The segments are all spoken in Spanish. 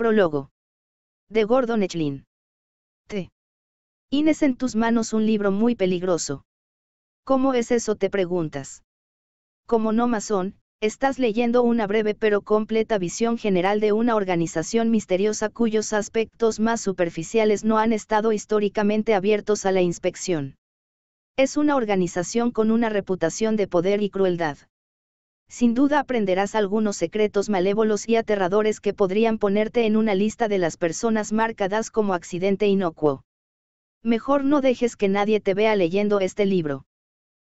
Prólogo. De Gordon Echlin. T. Inés en tus manos un libro muy peligroso. ¿Cómo es eso? te preguntas. Como no masón, estás leyendo una breve pero completa visión general de una organización misteriosa cuyos aspectos más superficiales no han estado históricamente abiertos a la inspección. Es una organización con una reputación de poder y crueldad sin duda aprenderás algunos secretos malévolos y aterradores que podrían ponerte en una lista de las personas marcadas como accidente inocuo. Mejor no dejes que nadie te vea leyendo este libro.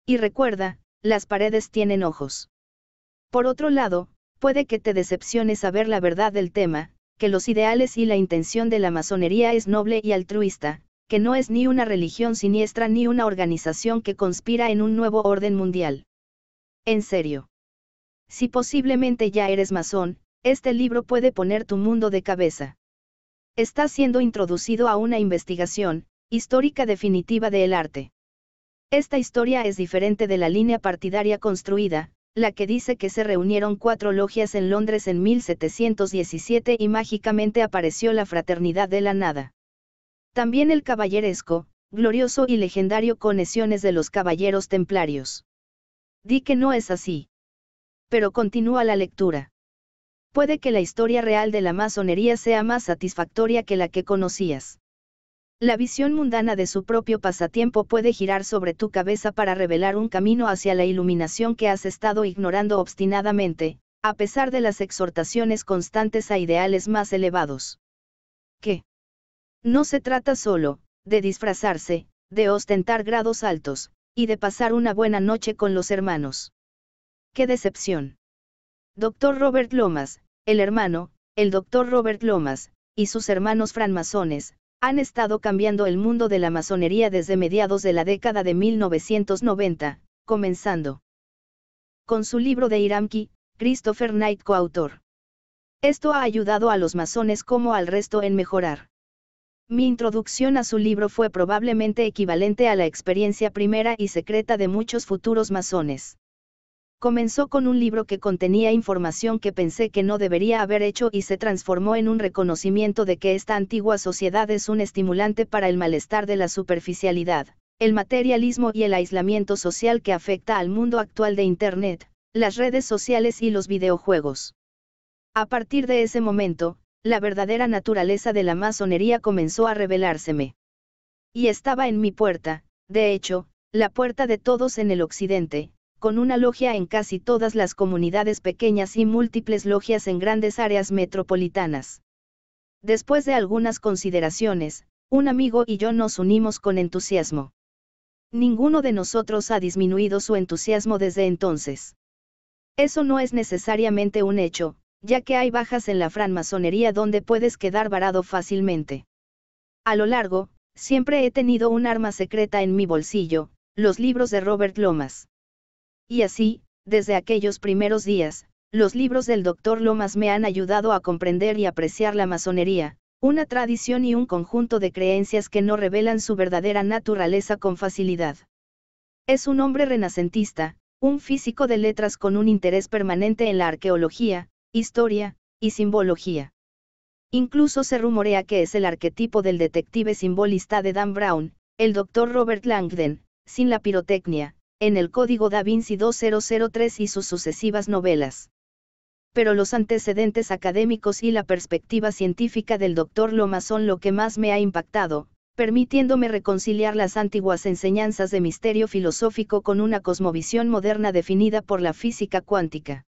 Y recuerda, las paredes tienen ojos. Por otro lado, puede que te decepcione saber la verdad del tema, que los ideales y la intención de la masonería es noble y altruista, que no es ni una religión siniestra ni una organización que conspira en un nuevo orden mundial. En serio. Si posiblemente ya eres masón, este libro puede poner tu mundo de cabeza. Está siendo introducido a una investigación, histórica definitiva del arte. Esta historia es diferente de la línea partidaria construida, la que dice que se reunieron cuatro logias en Londres en 1717 y mágicamente apareció la fraternidad de la nada. También el caballeresco, glorioso y legendario Conexiones de los Caballeros Templarios. Di que no es así pero continúa la lectura. Puede que la historia real de la masonería sea más satisfactoria que la que conocías. La visión mundana de su propio pasatiempo puede girar sobre tu cabeza para revelar un camino hacia la iluminación que has estado ignorando obstinadamente, a pesar de las exhortaciones constantes a ideales más elevados. ¿Qué? No se trata solo, de disfrazarse, de ostentar grados altos, y de pasar una buena noche con los hermanos. ¡Qué decepción! Dr. Robert Lomas, el hermano, el Dr. Robert Lomas, y sus hermanos franmasones, han estado cambiando el mundo de la masonería desde mediados de la década de 1990, comenzando con su libro de Iramki, Christopher Knight coautor. Esto ha ayudado a los masones como al resto en mejorar. Mi introducción a su libro fue probablemente equivalente a la experiencia primera y secreta de muchos futuros masones. Comenzó con un libro que contenía información que pensé que no debería haber hecho y se transformó en un reconocimiento de que esta antigua sociedad es un estimulante para el malestar de la superficialidad, el materialismo y el aislamiento social que afecta al mundo actual de Internet, las redes sociales y los videojuegos. A partir de ese momento, la verdadera naturaleza de la masonería comenzó a revelárseme. Y estaba en mi puerta, de hecho, la puerta de todos en el occidente, con una logia en casi todas las comunidades pequeñas y múltiples logias en grandes áreas metropolitanas. Después de algunas consideraciones, un amigo y yo nos unimos con entusiasmo. Ninguno de nosotros ha disminuido su entusiasmo desde entonces. Eso no es necesariamente un hecho, ya que hay bajas en la franmasonería donde puedes quedar varado fácilmente. A lo largo, siempre he tenido un arma secreta en mi bolsillo, los libros de Robert Lomas. Y así, desde aquellos primeros días, los libros del doctor Lomas me han ayudado a comprender y apreciar la masonería, una tradición y un conjunto de creencias que no revelan su verdadera naturaleza con facilidad. Es un hombre renacentista, un físico de letras con un interés permanente en la arqueología, historia, y simbología. Incluso se rumorea que es el arquetipo del detective simbolista de Dan Brown, el doctor Robert Langdon, sin la pirotecnia, en el Código da Vinci 2003 y sus sucesivas novelas. Pero los antecedentes académicos y la perspectiva científica del doctor Loma son lo que más me ha impactado, permitiéndome reconciliar las antiguas enseñanzas de misterio filosófico con una cosmovisión moderna definida por la física cuántica.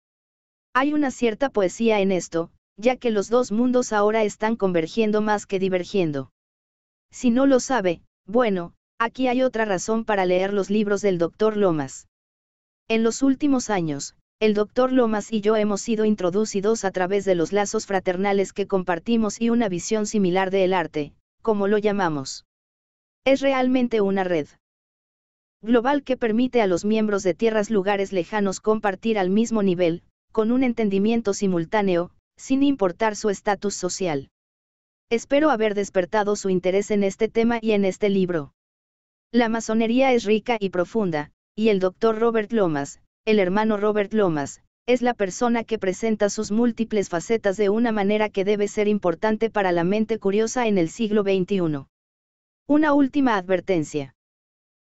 Hay una cierta poesía en esto, ya que los dos mundos ahora están convergiendo más que divergiendo. Si no lo sabe, bueno, Aquí hay otra razón para leer los libros del Dr. Lomas. En los últimos años, el Dr. Lomas y yo hemos sido introducidos a través de los lazos fraternales que compartimos y una visión similar del arte, como lo llamamos. Es realmente una red global que permite a los miembros de tierras lugares lejanos compartir al mismo nivel, con un entendimiento simultáneo, sin importar su estatus social. Espero haber despertado su interés en este tema y en este libro. La masonería es rica y profunda, y el doctor Robert Lomas, el hermano Robert Lomas, es la persona que presenta sus múltiples facetas de una manera que debe ser importante para la mente curiosa en el siglo XXI. Una última advertencia.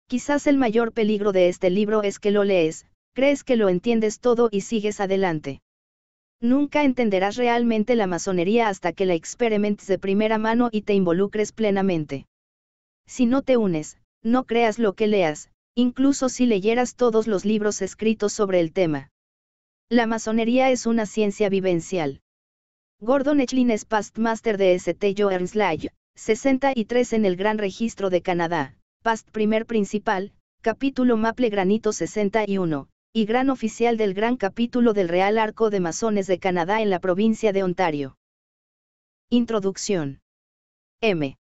Quizás el mayor peligro de este libro es que lo lees, crees que lo entiendes todo y sigues adelante. Nunca entenderás realmente la masonería hasta que la experimentes de primera mano y te involucres plenamente. Si no te unes, no creas lo que leas, incluso si leyeras todos los libros escritos sobre el tema. La masonería es una ciencia vivencial. Gordon Echlin es Pastmaster de St. John's 63 en el Gran Registro de Canadá, Past Primer Principal, Capítulo Maple Granito 61, y Gran Oficial del Gran Capítulo del Real Arco de Masones de Canadá en la provincia de Ontario. Introducción. M.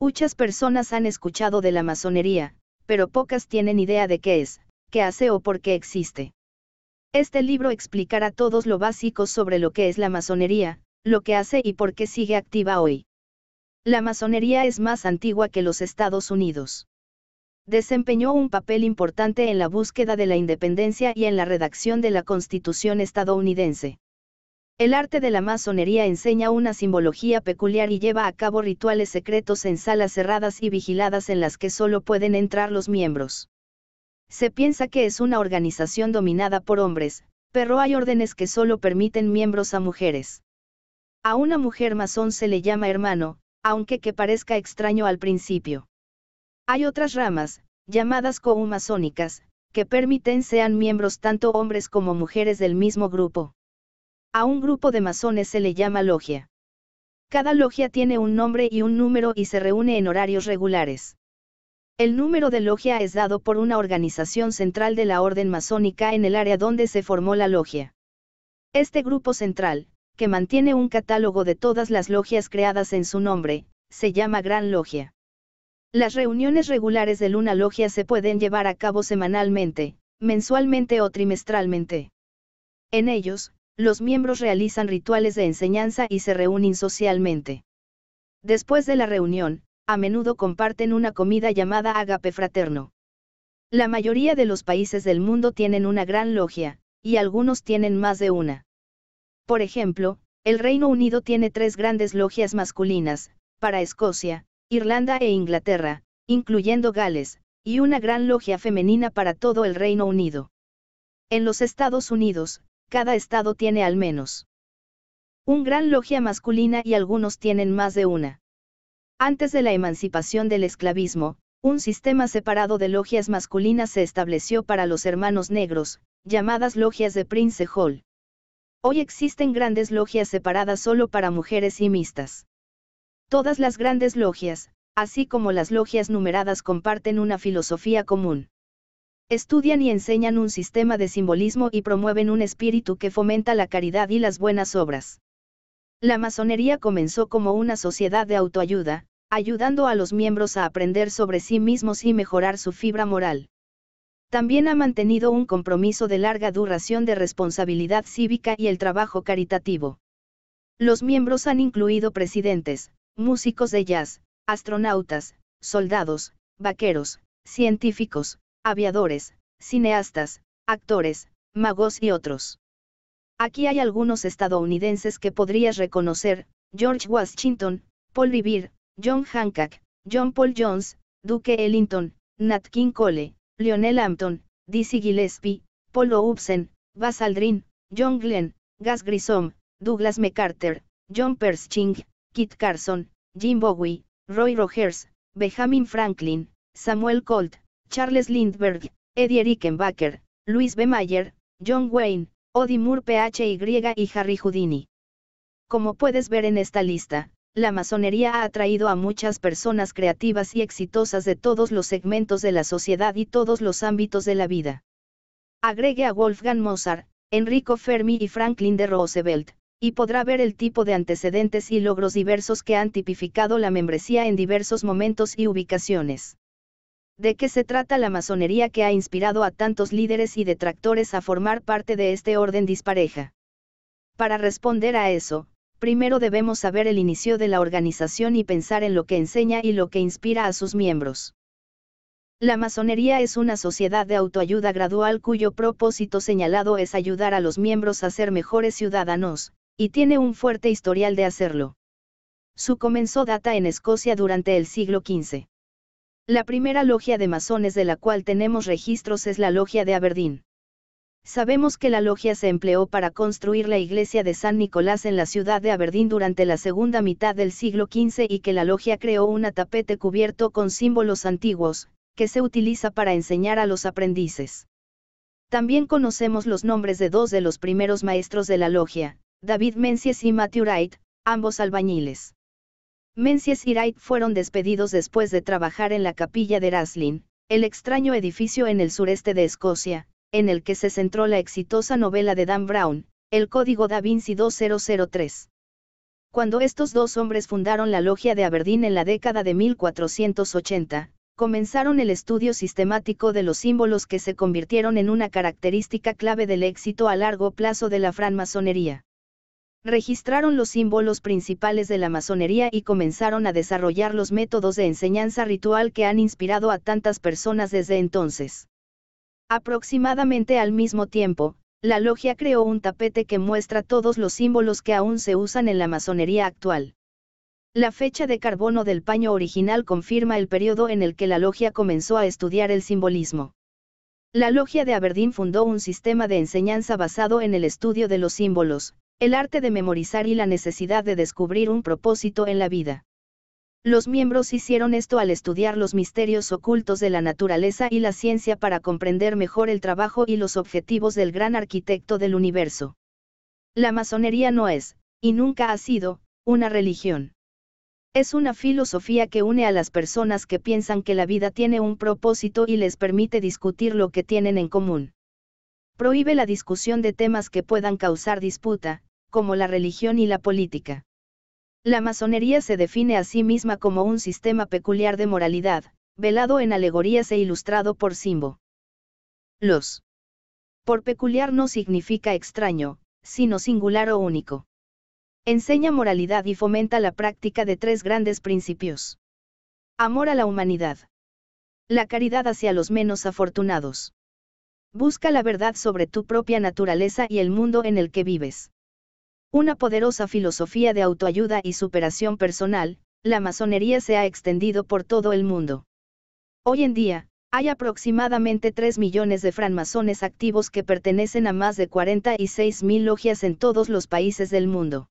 Muchas personas han escuchado de la masonería, pero pocas tienen idea de qué es, qué hace o por qué existe. Este libro explicará todos lo básico sobre lo que es la masonería, lo que hace y por qué sigue activa hoy. La masonería es más antigua que los Estados Unidos. Desempeñó un papel importante en la búsqueda de la independencia y en la redacción de la Constitución estadounidense. El arte de la masonería enseña una simbología peculiar y lleva a cabo rituales secretos en salas cerradas y vigiladas en las que solo pueden entrar los miembros. Se piensa que es una organización dominada por hombres, pero hay órdenes que solo permiten miembros a mujeres. A una mujer masón se le llama hermano, aunque que parezca extraño al principio. Hay otras ramas, llamadas co que permiten sean miembros tanto hombres como mujeres del mismo grupo. A un grupo de masones se le llama logia. Cada logia tiene un nombre y un número y se reúne en horarios regulares. El número de logia es dado por una organización central de la orden masónica en el área donde se formó la logia. Este grupo central, que mantiene un catálogo de todas las logias creadas en su nombre, se llama Gran Logia. Las reuniones regulares de una logia se pueden llevar a cabo semanalmente, mensualmente o trimestralmente. En ellos, los miembros realizan rituales de enseñanza y se reúnen socialmente. Después de la reunión, a menudo comparten una comida llamada agape fraterno. La mayoría de los países del mundo tienen una gran logia, y algunos tienen más de una. Por ejemplo, el Reino Unido tiene tres grandes logias masculinas, para Escocia, Irlanda e Inglaterra, incluyendo Gales, y una gran logia femenina para todo el Reino Unido. En los Estados Unidos, cada estado tiene al menos un gran logia masculina y algunos tienen más de una. Antes de la emancipación del esclavismo, un sistema separado de logias masculinas se estableció para los hermanos negros, llamadas logias de Prince Hall. Hoy existen grandes logias separadas solo para mujeres y mixtas. Todas las grandes logias, así como las logias numeradas comparten una filosofía común estudian y enseñan un sistema de simbolismo y promueven un espíritu que fomenta la caridad y las buenas obras. La masonería comenzó como una sociedad de autoayuda, ayudando a los miembros a aprender sobre sí mismos y mejorar su fibra moral. También ha mantenido un compromiso de larga duración de responsabilidad cívica y el trabajo caritativo. Los miembros han incluido presidentes, músicos de jazz, astronautas, soldados, vaqueros, científicos, aviadores, cineastas, actores, magos y otros. Aquí hay algunos estadounidenses que podrías reconocer, George Washington, Paul Revere, John Hancock, John Paul Jones, Duke Ellington, Nat King Cole, Lionel Hampton, Dizzy Gillespie, Paul Upsen, Bas Aldrin, John Glenn, Gus Grissom, Douglas MacArthur, John Pershing, Kit Carson, Jim Bowie, Roy Rogers, Benjamin Franklin, Samuel Colt, Charles Lindbergh, Eddie Rickenbacker, Louis B. Mayer, John Wayne, Odie Moore PHY y Harry Houdini. Como puedes ver en esta lista, la masonería ha atraído a muchas personas creativas y exitosas de todos los segmentos de la sociedad y todos los ámbitos de la vida. Agregue a Wolfgang Mozart, Enrico Fermi y Franklin de Roosevelt, y podrá ver el tipo de antecedentes y logros diversos que han tipificado la membresía en diversos momentos y ubicaciones. ¿De qué se trata la masonería que ha inspirado a tantos líderes y detractores a formar parte de este orden dispareja? Para responder a eso, primero debemos saber el inicio de la organización y pensar en lo que enseña y lo que inspira a sus miembros. La masonería es una sociedad de autoayuda gradual cuyo propósito señalado es ayudar a los miembros a ser mejores ciudadanos, y tiene un fuerte historial de hacerlo. Su comenzó data en Escocia durante el siglo XV. La primera logia de masones de la cual tenemos registros es la logia de Aberdeen. Sabemos que la logia se empleó para construir la iglesia de San Nicolás en la ciudad de Aberdeen durante la segunda mitad del siglo XV y que la logia creó un tapete cubierto con símbolos antiguos, que se utiliza para enseñar a los aprendices. También conocemos los nombres de dos de los primeros maestros de la logia, David Menzies y Matthew Wright, ambos albañiles. Mencius y Wright fueron despedidos después de trabajar en la capilla de Raslin, el extraño edificio en el sureste de Escocia, en el que se centró la exitosa novela de Dan Brown, El Código da Vinci 2003. Cuando estos dos hombres fundaron la Logia de Aberdeen en la década de 1480, comenzaron el estudio sistemático de los símbolos que se convirtieron en una característica clave del éxito a largo plazo de la francmasonería registraron los símbolos principales de la masonería y comenzaron a desarrollar los métodos de enseñanza ritual que han inspirado a tantas personas desde entonces. Aproximadamente al mismo tiempo, la logia creó un tapete que muestra todos los símbolos que aún se usan en la masonería actual. La fecha de carbono del paño original confirma el periodo en el que la logia comenzó a estudiar el simbolismo. La logia de Aberdeen fundó un sistema de enseñanza basado en el estudio de los símbolos, el arte de memorizar y la necesidad de descubrir un propósito en la vida. Los miembros hicieron esto al estudiar los misterios ocultos de la naturaleza y la ciencia para comprender mejor el trabajo y los objetivos del gran arquitecto del universo. La masonería no es, y nunca ha sido, una religión. Es una filosofía que une a las personas que piensan que la vida tiene un propósito y les permite discutir lo que tienen en común. Prohíbe la discusión de temas que puedan causar disputa, como la religión y la política. La masonería se define a sí misma como un sistema peculiar de moralidad, velado en alegorías e ilustrado por simbo. Los. Por peculiar no significa extraño, sino singular o único. Enseña moralidad y fomenta la práctica de tres grandes principios. Amor a la humanidad. La caridad hacia los menos afortunados. Busca la verdad sobre tu propia naturaleza y el mundo en el que vives una poderosa filosofía de autoayuda y superación personal, la masonería se ha extendido por todo el mundo. Hoy en día, hay aproximadamente 3 millones de francmasones activos que pertenecen a más de 46 mil logias en todos los países del mundo.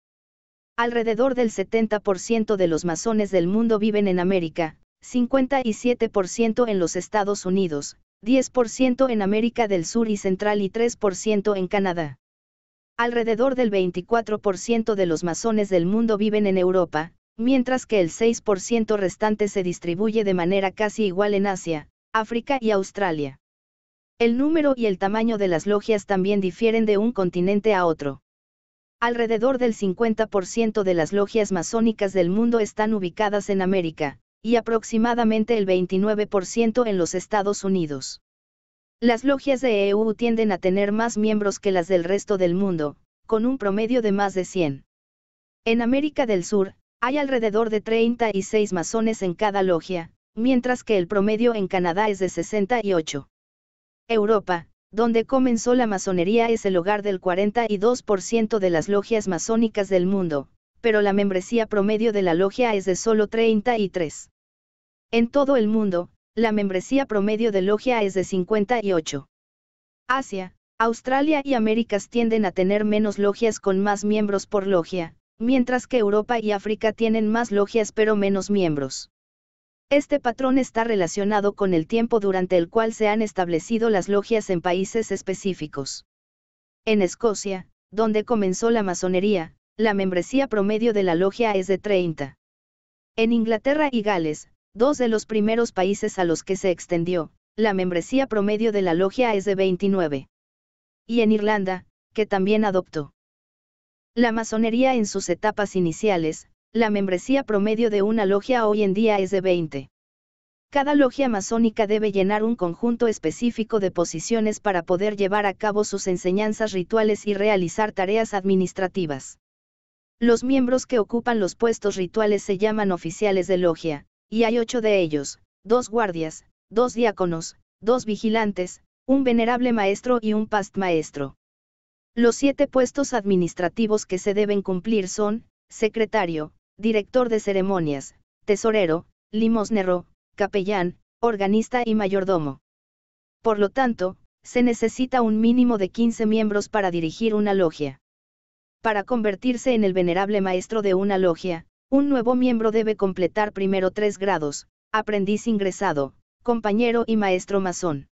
Alrededor del 70% de los masones del mundo viven en América, 57% en los Estados Unidos, 10% en América del Sur y Central y 3% en Canadá. Alrededor del 24% de los masones del mundo viven en Europa, mientras que el 6% restante se distribuye de manera casi igual en Asia, África y Australia. El número y el tamaño de las logias también difieren de un continente a otro. Alrededor del 50% de las logias masónicas del mundo están ubicadas en América, y aproximadamente el 29% en los Estados Unidos. Las logias de EU tienden a tener más miembros que las del resto del mundo, con un promedio de más de 100. En América del Sur, hay alrededor de 36 masones en cada logia, mientras que el promedio en Canadá es de 68. Europa, donde comenzó la masonería es el hogar del 42% de las logias masónicas del mundo, pero la membresía promedio de la logia es de solo 33. En todo el mundo, la membresía promedio de Logia es de 58. Asia, Australia y Américas tienden a tener menos logias con más miembros por logia, mientras que Europa y África tienen más logias pero menos miembros. Este patrón está relacionado con el tiempo durante el cual se han establecido las logias en países específicos. En Escocia, donde comenzó la masonería, la membresía promedio de la logia es de 30. En Inglaterra y Gales, dos de los primeros países a los que se extendió, la membresía promedio de la logia es de 29. Y en Irlanda, que también adoptó. La masonería en sus etapas iniciales, la membresía promedio de una logia hoy en día es de 20. Cada logia masónica debe llenar un conjunto específico de posiciones para poder llevar a cabo sus enseñanzas rituales y realizar tareas administrativas. Los miembros que ocupan los puestos rituales se llaman oficiales de logia, y hay ocho de ellos, dos guardias, dos diáconos, dos vigilantes, un venerable maestro y un past maestro. Los siete puestos administrativos que se deben cumplir son, secretario, director de ceremonias, tesorero, limosnero, capellán, organista y mayordomo. Por lo tanto, se necesita un mínimo de 15 miembros para dirigir una logia. Para convertirse en el venerable maestro de una logia, un nuevo miembro debe completar primero tres grados, aprendiz ingresado, compañero y maestro masón.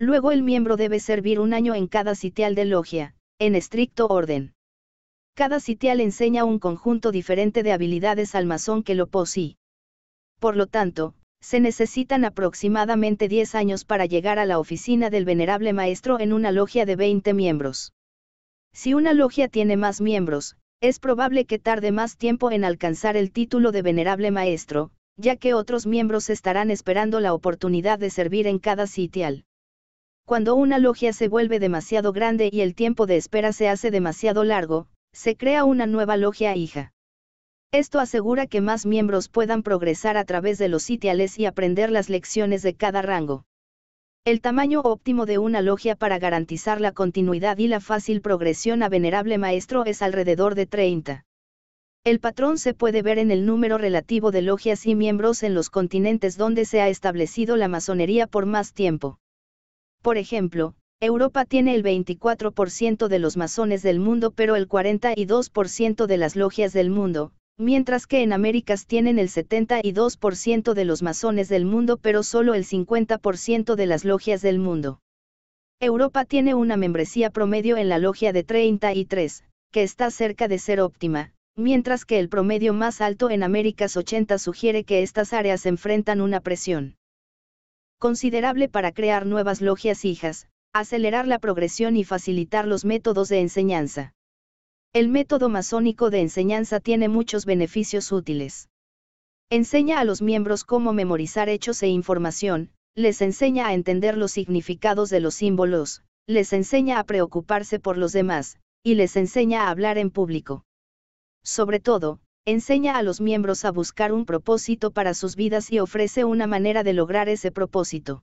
Luego el miembro debe servir un año en cada sitial de logia, en estricto orden. Cada sitial enseña un conjunto diferente de habilidades al masón que lo posee. Por lo tanto, se necesitan aproximadamente 10 años para llegar a la oficina del venerable maestro en una logia de 20 miembros. Si una logia tiene más miembros, es probable que tarde más tiempo en alcanzar el título de venerable maestro, ya que otros miembros estarán esperando la oportunidad de servir en cada sitial. Cuando una logia se vuelve demasiado grande y el tiempo de espera se hace demasiado largo, se crea una nueva logia hija. Esto asegura que más miembros puedan progresar a través de los sitiales y aprender las lecciones de cada rango. El tamaño óptimo de una logia para garantizar la continuidad y la fácil progresión a venerable maestro es alrededor de 30. El patrón se puede ver en el número relativo de logias y miembros en los continentes donde se ha establecido la masonería por más tiempo. Por ejemplo, Europa tiene el 24% de los masones del mundo pero el 42% de las logias del mundo, mientras que en Américas tienen el 72% de los masones del mundo pero solo el 50% de las logias del mundo. Europa tiene una membresía promedio en la logia de 33, que está cerca de ser óptima, mientras que el promedio más alto en Américas 80 sugiere que estas áreas enfrentan una presión considerable para crear nuevas logias hijas, acelerar la progresión y facilitar los métodos de enseñanza. El método masónico de enseñanza tiene muchos beneficios útiles. Enseña a los miembros cómo memorizar hechos e información, les enseña a entender los significados de los símbolos, les enseña a preocuparse por los demás, y les enseña a hablar en público. Sobre todo, enseña a los miembros a buscar un propósito para sus vidas y ofrece una manera de lograr ese propósito.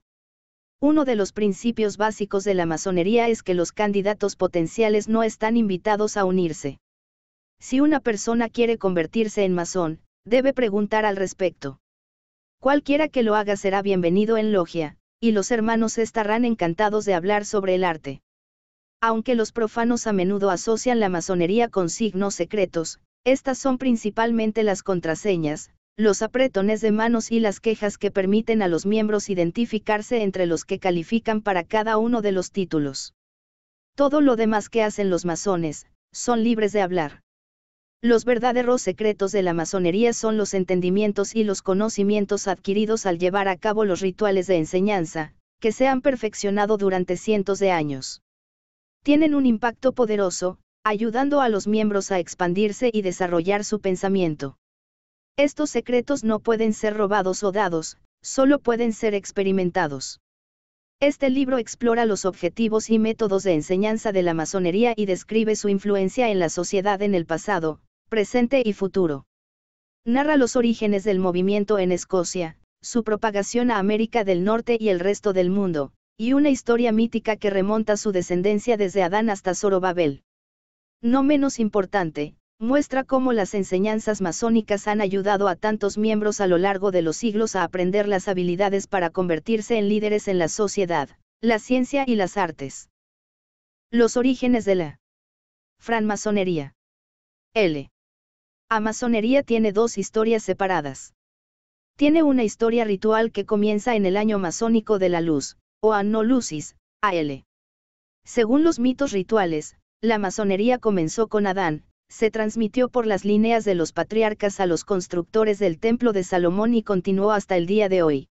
Uno de los principios básicos de la masonería es que los candidatos potenciales no están invitados a unirse. Si una persona quiere convertirse en masón, debe preguntar al respecto. Cualquiera que lo haga será bienvenido en logia, y los hermanos estarán encantados de hablar sobre el arte. Aunque los profanos a menudo asocian la masonería con signos secretos, estas son principalmente las contraseñas, los apretones de manos y las quejas que permiten a los miembros identificarse entre los que califican para cada uno de los títulos. Todo lo demás que hacen los masones, son libres de hablar. Los verdaderos secretos de la masonería son los entendimientos y los conocimientos adquiridos al llevar a cabo los rituales de enseñanza, que se han perfeccionado durante cientos de años. Tienen un impacto poderoso, ayudando a los miembros a expandirse y desarrollar su pensamiento. Estos secretos no pueden ser robados o dados, solo pueden ser experimentados. Este libro explora los objetivos y métodos de enseñanza de la masonería y describe su influencia en la sociedad en el pasado, presente y futuro. Narra los orígenes del movimiento en Escocia, su propagación a América del Norte y el resto del mundo, y una historia mítica que remonta su descendencia desde Adán hasta Zorobabel. No menos importante, muestra cómo las enseñanzas masónicas han ayudado a tantos miembros a lo largo de los siglos a aprender las habilidades para convertirse en líderes en la sociedad, la ciencia y las artes. Los orígenes de la franmasonería. L. A masonería tiene dos historias separadas. Tiene una historia ritual que comienza en el año masónico de la luz, o Anno Lucis, AL. Según los mitos rituales, la masonería comenzó con Adán, se transmitió por las líneas de los patriarcas a los constructores del Templo de Salomón y continuó hasta el día de hoy.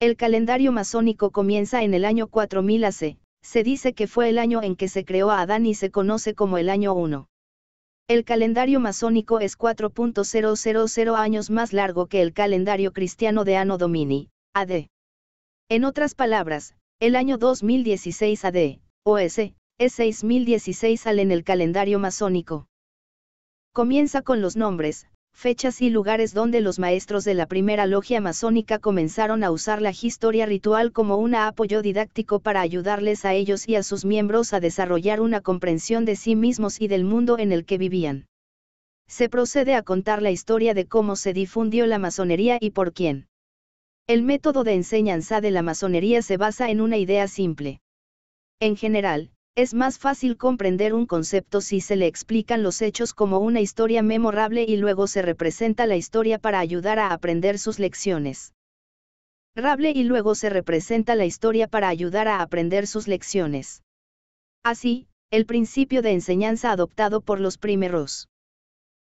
El calendario masónico comienza en el año 4000 AC, se dice que fue el año en que se creó a Adán y se conoce como el año 1. El calendario masónico es 4.000 años más largo que el calendario cristiano de Anno Domini, AD. En otras palabras, el año 2016 AD, o S, es 6016 al en el calendario masónico. Comienza con los nombres, fechas y lugares donde los maestros de la primera logia masónica comenzaron a usar la historia ritual como un apoyo didáctico para ayudarles a ellos y a sus miembros a desarrollar una comprensión de sí mismos y del mundo en el que vivían. Se procede a contar la historia de cómo se difundió la masonería y por quién. El método de enseñanza de la masonería se basa en una idea simple. En general, es más fácil comprender un concepto si se le explican los hechos como una historia memorable y luego se representa la historia para ayudar a aprender sus lecciones. Rable y luego se representa la historia para ayudar a aprender sus lecciones. Así, el principio de enseñanza adoptado por los primeros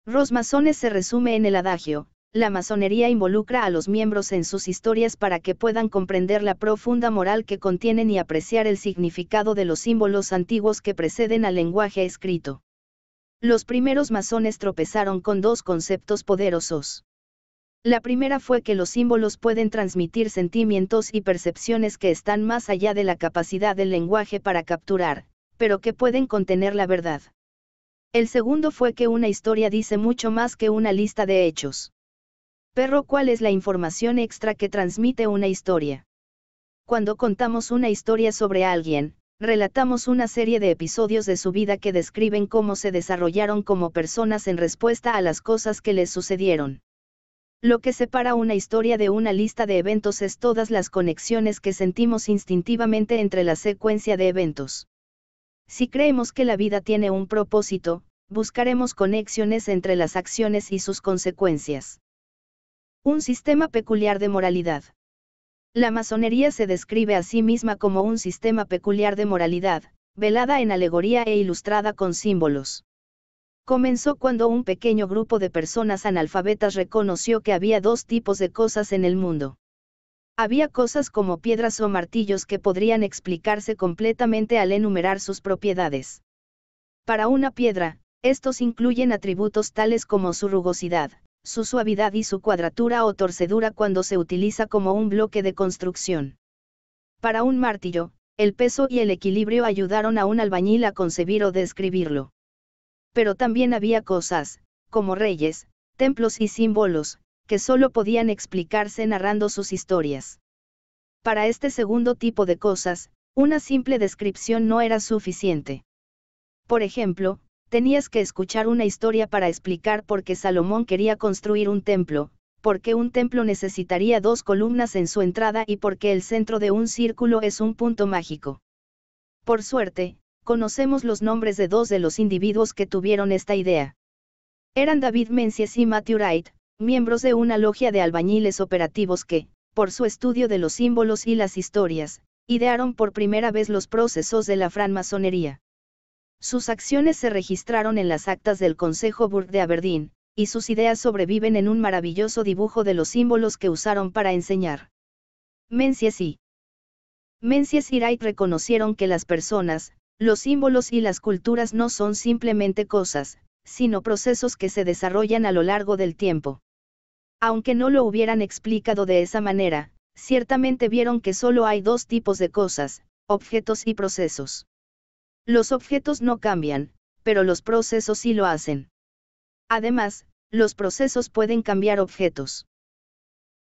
rosmasones se resume en el adagio, la masonería involucra a los miembros en sus historias para que puedan comprender la profunda moral que contienen y apreciar el significado de los símbolos antiguos que preceden al lenguaje escrito. Los primeros masones tropezaron con dos conceptos poderosos. La primera fue que los símbolos pueden transmitir sentimientos y percepciones que están más allá de la capacidad del lenguaje para capturar, pero que pueden contener la verdad. El segundo fue que una historia dice mucho más que una lista de hechos. Perro ¿cuál es la información extra que transmite una historia? Cuando contamos una historia sobre alguien, relatamos una serie de episodios de su vida que describen cómo se desarrollaron como personas en respuesta a las cosas que les sucedieron. Lo que separa una historia de una lista de eventos es todas las conexiones que sentimos instintivamente entre la secuencia de eventos. Si creemos que la vida tiene un propósito, buscaremos conexiones entre las acciones y sus consecuencias. Un sistema peculiar de moralidad. La masonería se describe a sí misma como un sistema peculiar de moralidad, velada en alegoría e ilustrada con símbolos. Comenzó cuando un pequeño grupo de personas analfabetas reconoció que había dos tipos de cosas en el mundo. Había cosas como piedras o martillos que podrían explicarse completamente al enumerar sus propiedades. Para una piedra, estos incluyen atributos tales como su rugosidad, su suavidad y su cuadratura o torcedura cuando se utiliza como un bloque de construcción. Para un martillo, el peso y el equilibrio ayudaron a un albañil a concebir o describirlo. Pero también había cosas, como reyes, templos y símbolos, que solo podían explicarse narrando sus historias. Para este segundo tipo de cosas, una simple descripción no era suficiente. Por ejemplo, Tenías que escuchar una historia para explicar por qué Salomón quería construir un templo, por qué un templo necesitaría dos columnas en su entrada y por qué el centro de un círculo es un punto mágico. Por suerte, conocemos los nombres de dos de los individuos que tuvieron esta idea. Eran David Menzies y Matthew Wright, miembros de una logia de albañiles operativos que, por su estudio de los símbolos y las historias, idearon por primera vez los procesos de la franmasonería. Sus acciones se registraron en las actas del Consejo Burg de Aberdeen, y sus ideas sobreviven en un maravilloso dibujo de los símbolos que usaron para enseñar. Mencies y Mencies y Wright reconocieron que las personas, los símbolos y las culturas no son simplemente cosas, sino procesos que se desarrollan a lo largo del tiempo. Aunque no lo hubieran explicado de esa manera, ciertamente vieron que solo hay dos tipos de cosas, objetos y procesos. Los objetos no cambian, pero los procesos sí lo hacen. Además, los procesos pueden cambiar objetos.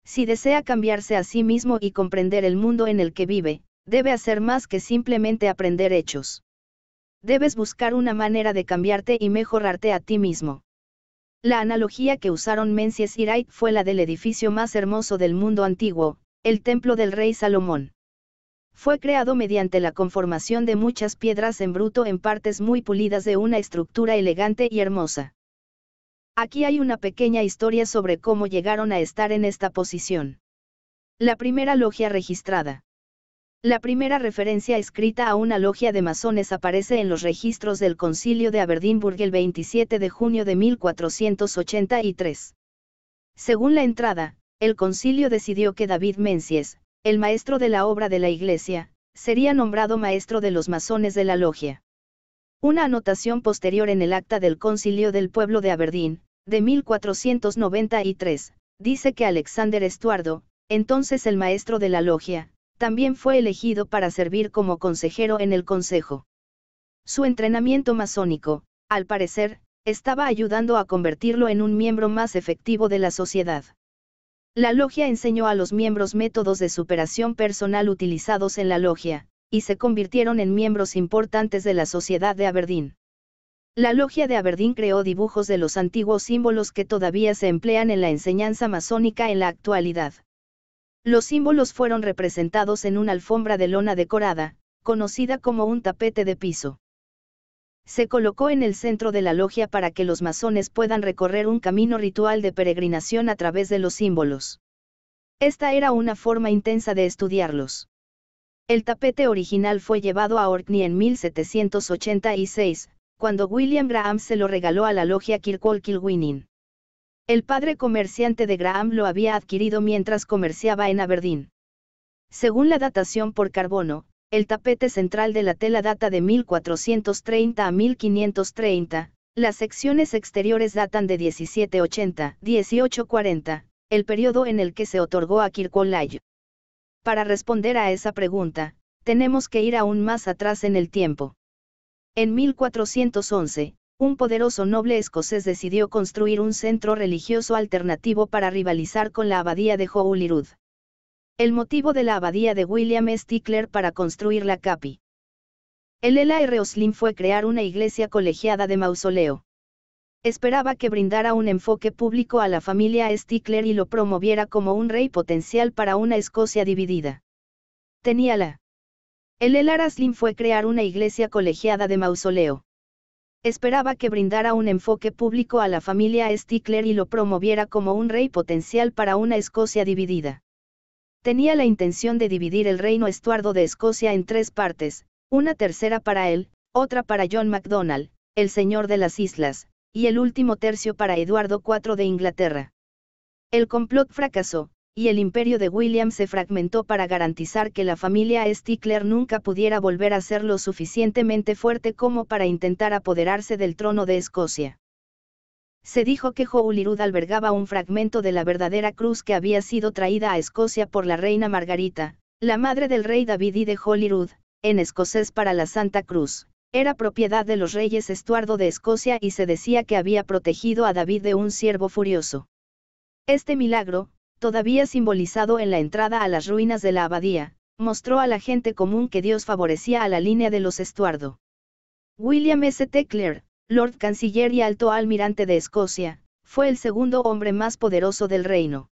Si desea cambiarse a sí mismo y comprender el mundo en el que vive, debe hacer más que simplemente aprender hechos. Debes buscar una manera de cambiarte y mejorarte a ti mismo. La analogía que usaron Menzies y Wright fue la del edificio más hermoso del mundo antiguo, el templo del rey Salomón fue creado mediante la conformación de muchas piedras en bruto en partes muy pulidas de una estructura elegante y hermosa. Aquí hay una pequeña historia sobre cómo llegaron a estar en esta posición. La primera logia registrada. La primera referencia escrita a una logia de masones aparece en los registros del Concilio de Aberdeenburg el 27 de junio de 1483. Según la entrada, el concilio decidió que David Menzies, el maestro de la obra de la iglesia, sería nombrado maestro de los masones de la logia. Una anotación posterior en el acta del Concilio del Pueblo de Aberdeen, de 1493, dice que Alexander Estuardo, entonces el maestro de la logia, también fue elegido para servir como consejero en el consejo. Su entrenamiento masónico, al parecer, estaba ayudando a convertirlo en un miembro más efectivo de la sociedad. La logia enseñó a los miembros métodos de superación personal utilizados en la logia, y se convirtieron en miembros importantes de la sociedad de Aberdeen. La logia de Aberdeen creó dibujos de los antiguos símbolos que todavía se emplean en la enseñanza masónica en la actualidad. Los símbolos fueron representados en una alfombra de lona decorada, conocida como un tapete de piso se colocó en el centro de la logia para que los masones puedan recorrer un camino ritual de peregrinación a través de los símbolos. Esta era una forma intensa de estudiarlos. El tapete original fue llevado a Orkney en 1786, cuando William Graham se lo regaló a la logia Kirkwall Kilwinning. El padre comerciante de Graham lo había adquirido mientras comerciaba en Aberdeen. Según la datación por carbono, el tapete central de la tela data de 1430 a 1530, las secciones exteriores datan de 1780-1840, el periodo en el que se otorgó a Kirkolay. Para responder a esa pregunta, tenemos que ir aún más atrás en el tiempo. En 1411, un poderoso noble escocés decidió construir un centro religioso alternativo para rivalizar con la abadía de Holyrood. El motivo de la abadía de William Stickler para construir la CAPI. El L.A.R. Oslin fue crear una iglesia colegiada de mausoleo. Esperaba que brindara un enfoque público a la familia Stickler y lo promoviera como un rey potencial para una Escocia dividida. Teníala. El L.A.R. Oslin fue crear una iglesia colegiada de mausoleo. Esperaba que brindara un enfoque público a la familia Stickler y lo promoviera como un rey potencial para una Escocia dividida tenía la intención de dividir el reino estuardo de Escocia en tres partes, una tercera para él, otra para John MacDonald, el señor de las islas, y el último tercio para Eduardo IV de Inglaterra. El complot fracasó, y el imperio de William se fragmentó para garantizar que la familia Stickler nunca pudiera volver a ser lo suficientemente fuerte como para intentar apoderarse del trono de Escocia se dijo que Holyrood albergaba un fragmento de la verdadera cruz que había sido traída a Escocia por la reina Margarita, la madre del rey David y de Holyrood, en escocés para la Santa Cruz. Era propiedad de los reyes Estuardo de Escocia y se decía que había protegido a David de un siervo furioso. Este milagro, todavía simbolizado en la entrada a las ruinas de la abadía, mostró a la gente común que Dios favorecía a la línea de los Estuardo. William S. T. Lord Canciller y Alto Almirante de Escocia, fue el segundo hombre más poderoso del reino.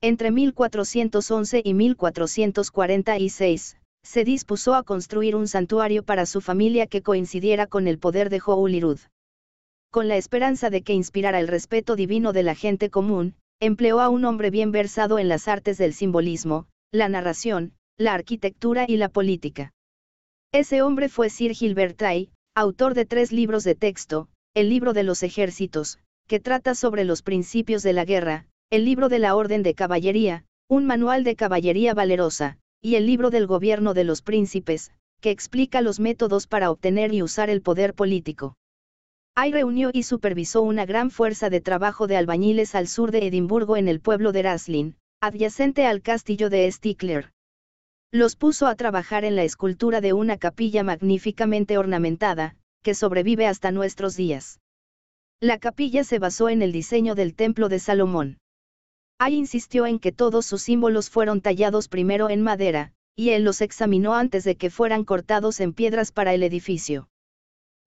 Entre 1411 y 1446, se dispuso a construir un santuario para su familia que coincidiera con el poder de Houlirud. Con la esperanza de que inspirara el respeto divino de la gente común, empleó a un hombre bien versado en las artes del simbolismo, la narración, la arquitectura y la política. Ese hombre fue Sir Gilbert Tay, Autor de tres libros de texto, el libro de los ejércitos, que trata sobre los principios de la guerra, el libro de la Orden de Caballería, un manual de caballería valerosa, y el libro del gobierno de los príncipes, que explica los métodos para obtener y usar el poder político. Hay reunió y supervisó una gran fuerza de trabajo de albañiles al sur de Edimburgo en el pueblo de Raslin, adyacente al castillo de Stickler, los puso a trabajar en la escultura de una capilla magníficamente ornamentada, que sobrevive hasta nuestros días. La capilla se basó en el diseño del templo de Salomón. Ay insistió en que todos sus símbolos fueron tallados primero en madera, y él los examinó antes de que fueran cortados en piedras para el edificio.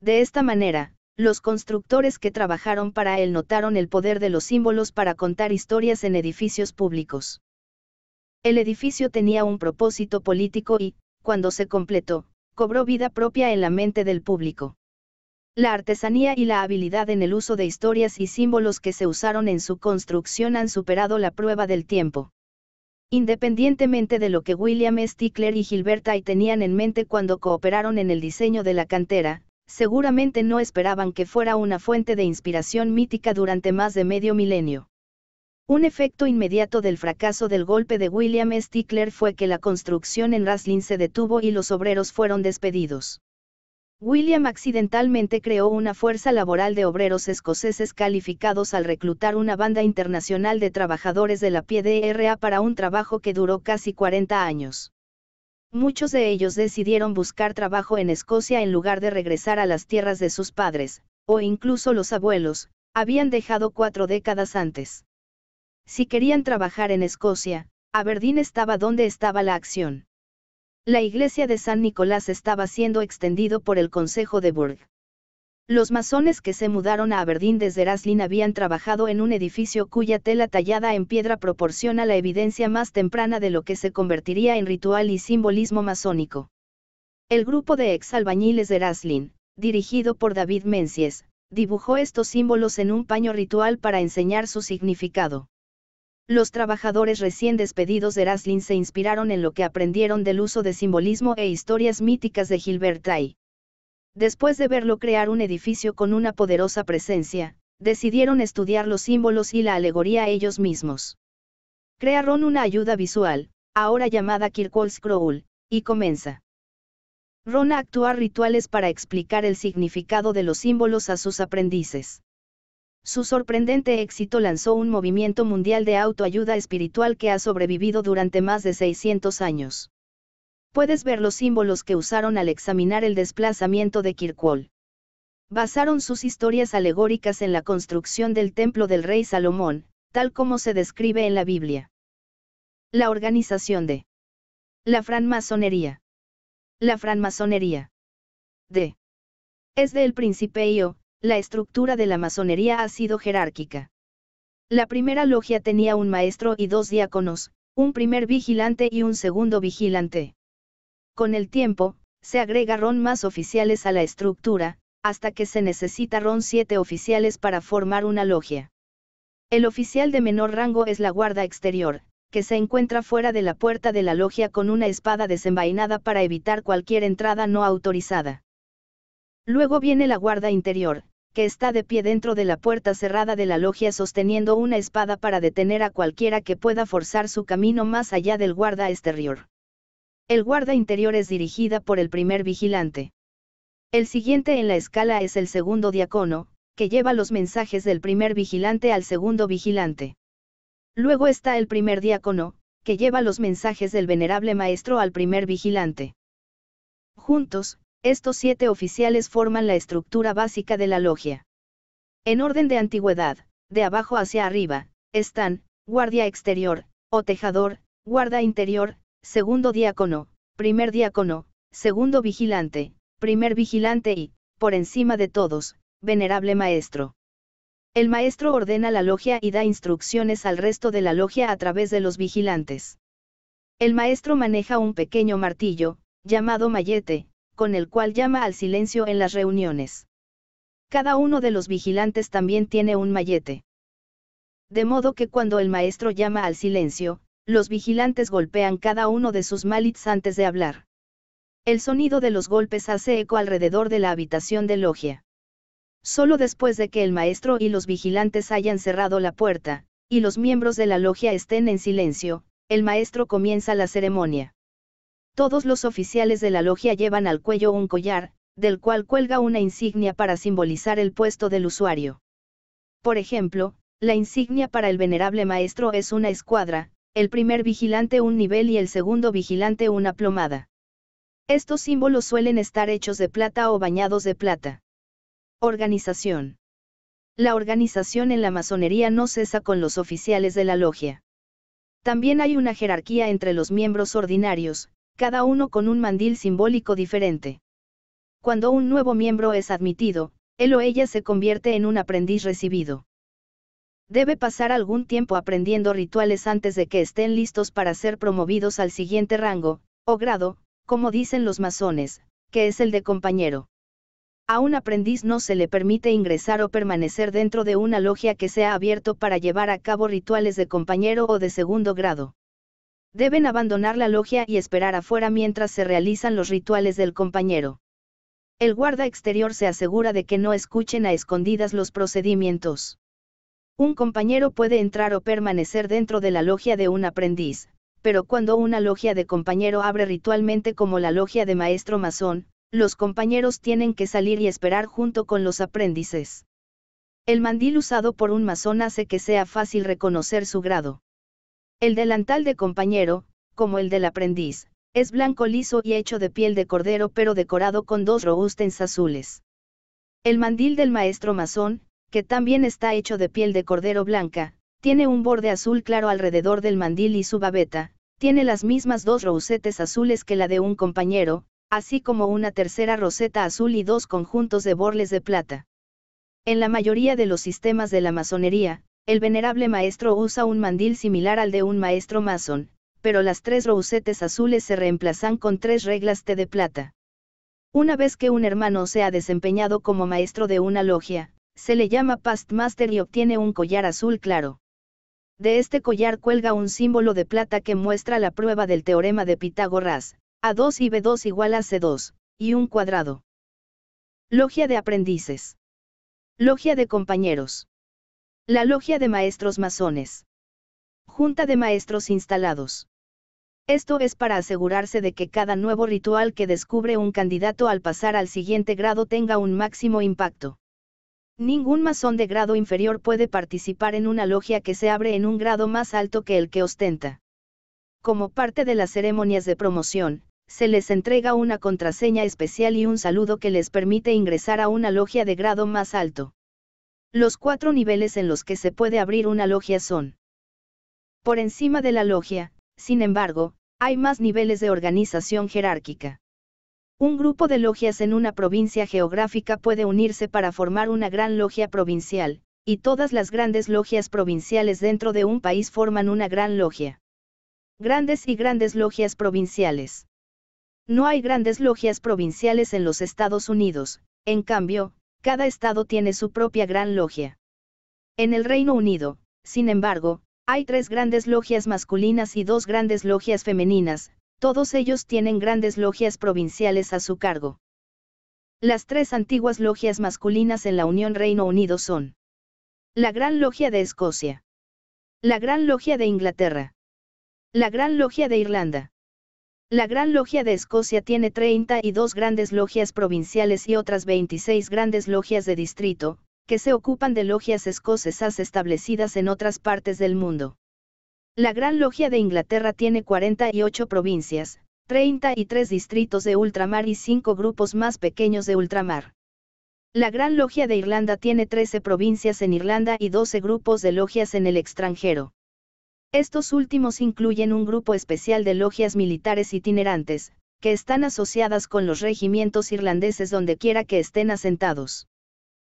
De esta manera, los constructores que trabajaron para él notaron el poder de los símbolos para contar historias en edificios públicos. El edificio tenía un propósito político y, cuando se completó, cobró vida propia en la mente del público. La artesanía y la habilidad en el uso de historias y símbolos que se usaron en su construcción han superado la prueba del tiempo. Independientemente de lo que William Stickler y Gilbert Ay tenían en mente cuando cooperaron en el diseño de la cantera, seguramente no esperaban que fuera una fuente de inspiración mítica durante más de medio milenio. Un efecto inmediato del fracaso del golpe de William Stickler fue que la construcción en Raslin se detuvo y los obreros fueron despedidos. William accidentalmente creó una fuerza laboral de obreros escoceses calificados al reclutar una banda internacional de trabajadores de la PDRA para un trabajo que duró casi 40 años. Muchos de ellos decidieron buscar trabajo en Escocia en lugar de regresar a las tierras de sus padres, o incluso los abuelos, habían dejado cuatro décadas antes. Si querían trabajar en Escocia, Aberdeen estaba donde estaba la acción. La iglesia de San Nicolás estaba siendo extendido por el Consejo de Burg. Los masones que se mudaron a Aberdeen desde Raslin habían trabajado en un edificio cuya tela tallada en piedra proporciona la evidencia más temprana de lo que se convertiría en ritual y simbolismo masónico. El grupo de ex albañiles de Raslin, dirigido por David Menzies, dibujó estos símbolos en un paño ritual para enseñar su significado los trabajadores recién despedidos de Raslin se inspiraron en lo que aprendieron del uso de simbolismo e historias míticas de Gilbert Tai. Después de verlo crear un edificio con una poderosa presencia, decidieron estudiar los símbolos y la alegoría ellos mismos. Crearon una ayuda visual, ahora llamada Kirkwall Scroll, y comienza. Ron actúa actuar rituales para explicar el significado de los símbolos a sus aprendices. Su sorprendente éxito lanzó un movimiento mundial de autoayuda espiritual que ha sobrevivido durante más de 600 años. Puedes ver los símbolos que usaron al examinar el desplazamiento de Kirkwall. Basaron sus historias alegóricas en la construcción del templo del rey Salomón, tal como se describe en la Biblia. La organización de la franmasonería. La franmasonería de es del Io la estructura de la masonería ha sido jerárquica. La primera logia tenía un maestro y dos diáconos, un primer vigilante y un segundo vigilante. Con el tiempo, se agregaron más oficiales a la estructura, hasta que se necesitaron siete oficiales para formar una logia. El oficial de menor rango es la guarda exterior, que se encuentra fuera de la puerta de la logia con una espada desenvainada para evitar cualquier entrada no autorizada. Luego viene la guarda interior, que está de pie dentro de la puerta cerrada de la logia sosteniendo una espada para detener a cualquiera que pueda forzar su camino más allá del guarda exterior. El guarda interior es dirigida por el primer vigilante. El siguiente en la escala es el segundo diácono, que lleva los mensajes del primer vigilante al segundo vigilante. Luego está el primer diácono, que lleva los mensajes del venerable maestro al primer vigilante. Juntos, estos siete oficiales forman la estructura básica de la logia. En orden de antigüedad, de abajo hacia arriba, están, guardia exterior, o tejador, guarda interior, segundo diácono, primer diácono, segundo vigilante, primer vigilante y, por encima de todos, venerable maestro. El maestro ordena la logia y da instrucciones al resto de la logia a través de los vigilantes. El maestro maneja un pequeño martillo, llamado mallete, con el cual llama al silencio en las reuniones. Cada uno de los vigilantes también tiene un mallete. De modo que cuando el maestro llama al silencio, los vigilantes golpean cada uno de sus mallets antes de hablar. El sonido de los golpes hace eco alrededor de la habitación de logia. Solo después de que el maestro y los vigilantes hayan cerrado la puerta, y los miembros de la logia estén en silencio, el maestro comienza la ceremonia. Todos los oficiales de la logia llevan al cuello un collar, del cual cuelga una insignia para simbolizar el puesto del usuario. Por ejemplo, la insignia para el venerable maestro es una escuadra, el primer vigilante un nivel y el segundo vigilante una plomada. Estos símbolos suelen estar hechos de plata o bañados de plata. Organización. La organización en la masonería no cesa con los oficiales de la logia. También hay una jerarquía entre los miembros ordinarios, cada uno con un mandil simbólico diferente. Cuando un nuevo miembro es admitido, él o ella se convierte en un aprendiz recibido. Debe pasar algún tiempo aprendiendo rituales antes de que estén listos para ser promovidos al siguiente rango, o grado, como dicen los masones, que es el de compañero. A un aprendiz no se le permite ingresar o permanecer dentro de una logia que sea abierto para llevar a cabo rituales de compañero o de segundo grado. Deben abandonar la logia y esperar afuera mientras se realizan los rituales del compañero. El guarda exterior se asegura de que no escuchen a escondidas los procedimientos. Un compañero puede entrar o permanecer dentro de la logia de un aprendiz, pero cuando una logia de compañero abre ritualmente como la logia de maestro masón, los compañeros tienen que salir y esperar junto con los aprendices. El mandil usado por un masón hace que sea fácil reconocer su grado. El delantal de compañero, como el del aprendiz, es blanco liso y hecho de piel de cordero pero decorado con dos robustens azules. El mandil del maestro masón, que también está hecho de piel de cordero blanca, tiene un borde azul claro alrededor del mandil y su babeta, tiene las mismas dos rosetes azules que la de un compañero, así como una tercera roseta azul y dos conjuntos de borles de plata. En la mayoría de los sistemas de la masonería, el venerable maestro usa un mandil similar al de un maestro masón, pero las tres rosetes azules se reemplazan con tres reglas T de plata. Una vez que un hermano se ha desempeñado como maestro de una logia, se le llama past master y obtiene un collar azul claro. De este collar cuelga un símbolo de plata que muestra la prueba del teorema de Pitágoras, A2 y B2 igual a C2, y un cuadrado. Logia de aprendices. Logia de compañeros. La Logia de Maestros Masones. Junta de Maestros Instalados. Esto es para asegurarse de que cada nuevo ritual que descubre un candidato al pasar al siguiente grado tenga un máximo impacto. Ningún masón de grado inferior puede participar en una logia que se abre en un grado más alto que el que ostenta. Como parte de las ceremonias de promoción, se les entrega una contraseña especial y un saludo que les permite ingresar a una logia de grado más alto. Los cuatro niveles en los que se puede abrir una logia son. Por encima de la logia, sin embargo, hay más niveles de organización jerárquica. Un grupo de logias en una provincia geográfica puede unirse para formar una gran logia provincial, y todas las grandes logias provinciales dentro de un país forman una gran logia. Grandes y grandes logias provinciales. No hay grandes logias provinciales en los Estados Unidos, en cambio, cada estado tiene su propia gran logia. En el Reino Unido, sin embargo, hay tres grandes logias masculinas y dos grandes logias femeninas, todos ellos tienen grandes logias provinciales a su cargo. Las tres antiguas logias masculinas en la Unión Reino Unido son la Gran Logia de Escocia, la Gran Logia de Inglaterra, la Gran Logia de Irlanda, la Gran Logia de Escocia tiene 32 grandes logias provinciales y otras 26 grandes logias de distrito, que se ocupan de logias escocesas establecidas en otras partes del mundo. La Gran Logia de Inglaterra tiene 48 provincias, 33 distritos de ultramar y 5 grupos más pequeños de ultramar. La Gran Logia de Irlanda tiene 13 provincias en Irlanda y 12 grupos de logias en el extranjero. Estos últimos incluyen un grupo especial de logias militares itinerantes, que están asociadas con los regimientos irlandeses donde quiera que estén asentados.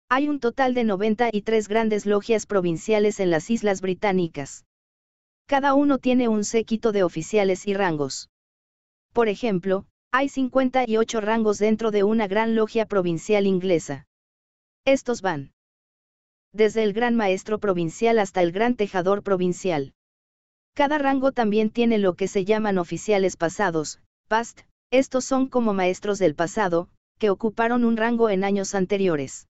Hay un total de 93 grandes logias provinciales en las Islas Británicas. Cada uno tiene un séquito de oficiales y rangos. Por ejemplo, hay 58 rangos dentro de una gran logia provincial inglesa. Estos van desde el gran maestro provincial hasta el gran tejador provincial. Cada rango también tiene lo que se llaman oficiales pasados, past, estos son como maestros del pasado, que ocuparon un rango en años anteriores.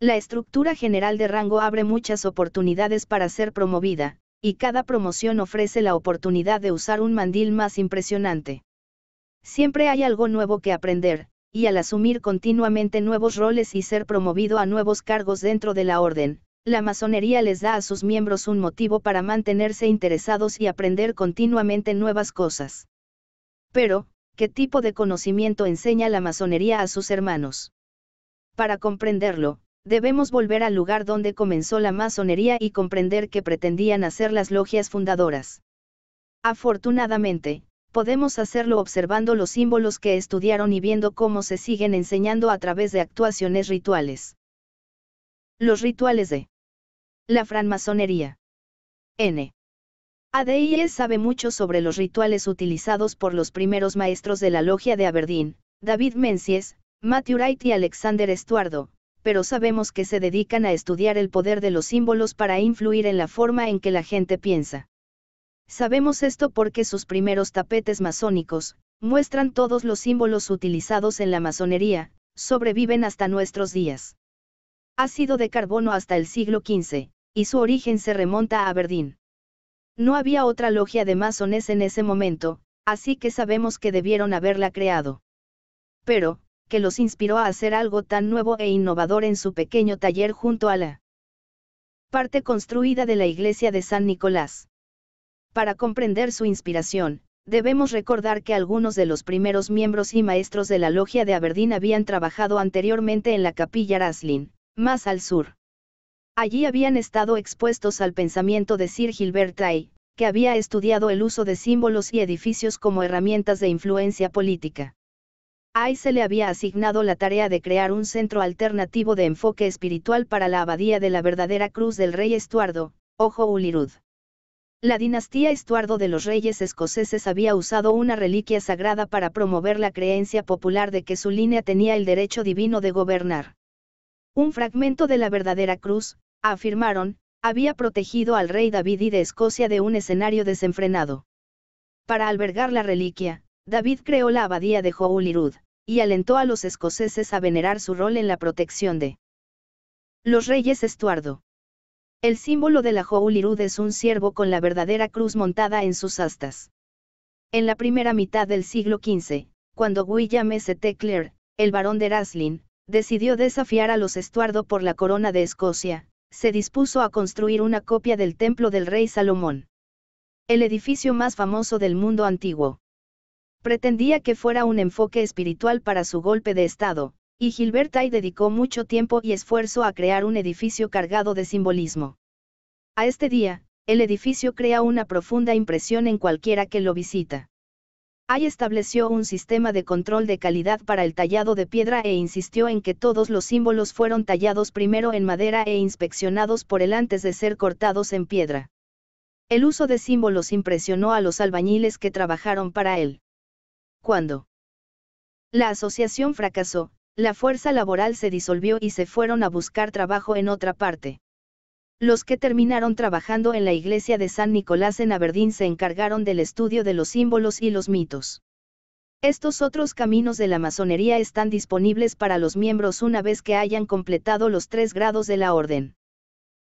La estructura general de rango abre muchas oportunidades para ser promovida, y cada promoción ofrece la oportunidad de usar un mandil más impresionante. Siempre hay algo nuevo que aprender, y al asumir continuamente nuevos roles y ser promovido a nuevos cargos dentro de la orden, la masonería les da a sus miembros un motivo para mantenerse interesados y aprender continuamente nuevas cosas. Pero, ¿qué tipo de conocimiento enseña la masonería a sus hermanos? Para comprenderlo, debemos volver al lugar donde comenzó la masonería y comprender qué pretendían hacer las logias fundadoras. Afortunadamente, podemos hacerlo observando los símbolos que estudiaron y viendo cómo se siguen enseñando a través de actuaciones rituales. Los rituales de la franmasonería. N. A.D.I.E. sabe mucho sobre los rituales utilizados por los primeros maestros de la logia de Aberdeen, David Menzies, Matthew Wright y Alexander Estuardo, pero sabemos que se dedican a estudiar el poder de los símbolos para influir en la forma en que la gente piensa. Sabemos esto porque sus primeros tapetes masónicos, muestran todos los símbolos utilizados en la masonería, sobreviven hasta nuestros días. Ha sido de carbono hasta el siglo XV, y su origen se remonta a Aberdeen. No había otra logia de masones en ese momento, así que sabemos que debieron haberla creado. Pero, que los inspiró a hacer algo tan nuevo e innovador en su pequeño taller junto a la parte construida de la iglesia de San Nicolás. Para comprender su inspiración, debemos recordar que algunos de los primeros miembros y maestros de la logia de Aberdeen habían trabajado anteriormente en la capilla Raslin, más al sur. Allí habían estado expuestos al pensamiento de Sir Gilbert Tray, que había estudiado el uso de símbolos y edificios como herramientas de influencia política. Ay se le había asignado la tarea de crear un centro alternativo de enfoque espiritual para la abadía de la verdadera cruz del rey Estuardo, Ojo Ulirud. La dinastía Estuardo de los reyes escoceses había usado una reliquia sagrada para promover la creencia popular de que su línea tenía el derecho divino de gobernar un fragmento de la verdadera cruz, afirmaron, había protegido al rey David y de Escocia de un escenario desenfrenado. Para albergar la reliquia, David creó la abadía de Holyrood, y alentó a los escoceses a venerar su rol en la protección de los reyes estuardo. El símbolo de la Holyrood es un ciervo con la verdadera cruz montada en sus astas. En la primera mitad del siglo XV, cuando William S. T. el barón de Raslin, decidió desafiar a los Estuardo por la corona de Escocia, se dispuso a construir una copia del templo del rey Salomón. El edificio más famoso del mundo antiguo. Pretendía que fuera un enfoque espiritual para su golpe de Estado, y Gilbert y dedicó mucho tiempo y esfuerzo a crear un edificio cargado de simbolismo. A este día, el edificio crea una profunda impresión en cualquiera que lo visita. Hay estableció un sistema de control de calidad para el tallado de piedra e insistió en que todos los símbolos fueron tallados primero en madera e inspeccionados por él antes de ser cortados en piedra. El uso de símbolos impresionó a los albañiles que trabajaron para él. Cuando la asociación fracasó, la fuerza laboral se disolvió y se fueron a buscar trabajo en otra parte. Los que terminaron trabajando en la iglesia de San Nicolás en Aberdeen se encargaron del estudio de los símbolos y los mitos. Estos otros caminos de la masonería están disponibles para los miembros una vez que hayan completado los tres grados de la orden.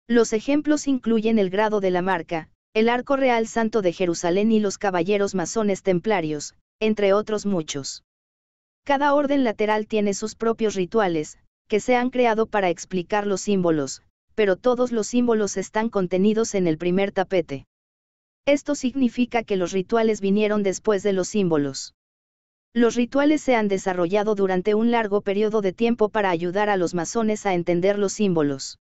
Los ejemplos incluyen el grado de la marca, el Arco Real Santo de Jerusalén y los caballeros masones templarios, entre otros muchos. Cada orden lateral tiene sus propios rituales, que se han creado para explicar los símbolos, pero todos los símbolos están contenidos en el primer tapete. Esto significa que los rituales vinieron después de los símbolos. Los rituales se han desarrollado durante un largo periodo de tiempo para ayudar a los masones a entender los símbolos.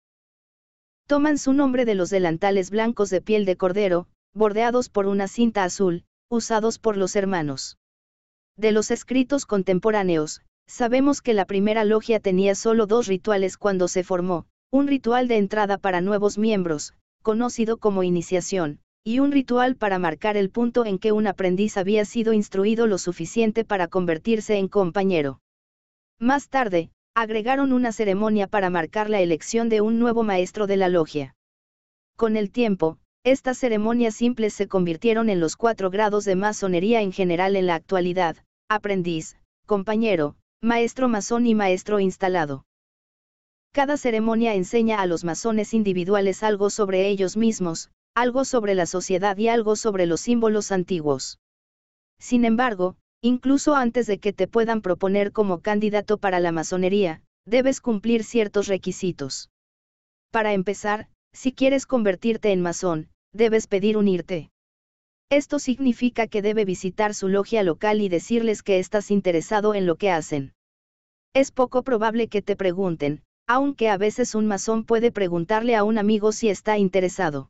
Toman su nombre de los delantales blancos de piel de cordero, bordeados por una cinta azul, usados por los hermanos. De los escritos contemporáneos, sabemos que la primera logia tenía solo dos rituales cuando se formó, un ritual de entrada para nuevos miembros, conocido como iniciación, y un ritual para marcar el punto en que un aprendiz había sido instruido lo suficiente para convertirse en compañero. Más tarde, agregaron una ceremonia para marcar la elección de un nuevo maestro de la logia. Con el tiempo, estas ceremonias simples se convirtieron en los cuatro grados de masonería en general en la actualidad, aprendiz, compañero, maestro masón y maestro instalado. Cada ceremonia enseña a los masones individuales algo sobre ellos mismos, algo sobre la sociedad y algo sobre los símbolos antiguos. Sin embargo, incluso antes de que te puedan proponer como candidato para la masonería, debes cumplir ciertos requisitos. Para empezar, si quieres convertirte en masón, debes pedir unirte. Esto significa que debe visitar su logia local y decirles que estás interesado en lo que hacen. Es poco probable que te pregunten, aunque a veces un masón puede preguntarle a un amigo si está interesado.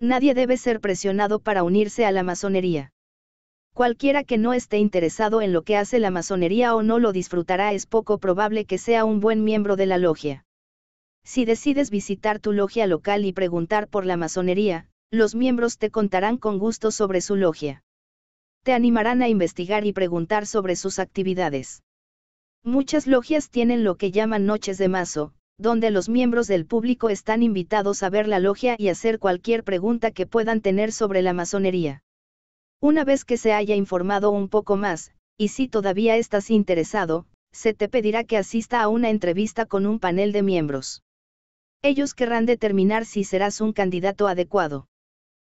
Nadie debe ser presionado para unirse a la masonería. Cualquiera que no esté interesado en lo que hace la masonería o no lo disfrutará es poco probable que sea un buen miembro de la logia. Si decides visitar tu logia local y preguntar por la masonería, los miembros te contarán con gusto sobre su logia. Te animarán a investigar y preguntar sobre sus actividades. Muchas logias tienen lo que llaman noches de mazo, donde los miembros del público están invitados a ver la logia y hacer cualquier pregunta que puedan tener sobre la masonería. Una vez que se haya informado un poco más, y si todavía estás interesado, se te pedirá que asista a una entrevista con un panel de miembros. Ellos querrán determinar si serás un candidato adecuado.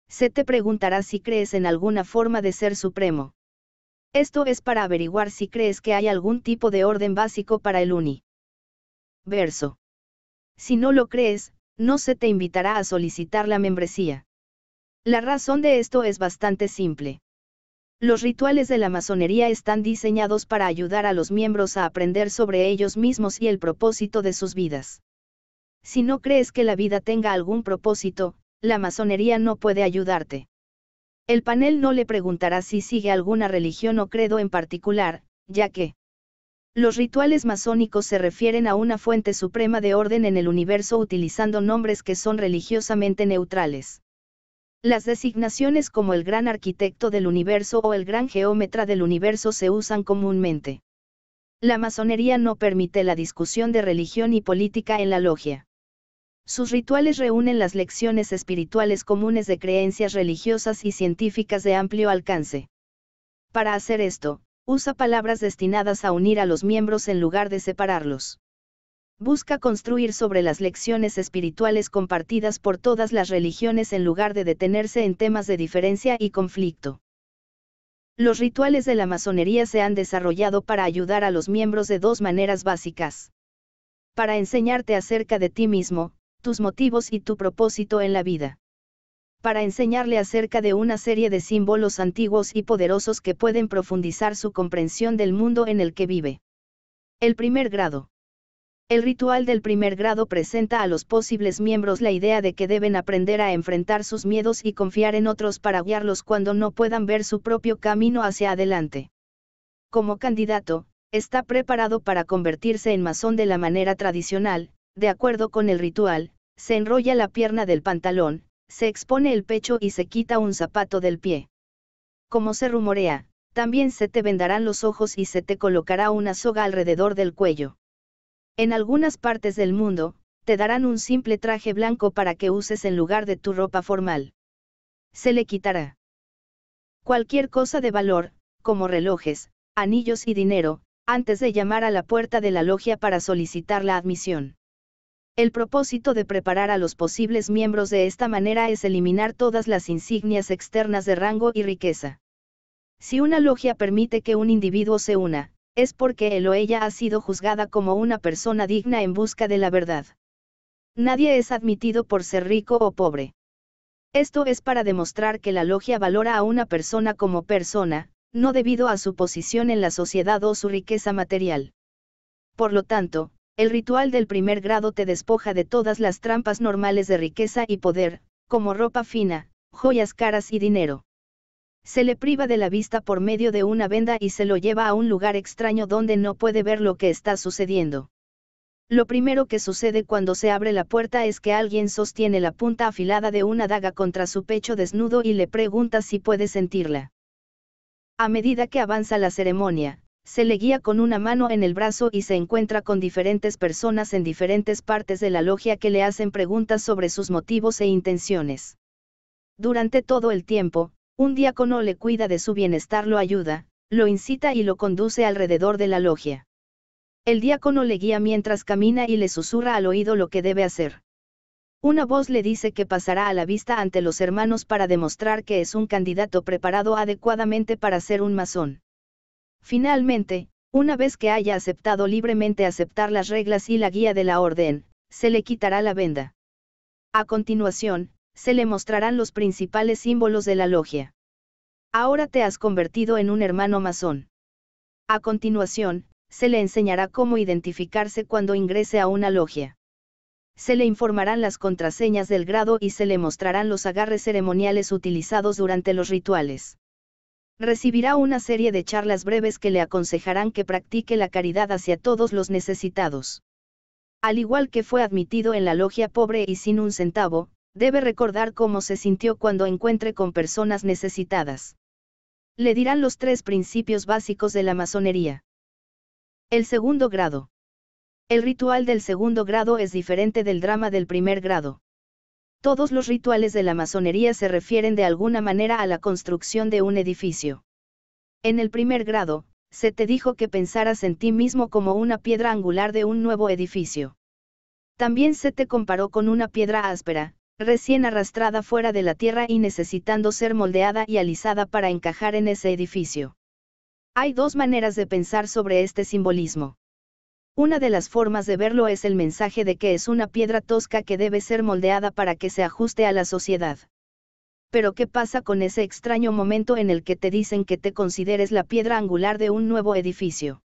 Se te preguntará si crees en alguna forma de ser supremo. Esto es para averiguar si crees que hay algún tipo de orden básico para el UNI. Verso. Si no lo crees, no se te invitará a solicitar la membresía. La razón de esto es bastante simple. Los rituales de la masonería están diseñados para ayudar a los miembros a aprender sobre ellos mismos y el propósito de sus vidas. Si no crees que la vida tenga algún propósito, la masonería no puede ayudarte. El panel no le preguntará si sigue alguna religión o credo en particular, ya que los rituales masónicos se refieren a una fuente suprema de orden en el universo utilizando nombres que son religiosamente neutrales. Las designaciones como el gran arquitecto del universo o el gran geómetra del universo se usan comúnmente. La masonería no permite la discusión de religión y política en la logia sus rituales reúnen las lecciones espirituales comunes de creencias religiosas y científicas de amplio alcance. Para hacer esto, usa palabras destinadas a unir a los miembros en lugar de separarlos. Busca construir sobre las lecciones espirituales compartidas por todas las religiones en lugar de detenerse en temas de diferencia y conflicto. Los rituales de la masonería se han desarrollado para ayudar a los miembros de dos maneras básicas. Para enseñarte acerca de ti mismo, tus motivos y tu propósito en la vida. Para enseñarle acerca de una serie de símbolos antiguos y poderosos que pueden profundizar su comprensión del mundo en el que vive. El primer grado. El ritual del primer grado presenta a los posibles miembros la idea de que deben aprender a enfrentar sus miedos y confiar en otros para guiarlos cuando no puedan ver su propio camino hacia adelante. Como candidato, está preparado para convertirse en masón de la manera tradicional, de acuerdo con el ritual, se enrolla la pierna del pantalón, se expone el pecho y se quita un zapato del pie. Como se rumorea, también se te vendarán los ojos y se te colocará una soga alrededor del cuello. En algunas partes del mundo, te darán un simple traje blanco para que uses en lugar de tu ropa formal. Se le quitará cualquier cosa de valor, como relojes, anillos y dinero, antes de llamar a la puerta de la logia para solicitar la admisión. El propósito de preparar a los posibles miembros de esta manera es eliminar todas las insignias externas de rango y riqueza. Si una logia permite que un individuo se una, es porque él o ella ha sido juzgada como una persona digna en busca de la verdad. Nadie es admitido por ser rico o pobre. Esto es para demostrar que la logia valora a una persona como persona, no debido a su posición en la sociedad o su riqueza material. Por lo tanto, el ritual del primer grado te despoja de todas las trampas normales de riqueza y poder, como ropa fina, joyas caras y dinero. Se le priva de la vista por medio de una venda y se lo lleva a un lugar extraño donde no puede ver lo que está sucediendo. Lo primero que sucede cuando se abre la puerta es que alguien sostiene la punta afilada de una daga contra su pecho desnudo y le pregunta si puede sentirla. A medida que avanza la ceremonia, se le guía con una mano en el brazo y se encuentra con diferentes personas en diferentes partes de la logia que le hacen preguntas sobre sus motivos e intenciones. Durante todo el tiempo, un diácono le cuida de su bienestar, lo ayuda, lo incita y lo conduce alrededor de la logia. El diácono le guía mientras camina y le susurra al oído lo que debe hacer. Una voz le dice que pasará a la vista ante los hermanos para demostrar que es un candidato preparado adecuadamente para ser un masón. Finalmente, una vez que haya aceptado libremente aceptar las reglas y la guía de la orden, se le quitará la venda. A continuación, se le mostrarán los principales símbolos de la logia. Ahora te has convertido en un hermano masón. A continuación, se le enseñará cómo identificarse cuando ingrese a una logia. Se le informarán las contraseñas del grado y se le mostrarán los agarres ceremoniales utilizados durante los rituales recibirá una serie de charlas breves que le aconsejarán que practique la caridad hacia todos los necesitados. Al igual que fue admitido en la logia pobre y sin un centavo, debe recordar cómo se sintió cuando encuentre con personas necesitadas. Le dirán los tres principios básicos de la masonería. El segundo grado. El ritual del segundo grado es diferente del drama del primer grado. Todos los rituales de la masonería se refieren de alguna manera a la construcción de un edificio. En el primer grado, se te dijo que pensaras en ti mismo como una piedra angular de un nuevo edificio. También se te comparó con una piedra áspera, recién arrastrada fuera de la tierra y necesitando ser moldeada y alisada para encajar en ese edificio. Hay dos maneras de pensar sobre este simbolismo. Una de las formas de verlo es el mensaje de que es una piedra tosca que debe ser moldeada para que se ajuste a la sociedad. Pero ¿qué pasa con ese extraño momento en el que te dicen que te consideres la piedra angular de un nuevo edificio?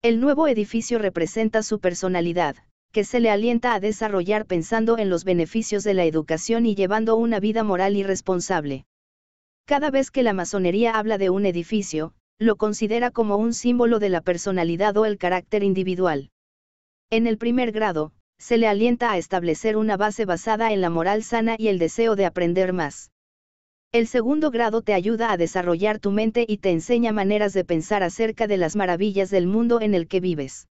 El nuevo edificio representa su personalidad, que se le alienta a desarrollar pensando en los beneficios de la educación y llevando una vida moral y responsable. Cada vez que la masonería habla de un edificio, lo considera como un símbolo de la personalidad o el carácter individual. En el primer grado, se le alienta a establecer una base basada en la moral sana y el deseo de aprender más. El segundo grado te ayuda a desarrollar tu mente y te enseña maneras de pensar acerca de las maravillas del mundo en el que vives.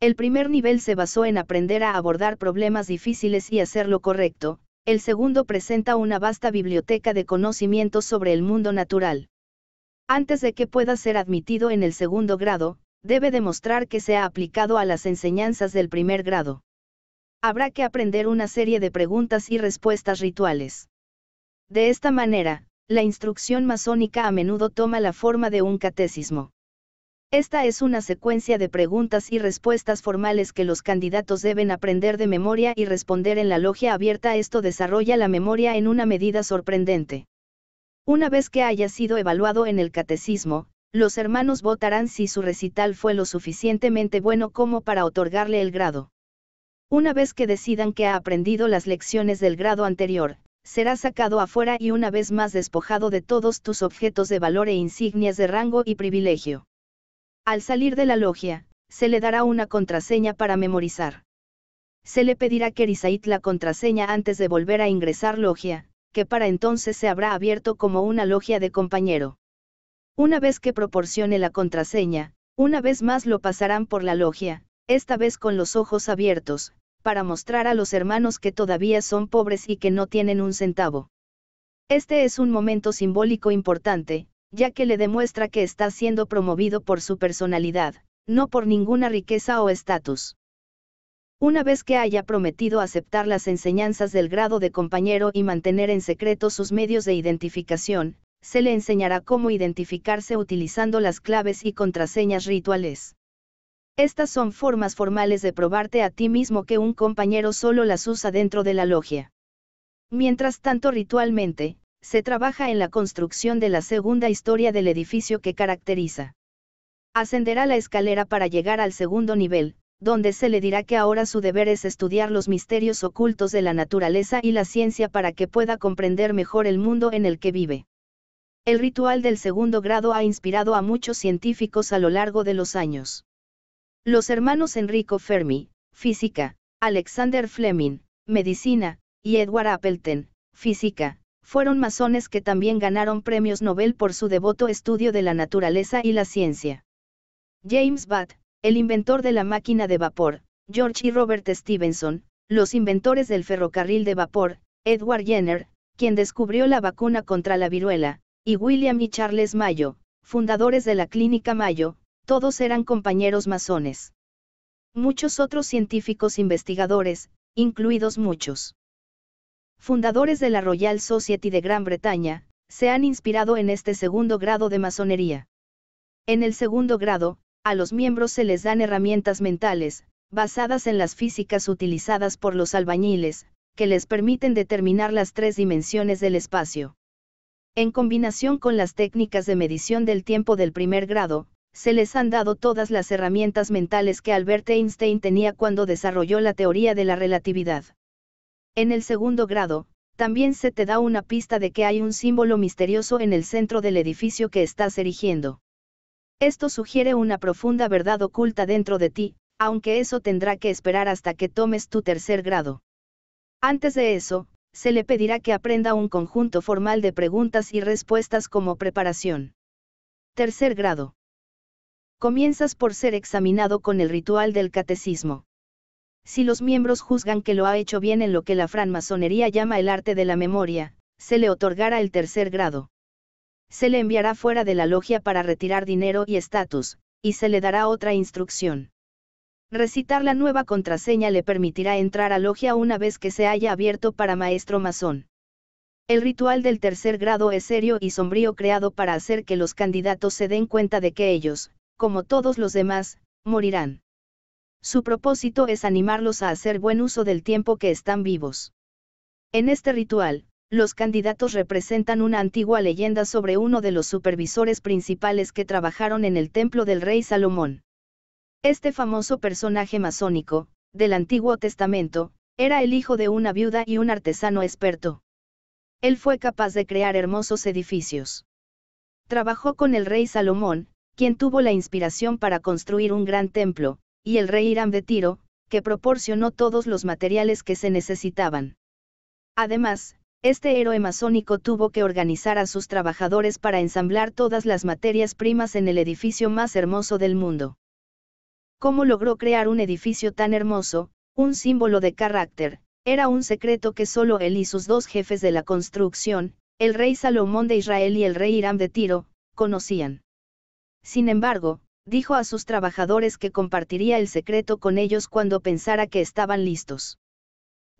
El primer nivel se basó en aprender a abordar problemas difíciles y hacer lo correcto, el segundo presenta una vasta biblioteca de conocimientos sobre el mundo natural. Antes de que pueda ser admitido en el segundo grado, debe demostrar que se ha aplicado a las enseñanzas del primer grado. Habrá que aprender una serie de preguntas y respuestas rituales. De esta manera, la instrucción masónica a menudo toma la forma de un catecismo. Esta es una secuencia de preguntas y respuestas formales que los candidatos deben aprender de memoria y responder en la logia abierta. Esto desarrolla la memoria en una medida sorprendente. Una vez que haya sido evaluado en el catecismo, los hermanos votarán si su recital fue lo suficientemente bueno como para otorgarle el grado. Una vez que decidan que ha aprendido las lecciones del grado anterior, será sacado afuera y una vez más despojado de todos tus objetos de valor e insignias de rango y privilegio. Al salir de la logia, se le dará una contraseña para memorizar. Se le pedirá que la contraseña antes de volver a ingresar logia, que para entonces se habrá abierto como una logia de compañero. Una vez que proporcione la contraseña, una vez más lo pasarán por la logia, esta vez con los ojos abiertos, para mostrar a los hermanos que todavía son pobres y que no tienen un centavo. Este es un momento simbólico importante, ya que le demuestra que está siendo promovido por su personalidad, no por ninguna riqueza o estatus. Una vez que haya prometido aceptar las enseñanzas del grado de compañero y mantener en secreto sus medios de identificación, se le enseñará cómo identificarse utilizando las claves y contraseñas rituales. Estas son formas formales de probarte a ti mismo que un compañero solo las usa dentro de la logia. Mientras tanto ritualmente, se trabaja en la construcción de la segunda historia del edificio que caracteriza. Ascenderá la escalera para llegar al segundo nivel, donde se le dirá que ahora su deber es estudiar los misterios ocultos de la naturaleza y la ciencia para que pueda comprender mejor el mundo en el que vive. El ritual del segundo grado ha inspirado a muchos científicos a lo largo de los años. Los hermanos Enrico Fermi, física, Alexander Fleming, medicina, y Edward Appleton, física, fueron masones que también ganaron premios Nobel por su devoto estudio de la naturaleza y la ciencia. James Watt, el inventor de la máquina de vapor, George y e. Robert Stevenson, los inventores del ferrocarril de vapor, Edward Jenner, quien descubrió la vacuna contra la viruela, y William y e. Charles Mayo, fundadores de la Clínica Mayo, todos eran compañeros masones. Muchos otros científicos investigadores, incluidos muchos fundadores de la Royal Society de Gran Bretaña, se han inspirado en este segundo grado de masonería. En el segundo grado, a los miembros se les dan herramientas mentales, basadas en las físicas utilizadas por los albañiles, que les permiten determinar las tres dimensiones del espacio. En combinación con las técnicas de medición del tiempo del primer grado, se les han dado todas las herramientas mentales que Albert Einstein tenía cuando desarrolló la teoría de la relatividad. En el segundo grado, también se te da una pista de que hay un símbolo misterioso en el centro del edificio que estás erigiendo. Esto sugiere una profunda verdad oculta dentro de ti, aunque eso tendrá que esperar hasta que tomes tu tercer grado. Antes de eso, se le pedirá que aprenda un conjunto formal de preguntas y respuestas como preparación. Tercer grado. Comienzas por ser examinado con el ritual del catecismo. Si los miembros juzgan que lo ha hecho bien en lo que la franmasonería llama el arte de la memoria, se le otorgará el tercer grado se le enviará fuera de la logia para retirar dinero y estatus, y se le dará otra instrucción. Recitar la nueva contraseña le permitirá entrar a logia una vez que se haya abierto para maestro masón. El ritual del tercer grado es serio y sombrío creado para hacer que los candidatos se den cuenta de que ellos, como todos los demás, morirán. Su propósito es animarlos a hacer buen uso del tiempo que están vivos. En este ritual, los candidatos representan una antigua leyenda sobre uno de los supervisores principales que trabajaron en el templo del rey Salomón. Este famoso personaje masónico, del Antiguo Testamento, era el hijo de una viuda y un artesano experto. Él fue capaz de crear hermosos edificios. Trabajó con el rey Salomón, quien tuvo la inspiración para construir un gran templo, y el rey Irán de Tiro, que proporcionó todos los materiales que se necesitaban. Además, este héroe masónico tuvo que organizar a sus trabajadores para ensamblar todas las materias primas en el edificio más hermoso del mundo. ¿Cómo logró crear un edificio tan hermoso, un símbolo de carácter? Era un secreto que solo él y sus dos jefes de la construcción, el rey Salomón de Israel y el rey Hiram de Tiro, conocían. Sin embargo, dijo a sus trabajadores que compartiría el secreto con ellos cuando pensara que estaban listos.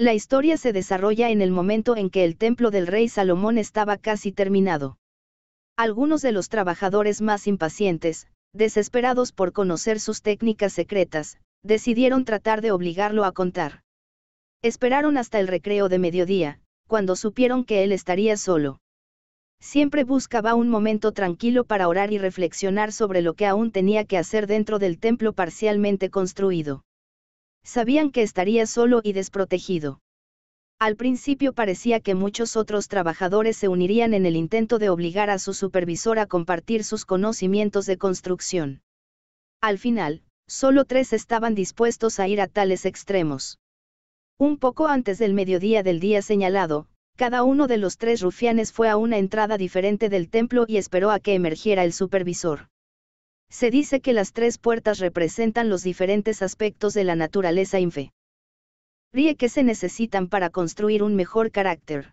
La historia se desarrolla en el momento en que el templo del rey Salomón estaba casi terminado. Algunos de los trabajadores más impacientes, desesperados por conocer sus técnicas secretas, decidieron tratar de obligarlo a contar. Esperaron hasta el recreo de mediodía, cuando supieron que él estaría solo. Siempre buscaba un momento tranquilo para orar y reflexionar sobre lo que aún tenía que hacer dentro del templo parcialmente construido. Sabían que estaría solo y desprotegido. Al principio parecía que muchos otros trabajadores se unirían en el intento de obligar a su supervisor a compartir sus conocimientos de construcción. Al final, solo tres estaban dispuestos a ir a tales extremos. Un poco antes del mediodía del día señalado, cada uno de los tres rufianes fue a una entrada diferente del templo y esperó a que emergiera el supervisor. Se dice que las tres puertas representan los diferentes aspectos de la naturaleza infe. Ríe que se necesitan para construir un mejor carácter.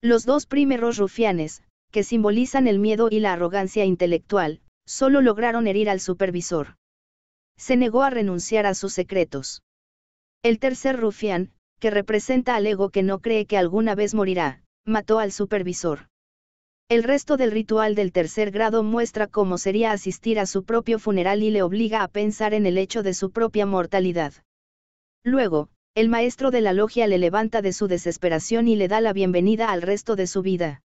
Los dos primeros rufianes, que simbolizan el miedo y la arrogancia intelectual, solo lograron herir al supervisor. Se negó a renunciar a sus secretos. El tercer rufián, que representa al ego que no cree que alguna vez morirá, mató al supervisor. El resto del ritual del tercer grado muestra cómo sería asistir a su propio funeral y le obliga a pensar en el hecho de su propia mortalidad. Luego, el maestro de la logia le levanta de su desesperación y le da la bienvenida al resto de su vida.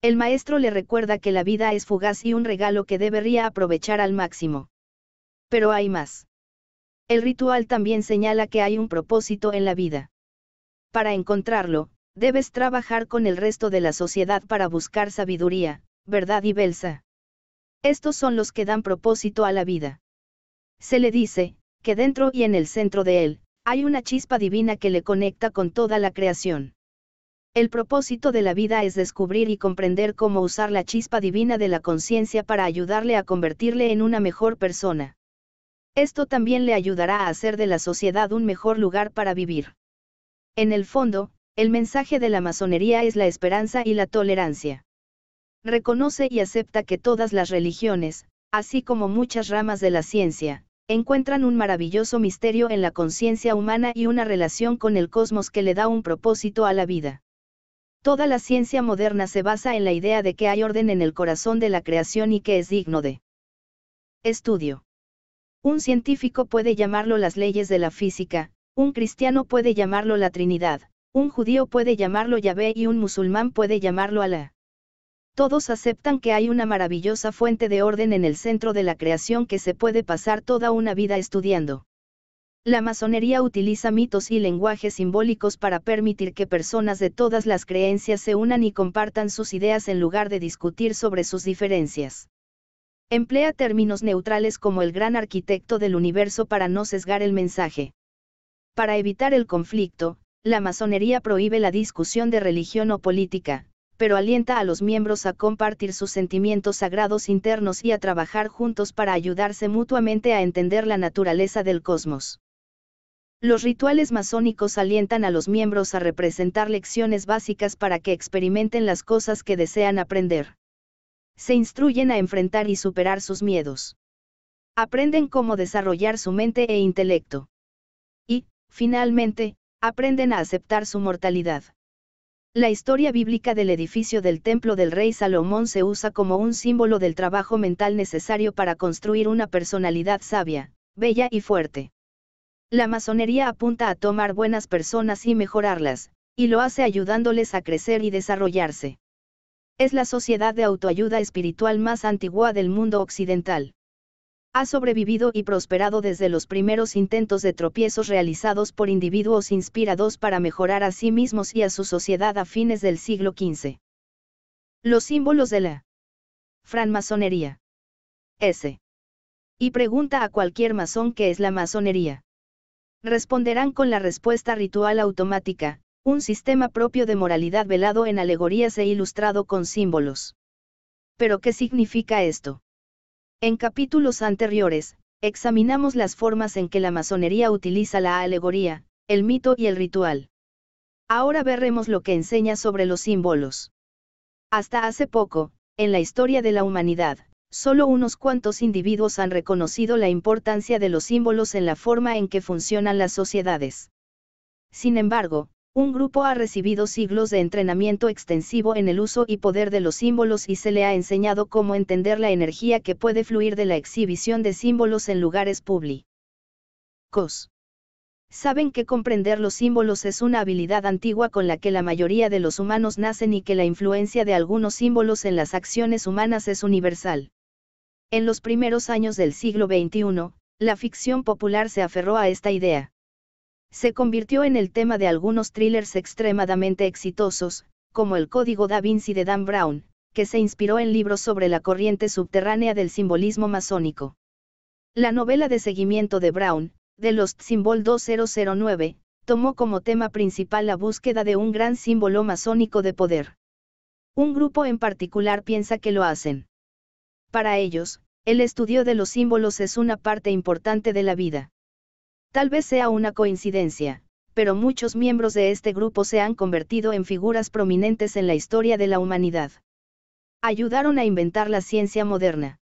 El maestro le recuerda que la vida es fugaz y un regalo que debería aprovechar al máximo. Pero hay más. El ritual también señala que hay un propósito en la vida. Para encontrarlo, Debes trabajar con el resto de la sociedad para buscar sabiduría, verdad y belsa. Estos son los que dan propósito a la vida. Se le dice, que dentro y en el centro de él, hay una chispa divina que le conecta con toda la creación. El propósito de la vida es descubrir y comprender cómo usar la chispa divina de la conciencia para ayudarle a convertirle en una mejor persona. Esto también le ayudará a hacer de la sociedad un mejor lugar para vivir. En el fondo, el mensaje de la masonería es la esperanza y la tolerancia. Reconoce y acepta que todas las religiones, así como muchas ramas de la ciencia, encuentran un maravilloso misterio en la conciencia humana y una relación con el cosmos que le da un propósito a la vida. Toda la ciencia moderna se basa en la idea de que hay orden en el corazón de la creación y que es digno de estudio. Un científico puede llamarlo las leyes de la física, un cristiano puede llamarlo la Trinidad, un judío puede llamarlo Yahvé y un musulmán puede llamarlo Alá. Todos aceptan que hay una maravillosa fuente de orden en el centro de la creación que se puede pasar toda una vida estudiando. La masonería utiliza mitos y lenguajes simbólicos para permitir que personas de todas las creencias se unan y compartan sus ideas en lugar de discutir sobre sus diferencias. Emplea términos neutrales como el gran arquitecto del universo para no sesgar el mensaje. Para evitar el conflicto, la masonería prohíbe la discusión de religión o política, pero alienta a los miembros a compartir sus sentimientos sagrados internos y a trabajar juntos para ayudarse mutuamente a entender la naturaleza del cosmos. Los rituales masónicos alientan a los miembros a representar lecciones básicas para que experimenten las cosas que desean aprender. Se instruyen a enfrentar y superar sus miedos. Aprenden cómo desarrollar su mente e intelecto. Y, finalmente, aprenden a aceptar su mortalidad. La historia bíblica del edificio del templo del rey Salomón se usa como un símbolo del trabajo mental necesario para construir una personalidad sabia, bella y fuerte. La masonería apunta a tomar buenas personas y mejorarlas, y lo hace ayudándoles a crecer y desarrollarse. Es la sociedad de autoayuda espiritual más antigua del mundo occidental ha sobrevivido y prosperado desde los primeros intentos de tropiezos realizados por individuos inspirados para mejorar a sí mismos y a su sociedad a fines del siglo XV. Los símbolos de la franmasonería. S. Y pregunta a cualquier masón qué es la masonería. Responderán con la respuesta ritual automática, un sistema propio de moralidad velado en alegorías e ilustrado con símbolos. Pero ¿qué significa esto? En capítulos anteriores, examinamos las formas en que la masonería utiliza la alegoría, el mito y el ritual. Ahora veremos lo que enseña sobre los símbolos. Hasta hace poco, en la historia de la humanidad, solo unos cuantos individuos han reconocido la importancia de los símbolos en la forma en que funcionan las sociedades. Sin embargo, un grupo ha recibido siglos de entrenamiento extensivo en el uso y poder de los símbolos y se le ha enseñado cómo entender la energía que puede fluir de la exhibición de símbolos en lugares públicos. Saben que comprender los símbolos es una habilidad antigua con la que la mayoría de los humanos nacen y que la influencia de algunos símbolos en las acciones humanas es universal. En los primeros años del siglo XXI, la ficción popular se aferró a esta idea se convirtió en el tema de algunos thrillers extremadamente exitosos, como El Código da Vinci de Dan Brown, que se inspiró en libros sobre la corriente subterránea del simbolismo masónico. La novela de seguimiento de Brown, The Lost Symbol 2009, tomó como tema principal la búsqueda de un gran símbolo masónico de poder. Un grupo en particular piensa que lo hacen. Para ellos, el estudio de los símbolos es una parte importante de la vida. Tal vez sea una coincidencia, pero muchos miembros de este grupo se han convertido en figuras prominentes en la historia de la humanidad. Ayudaron a inventar la ciencia moderna.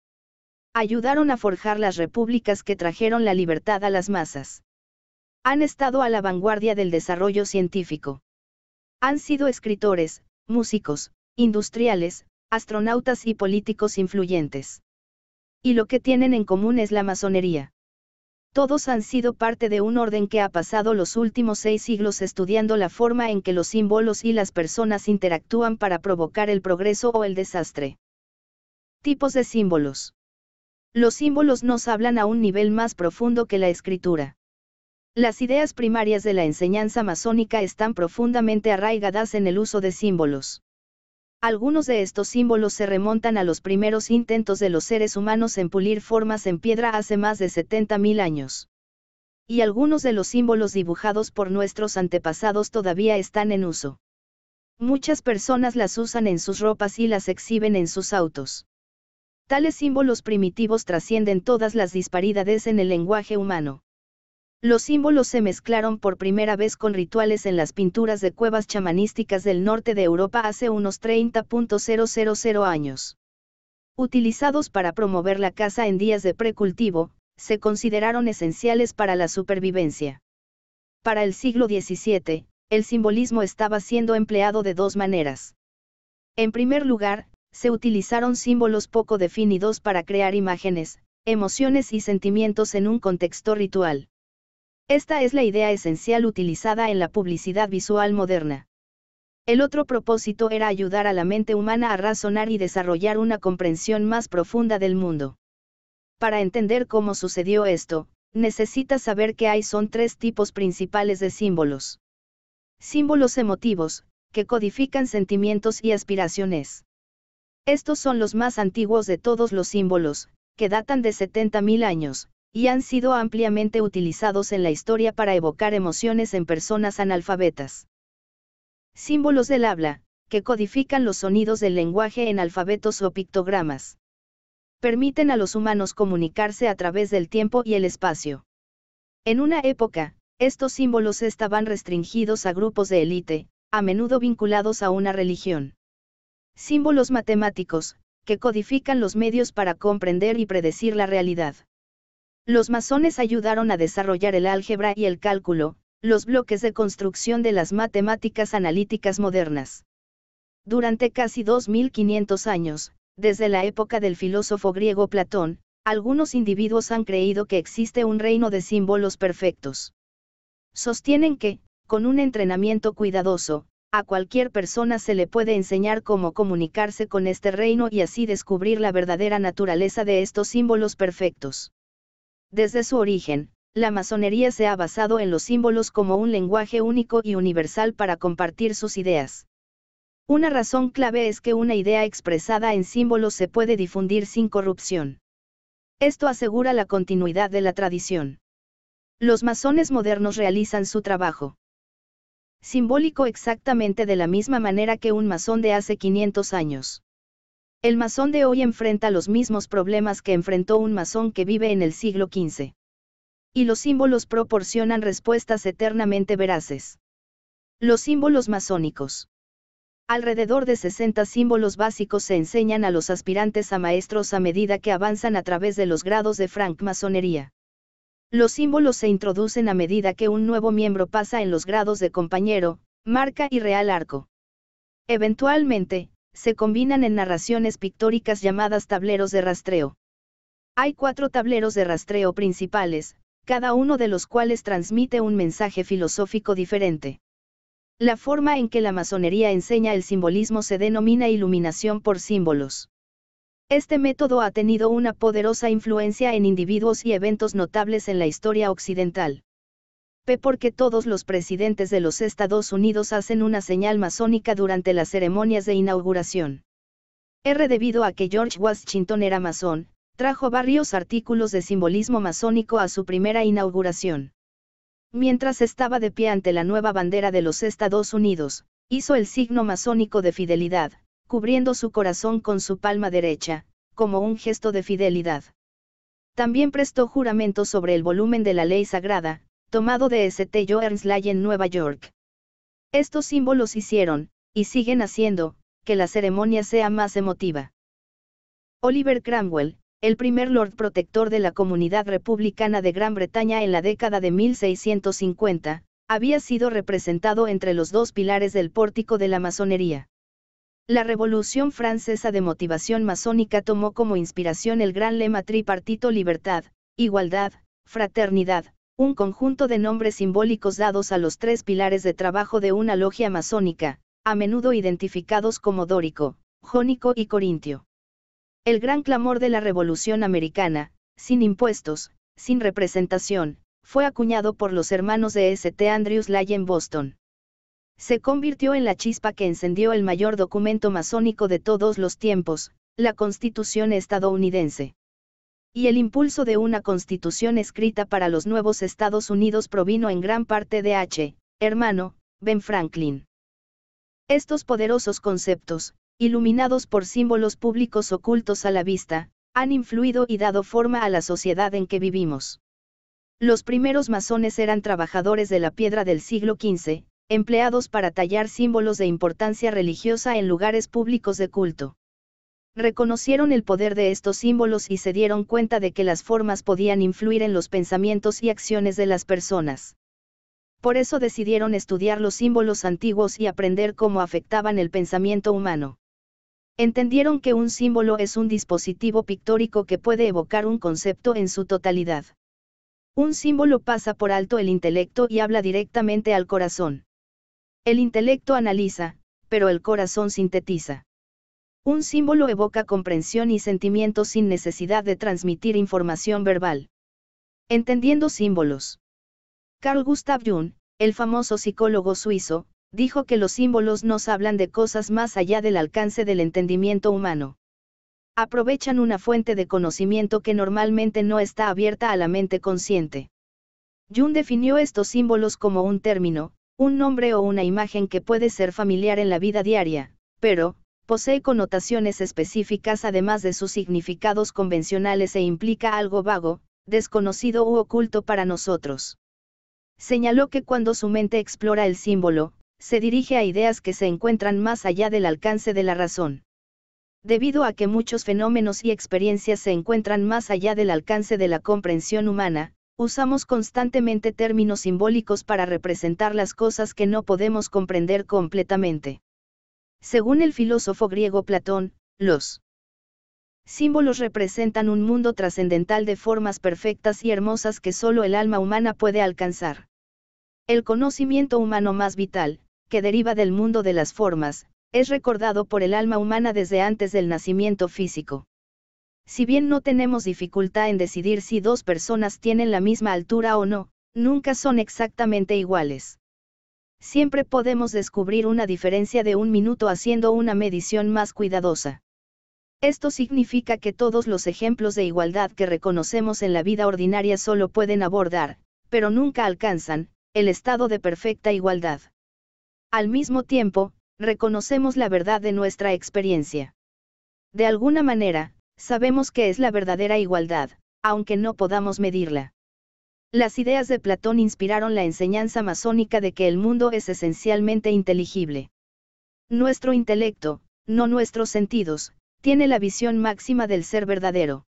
Ayudaron a forjar las repúblicas que trajeron la libertad a las masas. Han estado a la vanguardia del desarrollo científico. Han sido escritores, músicos, industriales, astronautas y políticos influyentes. Y lo que tienen en común es la masonería todos han sido parte de un orden que ha pasado los últimos seis siglos estudiando la forma en que los símbolos y las personas interactúan para provocar el progreso o el desastre. Tipos de símbolos. Los símbolos nos hablan a un nivel más profundo que la escritura. Las ideas primarias de la enseñanza masónica están profundamente arraigadas en el uso de símbolos. Algunos de estos símbolos se remontan a los primeros intentos de los seres humanos en pulir formas en piedra hace más de 70.000 años. Y algunos de los símbolos dibujados por nuestros antepasados todavía están en uso. Muchas personas las usan en sus ropas y las exhiben en sus autos. Tales símbolos primitivos trascienden todas las disparidades en el lenguaje humano. Los símbolos se mezclaron por primera vez con rituales en las pinturas de cuevas chamanísticas del norte de Europa hace unos 30.000 años. Utilizados para promover la caza en días de precultivo, se consideraron esenciales para la supervivencia. Para el siglo XVII, el simbolismo estaba siendo empleado de dos maneras. En primer lugar, se utilizaron símbolos poco definidos para crear imágenes, emociones y sentimientos en un contexto ritual. Esta es la idea esencial utilizada en la publicidad visual moderna. El otro propósito era ayudar a la mente humana a razonar y desarrollar una comprensión más profunda del mundo. Para entender cómo sucedió esto, necesitas saber que hay son tres tipos principales de símbolos. Símbolos emotivos, que codifican sentimientos y aspiraciones. Estos son los más antiguos de todos los símbolos, que datan de 70.000 años, y han sido ampliamente utilizados en la historia para evocar emociones en personas analfabetas. Símbolos del habla, que codifican los sonidos del lenguaje en alfabetos o pictogramas. Permiten a los humanos comunicarse a través del tiempo y el espacio. En una época, estos símbolos estaban restringidos a grupos de élite, a menudo vinculados a una religión. Símbolos matemáticos, que codifican los medios para comprender y predecir la realidad. Los masones ayudaron a desarrollar el álgebra y el cálculo, los bloques de construcción de las matemáticas analíticas modernas. Durante casi 2500 años, desde la época del filósofo griego Platón, algunos individuos han creído que existe un reino de símbolos perfectos. Sostienen que, con un entrenamiento cuidadoso, a cualquier persona se le puede enseñar cómo comunicarse con este reino y así descubrir la verdadera naturaleza de estos símbolos perfectos. Desde su origen, la masonería se ha basado en los símbolos como un lenguaje único y universal para compartir sus ideas. Una razón clave es que una idea expresada en símbolos se puede difundir sin corrupción. Esto asegura la continuidad de la tradición. Los masones modernos realizan su trabajo simbólico exactamente de la misma manera que un masón de hace 500 años. El masón de hoy enfrenta los mismos problemas que enfrentó un masón que vive en el siglo XV. Y los símbolos proporcionan respuestas eternamente veraces. Los símbolos masónicos. Alrededor de 60 símbolos básicos se enseñan a los aspirantes a maestros a medida que avanzan a través de los grados de francmasonería. Los símbolos se introducen a medida que un nuevo miembro pasa en los grados de compañero, marca y real arco. Eventualmente, se combinan en narraciones pictóricas llamadas tableros de rastreo. Hay cuatro tableros de rastreo principales, cada uno de los cuales transmite un mensaje filosófico diferente. La forma en que la masonería enseña el simbolismo se denomina iluminación por símbolos. Este método ha tenido una poderosa influencia en individuos y eventos notables en la historia occidental. P. Porque todos los presidentes de los Estados Unidos hacen una señal masónica durante las ceremonias de inauguración. R. Debido a que George Washington era masón, trajo varios artículos de simbolismo masónico a su primera inauguración. Mientras estaba de pie ante la nueva bandera de los Estados Unidos, hizo el signo masónico de fidelidad, cubriendo su corazón con su palma derecha, como un gesto de fidelidad. También prestó juramento sobre el volumen de la ley sagrada, tomado de St. Joernsley en Nueva York. Estos símbolos hicieron, y siguen haciendo, que la ceremonia sea más emotiva. Oliver Cromwell, el primer Lord Protector de la comunidad republicana de Gran Bretaña en la década de 1650, había sido representado entre los dos pilares del pórtico de la masonería. La Revolución Francesa de motivación masónica tomó como inspiración el gran lema tripartito libertad, igualdad, fraternidad, un conjunto de nombres simbólicos dados a los tres pilares de trabajo de una logia masónica, a menudo identificados como dórico, jónico y corintio. El gran clamor de la Revolución Americana, sin impuestos, sin representación, fue acuñado por los hermanos de St. Andrews Lay en Boston. Se convirtió en la chispa que encendió el mayor documento masónico de todos los tiempos, la Constitución estadounidense y el impulso de una constitución escrita para los nuevos Estados Unidos provino en gran parte de H. hermano, Ben Franklin. Estos poderosos conceptos, iluminados por símbolos públicos ocultos a la vista, han influido y dado forma a la sociedad en que vivimos. Los primeros masones eran trabajadores de la piedra del siglo XV, empleados para tallar símbolos de importancia religiosa en lugares públicos de culto reconocieron el poder de estos símbolos y se dieron cuenta de que las formas podían influir en los pensamientos y acciones de las personas. Por eso decidieron estudiar los símbolos antiguos y aprender cómo afectaban el pensamiento humano. Entendieron que un símbolo es un dispositivo pictórico que puede evocar un concepto en su totalidad. Un símbolo pasa por alto el intelecto y habla directamente al corazón. El intelecto analiza, pero el corazón sintetiza. Un símbolo evoca comprensión y sentimiento sin necesidad de transmitir información verbal. Entendiendo símbolos. Carl Gustav Jung, el famoso psicólogo suizo, dijo que los símbolos nos hablan de cosas más allá del alcance del entendimiento humano. Aprovechan una fuente de conocimiento que normalmente no está abierta a la mente consciente. Jung definió estos símbolos como un término, un nombre o una imagen que puede ser familiar en la vida diaria, pero, posee connotaciones específicas además de sus significados convencionales e implica algo vago, desconocido u oculto para nosotros. Señaló que cuando su mente explora el símbolo, se dirige a ideas que se encuentran más allá del alcance de la razón. Debido a que muchos fenómenos y experiencias se encuentran más allá del alcance de la comprensión humana, usamos constantemente términos simbólicos para representar las cosas que no podemos comprender completamente. Según el filósofo griego Platón, los símbolos representan un mundo trascendental de formas perfectas y hermosas que solo el alma humana puede alcanzar. El conocimiento humano más vital, que deriva del mundo de las formas, es recordado por el alma humana desde antes del nacimiento físico. Si bien no tenemos dificultad en decidir si dos personas tienen la misma altura o no, nunca son exactamente iguales siempre podemos descubrir una diferencia de un minuto haciendo una medición más cuidadosa. Esto significa que todos los ejemplos de igualdad que reconocemos en la vida ordinaria solo pueden abordar, pero nunca alcanzan, el estado de perfecta igualdad. Al mismo tiempo, reconocemos la verdad de nuestra experiencia. De alguna manera, sabemos que es la verdadera igualdad, aunque no podamos medirla. Las ideas de Platón inspiraron la enseñanza masónica de que el mundo es esencialmente inteligible. Nuestro intelecto, no nuestros sentidos, tiene la visión máxima del ser verdadero.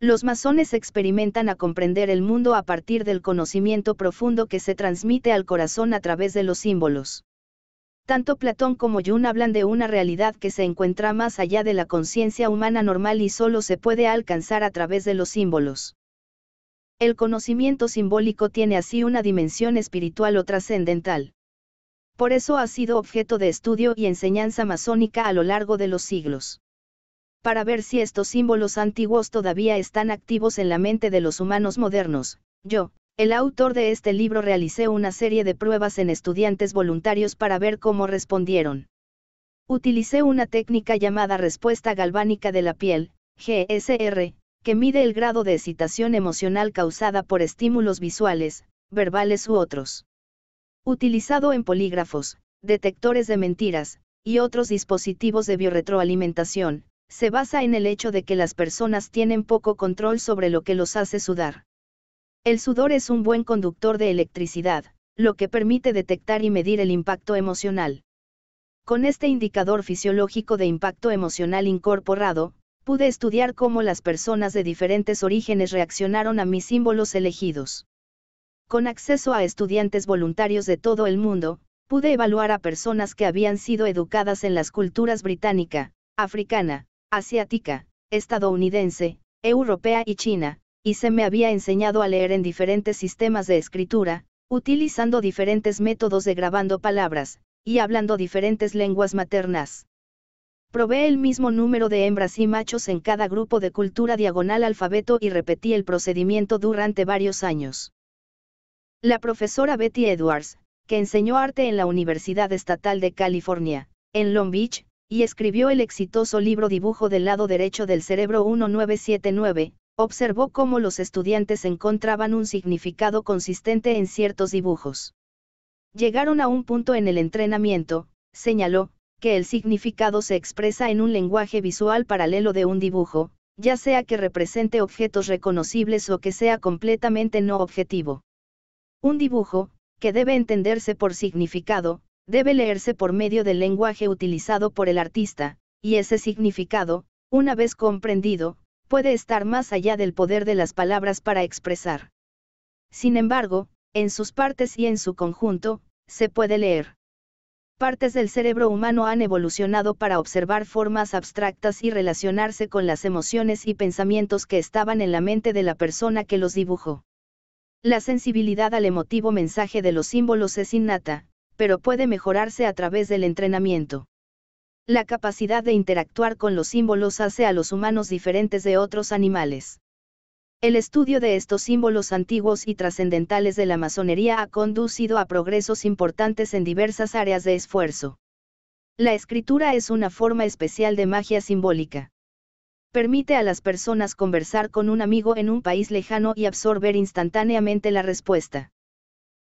Los masones experimentan a comprender el mundo a partir del conocimiento profundo que se transmite al corazón a través de los símbolos. Tanto Platón como Jung hablan de una realidad que se encuentra más allá de la conciencia humana normal y solo se puede alcanzar a través de los símbolos. El conocimiento simbólico tiene así una dimensión espiritual o trascendental. Por eso ha sido objeto de estudio y enseñanza masónica a lo largo de los siglos. Para ver si estos símbolos antiguos todavía están activos en la mente de los humanos modernos, yo, el autor de este libro realicé una serie de pruebas en estudiantes voluntarios para ver cómo respondieron. Utilicé una técnica llamada respuesta galvánica de la piel, GSR, que mide el grado de excitación emocional causada por estímulos visuales, verbales u otros. Utilizado en polígrafos, detectores de mentiras, y otros dispositivos de biorretroalimentación, se basa en el hecho de que las personas tienen poco control sobre lo que los hace sudar. El sudor es un buen conductor de electricidad, lo que permite detectar y medir el impacto emocional. Con este indicador fisiológico de impacto emocional incorporado, pude estudiar cómo las personas de diferentes orígenes reaccionaron a mis símbolos elegidos. Con acceso a estudiantes voluntarios de todo el mundo, pude evaluar a personas que habían sido educadas en las culturas británica, africana, asiática, estadounidense, europea y china, y se me había enseñado a leer en diferentes sistemas de escritura, utilizando diferentes métodos de grabando palabras, y hablando diferentes lenguas maternas. Probé el mismo número de hembras y machos en cada grupo de cultura diagonal alfabeto y repetí el procedimiento durante varios años. La profesora Betty Edwards, que enseñó arte en la Universidad Estatal de California, en Long Beach, y escribió el exitoso libro Dibujo del lado derecho del cerebro 1979, observó cómo los estudiantes encontraban un significado consistente en ciertos dibujos. Llegaron a un punto en el entrenamiento, señaló, que el significado se expresa en un lenguaje visual paralelo de un dibujo, ya sea que represente objetos reconocibles o que sea completamente no objetivo. Un dibujo, que debe entenderse por significado, debe leerse por medio del lenguaje utilizado por el artista, y ese significado, una vez comprendido, puede estar más allá del poder de las palabras para expresar. Sin embargo, en sus partes y en su conjunto, se puede leer partes del cerebro humano han evolucionado para observar formas abstractas y relacionarse con las emociones y pensamientos que estaban en la mente de la persona que los dibujó. La sensibilidad al emotivo mensaje de los símbolos es innata, pero puede mejorarse a través del entrenamiento. La capacidad de interactuar con los símbolos hace a los humanos diferentes de otros animales. El estudio de estos símbolos antiguos y trascendentales de la masonería ha conducido a progresos importantes en diversas áreas de esfuerzo. La escritura es una forma especial de magia simbólica. Permite a las personas conversar con un amigo en un país lejano y absorber instantáneamente la respuesta.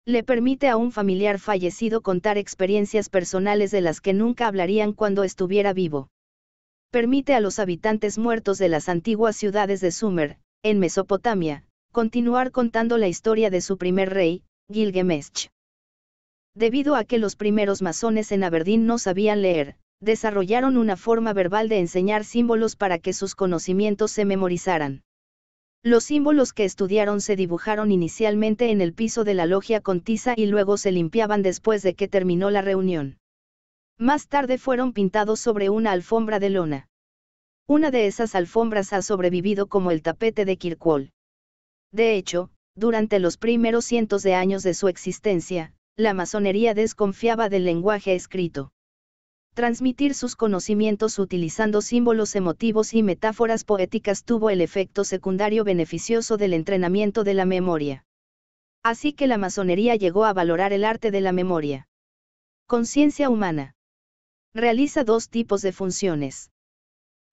Le permite a un familiar fallecido contar experiencias personales de las que nunca hablarían cuando estuviera vivo. Permite a los habitantes muertos de las antiguas ciudades de Sumer, en Mesopotamia, continuar contando la historia de su primer rey, Gilgamesh. Debido a que los primeros masones en Aberdeen no sabían leer, desarrollaron una forma verbal de enseñar símbolos para que sus conocimientos se memorizaran. Los símbolos que estudiaron se dibujaron inicialmente en el piso de la logia con tiza y luego se limpiaban después de que terminó la reunión. Más tarde fueron pintados sobre una alfombra de lona. Una de esas alfombras ha sobrevivido como el tapete de Kirkwall. De hecho, durante los primeros cientos de años de su existencia, la masonería desconfiaba del lenguaje escrito. Transmitir sus conocimientos utilizando símbolos emotivos y metáforas poéticas tuvo el efecto secundario beneficioso del entrenamiento de la memoria. Así que la masonería llegó a valorar el arte de la memoria. Conciencia humana. Realiza dos tipos de funciones.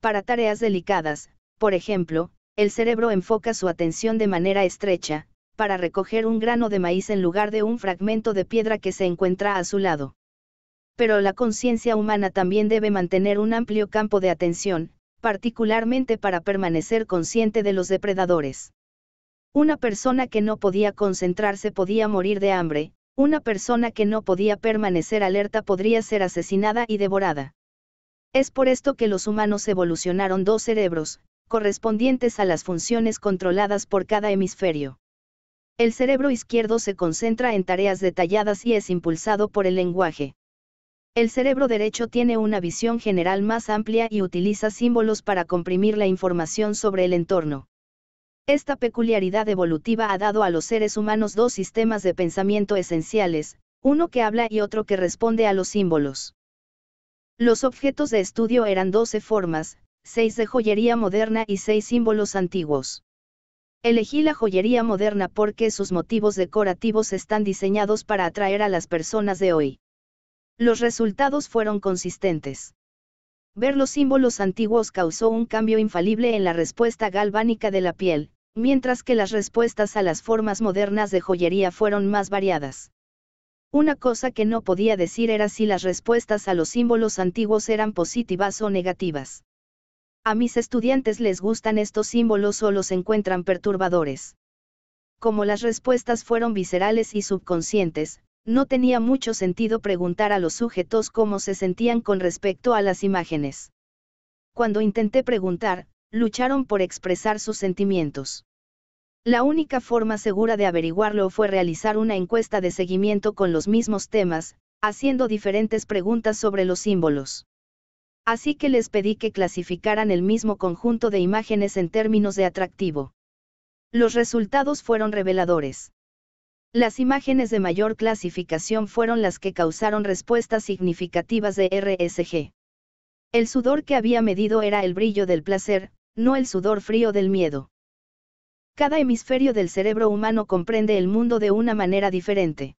Para tareas delicadas, por ejemplo, el cerebro enfoca su atención de manera estrecha, para recoger un grano de maíz en lugar de un fragmento de piedra que se encuentra a su lado. Pero la conciencia humana también debe mantener un amplio campo de atención, particularmente para permanecer consciente de los depredadores. Una persona que no podía concentrarse podía morir de hambre, una persona que no podía permanecer alerta podría ser asesinada y devorada. Es por esto que los humanos evolucionaron dos cerebros, correspondientes a las funciones controladas por cada hemisferio. El cerebro izquierdo se concentra en tareas detalladas y es impulsado por el lenguaje. El cerebro derecho tiene una visión general más amplia y utiliza símbolos para comprimir la información sobre el entorno. Esta peculiaridad evolutiva ha dado a los seres humanos dos sistemas de pensamiento esenciales, uno que habla y otro que responde a los símbolos. Los objetos de estudio eran 12 formas, 6 de joyería moderna y 6 símbolos antiguos. Elegí la joyería moderna porque sus motivos decorativos están diseñados para atraer a las personas de hoy. Los resultados fueron consistentes. Ver los símbolos antiguos causó un cambio infalible en la respuesta galvánica de la piel, mientras que las respuestas a las formas modernas de joyería fueron más variadas. Una cosa que no podía decir era si las respuestas a los símbolos antiguos eran positivas o negativas. A mis estudiantes les gustan estos símbolos o los encuentran perturbadores. Como las respuestas fueron viscerales y subconscientes, no tenía mucho sentido preguntar a los sujetos cómo se sentían con respecto a las imágenes. Cuando intenté preguntar, lucharon por expresar sus sentimientos. La única forma segura de averiguarlo fue realizar una encuesta de seguimiento con los mismos temas, haciendo diferentes preguntas sobre los símbolos. Así que les pedí que clasificaran el mismo conjunto de imágenes en términos de atractivo. Los resultados fueron reveladores. Las imágenes de mayor clasificación fueron las que causaron respuestas significativas de RSG. El sudor que había medido era el brillo del placer, no el sudor frío del miedo. Cada hemisferio del cerebro humano comprende el mundo de una manera diferente.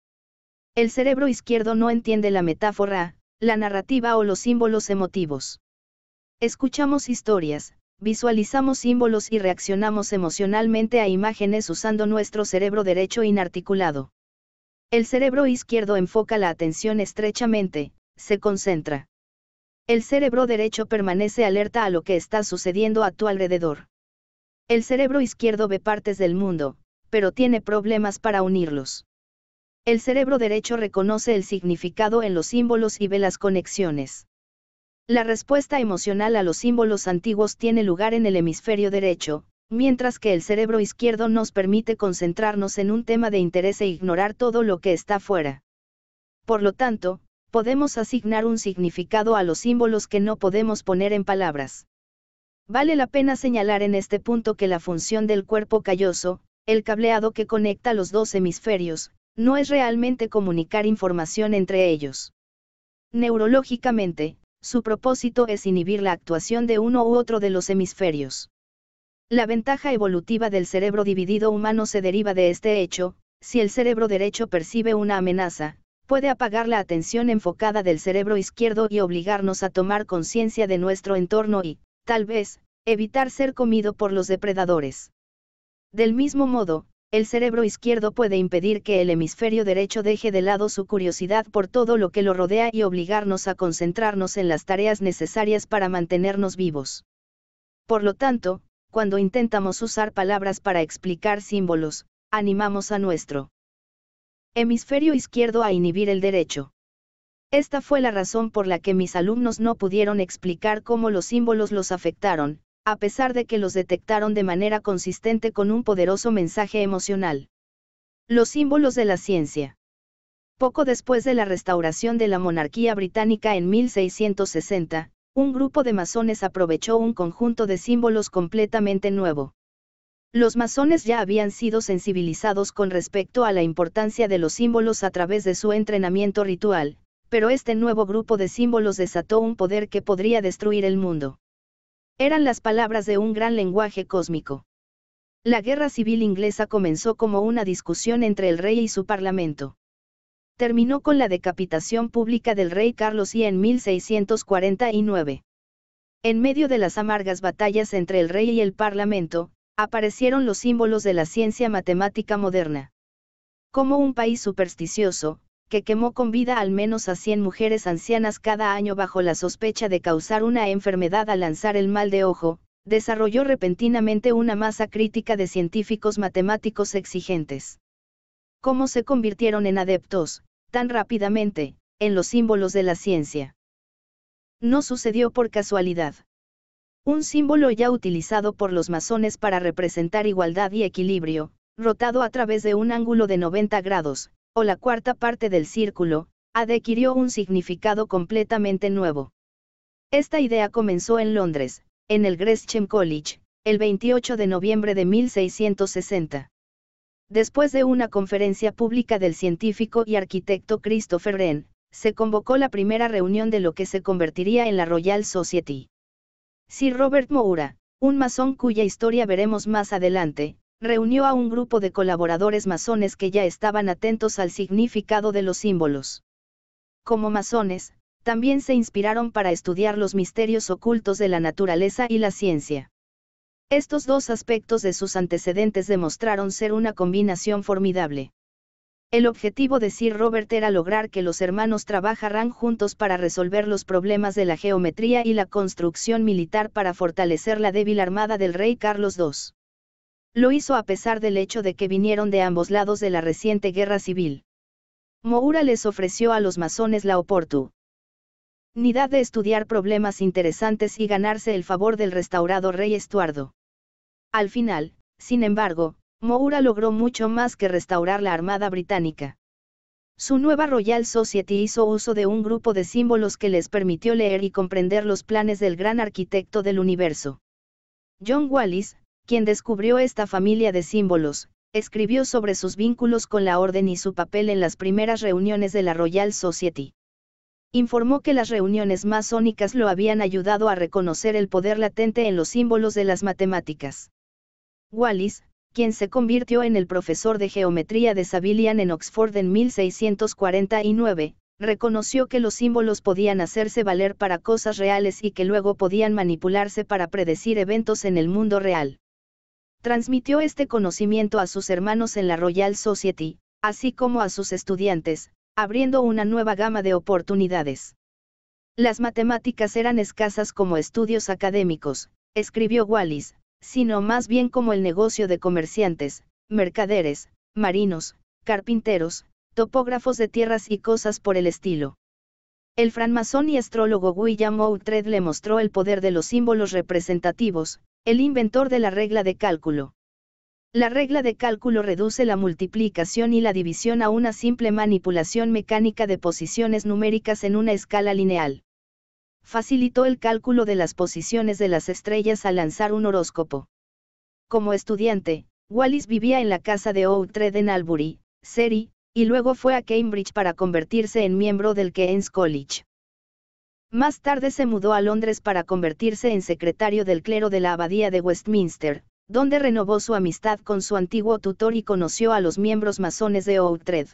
El cerebro izquierdo no entiende la metáfora, la narrativa o los símbolos emotivos. Escuchamos historias, visualizamos símbolos y reaccionamos emocionalmente a imágenes usando nuestro cerebro derecho inarticulado. El cerebro izquierdo enfoca la atención estrechamente, se concentra. El cerebro derecho permanece alerta a lo que está sucediendo a tu alrededor. El cerebro izquierdo ve partes del mundo, pero tiene problemas para unirlos. El cerebro derecho reconoce el significado en los símbolos y ve las conexiones. La respuesta emocional a los símbolos antiguos tiene lugar en el hemisferio derecho, mientras que el cerebro izquierdo nos permite concentrarnos en un tema de interés e ignorar todo lo que está fuera. Por lo tanto, podemos asignar un significado a los símbolos que no podemos poner en palabras. Vale la pena señalar en este punto que la función del cuerpo calloso, el cableado que conecta los dos hemisferios, no es realmente comunicar información entre ellos. Neurológicamente, su propósito es inhibir la actuación de uno u otro de los hemisferios. La ventaja evolutiva del cerebro dividido humano se deriva de este hecho, si el cerebro derecho percibe una amenaza, puede apagar la atención enfocada del cerebro izquierdo y obligarnos a tomar conciencia de nuestro entorno y, tal vez, evitar ser comido por los depredadores. Del mismo modo, el cerebro izquierdo puede impedir que el hemisferio derecho deje de lado su curiosidad por todo lo que lo rodea y obligarnos a concentrarnos en las tareas necesarias para mantenernos vivos. Por lo tanto, cuando intentamos usar palabras para explicar símbolos, animamos a nuestro hemisferio izquierdo a inhibir el derecho. Esta fue la razón por la que mis alumnos no pudieron explicar cómo los símbolos los afectaron, a pesar de que los detectaron de manera consistente con un poderoso mensaje emocional. Los símbolos de la ciencia. Poco después de la restauración de la monarquía británica en 1660, un grupo de masones aprovechó un conjunto de símbolos completamente nuevo. Los masones ya habían sido sensibilizados con respecto a la importancia de los símbolos a través de su entrenamiento ritual, pero este nuevo grupo de símbolos desató un poder que podría destruir el mundo. Eran las palabras de un gran lenguaje cósmico. La guerra civil inglesa comenzó como una discusión entre el rey y su parlamento. Terminó con la decapitación pública del rey Carlos I en 1649. En medio de las amargas batallas entre el rey y el parlamento, aparecieron los símbolos de la ciencia matemática moderna. Como un país supersticioso, que quemó con vida al menos a 100 mujeres ancianas cada año bajo la sospecha de causar una enfermedad al lanzar el mal de ojo, desarrolló repentinamente una masa crítica de científicos matemáticos exigentes. ¿Cómo se convirtieron en adeptos, tan rápidamente, en los símbolos de la ciencia? No sucedió por casualidad. Un símbolo ya utilizado por los masones para representar igualdad y equilibrio, rotado a través de un ángulo de 90 grados, o la cuarta parte del círculo, adquirió un significado completamente nuevo. Esta idea comenzó en Londres, en el Gresham College, el 28 de noviembre de 1660. Después de una conferencia pública del científico y arquitecto Christopher Wren, se convocó la primera reunión de lo que se convertiría en la Royal Society. Sir Robert Moura, un masón cuya historia veremos más adelante, reunió a un grupo de colaboradores masones que ya estaban atentos al significado de los símbolos. Como masones, también se inspiraron para estudiar los misterios ocultos de la naturaleza y la ciencia. Estos dos aspectos de sus antecedentes demostraron ser una combinación formidable. El objetivo de Sir Robert era lograr que los hermanos trabajaran juntos para resolver los problemas de la geometría y la construcción militar para fortalecer la débil armada del rey Carlos II. Lo hizo a pesar del hecho de que vinieron de ambos lados de la reciente guerra civil. Moura les ofreció a los masones la oportunidad de estudiar problemas interesantes y ganarse el favor del restaurado rey Estuardo. Al final, sin embargo, Moura logró mucho más que restaurar la Armada Británica. Su nueva Royal Society hizo uso de un grupo de símbolos que les permitió leer y comprender los planes del gran arquitecto del universo. John Wallis, quien descubrió esta familia de símbolos, escribió sobre sus vínculos con la orden y su papel en las primeras reuniones de la Royal Society. Informó que las reuniones masónicas lo habían ayudado a reconocer el poder latente en los símbolos de las matemáticas. Wallis, quien se convirtió en el profesor de geometría de Savilian en Oxford en 1649, reconoció que los símbolos podían hacerse valer para cosas reales y que luego podían manipularse para predecir eventos en el mundo real transmitió este conocimiento a sus hermanos en la Royal Society, así como a sus estudiantes, abriendo una nueva gama de oportunidades. Las matemáticas eran escasas como estudios académicos, escribió Wallis, sino más bien como el negocio de comerciantes, mercaderes, marinos, carpinteros, topógrafos de tierras y cosas por el estilo. El francmasón y astrólogo William Outred le mostró el poder de los símbolos representativos, el inventor de la regla de cálculo. La regla de cálculo reduce la multiplicación y la división a una simple manipulación mecánica de posiciones numéricas en una escala lineal. Facilitó el cálculo de las posiciones de las estrellas al lanzar un horóscopo. Como estudiante, Wallis vivía en la casa de Outred en Albury, Surrey, y luego fue a Cambridge para convertirse en miembro del Keynes College. Más tarde se mudó a Londres para convertirse en secretario del clero de la abadía de Westminster, donde renovó su amistad con su antiguo tutor y conoció a los miembros masones de Outred.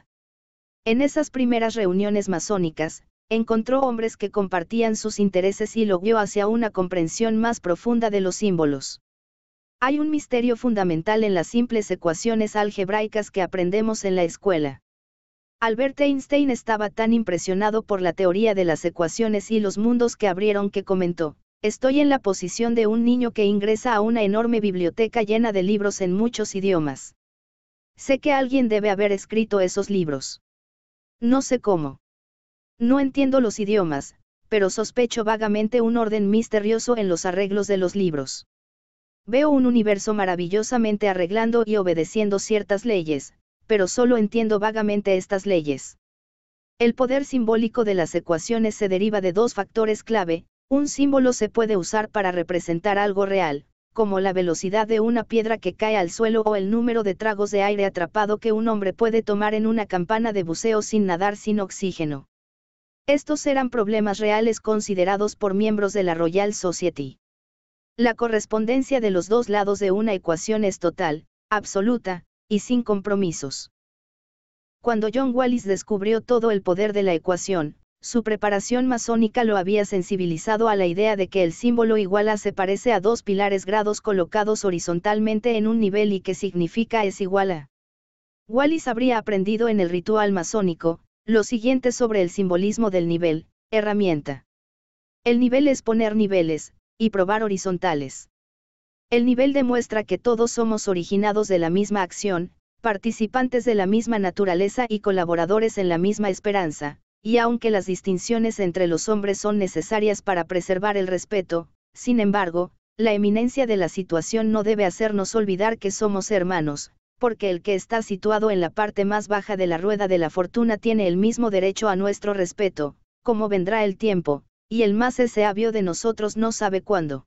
En esas primeras reuniones masónicas, encontró hombres que compartían sus intereses y lo guió hacia una comprensión más profunda de los símbolos. Hay un misterio fundamental en las simples ecuaciones algebraicas que aprendemos en la escuela. Albert Einstein estaba tan impresionado por la teoría de las ecuaciones y los mundos que abrieron que comentó, estoy en la posición de un niño que ingresa a una enorme biblioteca llena de libros en muchos idiomas. Sé que alguien debe haber escrito esos libros. No sé cómo. No entiendo los idiomas, pero sospecho vagamente un orden misterioso en los arreglos de los libros. Veo un universo maravillosamente arreglando y obedeciendo ciertas leyes, pero solo entiendo vagamente estas leyes. El poder simbólico de las ecuaciones se deriva de dos factores clave, un símbolo se puede usar para representar algo real, como la velocidad de una piedra que cae al suelo o el número de tragos de aire atrapado que un hombre puede tomar en una campana de buceo sin nadar sin oxígeno. Estos eran problemas reales considerados por miembros de la Royal Society. La correspondencia de los dos lados de una ecuación es total, absoluta, y sin compromisos. Cuando John Wallis descubrió todo el poder de la ecuación, su preparación masónica lo había sensibilizado a la idea de que el símbolo igual a se parece a dos pilares grados colocados horizontalmente en un nivel y que significa es igual a. Wallis habría aprendido en el ritual masónico, lo siguiente sobre el simbolismo del nivel, herramienta. El nivel es poner niveles, y probar horizontales. El nivel demuestra que todos somos originados de la misma acción, participantes de la misma naturaleza y colaboradores en la misma esperanza, y aunque las distinciones entre los hombres son necesarias para preservar el respeto, sin embargo, la eminencia de la situación no debe hacernos olvidar que somos hermanos, porque el que está situado en la parte más baja de la rueda de la fortuna tiene el mismo derecho a nuestro respeto, como vendrá el tiempo, y el más sabio de nosotros no sabe cuándo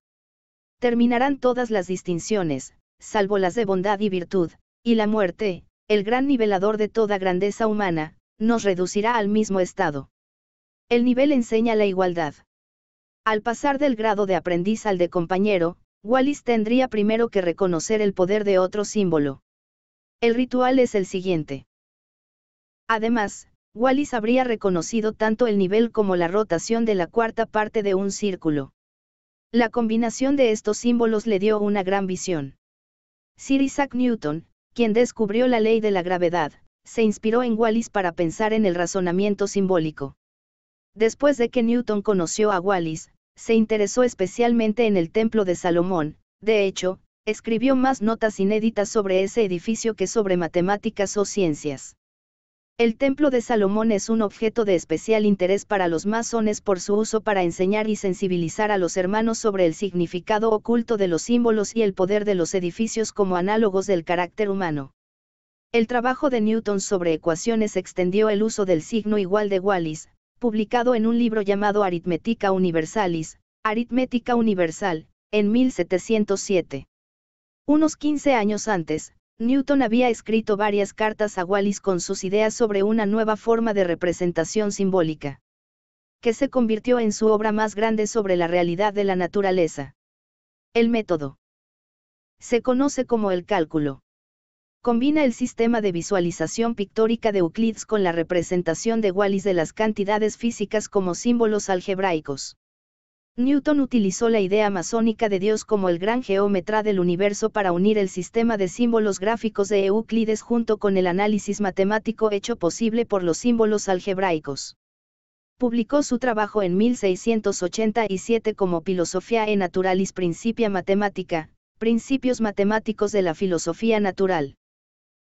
terminarán todas las distinciones, salvo las de bondad y virtud, y la muerte, el gran nivelador de toda grandeza humana, nos reducirá al mismo estado. El nivel enseña la igualdad. Al pasar del grado de aprendiz al de compañero, Wallis tendría primero que reconocer el poder de otro símbolo. El ritual es el siguiente. Además, Wallis habría reconocido tanto el nivel como la rotación de la cuarta parte de un círculo. La combinación de estos símbolos le dio una gran visión. Sir Isaac Newton, quien descubrió la ley de la gravedad, se inspiró en Wallis para pensar en el razonamiento simbólico. Después de que Newton conoció a Wallis, se interesó especialmente en el Templo de Salomón, de hecho, escribió más notas inéditas sobre ese edificio que sobre matemáticas o ciencias. El templo de Salomón es un objeto de especial interés para los masones por su uso para enseñar y sensibilizar a los hermanos sobre el significado oculto de los símbolos y el poder de los edificios como análogos del carácter humano. El trabajo de Newton sobre ecuaciones extendió el uso del signo igual de Wallis, publicado en un libro llamado Aritmética Universalis, Aritmética Universal, en 1707. Unos 15 años antes, Newton había escrito varias cartas a Wallis con sus ideas sobre una nueva forma de representación simbólica, que se convirtió en su obra más grande sobre la realidad de la naturaleza. El método. Se conoce como el cálculo. Combina el sistema de visualización pictórica de Euclides con la representación de Wallis de las cantidades físicas como símbolos algebraicos. Newton utilizó la idea masónica de Dios como el gran geómetra del universo para unir el sistema de símbolos gráficos de Euclides junto con el análisis matemático hecho posible por los símbolos algebraicos. Publicó su trabajo en 1687 como Filosofía e Naturalis Principia Matemática, Principios Matemáticos de la Filosofía Natural.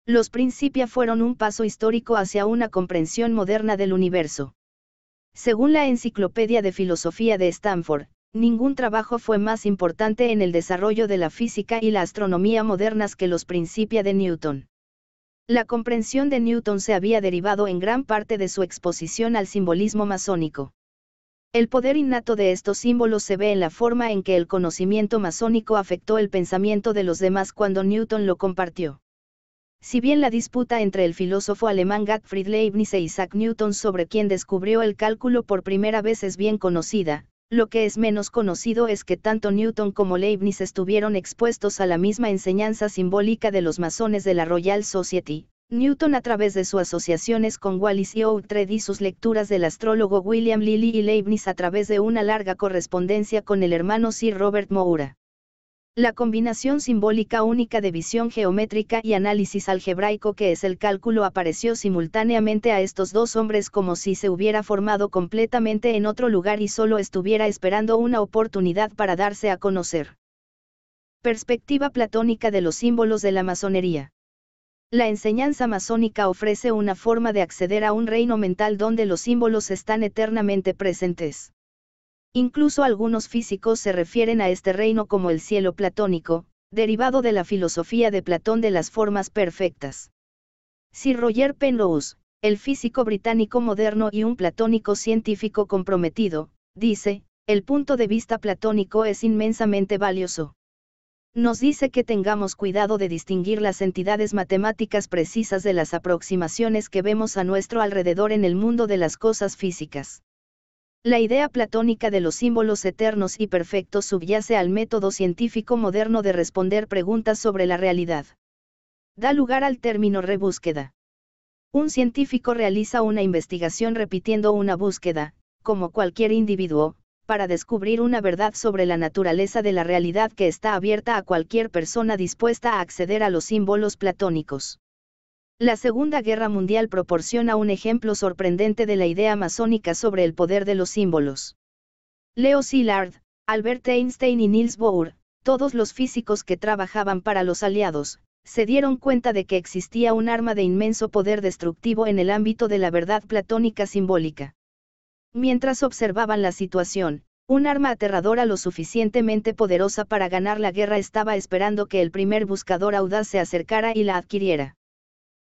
Los Principia fueron un paso histórico hacia una comprensión moderna del universo. Según la Enciclopedia de Filosofía de Stanford, ningún trabajo fue más importante en el desarrollo de la física y la astronomía modernas que los Principia de Newton. La comprensión de Newton se había derivado en gran parte de su exposición al simbolismo masónico. El poder innato de estos símbolos se ve en la forma en que el conocimiento masónico afectó el pensamiento de los demás cuando Newton lo compartió. Si bien la disputa entre el filósofo alemán Gottfried Leibniz e Isaac Newton sobre quien descubrió el cálculo por primera vez es bien conocida, lo que es menos conocido es que tanto Newton como Leibniz estuvieron expuestos a la misma enseñanza simbólica de los masones de la Royal Society. Newton a través de sus asociaciones con Wallis y Outred y sus lecturas del astrólogo William Lilly y Leibniz a través de una larga correspondencia con el hermano Sir Robert Moura. La combinación simbólica única de visión geométrica y análisis algebraico que es el cálculo apareció simultáneamente a estos dos hombres como si se hubiera formado completamente en otro lugar y solo estuviera esperando una oportunidad para darse a conocer. Perspectiva platónica de los símbolos de la masonería. La enseñanza masónica ofrece una forma de acceder a un reino mental donde los símbolos están eternamente presentes. Incluso algunos físicos se refieren a este reino como el cielo platónico, derivado de la filosofía de Platón de las formas perfectas. Sir Roger Penrose, el físico británico moderno y un platónico científico comprometido, dice, el punto de vista platónico es inmensamente valioso. Nos dice que tengamos cuidado de distinguir las entidades matemáticas precisas de las aproximaciones que vemos a nuestro alrededor en el mundo de las cosas físicas. La idea platónica de los símbolos eternos y perfectos subyace al método científico moderno de responder preguntas sobre la realidad. Da lugar al término rebúsqueda. Un científico realiza una investigación repitiendo una búsqueda, como cualquier individuo, para descubrir una verdad sobre la naturaleza de la realidad que está abierta a cualquier persona dispuesta a acceder a los símbolos platónicos. La Segunda Guerra Mundial proporciona un ejemplo sorprendente de la idea masónica sobre el poder de los símbolos. Leo Szilard, Albert Einstein y Niels Bohr, todos los físicos que trabajaban para los aliados, se dieron cuenta de que existía un arma de inmenso poder destructivo en el ámbito de la verdad platónica simbólica. Mientras observaban la situación, un arma aterradora lo suficientemente poderosa para ganar la guerra estaba esperando que el primer buscador audaz se acercara y la adquiriera.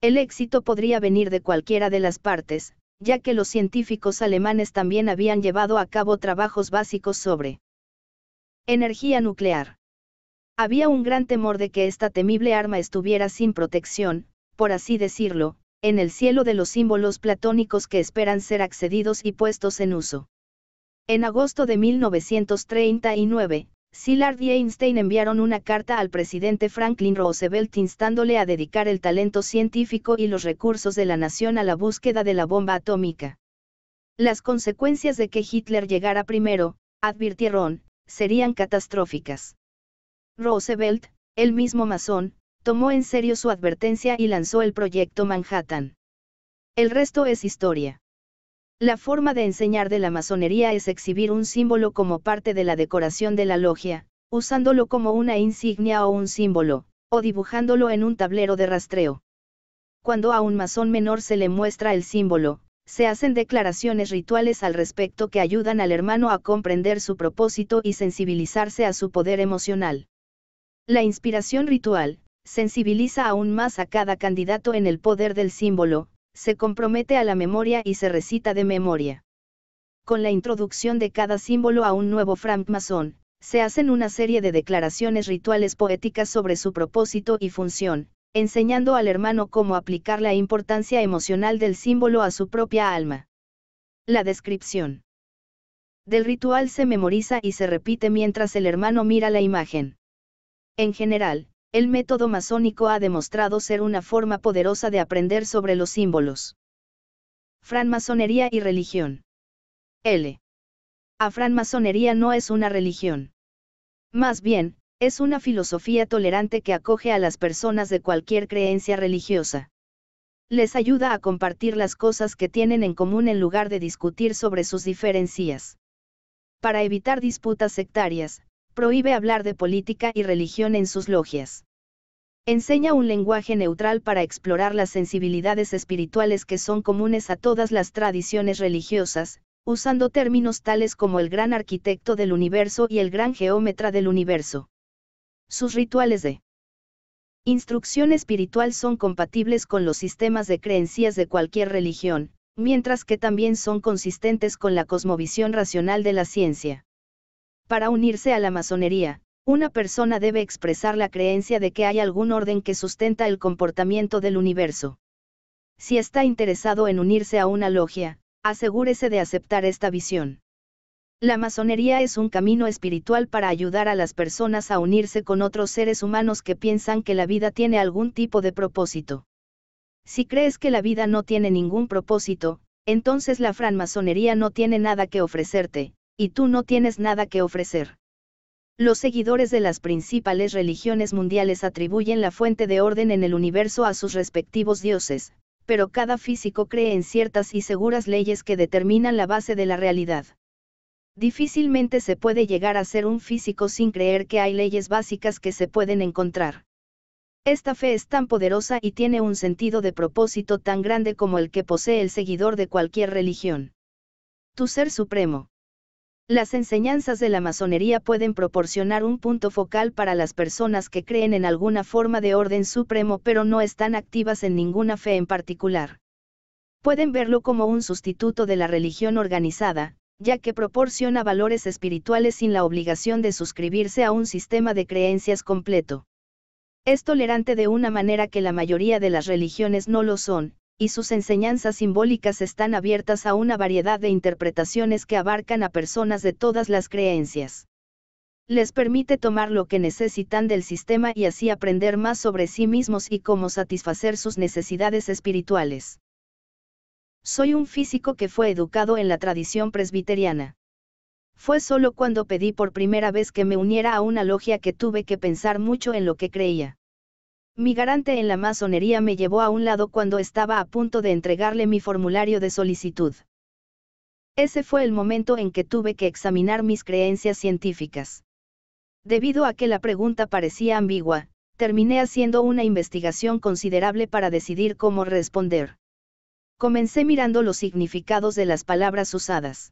El éxito podría venir de cualquiera de las partes, ya que los científicos alemanes también habían llevado a cabo trabajos básicos sobre energía nuclear. Había un gran temor de que esta temible arma estuviera sin protección, por así decirlo, en el cielo de los símbolos platónicos que esperan ser accedidos y puestos en uso. En agosto de 1939, Sillard y Einstein enviaron una carta al presidente Franklin Roosevelt instándole a dedicar el talento científico y los recursos de la nación a la búsqueda de la bomba atómica. Las consecuencias de que Hitler llegara primero, advirtieron, serían catastróficas. Roosevelt, el mismo masón, tomó en serio su advertencia y lanzó el proyecto Manhattan. El resto es historia. La forma de enseñar de la masonería es exhibir un símbolo como parte de la decoración de la logia, usándolo como una insignia o un símbolo, o dibujándolo en un tablero de rastreo. Cuando a un masón menor se le muestra el símbolo, se hacen declaraciones rituales al respecto que ayudan al hermano a comprender su propósito y sensibilizarse a su poder emocional. La inspiración ritual, sensibiliza aún más a cada candidato en el poder del símbolo, se compromete a la memoria y se recita de memoria. Con la introducción de cada símbolo a un nuevo francmasón, se hacen una serie de declaraciones rituales poéticas sobre su propósito y función, enseñando al hermano cómo aplicar la importancia emocional del símbolo a su propia alma. La descripción del ritual se memoriza y se repite mientras el hermano mira la imagen. En general, el método masónico ha demostrado ser una forma poderosa de aprender sobre los símbolos. Franmasonería y religión. L. A franmasonería no es una religión. Más bien, es una filosofía tolerante que acoge a las personas de cualquier creencia religiosa. Les ayuda a compartir las cosas que tienen en común en lugar de discutir sobre sus diferencias. Para evitar disputas sectarias, prohíbe hablar de política y religión en sus logias. Enseña un lenguaje neutral para explorar las sensibilidades espirituales que son comunes a todas las tradiciones religiosas, usando términos tales como el gran arquitecto del universo y el gran geómetra del universo. Sus rituales de instrucción espiritual son compatibles con los sistemas de creencias de cualquier religión, mientras que también son consistentes con la cosmovisión racional de la ciencia. Para unirse a la masonería, una persona debe expresar la creencia de que hay algún orden que sustenta el comportamiento del universo. Si está interesado en unirse a una logia, asegúrese de aceptar esta visión. La masonería es un camino espiritual para ayudar a las personas a unirse con otros seres humanos que piensan que la vida tiene algún tipo de propósito. Si crees que la vida no tiene ningún propósito, entonces la franmasonería no tiene nada que ofrecerte, y tú no tienes nada que ofrecer. Los seguidores de las principales religiones mundiales atribuyen la fuente de orden en el universo a sus respectivos dioses, pero cada físico cree en ciertas y seguras leyes que determinan la base de la realidad. Difícilmente se puede llegar a ser un físico sin creer que hay leyes básicas que se pueden encontrar. Esta fe es tan poderosa y tiene un sentido de propósito tan grande como el que posee el seguidor de cualquier religión. Tu Ser Supremo las enseñanzas de la masonería pueden proporcionar un punto focal para las personas que creen en alguna forma de orden supremo pero no están activas en ninguna fe en particular. Pueden verlo como un sustituto de la religión organizada, ya que proporciona valores espirituales sin la obligación de suscribirse a un sistema de creencias completo. Es tolerante de una manera que la mayoría de las religiones no lo son, y sus enseñanzas simbólicas están abiertas a una variedad de interpretaciones que abarcan a personas de todas las creencias. Les permite tomar lo que necesitan del sistema y así aprender más sobre sí mismos y cómo satisfacer sus necesidades espirituales. Soy un físico que fue educado en la tradición presbiteriana. Fue solo cuando pedí por primera vez que me uniera a una logia que tuve que pensar mucho en lo que creía. Mi garante en la masonería me llevó a un lado cuando estaba a punto de entregarle mi formulario de solicitud. Ese fue el momento en que tuve que examinar mis creencias científicas. Debido a que la pregunta parecía ambigua, terminé haciendo una investigación considerable para decidir cómo responder. Comencé mirando los significados de las palabras usadas.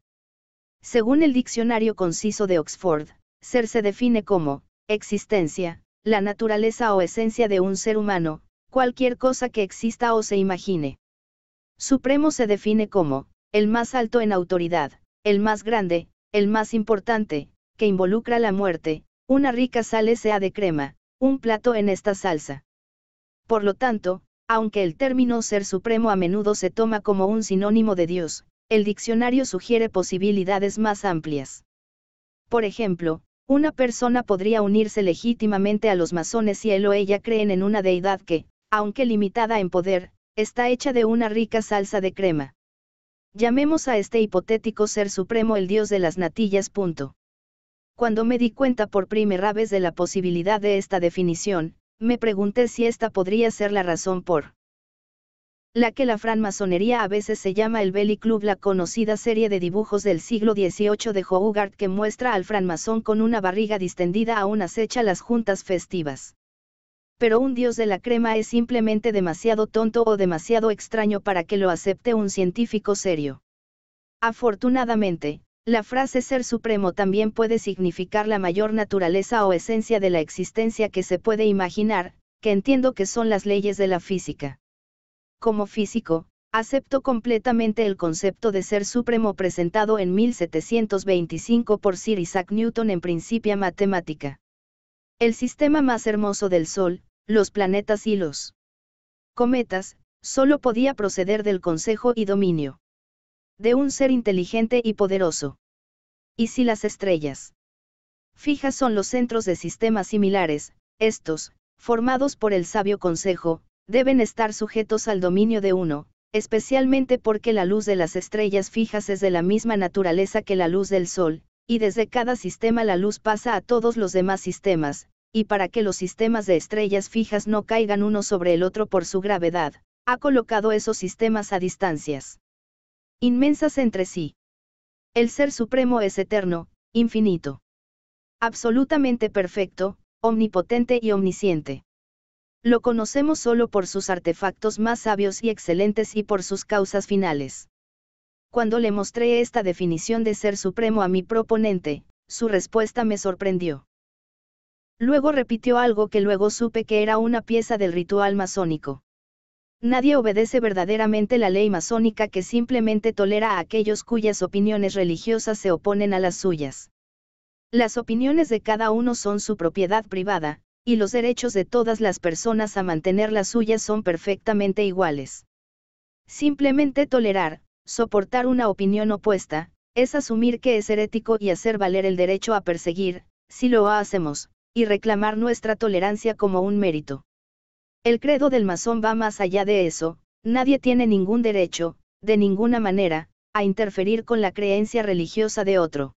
Según el diccionario conciso de Oxford, ser se define como existencia, la naturaleza o esencia de un ser humano, cualquier cosa que exista o se imagine. Supremo se define como, el más alto en autoridad, el más grande, el más importante, que involucra la muerte, una rica sal sea de crema, un plato en esta salsa. Por lo tanto, aunque el término ser supremo a menudo se toma como un sinónimo de Dios, el diccionario sugiere posibilidades más amplias. Por ejemplo, una persona podría unirse legítimamente a los masones si él o ella creen en una deidad que, aunque limitada en poder, está hecha de una rica salsa de crema. Llamemos a este hipotético ser supremo el dios de las natillas. Cuando me di cuenta por primera vez de la posibilidad de esta definición, me pregunté si esta podría ser la razón por la que la francmasonería a veces se llama el Belly Club, la conocida serie de dibujos del siglo XVIII de Hogarth que muestra al francmasón con una barriga distendida aún acecha las juntas festivas. Pero un dios de la crema es simplemente demasiado tonto o demasiado extraño para que lo acepte un científico serio. Afortunadamente, la frase ser supremo también puede significar la mayor naturaleza o esencia de la existencia que se puede imaginar, que entiendo que son las leyes de la física como físico, aceptó completamente el concepto de ser supremo presentado en 1725 por Sir Isaac Newton en Principia Matemática. El sistema más hermoso del Sol, los planetas y los cometas, solo podía proceder del consejo y dominio de un ser inteligente y poderoso. Y si las estrellas fijas son los centros de sistemas similares, estos, formados por el sabio consejo, deben estar sujetos al dominio de uno, especialmente porque la luz de las estrellas fijas es de la misma naturaleza que la luz del Sol, y desde cada sistema la luz pasa a todos los demás sistemas, y para que los sistemas de estrellas fijas no caigan uno sobre el otro por su gravedad, ha colocado esos sistemas a distancias inmensas entre sí. El Ser Supremo es eterno, infinito, absolutamente perfecto, omnipotente y omnisciente. Lo conocemos solo por sus artefactos más sabios y excelentes y por sus causas finales. Cuando le mostré esta definición de ser supremo a mi proponente, su respuesta me sorprendió. Luego repitió algo que luego supe que era una pieza del ritual masónico. Nadie obedece verdaderamente la ley masónica que simplemente tolera a aquellos cuyas opiniones religiosas se oponen a las suyas. Las opiniones de cada uno son su propiedad privada, y los derechos de todas las personas a mantener las suyas son perfectamente iguales. Simplemente tolerar, soportar una opinión opuesta, es asumir que es herético y hacer valer el derecho a perseguir, si lo hacemos, y reclamar nuestra tolerancia como un mérito. El credo del masón va más allá de eso, nadie tiene ningún derecho, de ninguna manera, a interferir con la creencia religiosa de otro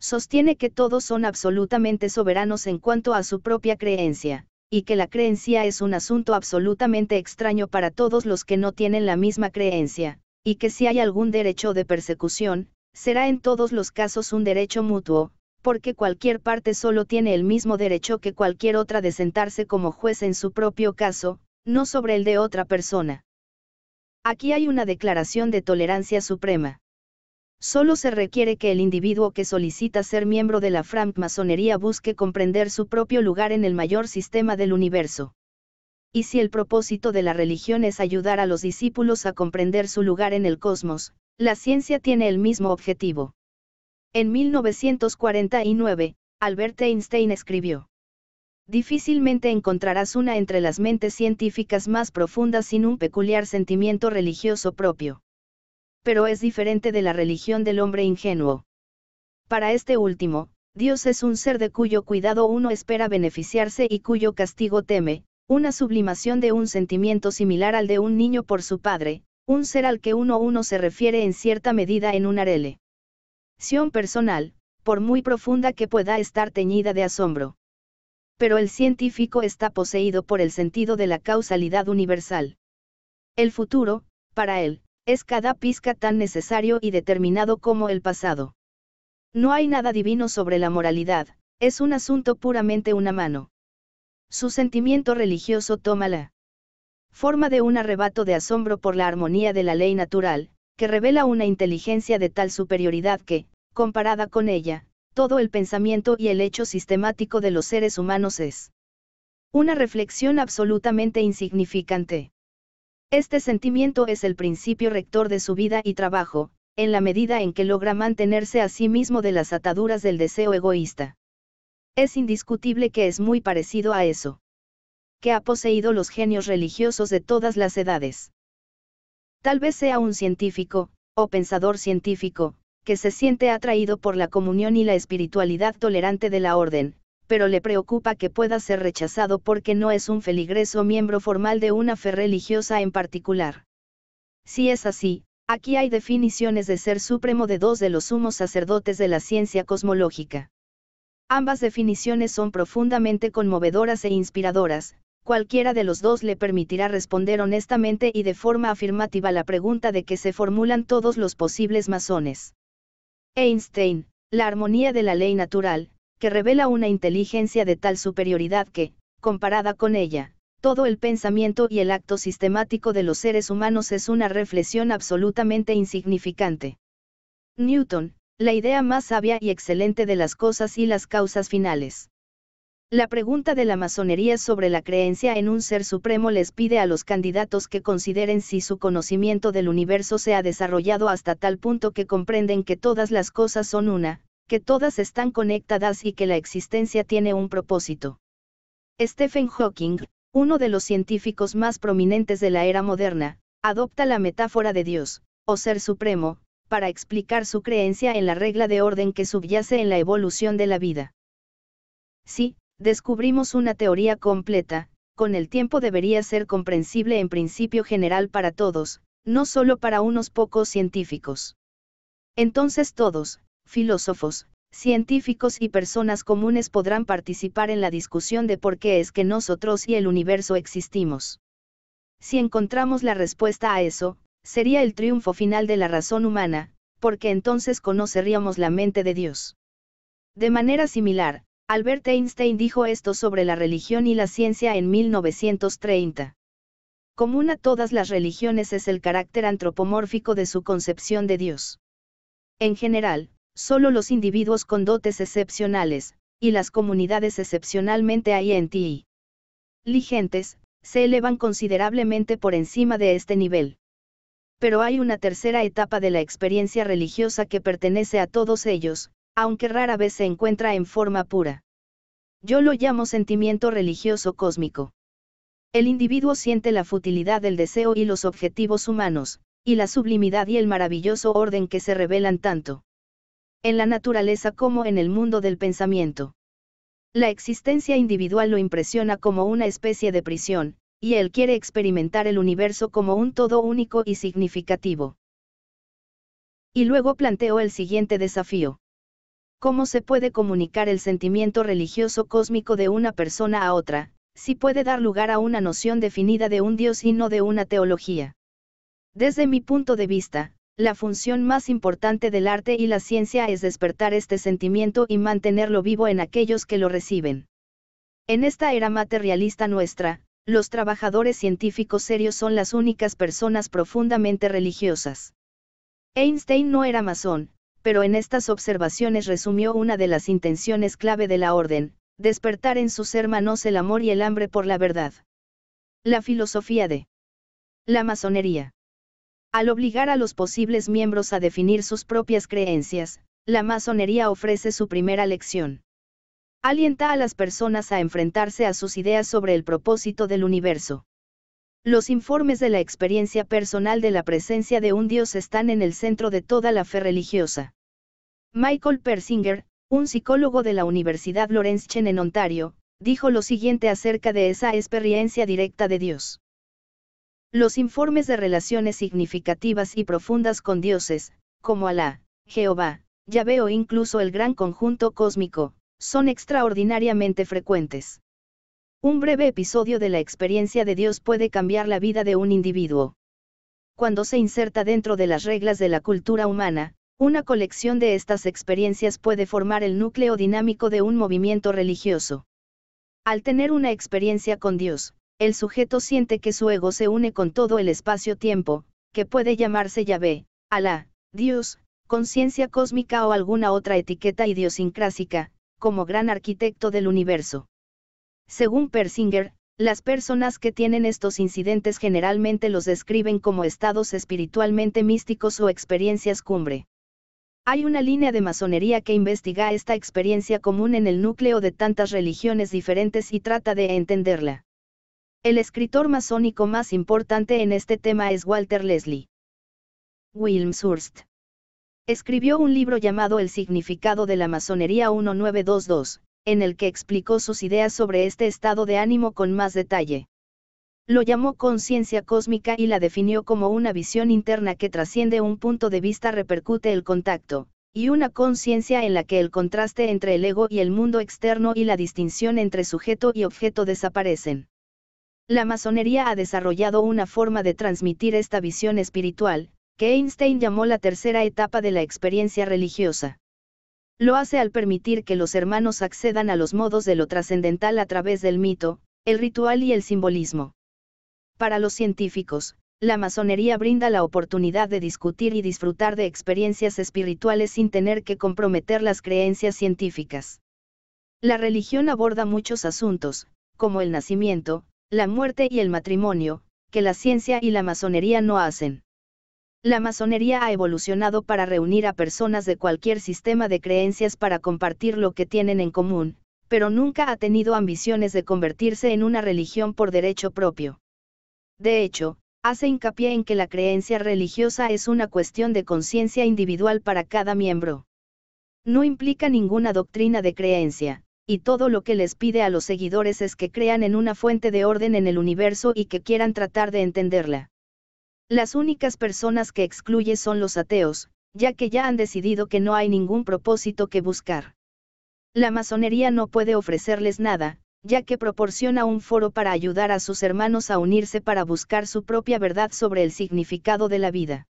sostiene que todos son absolutamente soberanos en cuanto a su propia creencia, y que la creencia es un asunto absolutamente extraño para todos los que no tienen la misma creencia, y que si hay algún derecho de persecución, será en todos los casos un derecho mutuo, porque cualquier parte solo tiene el mismo derecho que cualquier otra de sentarse como juez en su propio caso, no sobre el de otra persona. Aquí hay una declaración de tolerancia suprema. Solo se requiere que el individuo que solicita ser miembro de la francmasonería busque comprender su propio lugar en el mayor sistema del universo. Y si el propósito de la religión es ayudar a los discípulos a comprender su lugar en el cosmos, la ciencia tiene el mismo objetivo. En 1949, Albert Einstein escribió. Difícilmente encontrarás una entre las mentes científicas más profundas sin un peculiar sentimiento religioso propio pero es diferente de la religión del hombre ingenuo. Para este último, Dios es un ser de cuyo cuidado uno espera beneficiarse y cuyo castigo teme, una sublimación de un sentimiento similar al de un niño por su padre, un ser al que uno uno se refiere en cierta medida en un arele. Sión personal, por muy profunda que pueda estar teñida de asombro. Pero el científico está poseído por el sentido de la causalidad universal. El futuro, para él, es cada pizca tan necesario y determinado como el pasado. No hay nada divino sobre la moralidad, es un asunto puramente una mano. Su sentimiento religioso toma la forma de un arrebato de asombro por la armonía de la ley natural, que revela una inteligencia de tal superioridad que, comparada con ella, todo el pensamiento y el hecho sistemático de los seres humanos es una reflexión absolutamente insignificante. Este sentimiento es el principio rector de su vida y trabajo, en la medida en que logra mantenerse a sí mismo de las ataduras del deseo egoísta. Es indiscutible que es muy parecido a eso. Que ha poseído los genios religiosos de todas las edades. Tal vez sea un científico, o pensador científico, que se siente atraído por la comunión y la espiritualidad tolerante de la orden, pero le preocupa que pueda ser rechazado porque no es un feligreso miembro formal de una fe religiosa en particular. Si es así, aquí hay definiciones de ser supremo de dos de los sumos sacerdotes de la ciencia cosmológica. Ambas definiciones son profundamente conmovedoras e inspiradoras, cualquiera de los dos le permitirá responder honestamente y de forma afirmativa la pregunta de que se formulan todos los posibles masones. Einstein, la armonía de la ley natural, que revela una inteligencia de tal superioridad que, comparada con ella, todo el pensamiento y el acto sistemático de los seres humanos es una reflexión absolutamente insignificante. Newton, la idea más sabia y excelente de las cosas y las causas finales. La pregunta de la masonería sobre la creencia en un ser supremo les pide a los candidatos que consideren si su conocimiento del universo se ha desarrollado hasta tal punto que comprenden que todas las cosas son una, que todas están conectadas y que la existencia tiene un propósito. Stephen Hawking, uno de los científicos más prominentes de la era moderna, adopta la metáfora de Dios, o Ser Supremo, para explicar su creencia en la regla de orden que subyace en la evolución de la vida. Si, descubrimos una teoría completa, con el tiempo debería ser comprensible en principio general para todos, no solo para unos pocos científicos. Entonces todos, filósofos, científicos y personas comunes podrán participar en la discusión de por qué es que nosotros y el universo existimos. Si encontramos la respuesta a eso, sería el triunfo final de la razón humana, porque entonces conoceríamos la mente de Dios. De manera similar, Albert Einstein dijo esto sobre la religión y la ciencia en 1930. Común a todas las religiones es el carácter antropomórfico de su concepción de Dios. En general, Solo los individuos con dotes excepcionales, y las comunidades excepcionalmente INTI ligentes, se elevan considerablemente por encima de este nivel. Pero hay una tercera etapa de la experiencia religiosa que pertenece a todos ellos, aunque rara vez se encuentra en forma pura. Yo lo llamo sentimiento religioso cósmico. El individuo siente la futilidad del deseo y los objetivos humanos, y la sublimidad y el maravilloso orden que se revelan tanto en la naturaleza como en el mundo del pensamiento. La existencia individual lo impresiona como una especie de prisión, y él quiere experimentar el universo como un todo único y significativo. Y luego planteó el siguiente desafío. ¿Cómo se puede comunicar el sentimiento religioso cósmico de una persona a otra, si puede dar lugar a una noción definida de un Dios y no de una teología? Desde mi punto de vista, la función más importante del arte y la ciencia es despertar este sentimiento y mantenerlo vivo en aquellos que lo reciben. En esta era materialista nuestra, los trabajadores científicos serios son las únicas personas profundamente religiosas. Einstein no era masón, pero en estas observaciones resumió una de las intenciones clave de la orden, despertar en sus hermanos el amor y el hambre por la verdad. La filosofía de la masonería. Al obligar a los posibles miembros a definir sus propias creencias, la masonería ofrece su primera lección. Alienta a las personas a enfrentarse a sus ideas sobre el propósito del universo. Los informes de la experiencia personal de la presencia de un Dios están en el centro de toda la fe religiosa. Michael Persinger, un psicólogo de la Universidad Lawrence en Ontario, dijo lo siguiente acerca de esa experiencia directa de Dios. Los informes de relaciones significativas y profundas con dioses, como Alá, Jehová, Yahvé o incluso el gran conjunto cósmico, son extraordinariamente frecuentes. Un breve episodio de la experiencia de Dios puede cambiar la vida de un individuo. Cuando se inserta dentro de las reglas de la cultura humana, una colección de estas experiencias puede formar el núcleo dinámico de un movimiento religioso. Al tener una experiencia con Dios, el sujeto siente que su ego se une con todo el espacio-tiempo, que puede llamarse Yahvé, Alá, Dios, conciencia cósmica o alguna otra etiqueta idiosincrásica, como gran arquitecto del universo. Según Persinger, las personas que tienen estos incidentes generalmente los describen como estados espiritualmente místicos o experiencias cumbre. Hay una línea de masonería que investiga esta experiencia común en el núcleo de tantas religiones diferentes y trata de entenderla. El escritor masónico más importante en este tema es Walter Leslie. Wilmshurst. Escribió un libro llamado El significado de la masonería 1922, en el que explicó sus ideas sobre este estado de ánimo con más detalle. Lo llamó conciencia cósmica y la definió como una visión interna que trasciende un punto de vista repercute el contacto, y una conciencia en la que el contraste entre el ego y el mundo externo y la distinción entre sujeto y objeto desaparecen. La masonería ha desarrollado una forma de transmitir esta visión espiritual, que Einstein llamó la tercera etapa de la experiencia religiosa. Lo hace al permitir que los hermanos accedan a los modos de lo trascendental a través del mito, el ritual y el simbolismo. Para los científicos, la masonería brinda la oportunidad de discutir y disfrutar de experiencias espirituales sin tener que comprometer las creencias científicas. La religión aborda muchos asuntos, como el nacimiento, la muerte y el matrimonio, que la ciencia y la masonería no hacen. La masonería ha evolucionado para reunir a personas de cualquier sistema de creencias para compartir lo que tienen en común, pero nunca ha tenido ambiciones de convertirse en una religión por derecho propio. De hecho, hace hincapié en que la creencia religiosa es una cuestión de conciencia individual para cada miembro. No implica ninguna doctrina de creencia, y todo lo que les pide a los seguidores es que crean en una fuente de orden en el universo y que quieran tratar de entenderla. Las únicas personas que excluye son los ateos, ya que ya han decidido que no hay ningún propósito que buscar. La masonería no puede ofrecerles nada, ya que proporciona un foro para ayudar a sus hermanos a unirse para buscar su propia verdad sobre el significado de la vida.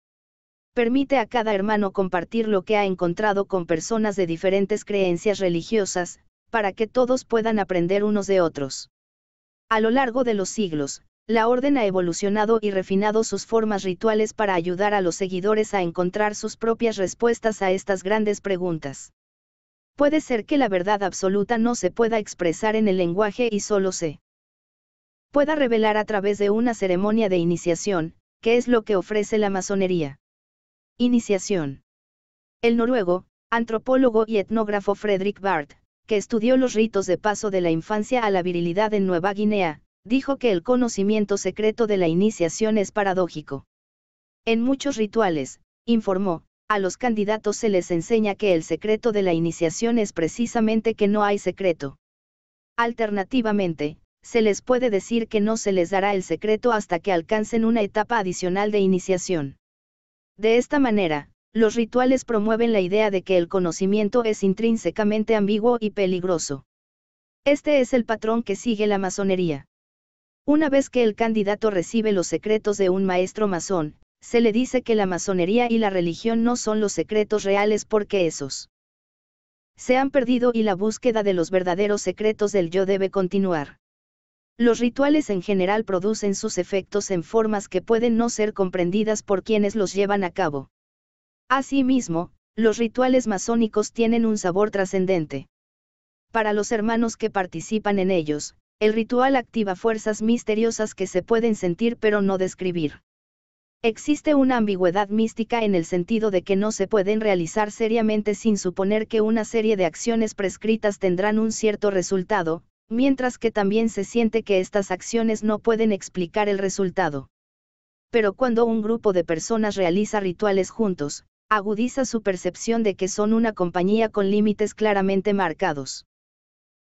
Permite a cada hermano compartir lo que ha encontrado con personas de diferentes creencias religiosas, para que todos puedan aprender unos de otros. A lo largo de los siglos, la orden ha evolucionado y refinado sus formas rituales para ayudar a los seguidores a encontrar sus propias respuestas a estas grandes preguntas. Puede ser que la verdad absoluta no se pueda expresar en el lenguaje y solo se pueda revelar a través de una ceremonia de iniciación, que es lo que ofrece la masonería. Iniciación. El noruego, antropólogo y etnógrafo Fredrik Barth, que estudió los ritos de paso de la infancia a la virilidad en Nueva Guinea, dijo que el conocimiento secreto de la iniciación es paradójico. En muchos rituales, informó, a los candidatos se les enseña que el secreto de la iniciación es precisamente que no hay secreto. Alternativamente, se les puede decir que no se les dará el secreto hasta que alcancen una etapa adicional de iniciación. De esta manera, los rituales promueven la idea de que el conocimiento es intrínsecamente ambiguo y peligroso. Este es el patrón que sigue la masonería. Una vez que el candidato recibe los secretos de un maestro masón, se le dice que la masonería y la religión no son los secretos reales porque esos se han perdido y la búsqueda de los verdaderos secretos del yo debe continuar. Los rituales en general producen sus efectos en formas que pueden no ser comprendidas por quienes los llevan a cabo. Asimismo, los rituales masónicos tienen un sabor trascendente. Para los hermanos que participan en ellos, el ritual activa fuerzas misteriosas que se pueden sentir pero no describir. Existe una ambigüedad mística en el sentido de que no se pueden realizar seriamente sin suponer que una serie de acciones prescritas tendrán un cierto resultado, mientras que también se siente que estas acciones no pueden explicar el resultado. Pero cuando un grupo de personas realiza rituales juntos, agudiza su percepción de que son una compañía con límites claramente marcados.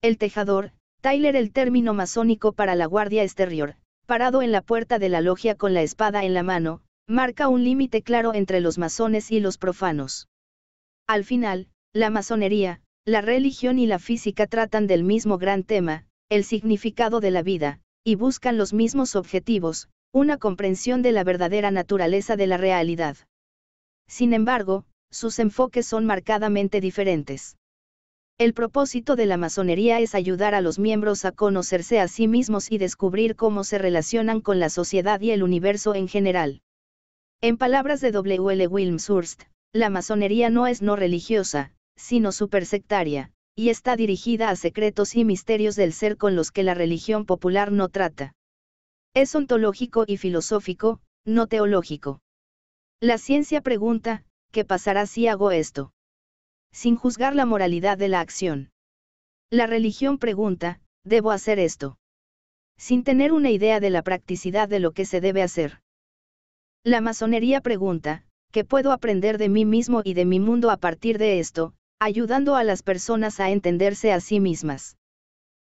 El tejador, Tyler el término masónico para la guardia exterior, parado en la puerta de la logia con la espada en la mano, marca un límite claro entre los masones y los profanos. Al final, la masonería, la religión y la física tratan del mismo gran tema, el significado de la vida, y buscan los mismos objetivos, una comprensión de la verdadera naturaleza de la realidad. Sin embargo, sus enfoques son marcadamente diferentes. El propósito de la masonería es ayudar a los miembros a conocerse a sí mismos y descubrir cómo se relacionan con la sociedad y el universo en general. En palabras de W. L. Wilmshurst, la masonería no es no religiosa, sino supersectaria, y está dirigida a secretos y misterios del ser con los que la religión popular no trata. Es ontológico y filosófico, no teológico. La ciencia pregunta, ¿qué pasará si hago esto? Sin juzgar la moralidad de la acción. La religión pregunta, ¿debo hacer esto? Sin tener una idea de la practicidad de lo que se debe hacer. La masonería pregunta, ¿qué puedo aprender de mí mismo y de mi mundo a partir de esto, ayudando a las personas a entenderse a sí mismas?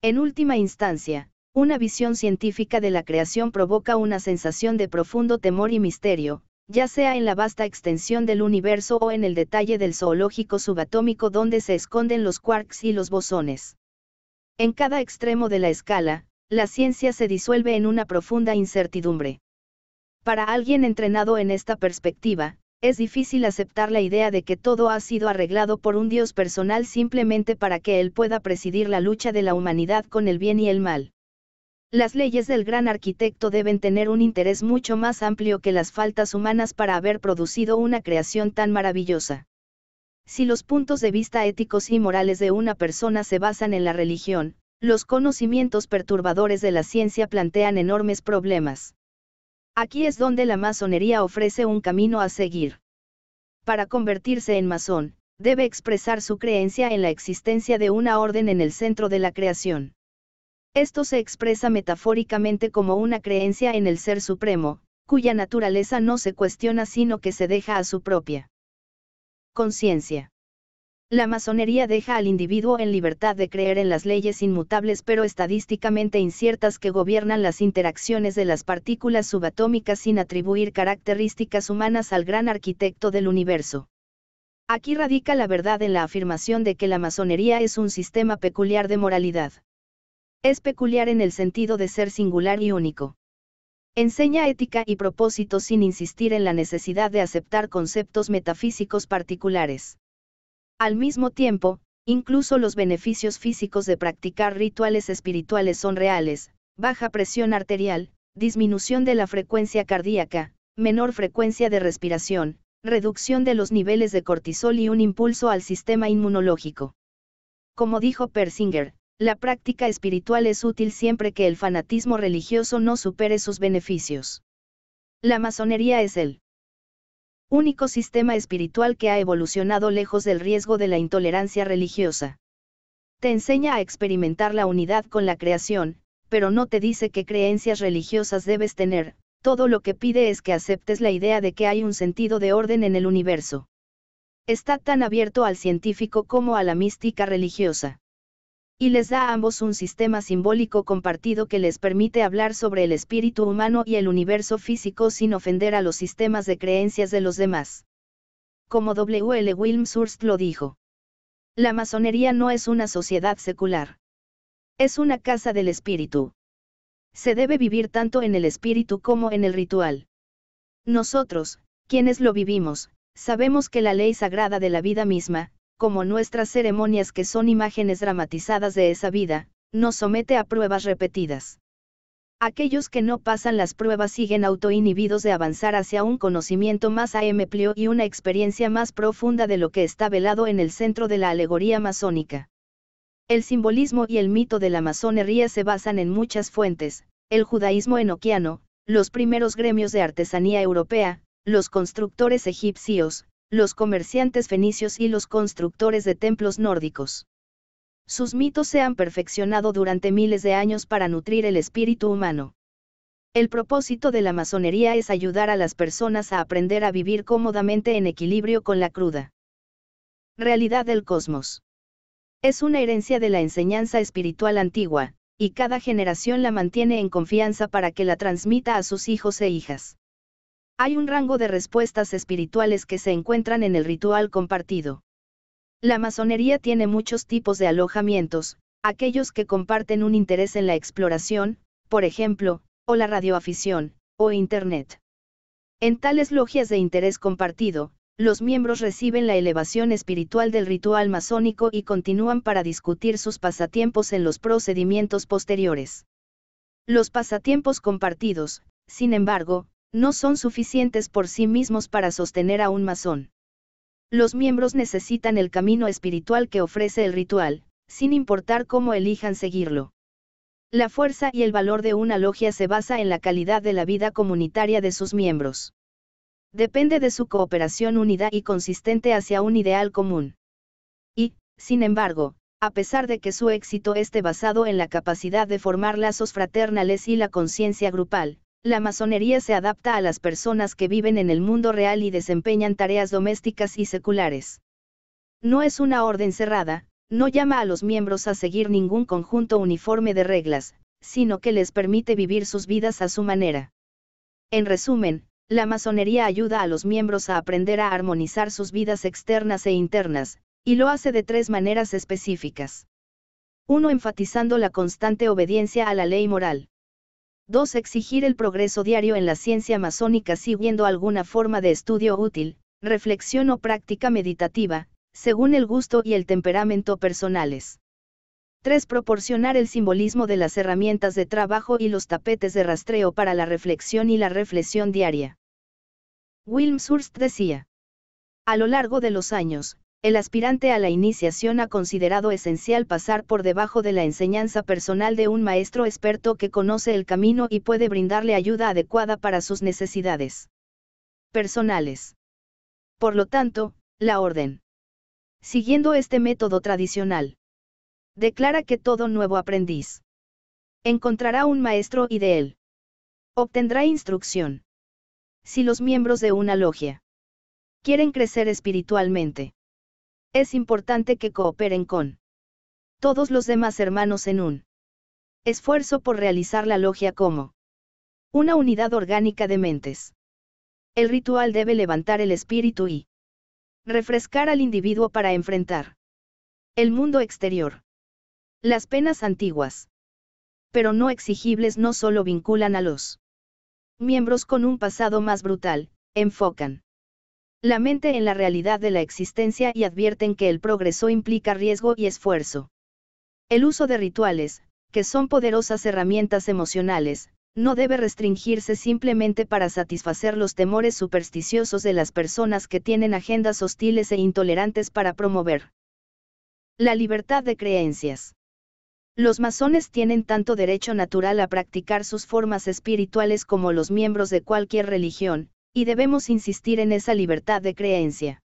En última instancia, una visión científica de la creación provoca una sensación de profundo temor y misterio, ya sea en la vasta extensión del universo o en el detalle del zoológico subatómico donde se esconden los quarks y los bosones. En cada extremo de la escala, la ciencia se disuelve en una profunda incertidumbre. Para alguien entrenado en esta perspectiva, es difícil aceptar la idea de que todo ha sido arreglado por un Dios personal simplemente para que Él pueda presidir la lucha de la humanidad con el bien y el mal. Las leyes del gran arquitecto deben tener un interés mucho más amplio que las faltas humanas para haber producido una creación tan maravillosa. Si los puntos de vista éticos y morales de una persona se basan en la religión, los conocimientos perturbadores de la ciencia plantean enormes problemas. Aquí es donde la masonería ofrece un camino a seguir. Para convertirse en masón, debe expresar su creencia en la existencia de una orden en el centro de la creación. Esto se expresa metafóricamente como una creencia en el Ser Supremo, cuya naturaleza no se cuestiona sino que se deja a su propia conciencia. La masonería deja al individuo en libertad de creer en las leyes inmutables pero estadísticamente inciertas que gobiernan las interacciones de las partículas subatómicas sin atribuir características humanas al gran arquitecto del universo. Aquí radica la verdad en la afirmación de que la masonería es un sistema peculiar de moralidad. Es peculiar en el sentido de ser singular y único. Enseña ética y propósito sin insistir en la necesidad de aceptar conceptos metafísicos particulares. Al mismo tiempo, incluso los beneficios físicos de practicar rituales espirituales son reales, baja presión arterial, disminución de la frecuencia cardíaca, menor frecuencia de respiración, reducción de los niveles de cortisol y un impulso al sistema inmunológico. Como dijo Persinger, la práctica espiritual es útil siempre que el fanatismo religioso no supere sus beneficios. La masonería es el único sistema espiritual que ha evolucionado lejos del riesgo de la intolerancia religiosa. Te enseña a experimentar la unidad con la creación, pero no te dice qué creencias religiosas debes tener, todo lo que pide es que aceptes la idea de que hay un sentido de orden en el universo. Está tan abierto al científico como a la mística religiosa y les da a ambos un sistema simbólico compartido que les permite hablar sobre el espíritu humano y el universo físico sin ofender a los sistemas de creencias de los demás. Como W. L. Wilmshurst lo dijo. La masonería no es una sociedad secular. Es una casa del espíritu. Se debe vivir tanto en el espíritu como en el ritual. Nosotros, quienes lo vivimos, sabemos que la ley sagrada de la vida misma, como nuestras ceremonias que son imágenes dramatizadas de esa vida, nos somete a pruebas repetidas. Aquellos que no pasan las pruebas siguen autoinhibidos de avanzar hacia un conocimiento más amplio y una experiencia más profunda de lo que está velado en el centro de la alegoría masónica. El simbolismo y el mito de la masonería se basan en muchas fuentes, el judaísmo enoquiano, los primeros gremios de artesanía europea, los constructores egipcios, los comerciantes fenicios y los constructores de templos nórdicos. Sus mitos se han perfeccionado durante miles de años para nutrir el espíritu humano. El propósito de la masonería es ayudar a las personas a aprender a vivir cómodamente en equilibrio con la cruda realidad del cosmos. Es una herencia de la enseñanza espiritual antigua, y cada generación la mantiene en confianza para que la transmita a sus hijos e hijas. Hay un rango de respuestas espirituales que se encuentran en el ritual compartido. La masonería tiene muchos tipos de alojamientos, aquellos que comparten un interés en la exploración, por ejemplo, o la radioafición, o Internet. En tales logias de interés compartido, los miembros reciben la elevación espiritual del ritual masónico y continúan para discutir sus pasatiempos en los procedimientos posteriores. Los pasatiempos compartidos, sin embargo, no son suficientes por sí mismos para sostener a un masón. Los miembros necesitan el camino espiritual que ofrece el ritual, sin importar cómo elijan seguirlo. La fuerza y el valor de una logia se basa en la calidad de la vida comunitaria de sus miembros. Depende de su cooperación unida y consistente hacia un ideal común. Y, sin embargo, a pesar de que su éxito esté basado en la capacidad de formar lazos fraternales y la conciencia grupal, la masonería se adapta a las personas que viven en el mundo real y desempeñan tareas domésticas y seculares. No es una orden cerrada, no llama a los miembros a seguir ningún conjunto uniforme de reglas, sino que les permite vivir sus vidas a su manera. En resumen, la masonería ayuda a los miembros a aprender a armonizar sus vidas externas e internas, y lo hace de tres maneras específicas. uno Enfatizando la constante obediencia a la ley moral. 2. Exigir el progreso diario en la ciencia masónica siguiendo alguna forma de estudio útil, reflexión o práctica meditativa, según el gusto y el temperamento personales. 3. Proporcionar el simbolismo de las herramientas de trabajo y los tapetes de rastreo para la reflexión y la reflexión diaria. Wilm decía. A lo largo de los años, el aspirante a la iniciación ha considerado esencial pasar por debajo de la enseñanza personal de un maestro experto que conoce el camino y puede brindarle ayuda adecuada para sus necesidades personales. Por lo tanto, la orden. Siguiendo este método tradicional. Declara que todo nuevo aprendiz encontrará un maestro y de él obtendrá instrucción. Si los miembros de una logia quieren crecer espiritualmente, es importante que cooperen con todos los demás hermanos en un esfuerzo por realizar la logia como una unidad orgánica de mentes. El ritual debe levantar el espíritu y refrescar al individuo para enfrentar el mundo exterior. Las penas antiguas, pero no exigibles, no solo vinculan a los miembros con un pasado más brutal, enfocan la mente en la realidad de la existencia y advierten que el progreso implica riesgo y esfuerzo. El uso de rituales, que son poderosas herramientas emocionales, no debe restringirse simplemente para satisfacer los temores supersticiosos de las personas que tienen agendas hostiles e intolerantes para promover. La libertad de creencias. Los masones tienen tanto derecho natural a practicar sus formas espirituales como los miembros de cualquier religión, y debemos insistir en esa libertad de creencia.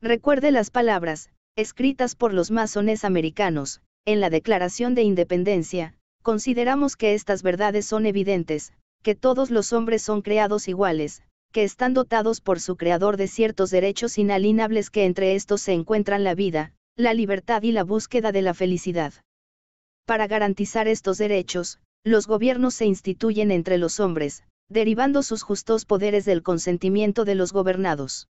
Recuerde las palabras, escritas por los masones americanos, en la Declaración de Independencia, consideramos que estas verdades son evidentes, que todos los hombres son creados iguales, que están dotados por su Creador de ciertos derechos inalienables que entre estos se encuentran la vida, la libertad y la búsqueda de la felicidad. Para garantizar estos derechos, los gobiernos se instituyen entre los hombres, derivando sus justos poderes del consentimiento de los gobernados.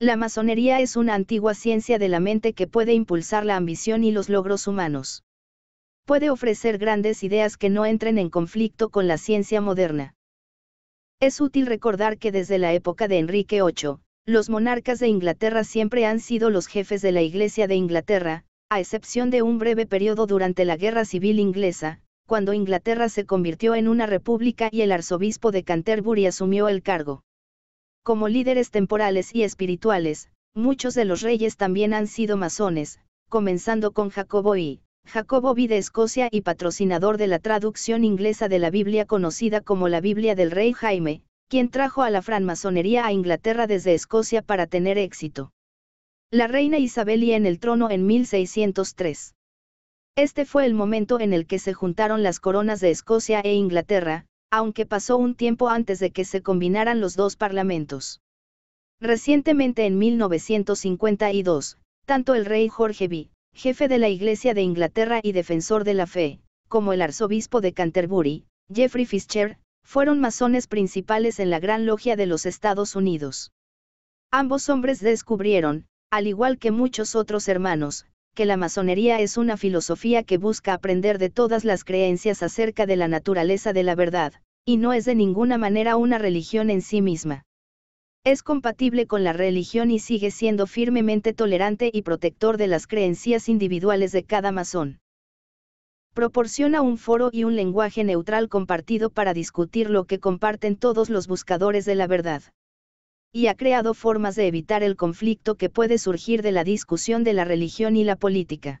La masonería es una antigua ciencia de la mente que puede impulsar la ambición y los logros humanos. Puede ofrecer grandes ideas que no entren en conflicto con la ciencia moderna. Es útil recordar que desde la época de Enrique VIII, los monarcas de Inglaterra siempre han sido los jefes de la Iglesia de Inglaterra, a excepción de un breve periodo durante la Guerra Civil Inglesa, cuando Inglaterra se convirtió en una república y el arzobispo de Canterbury asumió el cargo. Como líderes temporales y espirituales, muchos de los reyes también han sido masones, comenzando con Jacobo I, Jacobo vi de Escocia y patrocinador de la traducción inglesa de la Biblia conocida como la Biblia del rey Jaime, quien trajo a la franmasonería a Inglaterra desde Escocia para tener éxito. La reina Isabel y en el trono en 1603. Este fue el momento en el que se juntaron las coronas de Escocia e Inglaterra, aunque pasó un tiempo antes de que se combinaran los dos parlamentos. Recientemente en 1952, tanto el rey Jorge V, jefe de la Iglesia de Inglaterra y defensor de la fe, como el arzobispo de Canterbury, Jeffrey Fisher, fueron masones principales en la Gran Logia de los Estados Unidos. Ambos hombres descubrieron, al igual que muchos otros hermanos, que la masonería es una filosofía que busca aprender de todas las creencias acerca de la naturaleza de la verdad, y no es de ninguna manera una religión en sí misma. Es compatible con la religión y sigue siendo firmemente tolerante y protector de las creencias individuales de cada masón. Proporciona un foro y un lenguaje neutral compartido para discutir lo que comparten todos los buscadores de la verdad, y ha creado formas de evitar el conflicto que puede surgir de la discusión de la religión y la política.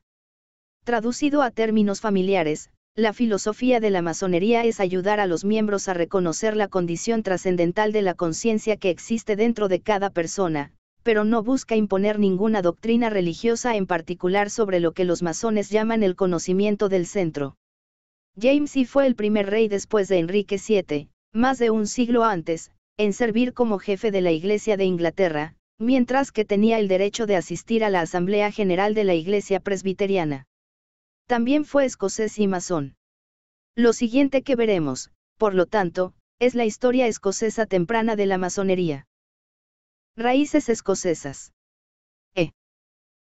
Traducido a términos familiares, la filosofía de la masonería es ayudar a los miembros a reconocer la condición trascendental de la conciencia que existe dentro de cada persona, pero no busca imponer ninguna doctrina religiosa en particular sobre lo que los masones llaman el conocimiento del centro. James I fue el primer rey después de Enrique VII, más de un siglo antes, en servir como jefe de la Iglesia de Inglaterra, mientras que tenía el derecho de asistir a la Asamblea General de la Iglesia Presbiteriana. También fue escocés y masón. Lo siguiente que veremos, por lo tanto, es la historia escocesa temprana de la masonería. Raíces escocesas. E.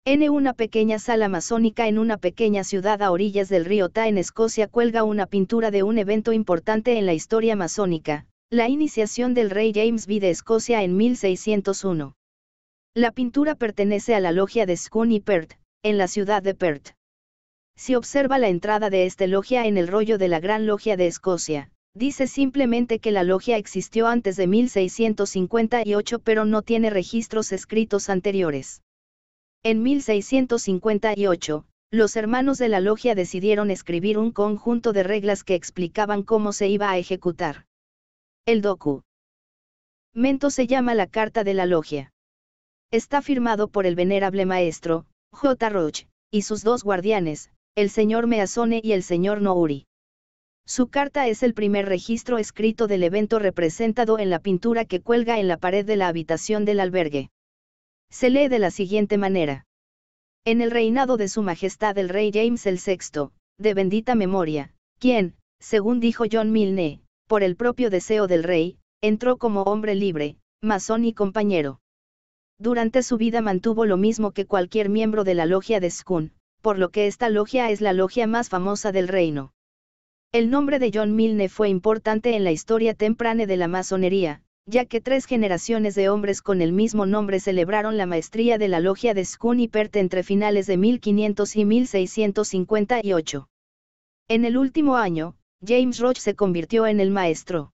N. Una pequeña sala masónica en una pequeña ciudad a orillas del río Ta en Escocia cuelga una pintura de un evento importante en la historia masónica, la iniciación del rey James V de Escocia en 1601. La pintura pertenece a la logia de Scone y Perth, en la ciudad de Perth. Si observa la entrada de esta logia en el rollo de la Gran Logia de Escocia, dice simplemente que la logia existió antes de 1658 pero no tiene registros escritos anteriores. En 1658, los hermanos de la logia decidieron escribir un conjunto de reglas que explicaban cómo se iba a ejecutar. El docu. Mento se llama La Carta de la Logia. Está firmado por el venerable maestro, J. Roch, y sus dos guardianes, el señor Measone y el señor Nouri. Su carta es el primer registro escrito del evento representado en la pintura que cuelga en la pared de la habitación del albergue. Se lee de la siguiente manera. En el reinado de Su Majestad el Rey James VI, de bendita memoria, quien, según dijo John Milne, por el propio deseo del rey, entró como hombre libre, masón y compañero. Durante su vida mantuvo lo mismo que cualquier miembro de la logia de Skun, por lo que esta logia es la logia más famosa del reino. El nombre de John Milne fue importante en la historia temprana de la masonería, ya que tres generaciones de hombres con el mismo nombre celebraron la maestría de la logia de Skun y Perth entre finales de 1500 y 1658. En el último año, James Roach se convirtió en el maestro.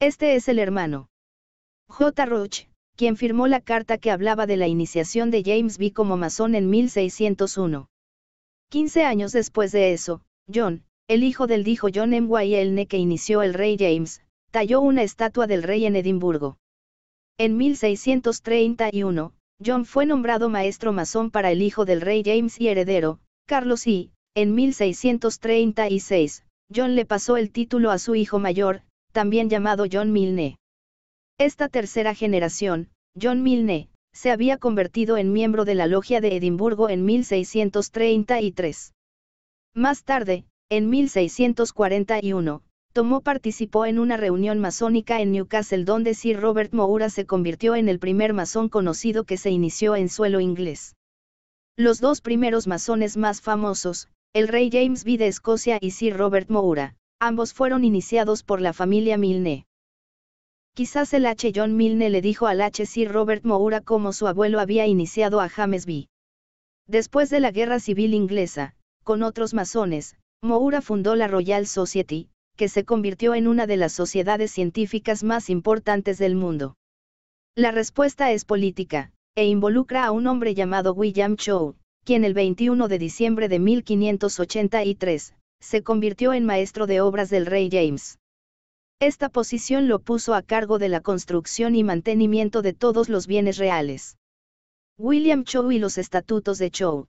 Este es el hermano. J. Roach, quien firmó la carta que hablaba de la iniciación de James B. como masón en 1601. 15 años después de eso, John, el hijo del dijo John M. E que inició el rey James, talló una estatua del rey en Edimburgo. En 1631, John fue nombrado maestro masón para el hijo del rey James y heredero, Carlos I, en 1636, John le pasó el título a su hijo mayor, también llamado John Milne. Esta tercera generación, John Milne, se había convertido en miembro de la Logia de Edimburgo en 1633. Más tarde, en 1641, Tomó participó en una reunión masónica en Newcastle donde Sir Robert Moura se convirtió en el primer masón conocido que se inició en suelo inglés. Los dos primeros masones más famosos, el rey James V de Escocia y Sir Robert Moura, ambos fueron iniciados por la familia Milne. Quizás el H. John Milne le dijo al H. Sir Robert Moura cómo su abuelo había iniciado a James V. Después de la Guerra Civil Inglesa, con otros masones, Moura fundó la Royal Society, que se convirtió en una de las sociedades científicas más importantes del mundo. La respuesta es política, e involucra a un hombre llamado William Chow, quien el 21 de diciembre de 1583, se convirtió en maestro de obras del rey James. Esta posición lo puso a cargo de la construcción y mantenimiento de todos los bienes reales. William Chow y los estatutos de Chow.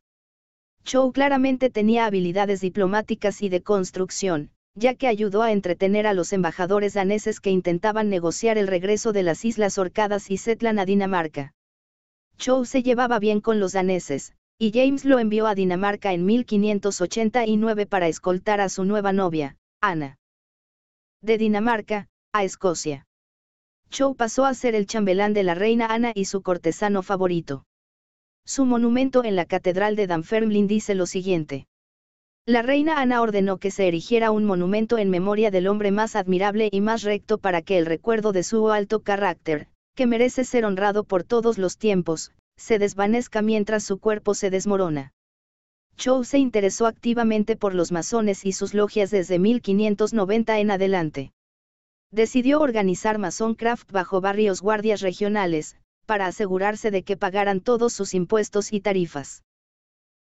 Chow claramente tenía habilidades diplomáticas y de construcción, ya que ayudó a entretener a los embajadores daneses que intentaban negociar el regreso de las Islas Orcadas y Zetland a Dinamarca. Chow se llevaba bien con los daneses, y James lo envió a Dinamarca en 1589 para escoltar a su nueva novia, Ana. De Dinamarca, a Escocia. Chow pasó a ser el chambelán de la reina Ana y su cortesano favorito. Su monumento en la catedral de Dunfermline dice lo siguiente. La reina Ana ordenó que se erigiera un monumento en memoria del hombre más admirable y más recto para que el recuerdo de su alto carácter, que merece ser honrado por todos los tiempos, se desvanezca mientras su cuerpo se desmorona. Chow se interesó activamente por los masones y sus logias desde 1590 en adelante. Decidió organizar Masoncraft bajo barrios guardias regionales, para asegurarse de que pagaran todos sus impuestos y tarifas.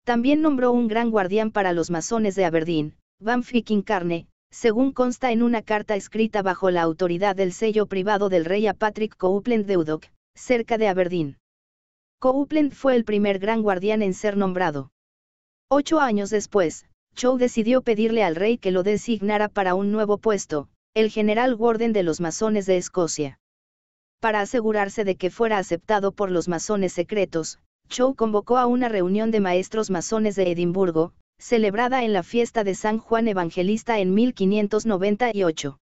También nombró un gran guardián para los masones de Aberdeen, Van Carne, Carne, según consta en una carta escrita bajo la autoridad del sello privado del rey a Patrick Coupland de cerca de Aberdeen. Coupland fue el primer gran guardián en ser nombrado. Ocho años después, Chow decidió pedirle al rey que lo designara para un nuevo puesto, el general Warden de los masones de Escocia. Para asegurarse de que fuera aceptado por los masones secretos, Chow convocó a una reunión de maestros masones de Edimburgo, celebrada en la fiesta de San Juan Evangelista en 1598.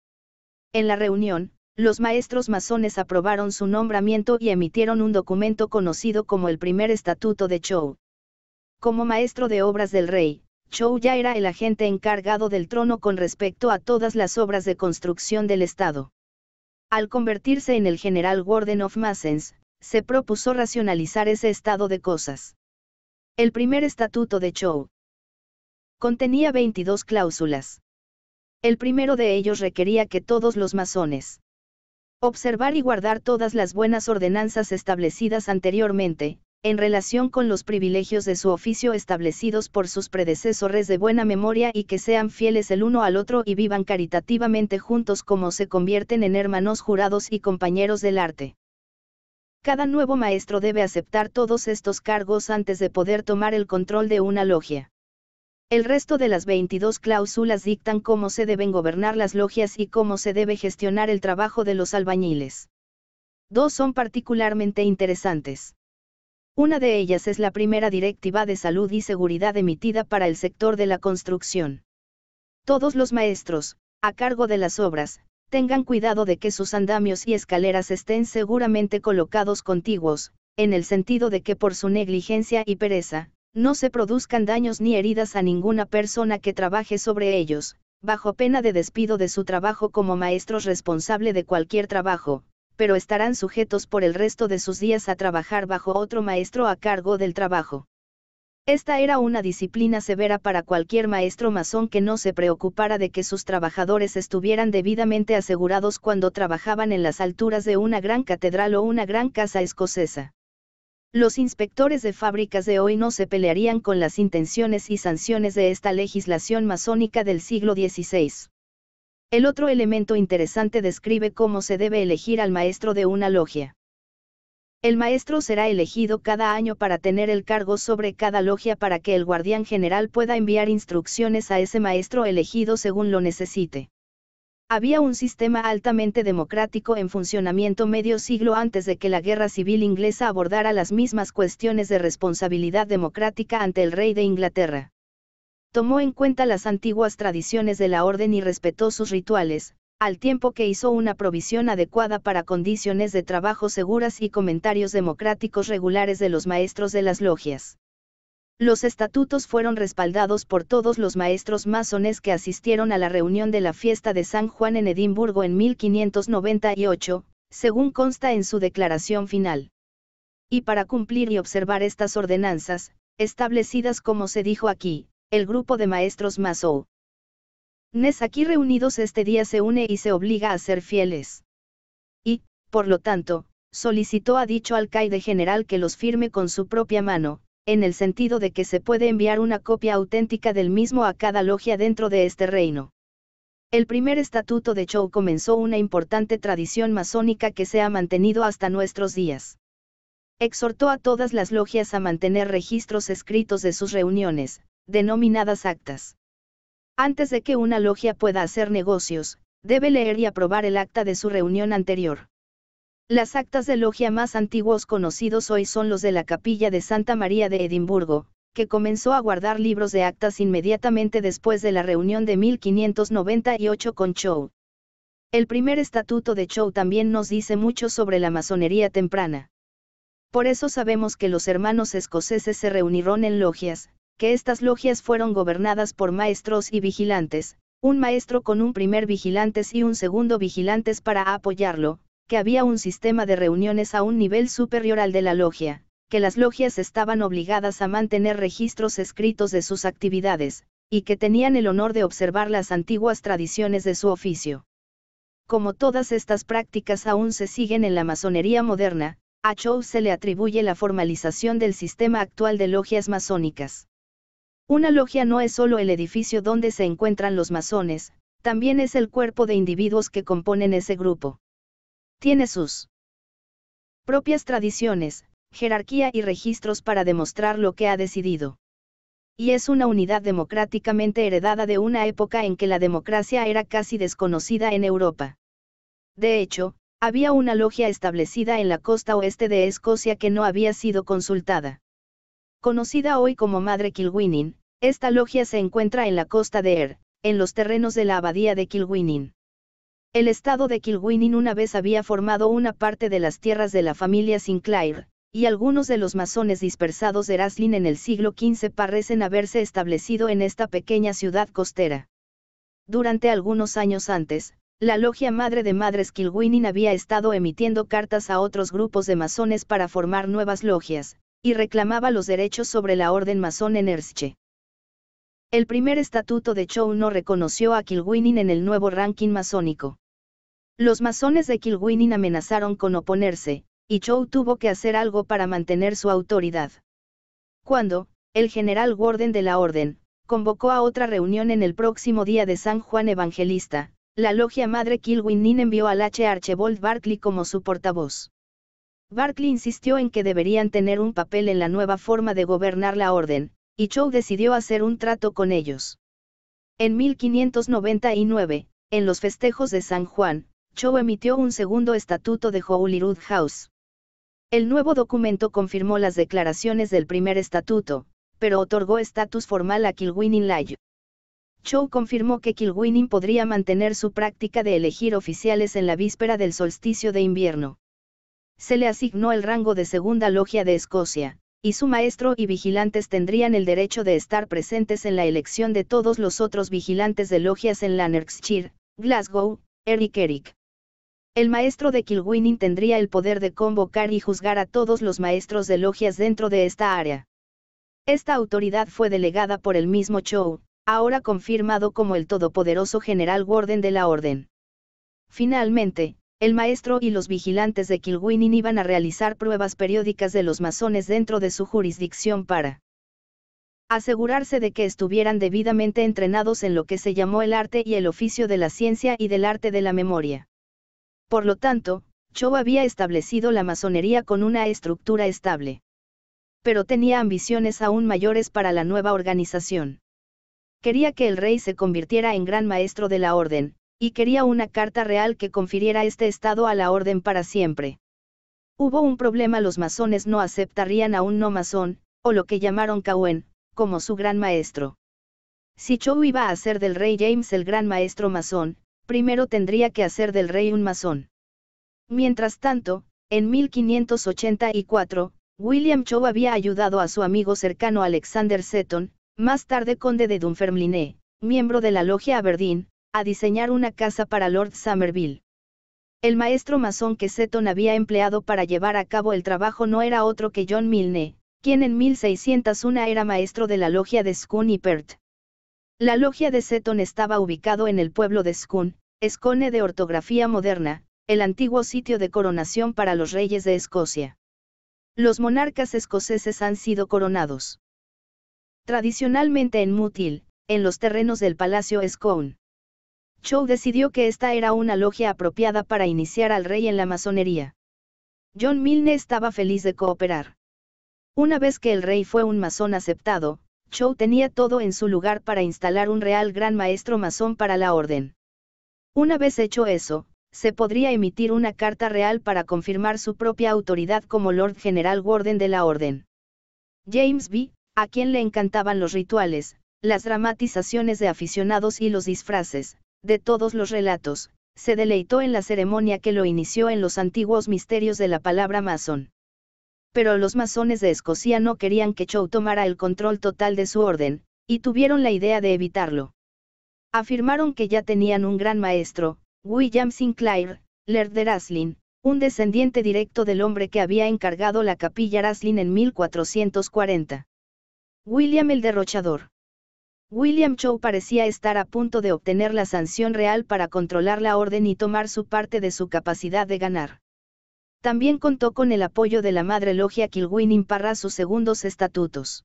En la reunión, los maestros masones aprobaron su nombramiento y emitieron un documento conocido como el primer estatuto de Chou. Como maestro de obras del rey, Chou ya era el agente encargado del trono con respecto a todas las obras de construcción del Estado. Al convertirse en el general Warden of Masons, se propuso racionalizar ese estado de cosas. El primer estatuto de Chou contenía 22 cláusulas. El primero de ellos requería que todos los masones Observar y guardar todas las buenas ordenanzas establecidas anteriormente, en relación con los privilegios de su oficio establecidos por sus predecesores de buena memoria y que sean fieles el uno al otro y vivan caritativamente juntos como se convierten en hermanos jurados y compañeros del arte. Cada nuevo maestro debe aceptar todos estos cargos antes de poder tomar el control de una logia. El resto de las 22 cláusulas dictan cómo se deben gobernar las logias y cómo se debe gestionar el trabajo de los albañiles. Dos son particularmente interesantes. Una de ellas es la primera Directiva de Salud y Seguridad emitida para el sector de la construcción. Todos los maestros, a cargo de las obras, tengan cuidado de que sus andamios y escaleras estén seguramente colocados contiguos, en el sentido de que por su negligencia y pereza, no se produzcan daños ni heridas a ninguna persona que trabaje sobre ellos, bajo pena de despido de su trabajo como maestros responsable de cualquier trabajo, pero estarán sujetos por el resto de sus días a trabajar bajo otro maestro a cargo del trabajo. Esta era una disciplina severa para cualquier maestro masón que no se preocupara de que sus trabajadores estuvieran debidamente asegurados cuando trabajaban en las alturas de una gran catedral o una gran casa escocesa los inspectores de fábricas de hoy no se pelearían con las intenciones y sanciones de esta legislación masónica del siglo XVI. El otro elemento interesante describe cómo se debe elegir al maestro de una logia. El maestro será elegido cada año para tener el cargo sobre cada logia para que el guardián general pueda enviar instrucciones a ese maestro elegido según lo necesite. Había un sistema altamente democrático en funcionamiento medio siglo antes de que la guerra civil inglesa abordara las mismas cuestiones de responsabilidad democrática ante el rey de Inglaterra. Tomó en cuenta las antiguas tradiciones de la orden y respetó sus rituales, al tiempo que hizo una provisión adecuada para condiciones de trabajo seguras y comentarios democráticos regulares de los maestros de las logias. Los estatutos fueron respaldados por todos los maestros masones que asistieron a la reunión de la fiesta de San Juan en Edimburgo en 1598, según consta en su declaración final. Y para cumplir y observar estas ordenanzas, establecidas como se dijo aquí, el grupo de maestros masones Nes aquí reunidos este día se une y se obliga a ser fieles. Y, por lo tanto, solicitó a dicho alcaide general que los firme con su propia mano, en el sentido de que se puede enviar una copia auténtica del mismo a cada logia dentro de este reino. El primer estatuto de Chou comenzó una importante tradición masónica que se ha mantenido hasta nuestros días. Exhortó a todas las logias a mantener registros escritos de sus reuniones, denominadas actas. Antes de que una logia pueda hacer negocios, debe leer y aprobar el acta de su reunión anterior. Las actas de logia más antiguos conocidos hoy son los de la capilla de Santa María de Edimburgo, que comenzó a guardar libros de actas inmediatamente después de la reunión de 1598 con Chow. El primer estatuto de Chow también nos dice mucho sobre la masonería temprana. Por eso sabemos que los hermanos escoceses se reunieron en logias, que estas logias fueron gobernadas por maestros y vigilantes, un maestro con un primer vigilantes y un segundo vigilantes para apoyarlo, que había un sistema de reuniones a un nivel superior al de la logia, que las logias estaban obligadas a mantener registros escritos de sus actividades, y que tenían el honor de observar las antiguas tradiciones de su oficio. Como todas estas prácticas aún se siguen en la masonería moderna, a Chow se le atribuye la formalización del sistema actual de logias masónicas. Una logia no es solo el edificio donde se encuentran los masones, también es el cuerpo de individuos que componen ese grupo. Tiene sus propias tradiciones, jerarquía y registros para demostrar lo que ha decidido. Y es una unidad democráticamente heredada de una época en que la democracia era casi desconocida en Europa. De hecho, había una logia establecida en la costa oeste de Escocia que no había sido consultada. Conocida hoy como Madre Kilwinning, esta logia se encuentra en la costa de Er, en los terrenos de la abadía de Kilwinning. El estado de Kilwinning una vez había formado una parte de las tierras de la familia Sinclair, y algunos de los masones dispersados de Raslin en el siglo XV parecen haberse establecido en esta pequeña ciudad costera. Durante algunos años antes, la logia madre de madres Kilwinning había estado emitiendo cartas a otros grupos de masones para formar nuevas logias, y reclamaba los derechos sobre la orden masón en el primer estatuto de Chow no reconoció a Kilwinning en el nuevo ranking masónico. Los masones de Kilwinning amenazaron con oponerse, y Chow tuvo que hacer algo para mantener su autoridad. Cuando, el general Warden de la Orden, convocó a otra reunión en el próximo día de San Juan Evangelista, la logia madre Kilwinning envió al H. Archibald Barclay como su portavoz. Barclay insistió en que deberían tener un papel en la nueva forma de gobernar la Orden, y Chow decidió hacer un trato con ellos. En 1599, en los festejos de San Juan, Chow emitió un segundo estatuto de Holyrood House. El nuevo documento confirmó las declaraciones del primer estatuto, pero otorgó estatus formal a Kilwinning Lai. Chow confirmó que Kilwinning podría mantener su práctica de elegir oficiales en la víspera del solsticio de invierno. Se le asignó el rango de segunda logia de Escocia, y su maestro y vigilantes tendrían el derecho de estar presentes en la elección de todos los otros vigilantes de logias en Lanarkshire, Glasgow, Eric Eric. El maestro de Kilwinning tendría el poder de convocar y juzgar a todos los maestros de logias dentro de esta área. Esta autoridad fue delegada por el mismo Chow, ahora confirmado como el todopoderoso general Warden de la Orden. Finalmente, el maestro y los vigilantes de Kilwinin iban a realizar pruebas periódicas de los masones dentro de su jurisdicción para asegurarse de que estuvieran debidamente entrenados en lo que se llamó el arte y el oficio de la ciencia y del arte de la memoria. Por lo tanto, Cho había establecido la masonería con una estructura estable. Pero tenía ambiciones aún mayores para la nueva organización. Quería que el rey se convirtiera en gran maestro de la orden, y quería una carta real que confiriera este estado a la orden para siempre. Hubo un problema, los masones no aceptarían a un no masón, o lo que llamaron Cawen, como su gran maestro. Si Chow iba a hacer del rey James el gran maestro masón, primero tendría que hacer del rey un masón. Mientras tanto, en 1584, William Chow había ayudado a su amigo cercano Alexander Seton, más tarde conde de Dunfermline, miembro de la logia Aberdeen, a diseñar una casa para Lord Somerville. El maestro masón que Seton había empleado para llevar a cabo el trabajo no era otro que John Milne, quien en 1601 era maestro de la logia de Scone y Perth. La logia de Seton estaba ubicado en el pueblo de Scone, Scone de ortografía moderna, el antiguo sitio de coronación para los reyes de Escocia. Los monarcas escoceses han sido coronados. Tradicionalmente en Mutil, en los terrenos del Palacio Scone. Chow decidió que esta era una logia apropiada para iniciar al rey en la masonería. John Milne estaba feliz de cooperar. Una vez que el rey fue un masón aceptado, Chow tenía todo en su lugar para instalar un real gran maestro masón para la orden. Una vez hecho eso, se podría emitir una carta real para confirmar su propia autoridad como Lord General Warden de la Orden. James B., a quien le encantaban los rituales, las dramatizaciones de aficionados y los disfraces, de todos los relatos, se deleitó en la ceremonia que lo inició en los antiguos misterios de la palabra masón. Pero los masones de Escocia no querían que Chow tomara el control total de su orden, y tuvieron la idea de evitarlo. Afirmaron que ya tenían un gran maestro, William Sinclair, Laird de Raslin, un descendiente directo del hombre que había encargado la capilla Raslin en 1440. William el Derrochador. William Chow parecía estar a punto de obtener la sanción real para controlar la orden y tomar su parte de su capacidad de ganar. También contó con el apoyo de la madre logia Kilwinin para sus segundos estatutos.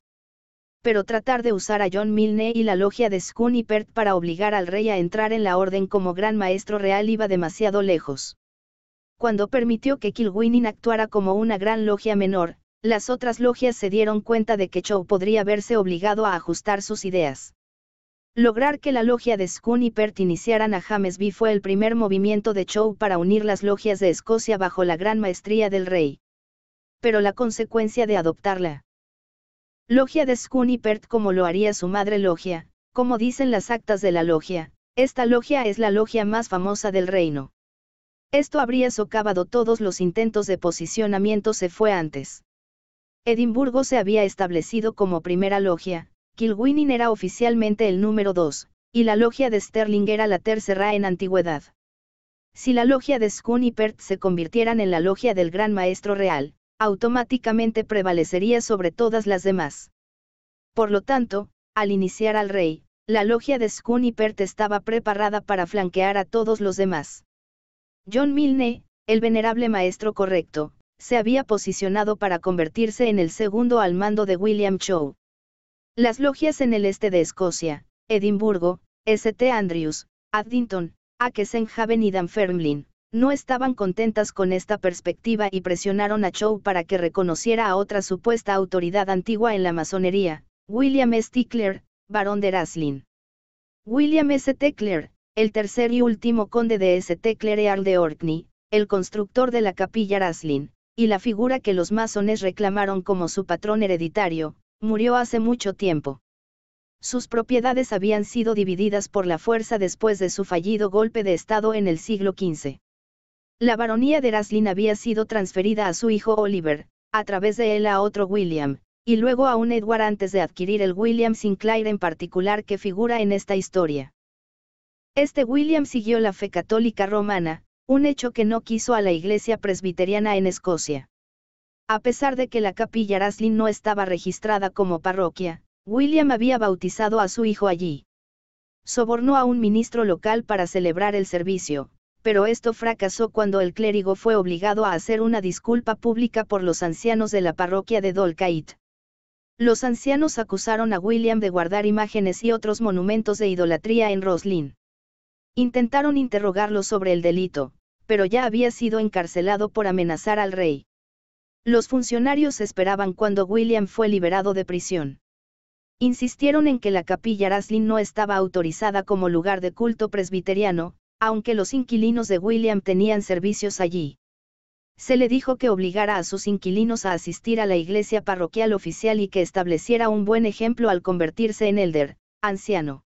Pero tratar de usar a John Milne y la logia de Skun y Perth para obligar al rey a entrar en la orden como gran maestro real iba demasiado lejos. Cuando permitió que Kilwinin actuara como una gran logia menor, las otras logias se dieron cuenta de que Chow podría verse obligado a ajustar sus ideas. Lograr que la logia de Scone y Perth iniciaran a B. fue el primer movimiento de Chow para unir las logias de Escocia bajo la gran maestría del rey. Pero la consecuencia de adoptarla. Logia de Scone y Perth como lo haría su madre logia, como dicen las actas de la logia, esta logia es la logia más famosa del reino. Esto habría socavado todos los intentos de posicionamiento se fue antes. Edimburgo se había establecido como primera logia, Kilwinning era oficialmente el número 2, y la logia de Sterling era la tercera en antigüedad. Si la logia de Skun se convirtieran en la logia del Gran Maestro Real, automáticamente prevalecería sobre todas las demás. Por lo tanto, al iniciar al rey, la logia de Skun estaba preparada para flanquear a todos los demás. John Milne, el venerable maestro correcto, se había posicionado para convertirse en el segundo al mando de William Chow, las logias en el este de Escocia, Edimburgo, St. Andrews, Addington, Akesenhaven y Dunfermline, no estaban contentas con esta perspectiva y presionaron a Chow para que reconociera a otra supuesta autoridad antigua en la masonería, William S. barón de Raslin. William S. el tercer y último conde de St. Tickler Earl de Orkney, el constructor de la capilla Raslin, y la figura que los masones reclamaron como su patrón hereditario, murió hace mucho tiempo. Sus propiedades habían sido divididas por la fuerza después de su fallido golpe de Estado en el siglo XV. La baronía de Raslin había sido transferida a su hijo Oliver, a través de él a otro William, y luego a un Edward antes de adquirir el William Sinclair en particular que figura en esta historia. Este William siguió la fe católica romana, un hecho que no quiso a la Iglesia presbiteriana en Escocia. A pesar de que la capilla Raslin no estaba registrada como parroquia, William había bautizado a su hijo allí. Sobornó a un ministro local para celebrar el servicio, pero esto fracasó cuando el clérigo fue obligado a hacer una disculpa pública por los ancianos de la parroquia de Dolcait. Los ancianos acusaron a William de guardar imágenes y otros monumentos de idolatría en Roslin. Intentaron interrogarlo sobre el delito, pero ya había sido encarcelado por amenazar al rey. Los funcionarios esperaban cuando William fue liberado de prisión. Insistieron en que la capilla Raslin no estaba autorizada como lugar de culto presbiteriano, aunque los inquilinos de William tenían servicios allí. Se le dijo que obligara a sus inquilinos a asistir a la iglesia parroquial oficial y que estableciera un buen ejemplo al convertirse en elder, anciano.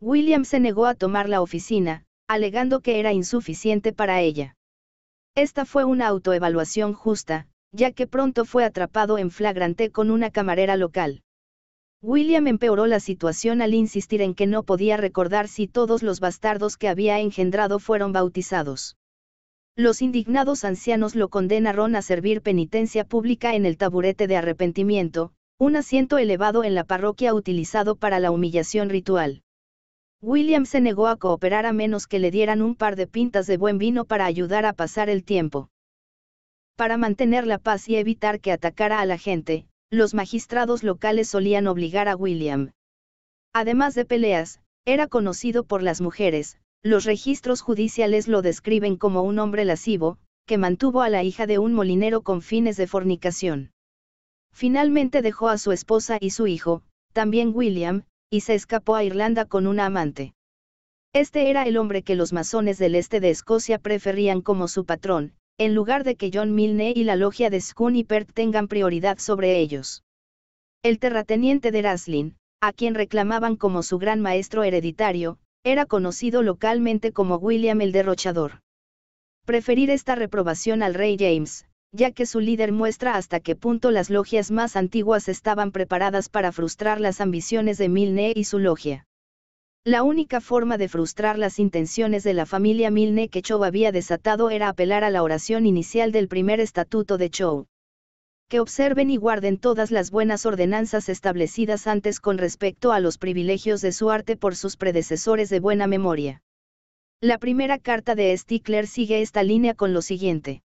William se negó a tomar la oficina, alegando que era insuficiente para ella. Esta fue una autoevaluación justa, ya que pronto fue atrapado en flagrante con una camarera local. William empeoró la situación al insistir en que no podía recordar si todos los bastardos que había engendrado fueron bautizados. Los indignados ancianos lo condenaron a servir penitencia pública en el taburete de arrepentimiento, un asiento elevado en la parroquia utilizado para la humillación ritual. William se negó a cooperar a menos que le dieran un par de pintas de buen vino para ayudar a pasar el tiempo. Para mantener la paz y evitar que atacara a la gente, los magistrados locales solían obligar a William. Además de peleas, era conocido por las mujeres, los registros judiciales lo describen como un hombre lascivo, que mantuvo a la hija de un molinero con fines de fornicación. Finalmente dejó a su esposa y su hijo, también William, y se escapó a Irlanda con una amante. Este era el hombre que los masones del este de Escocia preferían como su patrón, en lugar de que John Milne y la logia de Schoon y Perth tengan prioridad sobre ellos. El terrateniente de Raslin, a quien reclamaban como su gran maestro hereditario, era conocido localmente como William el Derrochador. Preferir esta reprobación al rey James, ya que su líder muestra hasta qué punto las logias más antiguas estaban preparadas para frustrar las ambiciones de Milne y su logia. La única forma de frustrar las intenciones de la familia Milne que Chow había desatado era apelar a la oración inicial del primer estatuto de Chow. Que observen y guarden todas las buenas ordenanzas establecidas antes con respecto a los privilegios de su arte por sus predecesores de buena memoria. La primera carta de Stickler sigue esta línea con lo siguiente.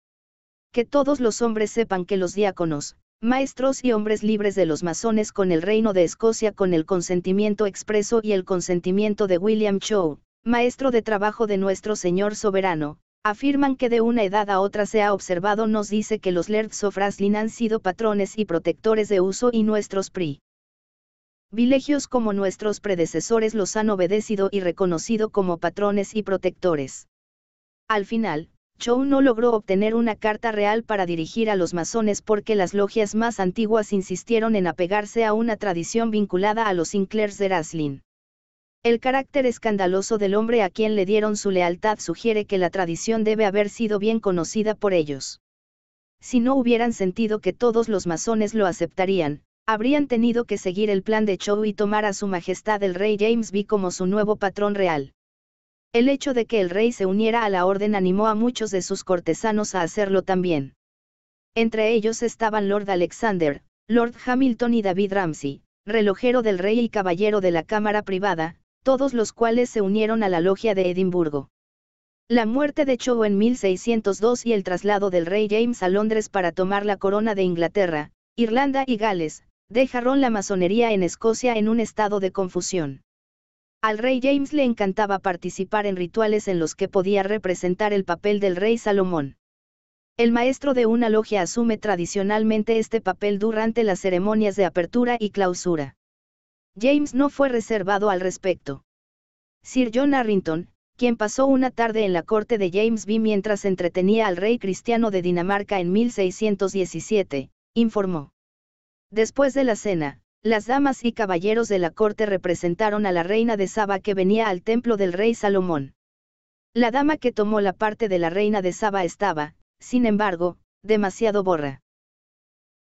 Que todos los hombres sepan que los diáconos, maestros y hombres libres de los masones con el Reino de Escocia con el consentimiento expreso y el consentimiento de William Shaw, maestro de trabajo de nuestro señor soberano, afirman que de una edad a otra se ha observado nos dice que los Lerds of Fraslin han sido patrones y protectores de uso y nuestros pri. Vilegios como nuestros predecesores los han obedecido y reconocido como patrones y protectores. Al final, Chou no logró obtener una carta real para dirigir a los masones porque las logias más antiguas insistieron en apegarse a una tradición vinculada a los Sinclairs de Raslin. El carácter escandaloso del hombre a quien le dieron su lealtad sugiere que la tradición debe haber sido bien conocida por ellos. Si no hubieran sentido que todos los masones lo aceptarían, habrían tenido que seguir el plan de Chou y tomar a su Majestad el Rey James B como su nuevo patrón real. El hecho de que el rey se uniera a la orden animó a muchos de sus cortesanos a hacerlo también. Entre ellos estaban Lord Alexander, Lord Hamilton y David Ramsay, relojero del rey y caballero de la Cámara Privada, todos los cuales se unieron a la logia de Edimburgo. La muerte de Cho en 1602 y el traslado del rey James a Londres para tomar la corona de Inglaterra, Irlanda y Gales, dejaron la masonería en Escocia en un estado de confusión. Al rey James le encantaba participar en rituales en los que podía representar el papel del rey Salomón. El maestro de una logia asume tradicionalmente este papel durante las ceremonias de apertura y clausura. James no fue reservado al respecto. Sir John Arrington, quien pasó una tarde en la corte de James B mientras entretenía al rey cristiano de Dinamarca en 1617, informó. Después de la cena, las damas y caballeros de la corte representaron a la reina de Saba que venía al templo del rey Salomón. La dama que tomó la parte de la reina de Saba estaba, sin embargo, demasiado borra.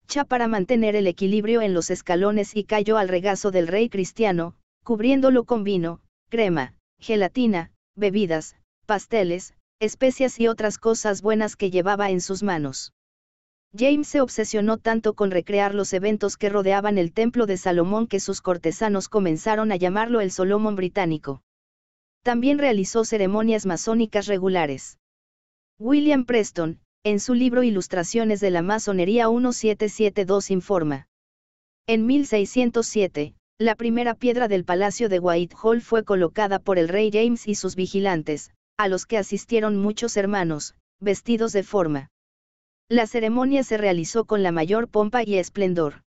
Cha para mantener el equilibrio en los escalones y cayó al regazo del rey cristiano, cubriéndolo con vino, crema, gelatina, bebidas, pasteles, especias y otras cosas buenas que llevaba en sus manos. James se obsesionó tanto con recrear los eventos que rodeaban el templo de Salomón que sus cortesanos comenzaron a llamarlo el Solomón británico. También realizó ceremonias masónicas regulares. William Preston, en su libro Ilustraciones de la Masonería 1772 informa. En 1607, la primera piedra del Palacio de Whitehall fue colocada por el rey James y sus vigilantes, a los que asistieron muchos hermanos, vestidos de forma la ceremonia se realizó con la mayor pompa y esplendor.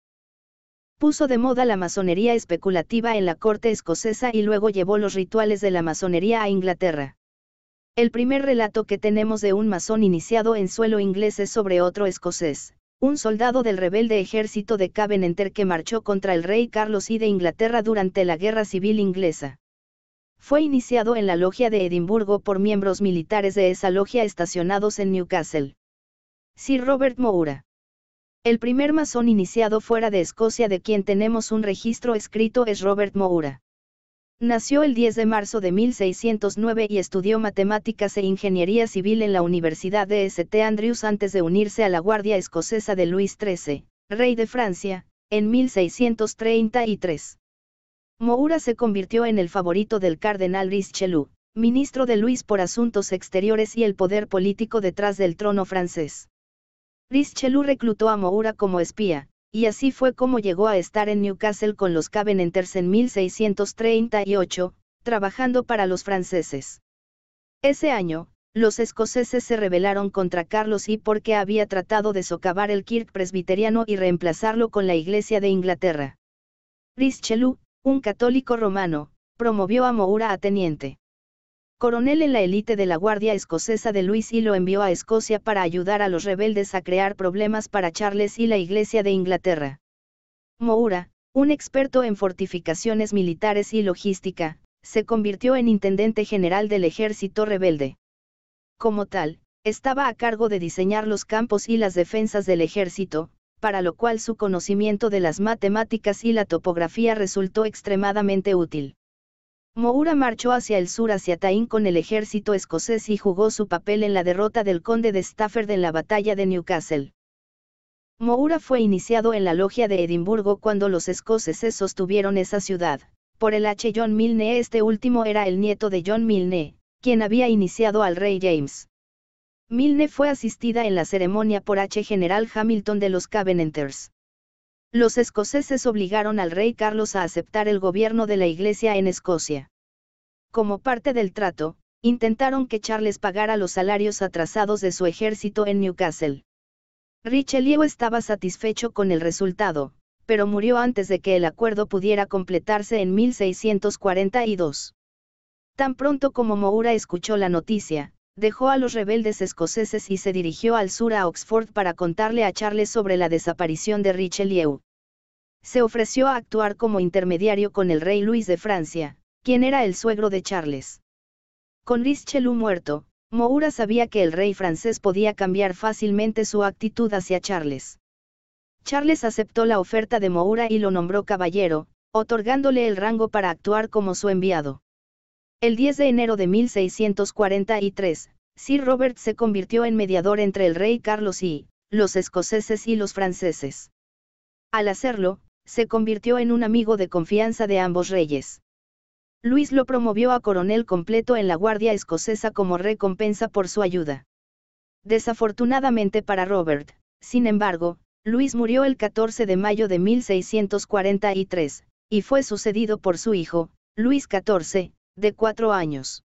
Puso de moda la masonería especulativa en la corte escocesa y luego llevó los rituales de la masonería a Inglaterra. El primer relato que tenemos de un masón iniciado en suelo inglés es sobre otro escocés, un soldado del rebelde ejército de Cabenenter que marchó contra el rey Carlos I de Inglaterra durante la Guerra Civil Inglesa. Fue iniciado en la logia de Edimburgo por miembros militares de esa logia estacionados en Newcastle. Sir Robert Moura. El primer masón iniciado fuera de Escocia de quien tenemos un registro escrito es Robert Moura. Nació el 10 de marzo de 1609 y estudió matemáticas e ingeniería civil en la Universidad de St Andrews antes de unirse a la Guardia Escocesa de Luis XIII, rey de Francia, en 1633. Moura se convirtió en el favorito del cardenal Richelieu, ministro de Luis por Asuntos Exteriores y el poder político detrás del trono francés. Chris reclutó a Moura como espía, y así fue como llegó a estar en Newcastle con los Enters en 1638, trabajando para los franceses. Ese año, los escoceses se rebelaron contra Carlos I porque había tratado de socavar el Kirk presbiteriano y reemplazarlo con la Iglesia de Inglaterra. Chris un católico romano, promovió a Moura a teniente coronel en la élite de la Guardia Escocesa de Luis y lo envió a Escocia para ayudar a los rebeldes a crear problemas para Charles y la Iglesia de Inglaterra. Moura, un experto en fortificaciones militares y logística, se convirtió en intendente general del ejército rebelde. Como tal, estaba a cargo de diseñar los campos y las defensas del ejército, para lo cual su conocimiento de las matemáticas y la topografía resultó extremadamente útil. Moura marchó hacia el sur hacia Tain con el ejército escocés y jugó su papel en la derrota del conde de Stafford en la batalla de Newcastle. Moura fue iniciado en la logia de Edimburgo cuando los escoceses sostuvieron esa ciudad. Por el H. John Milne este último era el nieto de John Milne, quien había iniciado al rey James. Milne fue asistida en la ceremonia por H. General Hamilton de los Covenanters los escoceses obligaron al rey Carlos a aceptar el gobierno de la Iglesia en Escocia. Como parte del trato, intentaron que Charles pagara los salarios atrasados de su ejército en Newcastle. Richelieu estaba satisfecho con el resultado, pero murió antes de que el acuerdo pudiera completarse en 1642. Tan pronto como Moura escuchó la noticia, dejó a los rebeldes escoceses y se dirigió al sur a Oxford para contarle a Charles sobre la desaparición de Richelieu. Se ofreció a actuar como intermediario con el rey Luis de Francia, quien era el suegro de Charles. Con Richelieu muerto, Moura sabía que el rey francés podía cambiar fácilmente su actitud hacia Charles. Charles aceptó la oferta de Moura y lo nombró caballero, otorgándole el rango para actuar como su enviado. El 10 de enero de 1643, Sir Robert se convirtió en mediador entre el rey Carlos y, los escoceses y los franceses. Al hacerlo, se convirtió en un amigo de confianza de ambos reyes. Luis lo promovió a coronel completo en la Guardia Escocesa como recompensa por su ayuda. Desafortunadamente para Robert, sin embargo, Luis murió el 14 de mayo de 1643, y fue sucedido por su hijo, Luis XIV, de cuatro años.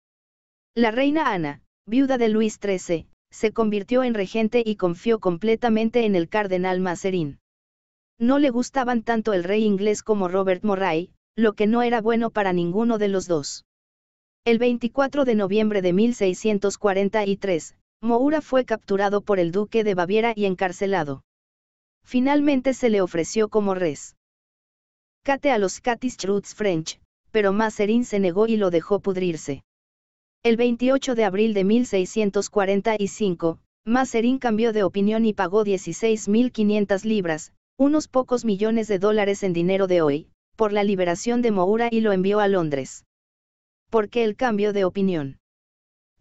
La reina Ana, viuda de Luis XIII, se convirtió en regente y confió completamente en el cardenal Mazarin. No le gustaban tanto el rey inglés como Robert Moray, lo que no era bueno para ninguno de los dos. El 24 de noviembre de 1643, Moura fue capturado por el duque de Baviera y encarcelado. Finalmente se le ofreció como res. Cate a los Catis French, pero Mazarin se negó y lo dejó pudrirse. El 28 de abril de 1645, Mazarin cambió de opinión y pagó 16.500 libras, unos pocos millones de dólares en dinero de hoy, por la liberación de Moura y lo envió a Londres. ¿Por qué el cambio de opinión?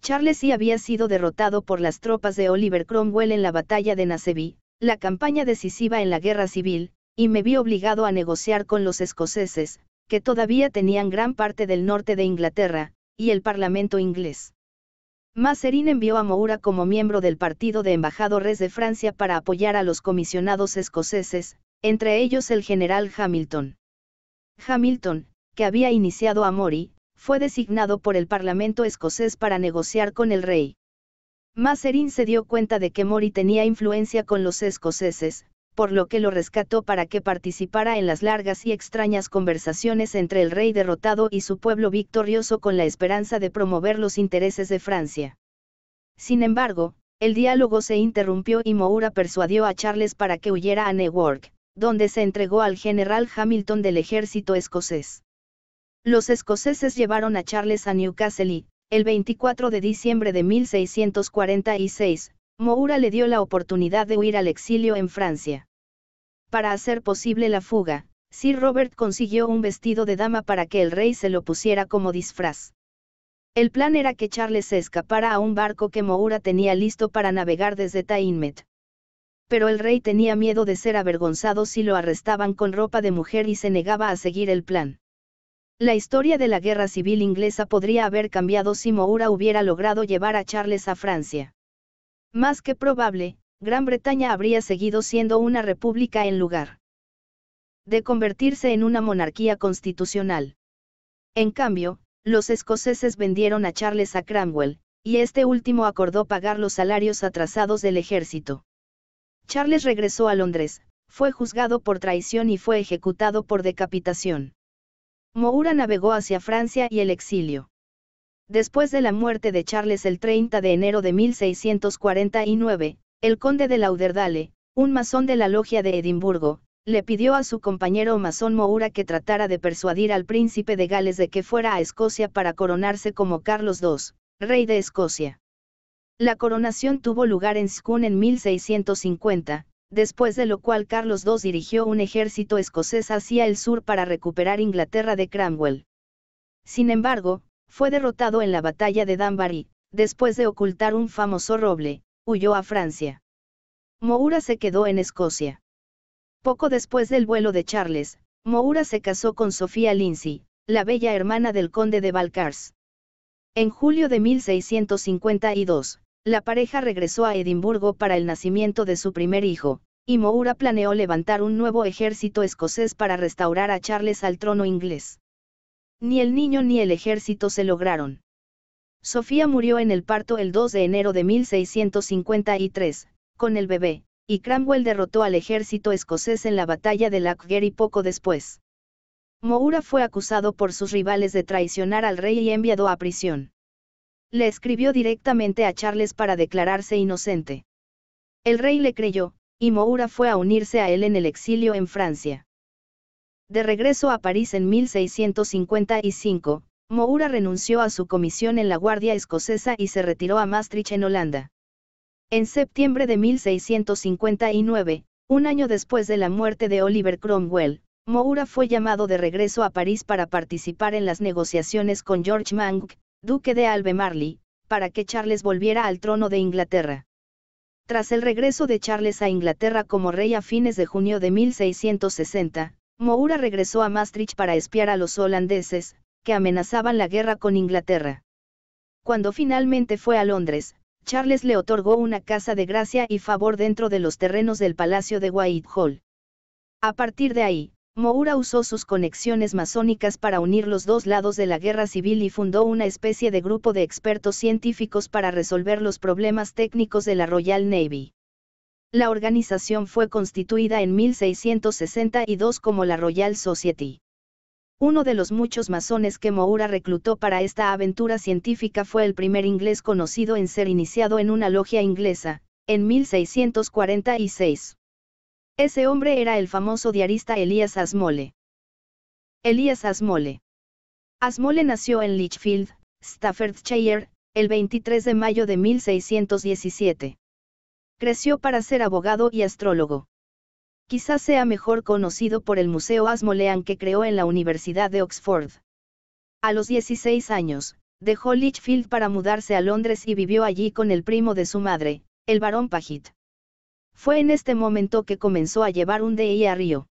Charles y había sido derrotado por las tropas de Oliver Cromwell en la batalla de Naseby, la campaña decisiva en la guerra civil, y me vi obligado a negociar con los escoceses, que todavía tenían gran parte del norte de Inglaterra, y el Parlamento inglés. Mazarin envió a Moura como miembro del partido de embajadores de Francia para apoyar a los comisionados escoceses, entre ellos el general Hamilton. Hamilton, que había iniciado a Mori, fue designado por el Parlamento escocés para negociar con el rey. Mazarin se dio cuenta de que Mori tenía influencia con los escoceses, por lo que lo rescató para que participara en las largas y extrañas conversaciones entre el rey derrotado y su pueblo victorioso con la esperanza de promover los intereses de Francia. Sin embargo, el diálogo se interrumpió y Moura persuadió a Charles para que huyera a Newark, donde se entregó al general Hamilton del ejército escocés. Los escoceses llevaron a Charles a Newcastle y, el 24 de diciembre de 1646, Moura le dio la oportunidad de huir al exilio en Francia. Para hacer posible la fuga, Sir Robert consiguió un vestido de dama para que el rey se lo pusiera como disfraz. El plan era que Charles se escapara a un barco que Moura tenía listo para navegar desde Tainmet. Pero el rey tenía miedo de ser avergonzado si lo arrestaban con ropa de mujer y se negaba a seguir el plan. La historia de la guerra civil inglesa podría haber cambiado si Moura hubiera logrado llevar a Charles a Francia. Más que probable, Gran Bretaña habría seguido siendo una república en lugar de convertirse en una monarquía constitucional. En cambio, los escoceses vendieron a Charles a Cromwell, y este último acordó pagar los salarios atrasados del ejército. Charles regresó a Londres, fue juzgado por traición y fue ejecutado por decapitación. Moura navegó hacia Francia y el exilio. Después de la muerte de Charles el 30 de enero de 1649, el conde de Lauderdale, un masón de la logia de Edimburgo, le pidió a su compañero masón Moura que tratara de persuadir al príncipe de Gales de que fuera a Escocia para coronarse como Carlos II, rey de Escocia. La coronación tuvo lugar en Scone en 1650, después de lo cual Carlos II dirigió un ejército escocés hacia el sur para recuperar Inglaterra de Cromwell. Sin embargo, fue derrotado en la batalla de Danbury, después de ocultar un famoso roble, huyó a Francia. Moura se quedó en Escocia. Poco después del vuelo de Charles, Moura se casó con Sofía Lindsay, la bella hermana del conde de Balcars. En julio de 1652, la pareja regresó a Edimburgo para el nacimiento de su primer hijo, y Moura planeó levantar un nuevo ejército escocés para restaurar a Charles al trono inglés. Ni el niño ni el ejército se lograron. Sofía murió en el parto el 2 de enero de 1653, con el bebé, y Cromwell derrotó al ejército escocés en la batalla de Lochgarry poco después. Moura fue acusado por sus rivales de traicionar al rey y enviado a prisión. Le escribió directamente a Charles para declararse inocente. El rey le creyó, y Moura fue a unirse a él en el exilio en Francia. De regreso a París en 1655, Moura renunció a su comisión en la Guardia Escocesa y se retiró a Maastricht en Holanda. En septiembre de 1659, un año después de la muerte de Oliver Cromwell, Moura fue llamado de regreso a París para participar en las negociaciones con George Mank, duque de Albemarle, para que Charles volviera al trono de Inglaterra. Tras el regreso de Charles a Inglaterra como rey a fines de junio de 1660, Moura regresó a Maastricht para espiar a los holandeses, que amenazaban la guerra con Inglaterra. Cuando finalmente fue a Londres, Charles le otorgó una casa de gracia y favor dentro de los terrenos del Palacio de Whitehall. A partir de ahí, Moura usó sus conexiones masónicas para unir los dos lados de la guerra civil y fundó una especie de grupo de expertos científicos para resolver los problemas técnicos de la Royal Navy. La organización fue constituida en 1662 como la Royal Society. Uno de los muchos masones que Moura reclutó para esta aventura científica fue el primer inglés conocido en ser iniciado en una logia inglesa, en 1646. Ese hombre era el famoso diarista Elías Asmole. Elías Asmole. Asmole nació en Lichfield, Staffordshire, el 23 de mayo de 1617. Creció para ser abogado y astrólogo quizás sea mejor conocido por el Museo Asmolean que creó en la Universidad de Oxford. A los 16 años, dejó Lichfield para mudarse a Londres y vivió allí con el primo de su madre, el barón Paget. Fue en este momento que comenzó a llevar un DI a Río.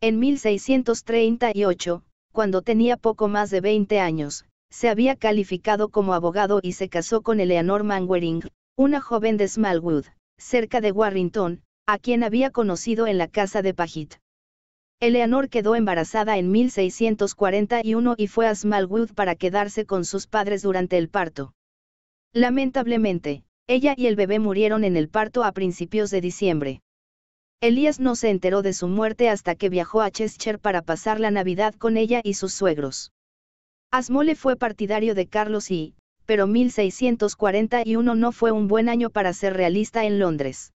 En 1638, cuando tenía poco más de 20 años, se había calificado como abogado y se casó con Eleanor Mangwering, una joven de Smallwood, cerca de Warrington, a quien había conocido en la casa de Pajit. Eleanor quedó embarazada en 1641 y fue a Smallwood para quedarse con sus padres durante el parto. Lamentablemente, ella y el bebé murieron en el parto a principios de diciembre. Elías no se enteró de su muerte hasta que viajó a Cheshire para pasar la Navidad con ella y sus suegros. Asmole fue partidario de Carlos y, pero 1641 no fue un buen año para ser realista en Londres.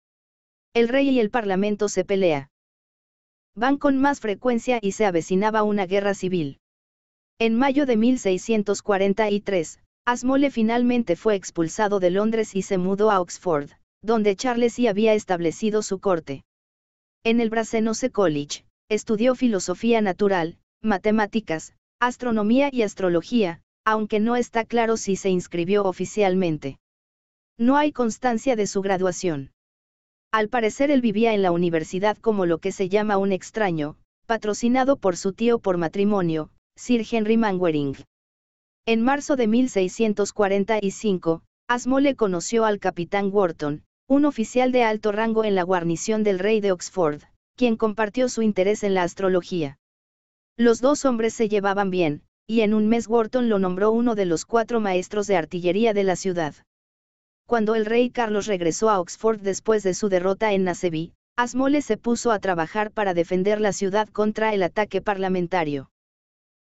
El rey y el parlamento se pelea. Van con más frecuencia y se avecinaba una guerra civil. En mayo de 1643, Asmole finalmente fue expulsado de Londres y se mudó a Oxford, donde Charles y había establecido su corte. En el Brasenose College, estudió filosofía natural, matemáticas, astronomía y astrología, aunque no está claro si se inscribió oficialmente. No hay constancia de su graduación. Al parecer él vivía en la universidad como lo que se llama un extraño, patrocinado por su tío por matrimonio, Sir Henry Manwaring. En marzo de 1645, Asmole conoció al capitán Wharton, un oficial de alto rango en la guarnición del rey de Oxford, quien compartió su interés en la astrología. Los dos hombres se llevaban bien, y en un mes Wharton lo nombró uno de los cuatro maestros de artillería de la ciudad. Cuando el rey Carlos regresó a Oxford después de su derrota en Naseby, Asmole se puso a trabajar para defender la ciudad contra el ataque parlamentario.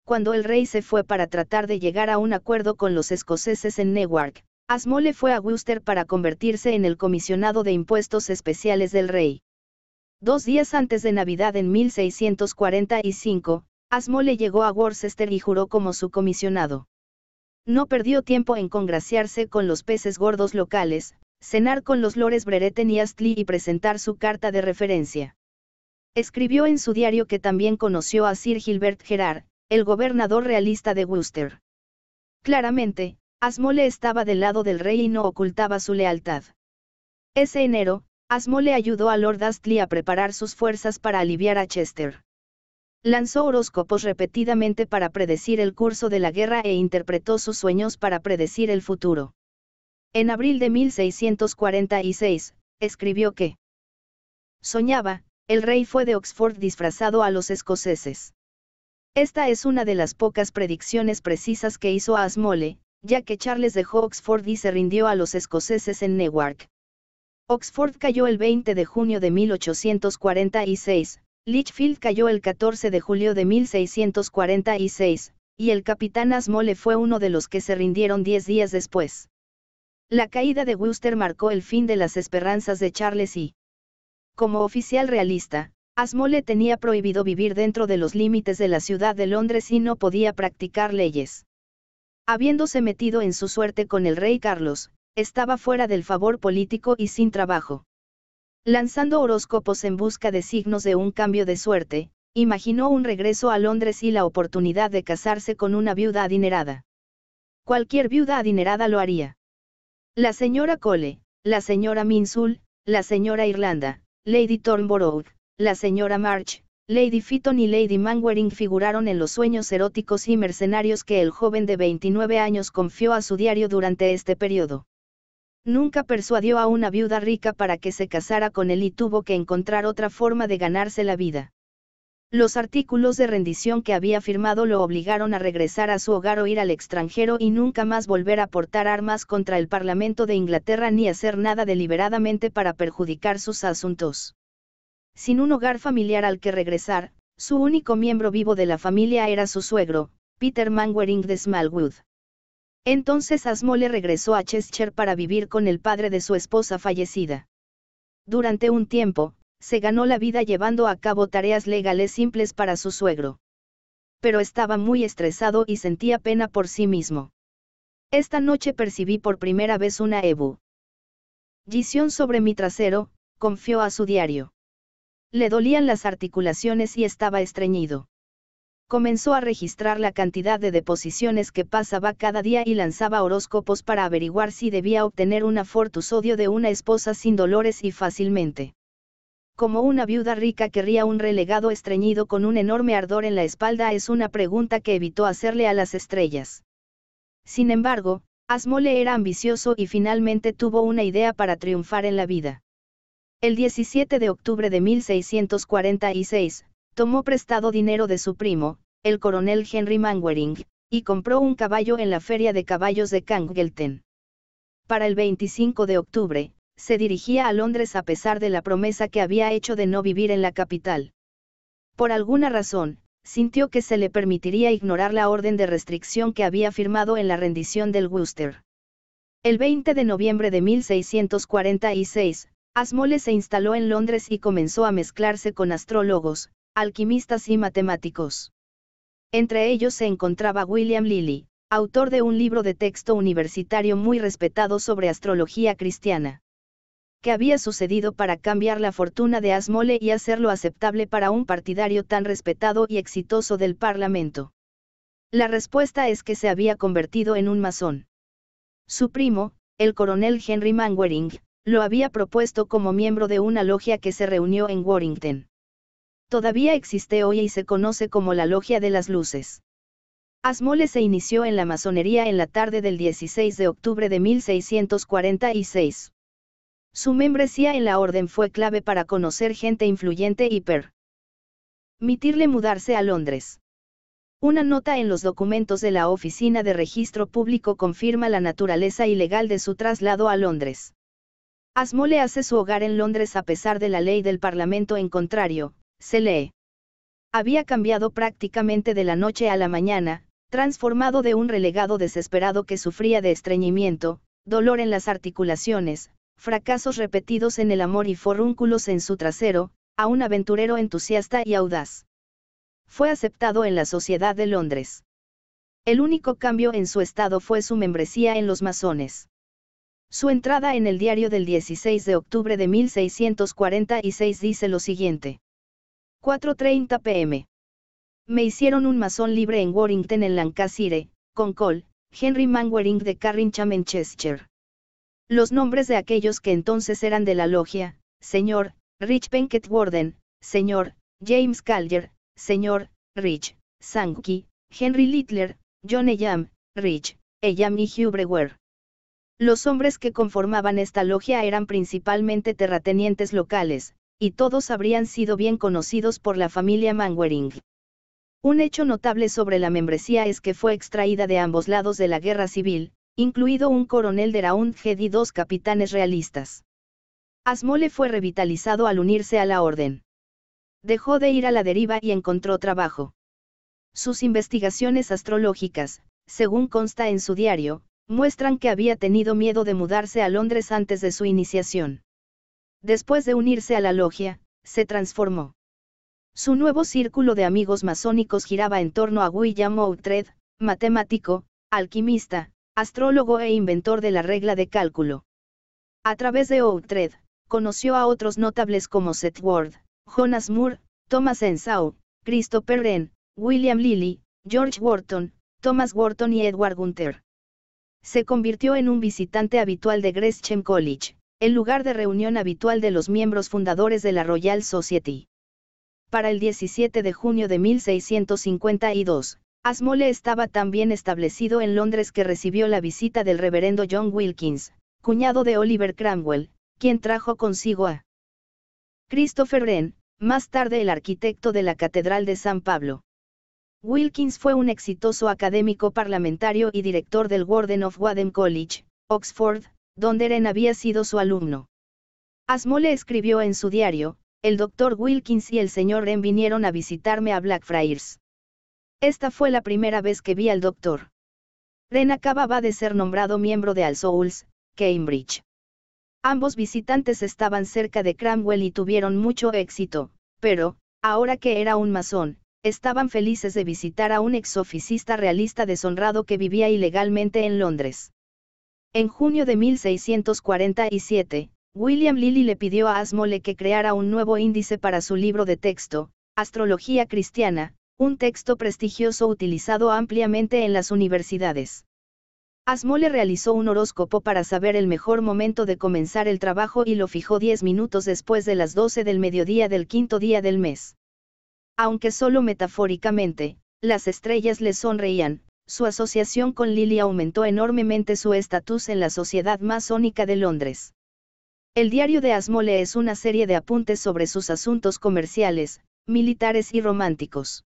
Cuando el rey se fue para tratar de llegar a un acuerdo con los escoceses en Newark, Asmole fue a Worcester para convertirse en el comisionado de impuestos especiales del rey. Dos días antes de Navidad en 1645, Asmole llegó a Worcester y juró como su comisionado. No perdió tiempo en congraciarse con los peces gordos locales, cenar con los lores Brereton y Astley y presentar su carta de referencia. Escribió en su diario que también conoció a Sir Gilbert Gerard, el gobernador realista de Worcester. Claramente, Asmole estaba del lado del rey y no ocultaba su lealtad. Ese enero, Asmole ayudó a Lord Astley a preparar sus fuerzas para aliviar a Chester. Lanzó horóscopos repetidamente para predecir el curso de la guerra e interpretó sus sueños para predecir el futuro. En abril de 1646, escribió que soñaba, el rey fue de Oxford disfrazado a los escoceses. Esta es una de las pocas predicciones precisas que hizo Asmole, ya que Charles dejó Oxford y se rindió a los escoceses en Newark. Oxford cayó el 20 de junio de 1846, Litchfield cayó el 14 de julio de 1646, y el capitán Asmole fue uno de los que se rindieron diez días después. La caída de Worcester marcó el fin de las esperanzas de Charles y, como oficial realista, Asmole tenía prohibido vivir dentro de los límites de la ciudad de Londres y no podía practicar leyes. Habiéndose metido en su suerte con el rey Carlos, estaba fuera del favor político y sin trabajo. Lanzando horóscopos en busca de signos de un cambio de suerte, imaginó un regreso a Londres y la oportunidad de casarse con una viuda adinerada. Cualquier viuda adinerada lo haría. La señora Cole, la señora Minsul, la señora Irlanda, Lady Thornborough, la señora March, Lady Fitton y Lady Mangwering figuraron en los sueños eróticos y mercenarios que el joven de 29 años confió a su diario durante este periodo. Nunca persuadió a una viuda rica para que se casara con él y tuvo que encontrar otra forma de ganarse la vida. Los artículos de rendición que había firmado lo obligaron a regresar a su hogar o ir al extranjero y nunca más volver a portar armas contra el Parlamento de Inglaterra ni hacer nada deliberadamente para perjudicar sus asuntos. Sin un hogar familiar al que regresar, su único miembro vivo de la familia era su suegro, Peter Mangwering de Smallwood. Entonces Asmole regresó a Cheshire para vivir con el padre de su esposa fallecida. Durante un tiempo, se ganó la vida llevando a cabo tareas legales simples para su suegro. Pero estaba muy estresado y sentía pena por sí mismo. Esta noche percibí por primera vez una ebu. Gisión sobre mi trasero, confió a su diario. Le dolían las articulaciones y estaba estreñido comenzó a registrar la cantidad de deposiciones que pasaba cada día y lanzaba horóscopos para averiguar si debía obtener una fortus de una esposa sin dolores y fácilmente. Como una viuda rica querría un relegado estreñido con un enorme ardor en la espalda es una pregunta que evitó hacerle a las estrellas. Sin embargo, Asmole era ambicioso y finalmente tuvo una idea para triunfar en la vida. El 17 de octubre de 1646, tomó prestado dinero de su primo, el coronel Henry Mangwering, y compró un caballo en la feria de caballos de Kangelten. Para el 25 de octubre, se dirigía a Londres a pesar de la promesa que había hecho de no vivir en la capital. Por alguna razón, sintió que se le permitiría ignorar la orden de restricción que había firmado en la rendición del Worcester. El 20 de noviembre de 1646, Asmole se instaló en Londres y comenzó a mezclarse con astrólogos, alquimistas y matemáticos. Entre ellos se encontraba William Lilly, autor de un libro de texto universitario muy respetado sobre astrología cristiana. ¿Qué había sucedido para cambiar la fortuna de Asmole y hacerlo aceptable para un partidario tan respetado y exitoso del Parlamento? La respuesta es que se había convertido en un masón. Su primo, el coronel Henry Mangwering, lo había propuesto como miembro de una logia que se reunió en Warrington todavía existe hoy y se conoce como la Logia de las Luces. Asmole se inició en la masonería en la tarde del 16 de octubre de 1646. Su membresía en la orden fue clave para conocer gente influyente y permitirle mudarse a Londres. Una nota en los documentos de la Oficina de Registro Público confirma la naturaleza ilegal de su traslado a Londres. Asmole hace su hogar en Londres a pesar de la ley del Parlamento en contrario, se lee. Había cambiado prácticamente de la noche a la mañana, transformado de un relegado desesperado que sufría de estreñimiento, dolor en las articulaciones, fracasos repetidos en el amor y forrúnculos en su trasero, a un aventurero entusiasta y audaz. Fue aceptado en la Sociedad de Londres. El único cambio en su estado fue su membresía en los masones. Su entrada en el diario del 16 de octubre de 1646 dice lo siguiente. 4.30 pm. Me hicieron un masón libre en Warrington en Lancashire, con Cole, Henry Manwaring de Carrincham en Los nombres de aquellos que entonces eran de la logia, señor, Rich Penkett Warden, señor, James Calder, señor, Rich, Sankey, Henry Littler, John Eyam, Rich, Eyam y Hugh Los hombres que conformaban esta logia eran principalmente terratenientes locales, y todos habrían sido bien conocidos por la familia Manwaring. Un hecho notable sobre la membresía es que fue extraída de ambos lados de la guerra civil, incluido un coronel de la Head y dos capitanes realistas. Asmole fue revitalizado al unirse a la orden. Dejó de ir a la deriva y encontró trabajo. Sus investigaciones astrológicas, según consta en su diario, muestran que había tenido miedo de mudarse a Londres antes de su iniciación después de unirse a la logia, se transformó. Su nuevo círculo de amigos masónicos giraba en torno a William Outred, matemático, alquimista, astrólogo e inventor de la regla de cálculo. A través de Outred, conoció a otros notables como Seth Ward, Jonas Moore, Thomas Ensau, Christopher Wren, William Lilly, George Wharton, Thomas Wharton y Edward Gunther. Se convirtió en un visitante habitual de Gresham College el lugar de reunión habitual de los miembros fundadores de la Royal Society. Para el 17 de junio de 1652, Asmole estaba tan bien establecido en Londres que recibió la visita del reverendo John Wilkins, cuñado de Oliver Cromwell, quien trajo consigo a Christopher Wren, más tarde el arquitecto de la Catedral de San Pablo. Wilkins fue un exitoso académico parlamentario y director del Warden of Wadham College, Oxford, donde Ren había sido su alumno. Asmole escribió en su diario, el doctor Wilkins y el señor Ren vinieron a visitarme a Blackfriars. Esta fue la primera vez que vi al doctor. Ren acababa de ser nombrado miembro de All Souls, Cambridge. Ambos visitantes estaban cerca de Cramwell y tuvieron mucho éxito, pero, ahora que era un masón, estaban felices de visitar a un exoficista realista deshonrado que vivía ilegalmente en Londres. En junio de 1647, William Lilly le pidió a Asmole que creara un nuevo índice para su libro de texto, Astrología Cristiana, un texto prestigioso utilizado ampliamente en las universidades. Asmole realizó un horóscopo para saber el mejor momento de comenzar el trabajo y lo fijó 10 minutos después de las 12 del mediodía del quinto día del mes. Aunque solo metafóricamente, las estrellas le sonreían, su asociación con Lily aumentó enormemente su estatus en la sociedad masónica de Londres. El diario de Asmole es una serie de apuntes sobre sus asuntos comerciales, militares y románticos.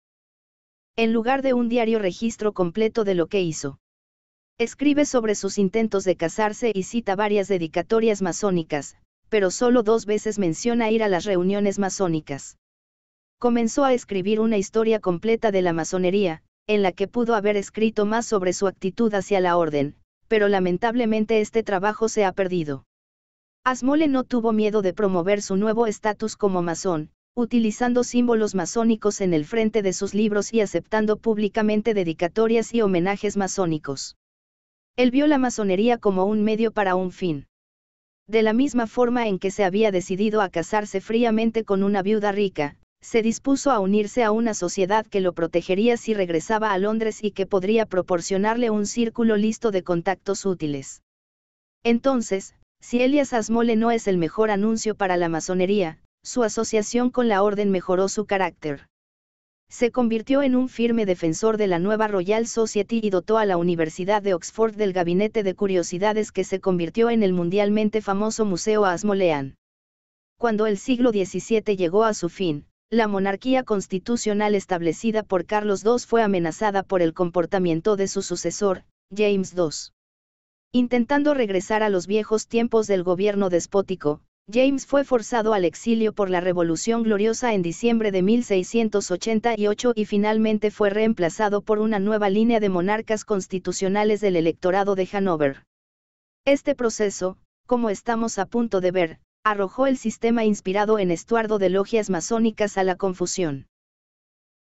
En lugar de un diario registro completo de lo que hizo. Escribe sobre sus intentos de casarse y cita varias dedicatorias masónicas, pero solo dos veces menciona ir a las reuniones masónicas. Comenzó a escribir una historia completa de la masonería, en la que pudo haber escrito más sobre su actitud hacia la orden, pero lamentablemente este trabajo se ha perdido. Asmole no tuvo miedo de promover su nuevo estatus como masón, utilizando símbolos masónicos en el frente de sus libros y aceptando públicamente dedicatorias y homenajes masónicos. Él vio la masonería como un medio para un fin. De la misma forma en que se había decidido a casarse fríamente con una viuda rica, se dispuso a unirse a una sociedad que lo protegería si regresaba a Londres y que podría proporcionarle un círculo listo de contactos útiles. Entonces, si Elias Asmole no es el mejor anuncio para la masonería, su asociación con la orden mejoró su carácter. Se convirtió en un firme defensor de la nueva Royal Society y dotó a la Universidad de Oxford del gabinete de curiosidades que se convirtió en el mundialmente famoso Museo Asmolean. Cuando el siglo XVII llegó a su fin, la monarquía constitucional establecida por Carlos II fue amenazada por el comportamiento de su sucesor, James II. Intentando regresar a los viejos tiempos del gobierno despótico, James fue forzado al exilio por la Revolución Gloriosa en diciembre de 1688 y finalmente fue reemplazado por una nueva línea de monarcas constitucionales del electorado de Hanover. Este proceso, como estamos a punto de ver, arrojó el sistema inspirado en estuardo de logias masónicas a la confusión.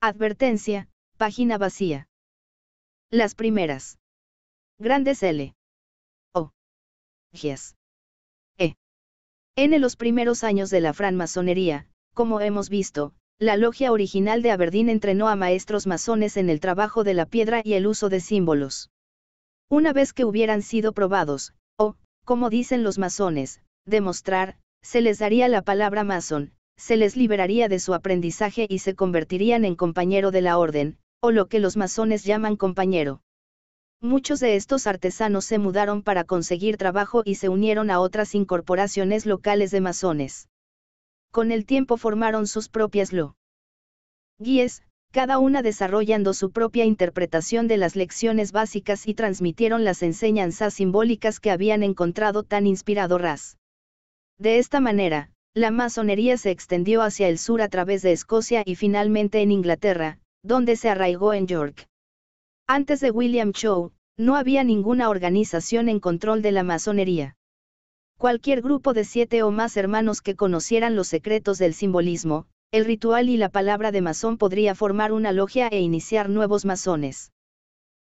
Advertencia, página vacía. Las primeras. Grandes L. O. Gias. E. En los primeros años de la franmasonería, como hemos visto, la logia original de Aberdeen entrenó a maestros masones en el trabajo de la piedra y el uso de símbolos. Una vez que hubieran sido probados, o, como dicen los masones, demostrar, se les daría la palabra masón, se les liberaría de su aprendizaje y se convertirían en compañero de la orden, o lo que los masones llaman compañero. Muchos de estos artesanos se mudaron para conseguir trabajo y se unieron a otras incorporaciones locales de masones. Con el tiempo formaron sus propias lo. Guíes, cada una desarrollando su propia interpretación de las lecciones básicas y transmitieron las enseñanzas simbólicas que habían encontrado tan Ras. De esta manera, la masonería se extendió hacia el sur a través de Escocia y finalmente en Inglaterra, donde se arraigó en York. Antes de William Shaw, no había ninguna organización en control de la masonería. Cualquier grupo de siete o más hermanos que conocieran los secretos del simbolismo, el ritual y la palabra de masón podría formar una logia e iniciar nuevos masones.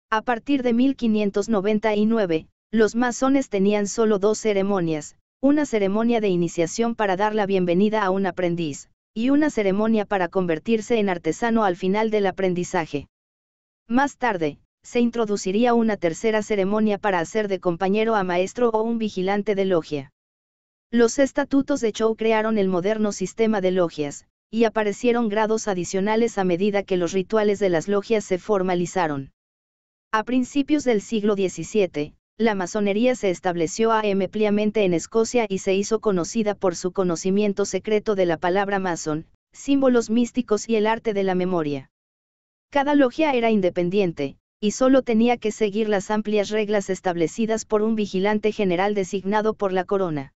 A partir de 1599, los masones tenían solo dos ceremonias, una ceremonia de iniciación para dar la bienvenida a un aprendiz, y una ceremonia para convertirse en artesano al final del aprendizaje. Más tarde, se introduciría una tercera ceremonia para hacer de compañero a maestro o un vigilante de logia. Los estatutos de Chou crearon el moderno sistema de logias, y aparecieron grados adicionales a medida que los rituales de las logias se formalizaron. A principios del siglo XVII, la masonería se estableció ampliamente en Escocia y se hizo conocida por su conocimiento secreto de la palabra mason, símbolos místicos y el arte de la memoria. Cada logia era independiente, y solo tenía que seguir las amplias reglas establecidas por un vigilante general designado por la corona.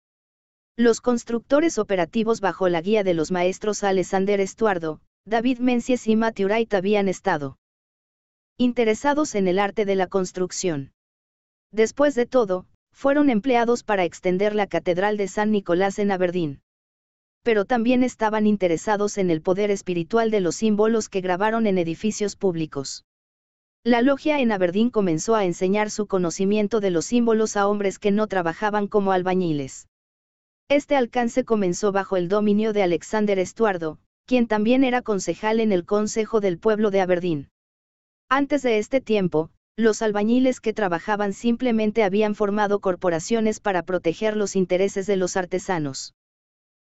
Los constructores operativos bajo la guía de los maestros Alexander Estuardo, David Menzies y Matthew Wright habían estado interesados en el arte de la construcción. Después de todo, fueron empleados para extender la Catedral de San Nicolás en Aberdeen. Pero también estaban interesados en el poder espiritual de los símbolos que grabaron en edificios públicos. La logia en Aberdeen comenzó a enseñar su conocimiento de los símbolos a hombres que no trabajaban como albañiles. Este alcance comenzó bajo el dominio de Alexander Estuardo, quien también era concejal en el Consejo del Pueblo de Aberdeen. Antes de este tiempo, los albañiles que trabajaban simplemente habían formado corporaciones para proteger los intereses de los artesanos.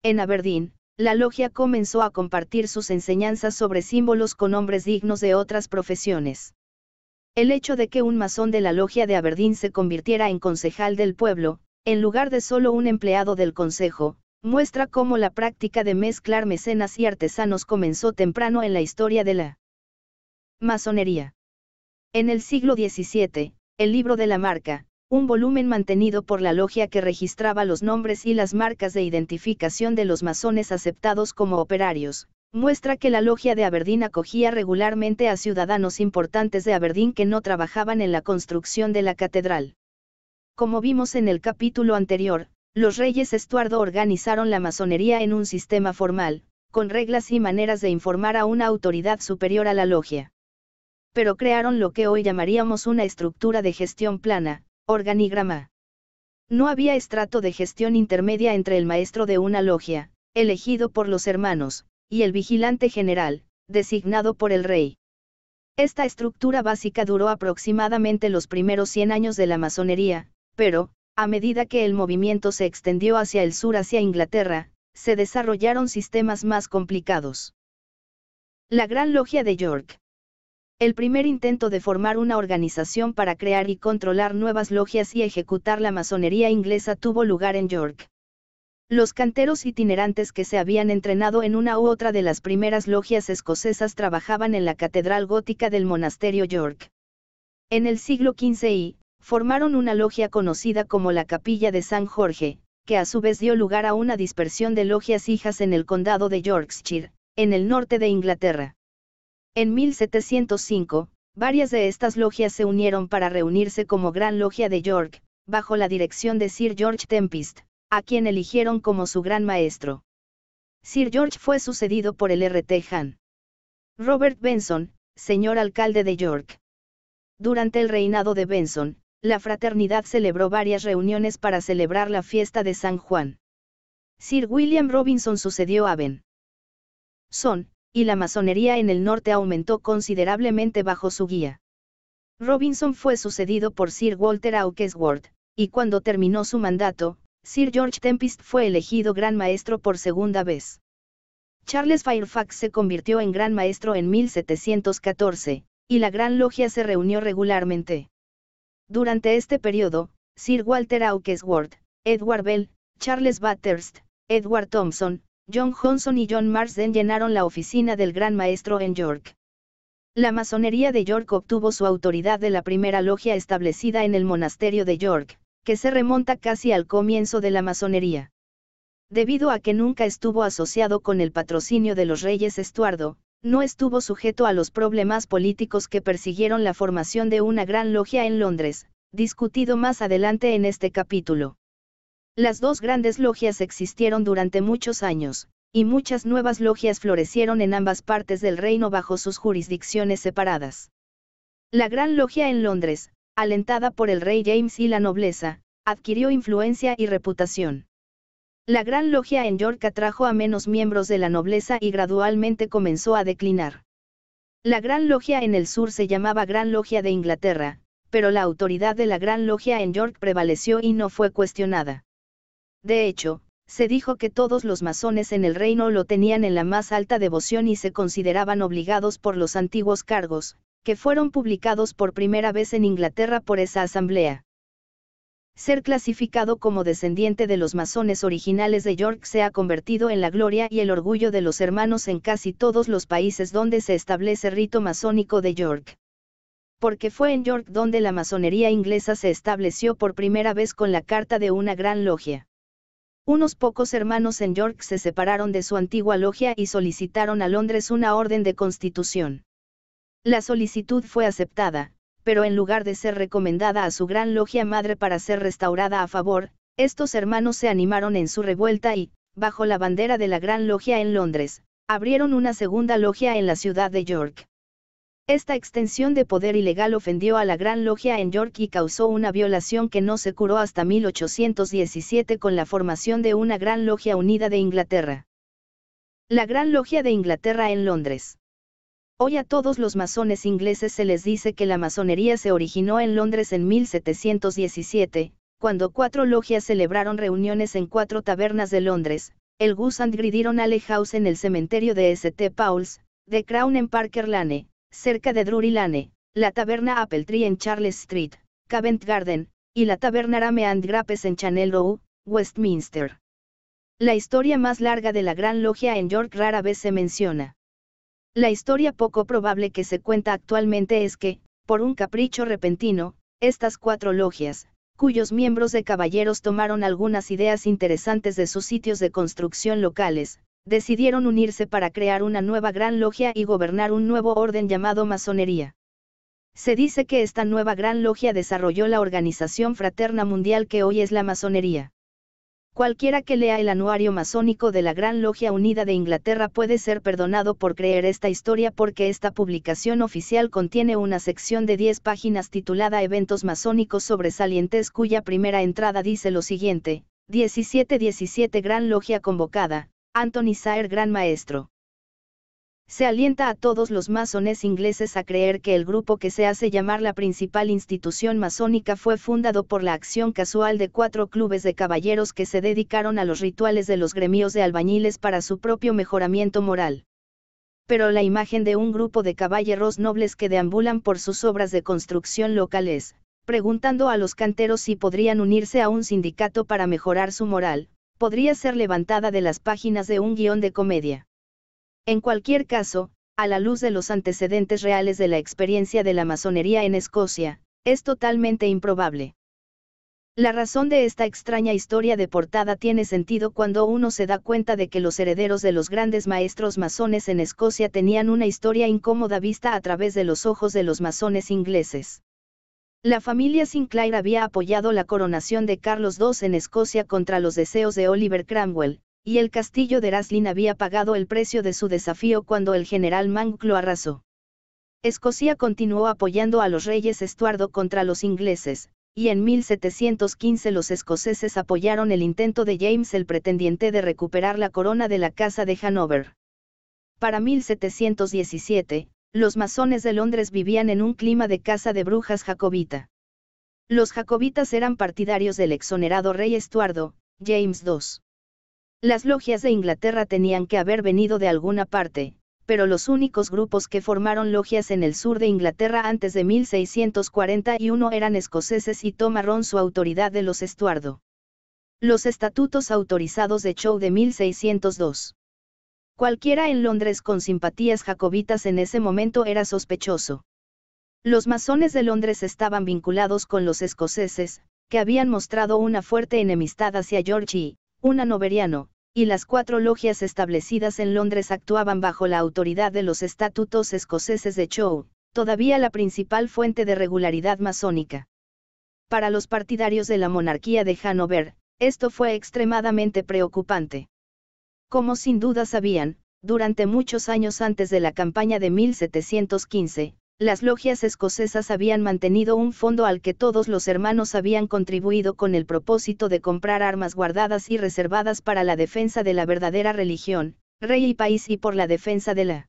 En Aberdeen, la logia comenzó a compartir sus enseñanzas sobre símbolos con hombres dignos de otras profesiones. El hecho de que un masón de la logia de Aberdeen se convirtiera en concejal del pueblo, en lugar de solo un empleado del consejo, muestra cómo la práctica de mezclar mecenas y artesanos comenzó temprano en la historia de la masonería. En el siglo XVII, el libro de la marca, un volumen mantenido por la logia que registraba los nombres y las marcas de identificación de los masones aceptados como operarios, muestra que la logia de Aberdeen acogía regularmente a ciudadanos importantes de Aberdeen que no trabajaban en la construcción de la catedral. Como vimos en el capítulo anterior, los reyes Estuardo organizaron la masonería en un sistema formal, con reglas y maneras de informar a una autoridad superior a la logia pero crearon lo que hoy llamaríamos una estructura de gestión plana, organigrama. No había estrato de gestión intermedia entre el maestro de una logia, elegido por los hermanos, y el vigilante general, designado por el rey. Esta estructura básica duró aproximadamente los primeros 100 años de la masonería, pero, a medida que el movimiento se extendió hacia el sur hacia Inglaterra, se desarrollaron sistemas más complicados. La Gran Logia de York, el primer intento de formar una organización para crear y controlar nuevas logias y ejecutar la masonería inglesa tuvo lugar en York. Los canteros itinerantes que se habían entrenado en una u otra de las primeras logias escocesas trabajaban en la catedral gótica del monasterio York. En el siglo XV formaron una logia conocida como la Capilla de San Jorge, que a su vez dio lugar a una dispersión de logias hijas en el condado de Yorkshire, en el norte de Inglaterra. En 1705, varias de estas logias se unieron para reunirse como Gran Logia de York, bajo la dirección de Sir George Tempest, a quien eligieron como su gran maestro. Sir George fue sucedido por el RT Han. Robert Benson, señor alcalde de York. Durante el reinado de Benson, la fraternidad celebró varias reuniones para celebrar la fiesta de San Juan. Sir William Robinson sucedió a Ben. Son, y la masonería en el norte aumentó considerablemente bajo su guía. Robinson fue sucedido por Sir Walter Hawkesworth, y cuando terminó su mandato, Sir George Tempest fue elegido Gran Maestro por segunda vez. Charles Fairfax se convirtió en Gran Maestro en 1714, y la Gran Logia se reunió regularmente. Durante este periodo, Sir Walter Hawkesworth, Edward Bell, Charles Bathurst, Edward Thompson, John Johnson y John Marsden llenaron la oficina del Gran Maestro en York. La masonería de York obtuvo su autoridad de la primera logia establecida en el monasterio de York, que se remonta casi al comienzo de la masonería. Debido a que nunca estuvo asociado con el patrocinio de los reyes Estuardo, no estuvo sujeto a los problemas políticos que persiguieron la formación de una gran logia en Londres, discutido más adelante en este capítulo. Las dos grandes logias existieron durante muchos años, y muchas nuevas logias florecieron en ambas partes del reino bajo sus jurisdicciones separadas. La Gran Logia en Londres, alentada por el rey James y la nobleza, adquirió influencia y reputación. La Gran Logia en York atrajo a menos miembros de la nobleza y gradualmente comenzó a declinar. La Gran Logia en el sur se llamaba Gran Logia de Inglaterra, pero la autoridad de la Gran Logia en York prevaleció y no fue cuestionada. De hecho, se dijo que todos los masones en el reino lo tenían en la más alta devoción y se consideraban obligados por los antiguos cargos, que fueron publicados por primera vez en Inglaterra por esa asamblea. Ser clasificado como descendiente de los masones originales de York se ha convertido en la gloria y el orgullo de los hermanos en casi todos los países donde se establece rito masónico de York. Porque fue en York donde la masonería inglesa se estableció por primera vez con la carta de una gran logia unos pocos hermanos en York se separaron de su antigua logia y solicitaron a Londres una orden de constitución. La solicitud fue aceptada, pero en lugar de ser recomendada a su gran logia madre para ser restaurada a favor, estos hermanos se animaron en su revuelta y, bajo la bandera de la gran logia en Londres, abrieron una segunda logia en la ciudad de York. Esta extensión de poder ilegal ofendió a la Gran Logia en York y causó una violación que no se curó hasta 1817 con la formación de una Gran Logia Unida de Inglaterra. La Gran Logia de Inglaterra en Londres. Hoy a todos los masones ingleses se les dice que la masonería se originó en Londres en 1717, cuando cuatro logias celebraron reuniones en cuatro tabernas de Londres, el Gus and Gridiron Ale House en el cementerio de St. Paul's, de Crown en Parker Lane, cerca de Drury Lane, la taberna Tree en Charles Street, Covent Garden, y la taberna Rame and Grapes en Chanel Row, Westminster. La historia más larga de la Gran Logia en York rara vez se menciona. La historia poco probable que se cuenta actualmente es que, por un capricho repentino, estas cuatro logias, cuyos miembros de caballeros tomaron algunas ideas interesantes de sus sitios de construcción locales, Decidieron unirse para crear una nueva gran logia y gobernar un nuevo orden llamado masonería. Se dice que esta nueva gran logia desarrolló la organización fraterna mundial que hoy es la masonería. Cualquiera que lea el anuario masónico de la Gran Logia Unida de Inglaterra puede ser perdonado por creer esta historia porque esta publicación oficial contiene una sección de 10 páginas titulada Eventos masónicos sobresalientes cuya primera entrada dice lo siguiente, 1717 Gran Logia convocada, Anthony Sayer gran maestro. Se alienta a todos los masones ingleses a creer que el grupo que se hace llamar la principal institución masónica fue fundado por la acción casual de cuatro clubes de caballeros que se dedicaron a los rituales de los gremios de albañiles para su propio mejoramiento moral. Pero la imagen de un grupo de caballeros nobles que deambulan por sus obras de construcción locales, preguntando a los canteros si podrían unirse a un sindicato para mejorar su moral, podría ser levantada de las páginas de un guión de comedia. En cualquier caso, a la luz de los antecedentes reales de la experiencia de la masonería en Escocia, es totalmente improbable. La razón de esta extraña historia de portada tiene sentido cuando uno se da cuenta de que los herederos de los grandes maestros masones en Escocia tenían una historia incómoda vista a través de los ojos de los masones ingleses. La familia Sinclair había apoyado la coronación de Carlos II en Escocia contra los deseos de Oliver Cromwell, y el castillo de Raslin había pagado el precio de su desafío cuando el general Mank lo arrasó. Escocia continuó apoyando a los reyes Estuardo contra los ingleses, y en 1715 los escoceses apoyaron el intento de James el pretendiente de recuperar la corona de la Casa de Hanover. Para 1717, los masones de Londres vivían en un clima de casa de brujas jacobita. Los jacobitas eran partidarios del exonerado rey Estuardo, James II. Las logias de Inglaterra tenían que haber venido de alguna parte, pero los únicos grupos que formaron logias en el sur de Inglaterra antes de 1641 eran escoceses y tomaron su autoridad de los Estuardo. Los estatutos autorizados de Chow de 1602. Cualquiera en Londres con simpatías jacobitas en ese momento era sospechoso. Los masones de Londres estaban vinculados con los escoceses, que habían mostrado una fuerte enemistad hacia George y, un anoveriano, y las cuatro logias establecidas en Londres actuaban bajo la autoridad de los estatutos escoceses de Chow, todavía la principal fuente de regularidad masónica. Para los partidarios de la monarquía de Hanover, esto fue extremadamente preocupante. Como sin duda sabían, durante muchos años antes de la campaña de 1715, las logias escocesas habían mantenido un fondo al que todos los hermanos habían contribuido con el propósito de comprar armas guardadas y reservadas para la defensa de la verdadera religión, rey y país y por la defensa de la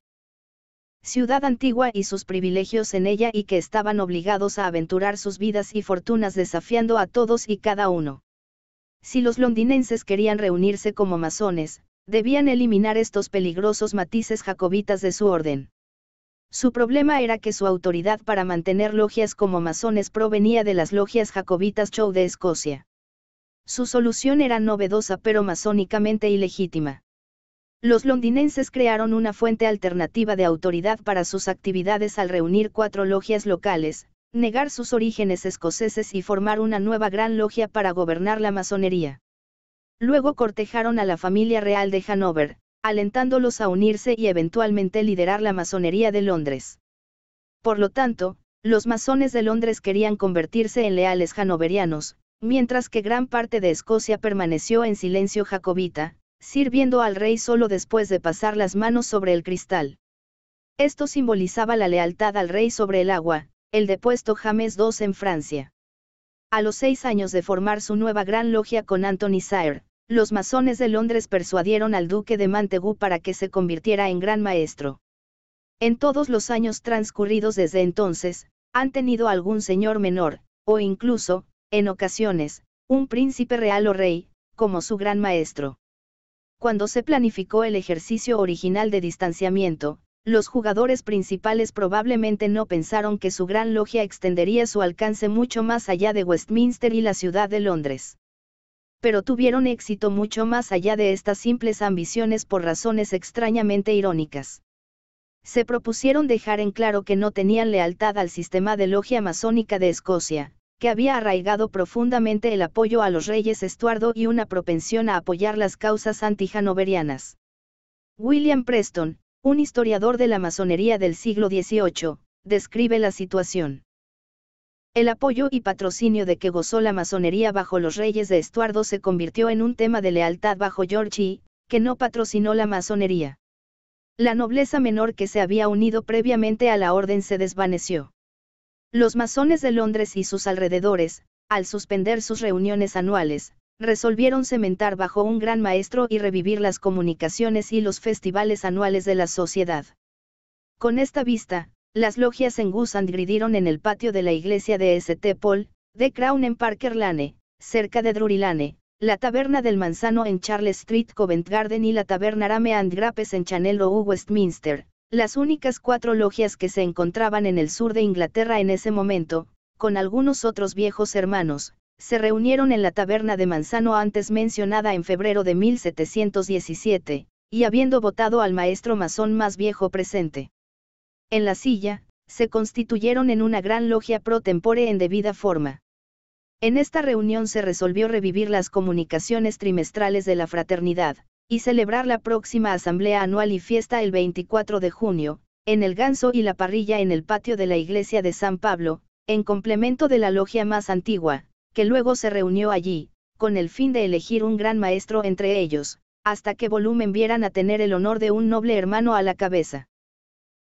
ciudad antigua y sus privilegios en ella y que estaban obligados a aventurar sus vidas y fortunas desafiando a todos y cada uno. Si los londinenses querían reunirse como masones, Debían eliminar estos peligrosos matices jacobitas de su orden. Su problema era que su autoridad para mantener logias como masones provenía de las logias jacobitas Show de Escocia. Su solución era novedosa pero masónicamente ilegítima. Los londinenses crearon una fuente alternativa de autoridad para sus actividades al reunir cuatro logias locales, negar sus orígenes escoceses y formar una nueva gran logia para gobernar la masonería. Luego cortejaron a la familia real de Hanover, alentándolos a unirse y eventualmente liderar la masonería de Londres. Por lo tanto, los masones de Londres querían convertirse en leales hanoverianos, mientras que gran parte de Escocia permaneció en silencio jacobita, sirviendo al rey solo después de pasar las manos sobre el cristal. Esto simbolizaba la lealtad al rey sobre el agua, el depuesto James II en Francia. A los seis años de formar su nueva gran logia con Anthony Sire, los masones de Londres persuadieron al duque de Mantegu para que se convirtiera en gran maestro. En todos los años transcurridos desde entonces, han tenido algún señor menor, o incluso, en ocasiones, un príncipe real o rey, como su gran maestro. Cuando se planificó el ejercicio original de distanciamiento, los jugadores principales probablemente no pensaron que su gran logia extendería su alcance mucho más allá de Westminster y la ciudad de Londres. Pero tuvieron éxito mucho más allá de estas simples ambiciones por razones extrañamente irónicas. Se propusieron dejar en claro que no tenían lealtad al sistema de logia masónica de Escocia, que había arraigado profundamente el apoyo a los reyes Estuardo y una propensión a apoyar las causas hanoverianas William Preston, un historiador de la masonería del siglo XVIII, describe la situación. El apoyo y patrocinio de que gozó la masonería bajo los reyes de Estuardo se convirtió en un tema de lealtad bajo George I, que no patrocinó la masonería. La nobleza menor que se había unido previamente a la orden se desvaneció. Los masones de Londres y sus alrededores, al suspender sus reuniones anuales, resolvieron cementar bajo un gran maestro y revivir las comunicaciones y los festivales anuales de la sociedad. Con esta vista, las logias en Gusand gridieron en el patio de la iglesia de St. Paul, de Crown en Parker Lane, cerca de Drury Lane, la taberna del Manzano en Charles Street Covent Garden y la taberna Rame and Grappes en Chanel o Westminster, las únicas cuatro logias que se encontraban en el sur de Inglaterra en ese momento, con algunos otros viejos hermanos, se reunieron en la taberna de Manzano antes mencionada en febrero de 1717, y habiendo votado al maestro masón más viejo presente. En la silla, se constituyeron en una gran logia pro tempore en debida forma. En esta reunión se resolvió revivir las comunicaciones trimestrales de la fraternidad, y celebrar la próxima asamblea anual y fiesta el 24 de junio, en el ganso y la parrilla en el patio de la iglesia de San Pablo, en complemento de la logia más antigua, que luego se reunió allí, con el fin de elegir un gran maestro entre ellos, hasta que volumen vieran a tener el honor de un noble hermano a la cabeza.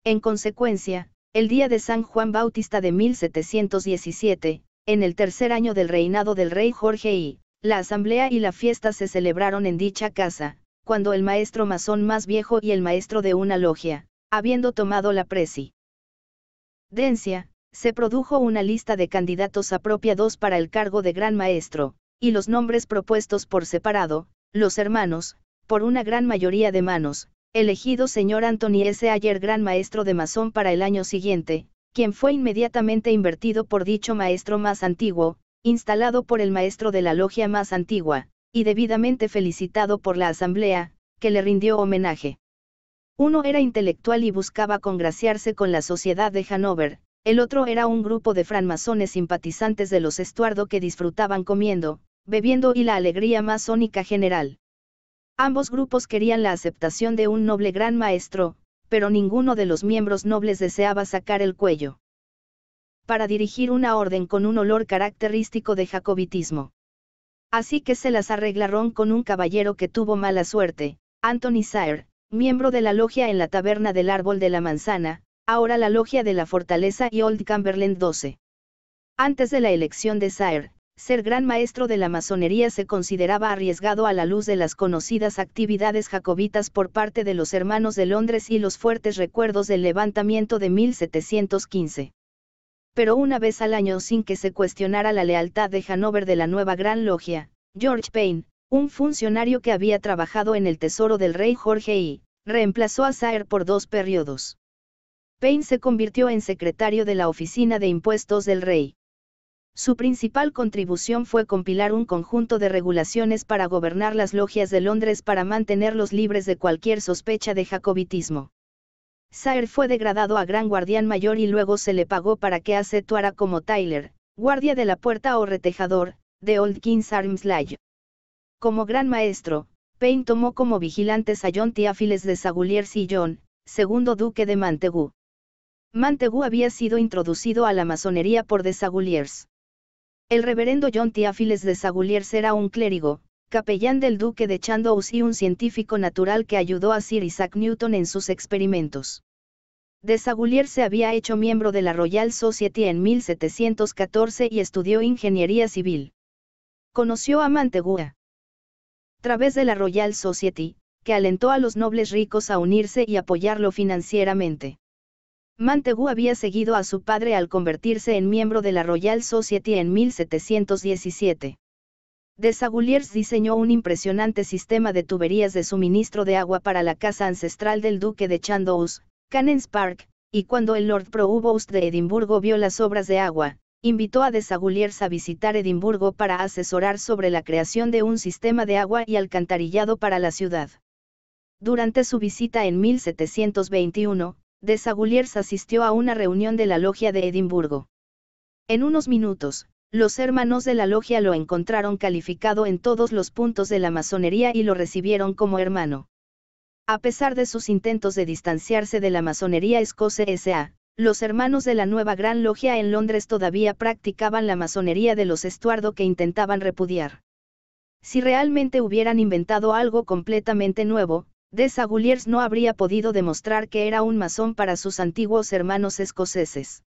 En consecuencia, el día de San Juan Bautista de 1717, en el tercer año del reinado del rey Jorge I, la asamblea y la fiesta se celebraron en dicha casa, cuando el maestro masón más viejo y el maestro de una logia, habiendo tomado la presi. DENCIA se produjo una lista de candidatos apropiados para el cargo de gran maestro, y los nombres propuestos por separado, los hermanos, por una gran mayoría de manos, elegido señor Anthony S. Ayer gran maestro de masón para el año siguiente, quien fue inmediatamente invertido por dicho maestro más antiguo, instalado por el maestro de la logia más antigua, y debidamente felicitado por la asamblea, que le rindió homenaje. Uno era intelectual y buscaba congraciarse con la sociedad de Hanover, el otro era un grupo de francmasones simpatizantes de los Estuardo que disfrutaban comiendo, bebiendo y la alegría masónica general. Ambos grupos querían la aceptación de un noble gran maestro, pero ninguno de los miembros nobles deseaba sacar el cuello. Para dirigir una orden con un olor característico de jacobitismo. Así que se las arreglaron con un caballero que tuvo mala suerte, Anthony Sire, miembro de la logia en la taberna del Árbol de la Manzana, ahora la Logia de la Fortaleza y Old Cumberland 12. Antes de la elección de Sayer, ser gran maestro de la masonería se consideraba arriesgado a la luz de las conocidas actividades jacobitas por parte de los hermanos de Londres y los fuertes recuerdos del levantamiento de 1715. Pero una vez al año sin que se cuestionara la lealtad de Hanover de la nueva Gran Logia, George Payne, un funcionario que había trabajado en el tesoro del rey Jorge I, reemplazó a Sayer por dos periodos. Payne se convirtió en secretario de la Oficina de Impuestos del Rey. Su principal contribución fue compilar un conjunto de regulaciones para gobernar las logias de Londres para mantenerlos libres de cualquier sospecha de jacobitismo. Sayer fue degradado a Gran Guardián Mayor y luego se le pagó para que acetuara como Tyler, guardia de la puerta o retejador, de Old King's Arms Lodge. Como gran maestro, Payne tomó como vigilantes a John Tiafiles de Saguliers y John, segundo duque de Mantegu. Mantegú había sido introducido a la masonería por Desaguliers. El reverendo John Tiafiles de era un clérigo, capellán del duque de Chandos y un científico natural que ayudó a Sir Isaac Newton en sus experimentos. Desaguliers se había hecho miembro de la Royal Society en 1714 y estudió ingeniería civil. Conoció a Mantegua. A través de la Royal Society, que alentó a los nobles ricos a unirse y apoyarlo financieramente. Mantegu había seguido a su padre al convertirse en miembro de la Royal Society en 1717. Desaguliers diseñó un impresionante sistema de tuberías de suministro de agua para la casa ancestral del duque de Chandos, Canons Park, y cuando el Lord Provost de Edimburgo vio las obras de agua, invitó a Desaguliers a visitar Edimburgo para asesorar sobre la creación de un sistema de agua y alcantarillado para la ciudad. Durante su visita en 1721, de Saguliers asistió a una reunión de la logia de Edimburgo. En unos minutos, los hermanos de la logia lo encontraron calificado en todos los puntos de la masonería y lo recibieron como hermano. A pesar de sus intentos de distanciarse de la masonería escocesa, los hermanos de la nueva Gran Logia en Londres todavía practicaban la masonería de los Estuardo que intentaban repudiar. Si realmente hubieran inventado algo completamente nuevo, Saguliers no habría podido demostrar que era un masón para sus antiguos hermanos escoceses.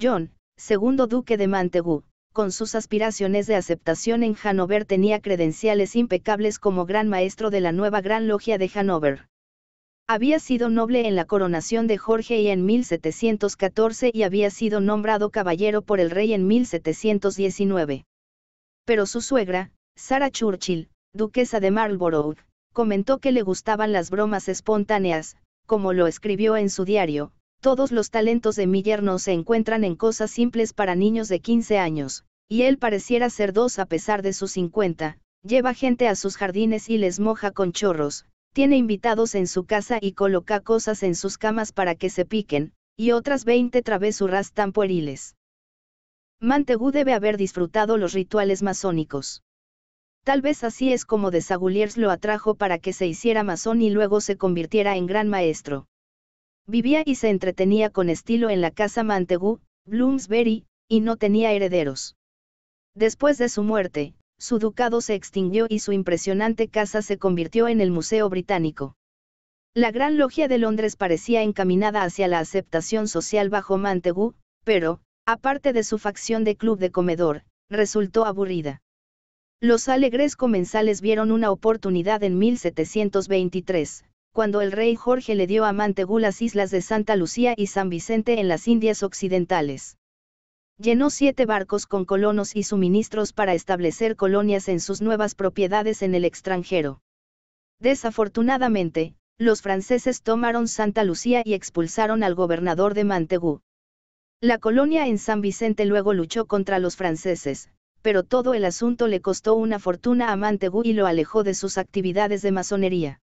John, segundo duque de Mantegu, con sus aspiraciones de aceptación en Hanover tenía credenciales impecables como gran maestro de la nueva Gran Logia de Hanover. Había sido noble en la coronación de Jorge y en 1714 y había sido nombrado caballero por el rey en 1719. Pero su suegra, Sarah Churchill, duquesa de Marlborough, comentó que le gustaban las bromas espontáneas, como lo escribió en su diario, todos los talentos de Miller no se encuentran en cosas simples para niños de 15 años, y él pareciera ser dos a pesar de sus 50, lleva gente a sus jardines y les moja con chorros, tiene invitados en su casa y coloca cosas en sus camas para que se piquen, y otras 20 travesuras tan pueriles. Mantegu debe haber disfrutado los rituales masónicos. Tal vez así es como de Saguliers lo atrajo para que se hiciera masón y luego se convirtiera en gran maestro. Vivía y se entretenía con estilo en la casa Mantegu, Bloomsbury, y no tenía herederos. Después de su muerte, su ducado se extinguió y su impresionante casa se convirtió en el Museo Británico. La Gran Logia de Londres parecía encaminada hacia la aceptación social bajo Mantegu, pero, aparte de su facción de club de comedor, resultó aburrida. Los alegres comensales vieron una oportunidad en 1723, cuando el rey Jorge le dio a Mantegu las islas de Santa Lucía y San Vicente en las Indias Occidentales. Llenó siete barcos con colonos y suministros para establecer colonias en sus nuevas propiedades en el extranjero. Desafortunadamente, los franceses tomaron Santa Lucía y expulsaron al gobernador de Mantegú. La colonia en San Vicente luego luchó contra los franceses, pero todo el asunto le costó una fortuna a Mantegu y lo alejó de sus actividades de masonería.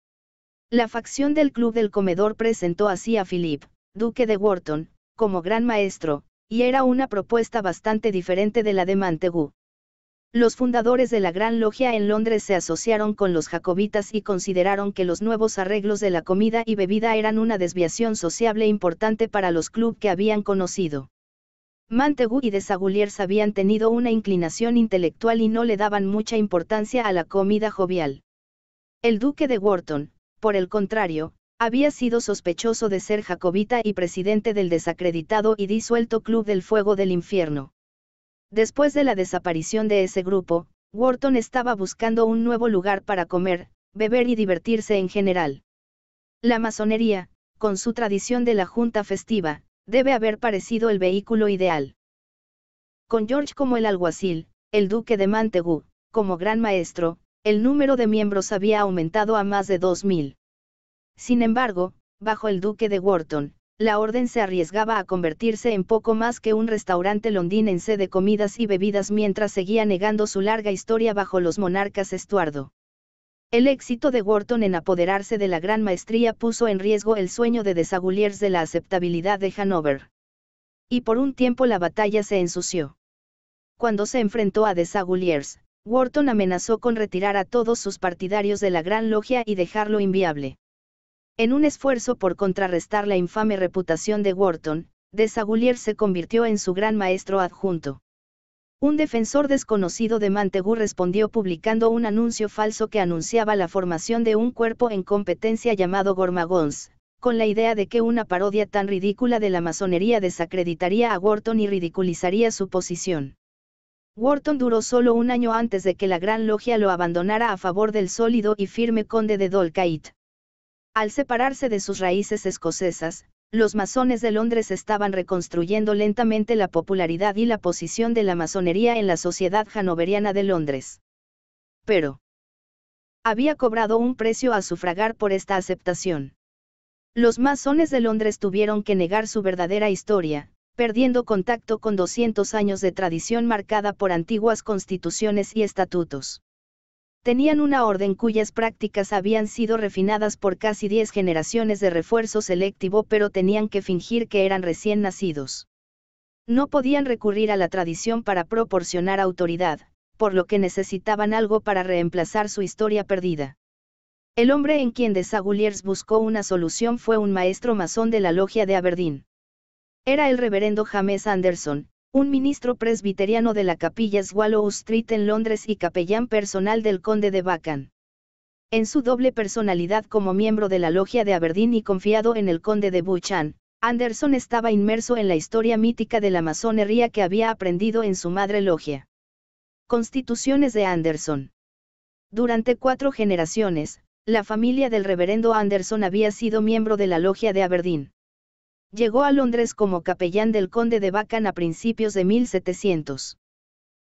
La facción del Club del Comedor presentó así a Philip, duque de Wharton, como gran maestro, y era una propuesta bastante diferente de la de Mantegu. Los fundadores de la Gran Logia en Londres se asociaron con los jacobitas y consideraron que los nuevos arreglos de la comida y bebida eran una desviación sociable importante para los club que habían conocido. Mantegu y de habían tenido una inclinación intelectual y no le daban mucha importancia a la comida jovial. El duque de Wharton, por el contrario, había sido sospechoso de ser jacobita y presidente del desacreditado y disuelto Club del Fuego del Infierno. Después de la desaparición de ese grupo, Wharton estaba buscando un nuevo lugar para comer, beber y divertirse en general. La masonería, con su tradición de la junta festiva, debe haber parecido el vehículo ideal. Con George como el alguacil, el duque de Mantegu, como gran maestro, el número de miembros había aumentado a más de 2.000. Sin embargo, bajo el duque de Wharton, la orden se arriesgaba a convertirse en poco más que un restaurante londinense de comidas y bebidas mientras seguía negando su larga historia bajo los monarcas estuardo. El éxito de Wharton en apoderarse de la gran maestría puso en riesgo el sueño de Desaguliers de la aceptabilidad de Hanover. Y por un tiempo la batalla se ensució. Cuando se enfrentó a Desaguliers, Wharton amenazó con retirar a todos sus partidarios de la Gran Logia y dejarlo inviable. En un esfuerzo por contrarrestar la infame reputación de Wharton, Desaguliers se convirtió en su gran maestro adjunto. Un defensor desconocido de Mantegu respondió publicando un anuncio falso que anunciaba la formación de un cuerpo en competencia llamado Gormagons, con la idea de que una parodia tan ridícula de la masonería desacreditaría a Wharton y ridiculizaría su posición. Wharton duró solo un año antes de que la Gran Logia lo abandonara a favor del sólido y firme conde de Dolcait. Al separarse de sus raíces escocesas, los masones de Londres estaban reconstruyendo lentamente la popularidad y la posición de la masonería en la sociedad hanoveriana de Londres. Pero, había cobrado un precio a sufragar por esta aceptación. Los masones de Londres tuvieron que negar su verdadera historia, perdiendo contacto con 200 años de tradición marcada por antiguas constituciones y estatutos tenían una orden cuyas prácticas habían sido refinadas por casi 10 generaciones de refuerzo selectivo pero tenían que fingir que eran recién nacidos. No podían recurrir a la tradición para proporcionar autoridad, por lo que necesitaban algo para reemplazar su historia perdida. El hombre en quien de Saguliers buscó una solución fue un maestro masón de la logia de Aberdeen. Era el reverendo James Anderson, un ministro presbiteriano de la capilla Swallow Street en Londres y capellán personal del conde de Bacan. En su doble personalidad como miembro de la logia de Aberdeen y confiado en el conde de Buchan, Anderson estaba inmerso en la historia mítica de la masonería que había aprendido en su madre logia. Constituciones de Anderson. Durante cuatro generaciones, la familia del reverendo Anderson había sido miembro de la logia de Aberdeen. Llegó a Londres como capellán del conde de Bacan a principios de 1700.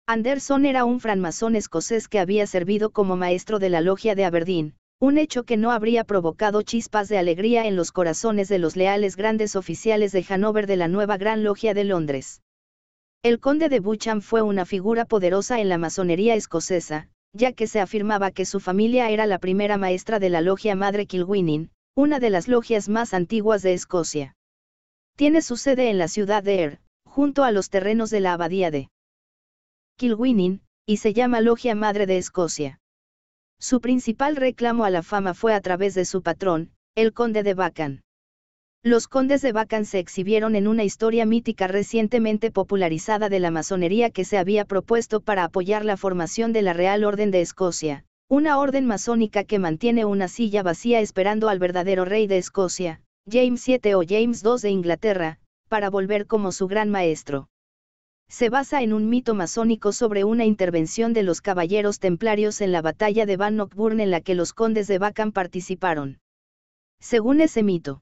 Anderson era un francmasón escocés que había servido como maestro de la logia de Aberdeen, un hecho que no habría provocado chispas de alegría en los corazones de los leales grandes oficiales de Hanover de la nueva Gran Logia de Londres. El conde de Buchan fue una figura poderosa en la masonería escocesa, ya que se afirmaba que su familia era la primera maestra de la logia Madre Kilwinning, una de las logias más antiguas de Escocia. Tiene su sede en la ciudad de Er, junto a los terrenos de la abadía de Kilwinning, y se llama Logia Madre de Escocia. Su principal reclamo a la fama fue a través de su patrón, el conde de Bacan. Los condes de Bacan se exhibieron en una historia mítica recientemente popularizada de la masonería que se había propuesto para apoyar la formación de la Real Orden de Escocia, una orden masónica que mantiene una silla vacía esperando al verdadero rey de Escocia, James VII o James II de Inglaterra, para volver como su gran maestro. Se basa en un mito masónico sobre una intervención de los caballeros templarios en la batalla de Van en la que los condes de Bacan participaron. Según ese mito,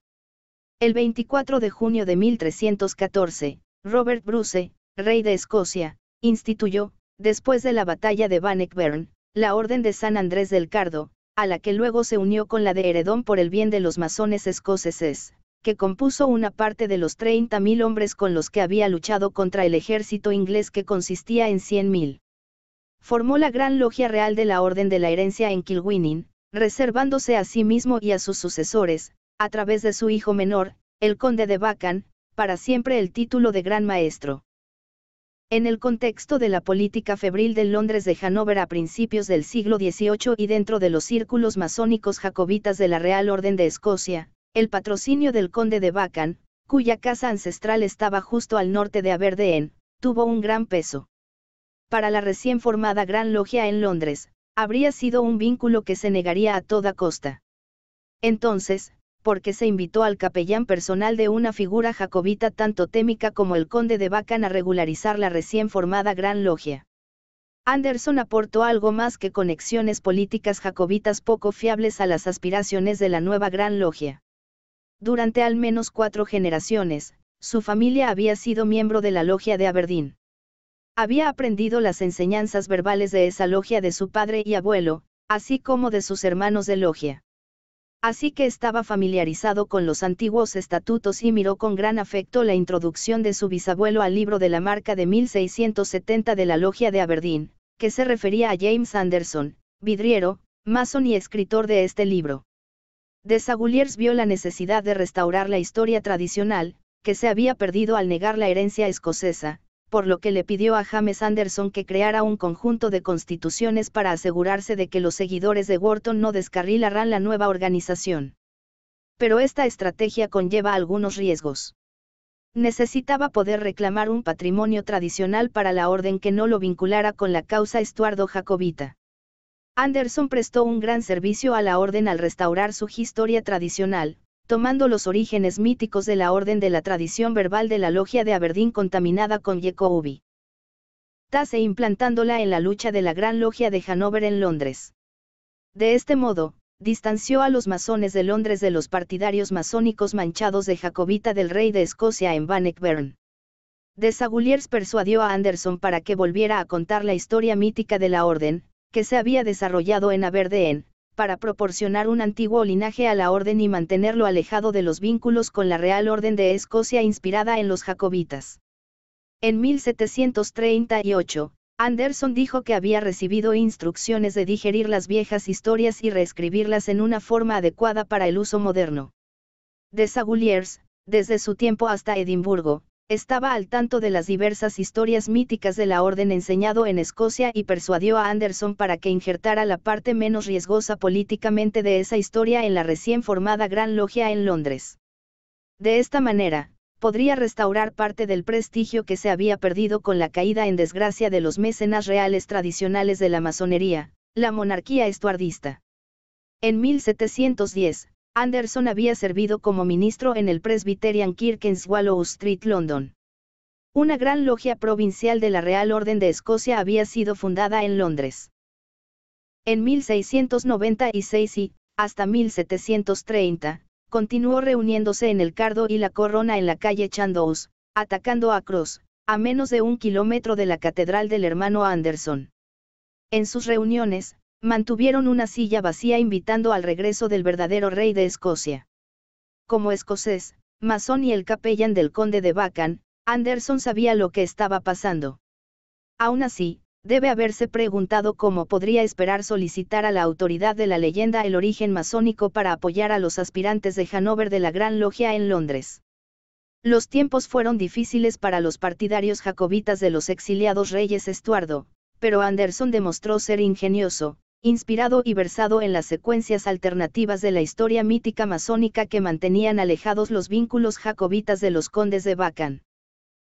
el 24 de junio de 1314, Robert Bruce, rey de Escocia, instituyó, después de la batalla de Bannockburn, la Orden de San Andrés del Cardo, a la que luego se unió con la de Heredón por el bien de los masones escoceses, que compuso una parte de los 30.000 hombres con los que había luchado contra el ejército inglés que consistía en 100.000. Formó la Gran Logia Real de la Orden de la Herencia en Kilwinning, reservándose a sí mismo y a sus sucesores, a través de su hijo menor, el conde de Bacan, para siempre el título de Gran Maestro. En el contexto de la política febril del Londres de Hanover a principios del siglo XVIII y dentro de los círculos masónicos jacobitas de la Real Orden de Escocia, el patrocinio del conde de Bacan, cuya casa ancestral estaba justo al norte de Aberdeen, tuvo un gran peso. Para la recién formada Gran Logia en Londres, habría sido un vínculo que se negaría a toda costa. Entonces, porque se invitó al capellán personal de una figura jacobita tanto témica como el conde de Bacan a regularizar la recién formada Gran Logia. Anderson aportó algo más que conexiones políticas jacobitas poco fiables a las aspiraciones de la nueva Gran Logia. Durante al menos cuatro generaciones, su familia había sido miembro de la Logia de Aberdeen. Había aprendido las enseñanzas verbales de esa logia de su padre y abuelo, así como de sus hermanos de logia. Así que estaba familiarizado con los antiguos estatutos y miró con gran afecto la introducción de su bisabuelo al libro de la marca de 1670 de la Logia de Aberdeen, que se refería a James Anderson, vidriero, mason y escritor de este libro. De vio la necesidad de restaurar la historia tradicional, que se había perdido al negar la herencia escocesa, por lo que le pidió a James Anderson que creara un conjunto de constituciones para asegurarse de que los seguidores de Wharton no descarrilarán la nueva organización. Pero esta estrategia conlleva algunos riesgos. Necesitaba poder reclamar un patrimonio tradicional para la orden que no lo vinculara con la causa estuardo jacobita. Anderson prestó un gran servicio a la orden al restaurar su historia tradicional, tomando los orígenes míticos de la orden de la tradición verbal de la logia de Aberdeen contaminada con Yekoubi. Tase implantándola en la lucha de la gran logia de Hanover en Londres. De este modo, distanció a los masones de Londres de los partidarios masónicos manchados de Jacobita del rey de Escocia en Bannockburn. De Saguliers persuadió a Anderson para que volviera a contar la historia mítica de la orden, que se había desarrollado en Aberdeen, para proporcionar un antiguo linaje a la orden y mantenerlo alejado de los vínculos con la Real Orden de Escocia inspirada en los jacobitas. En 1738, Anderson dijo que había recibido instrucciones de digerir las viejas historias y reescribirlas en una forma adecuada para el uso moderno. De Saguliers, desde su tiempo hasta Edimburgo, estaba al tanto de las diversas historias míticas de la orden enseñado en Escocia y persuadió a Anderson para que injertara la parte menos riesgosa políticamente de esa historia en la recién formada Gran Logia en Londres. De esta manera, podría restaurar parte del prestigio que se había perdido con la caída en desgracia de los mecenas reales tradicionales de la masonería, la monarquía estuardista. En 1710, Anderson había servido como ministro en el Presbyterian Kirk en Swallow Street, London. Una gran logia provincial de la Real Orden de Escocia había sido fundada en Londres. En 1696 y, hasta 1730, continuó reuniéndose en el Cardo y la Corona en la calle Chandos, atacando a Cross, a menos de un kilómetro de la Catedral del Hermano Anderson. En sus reuniones, Mantuvieron una silla vacía invitando al regreso del verdadero rey de Escocia. Como escocés, masón y el capellán del conde de Bacan, Anderson sabía lo que estaba pasando. Aún así, debe haberse preguntado cómo podría esperar solicitar a la autoridad de la leyenda el origen masónico para apoyar a los aspirantes de Hanover de la Gran Logia en Londres. Los tiempos fueron difíciles para los partidarios jacobitas de los exiliados reyes Estuardo, pero Anderson demostró ser ingenioso, inspirado y versado en las secuencias alternativas de la historia mítica masónica que mantenían alejados los vínculos jacobitas de los condes de Bacan.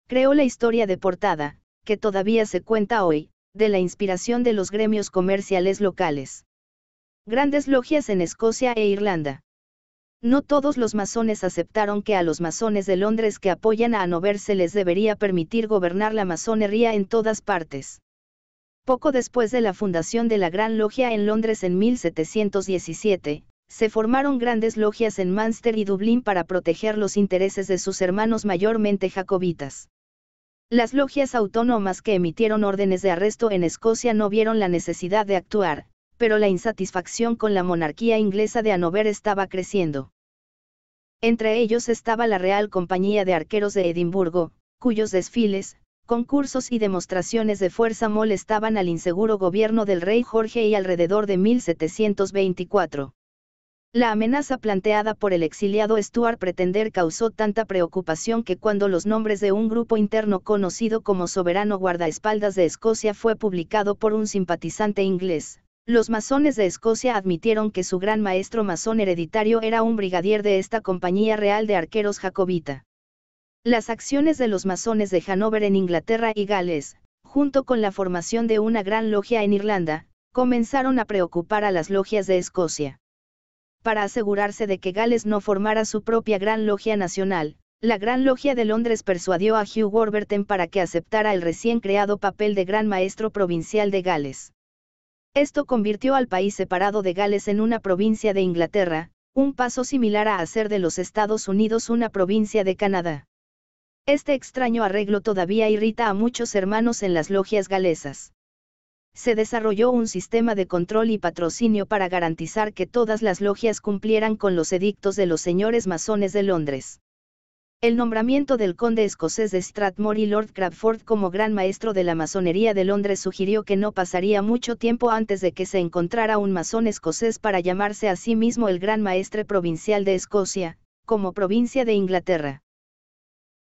Creó la historia de portada, que todavía se cuenta hoy, de la inspiración de los gremios comerciales locales. Grandes logias en Escocia e Irlanda. No todos los masones aceptaron que a los masones de Londres que apoyan a Anover se les debería permitir gobernar la masonería en todas partes. Poco después de la fundación de la Gran Logia en Londres en 1717, se formaron grandes logias en Manchester y Dublín para proteger los intereses de sus hermanos mayormente jacobitas. Las logias autónomas que emitieron órdenes de arresto en Escocia no vieron la necesidad de actuar, pero la insatisfacción con la monarquía inglesa de anover estaba creciendo. Entre ellos estaba la Real Compañía de Arqueros de Edimburgo, cuyos desfiles, Concursos y demostraciones de fuerza molestaban al inseguro gobierno del rey Jorge y alrededor de 1724. La amenaza planteada por el exiliado Stuart pretender causó tanta preocupación que cuando los nombres de un grupo interno conocido como Soberano Guardaespaldas de Escocia fue publicado por un simpatizante inglés, los masones de Escocia admitieron que su gran maestro masón hereditario era un brigadier de esta compañía real de arqueros jacobita. Las acciones de los masones de Hanover en Inglaterra y Gales, junto con la formación de una gran logia en Irlanda, comenzaron a preocupar a las logias de Escocia. Para asegurarse de que Gales no formara su propia gran logia nacional, la Gran Logia de Londres persuadió a Hugh Warburton para que aceptara el recién creado papel de Gran Maestro Provincial de Gales. Esto convirtió al país separado de Gales en una provincia de Inglaterra, un paso similar a hacer de los Estados Unidos una provincia de Canadá. Este extraño arreglo todavía irrita a muchos hermanos en las logias galesas. Se desarrolló un sistema de control y patrocinio para garantizar que todas las logias cumplieran con los edictos de los señores masones de Londres. El nombramiento del conde escocés de Stratmore y Lord Crabford como gran maestro de la masonería de Londres sugirió que no pasaría mucho tiempo antes de que se encontrara un masón escocés para llamarse a sí mismo el gran maestre provincial de Escocia, como provincia de Inglaterra.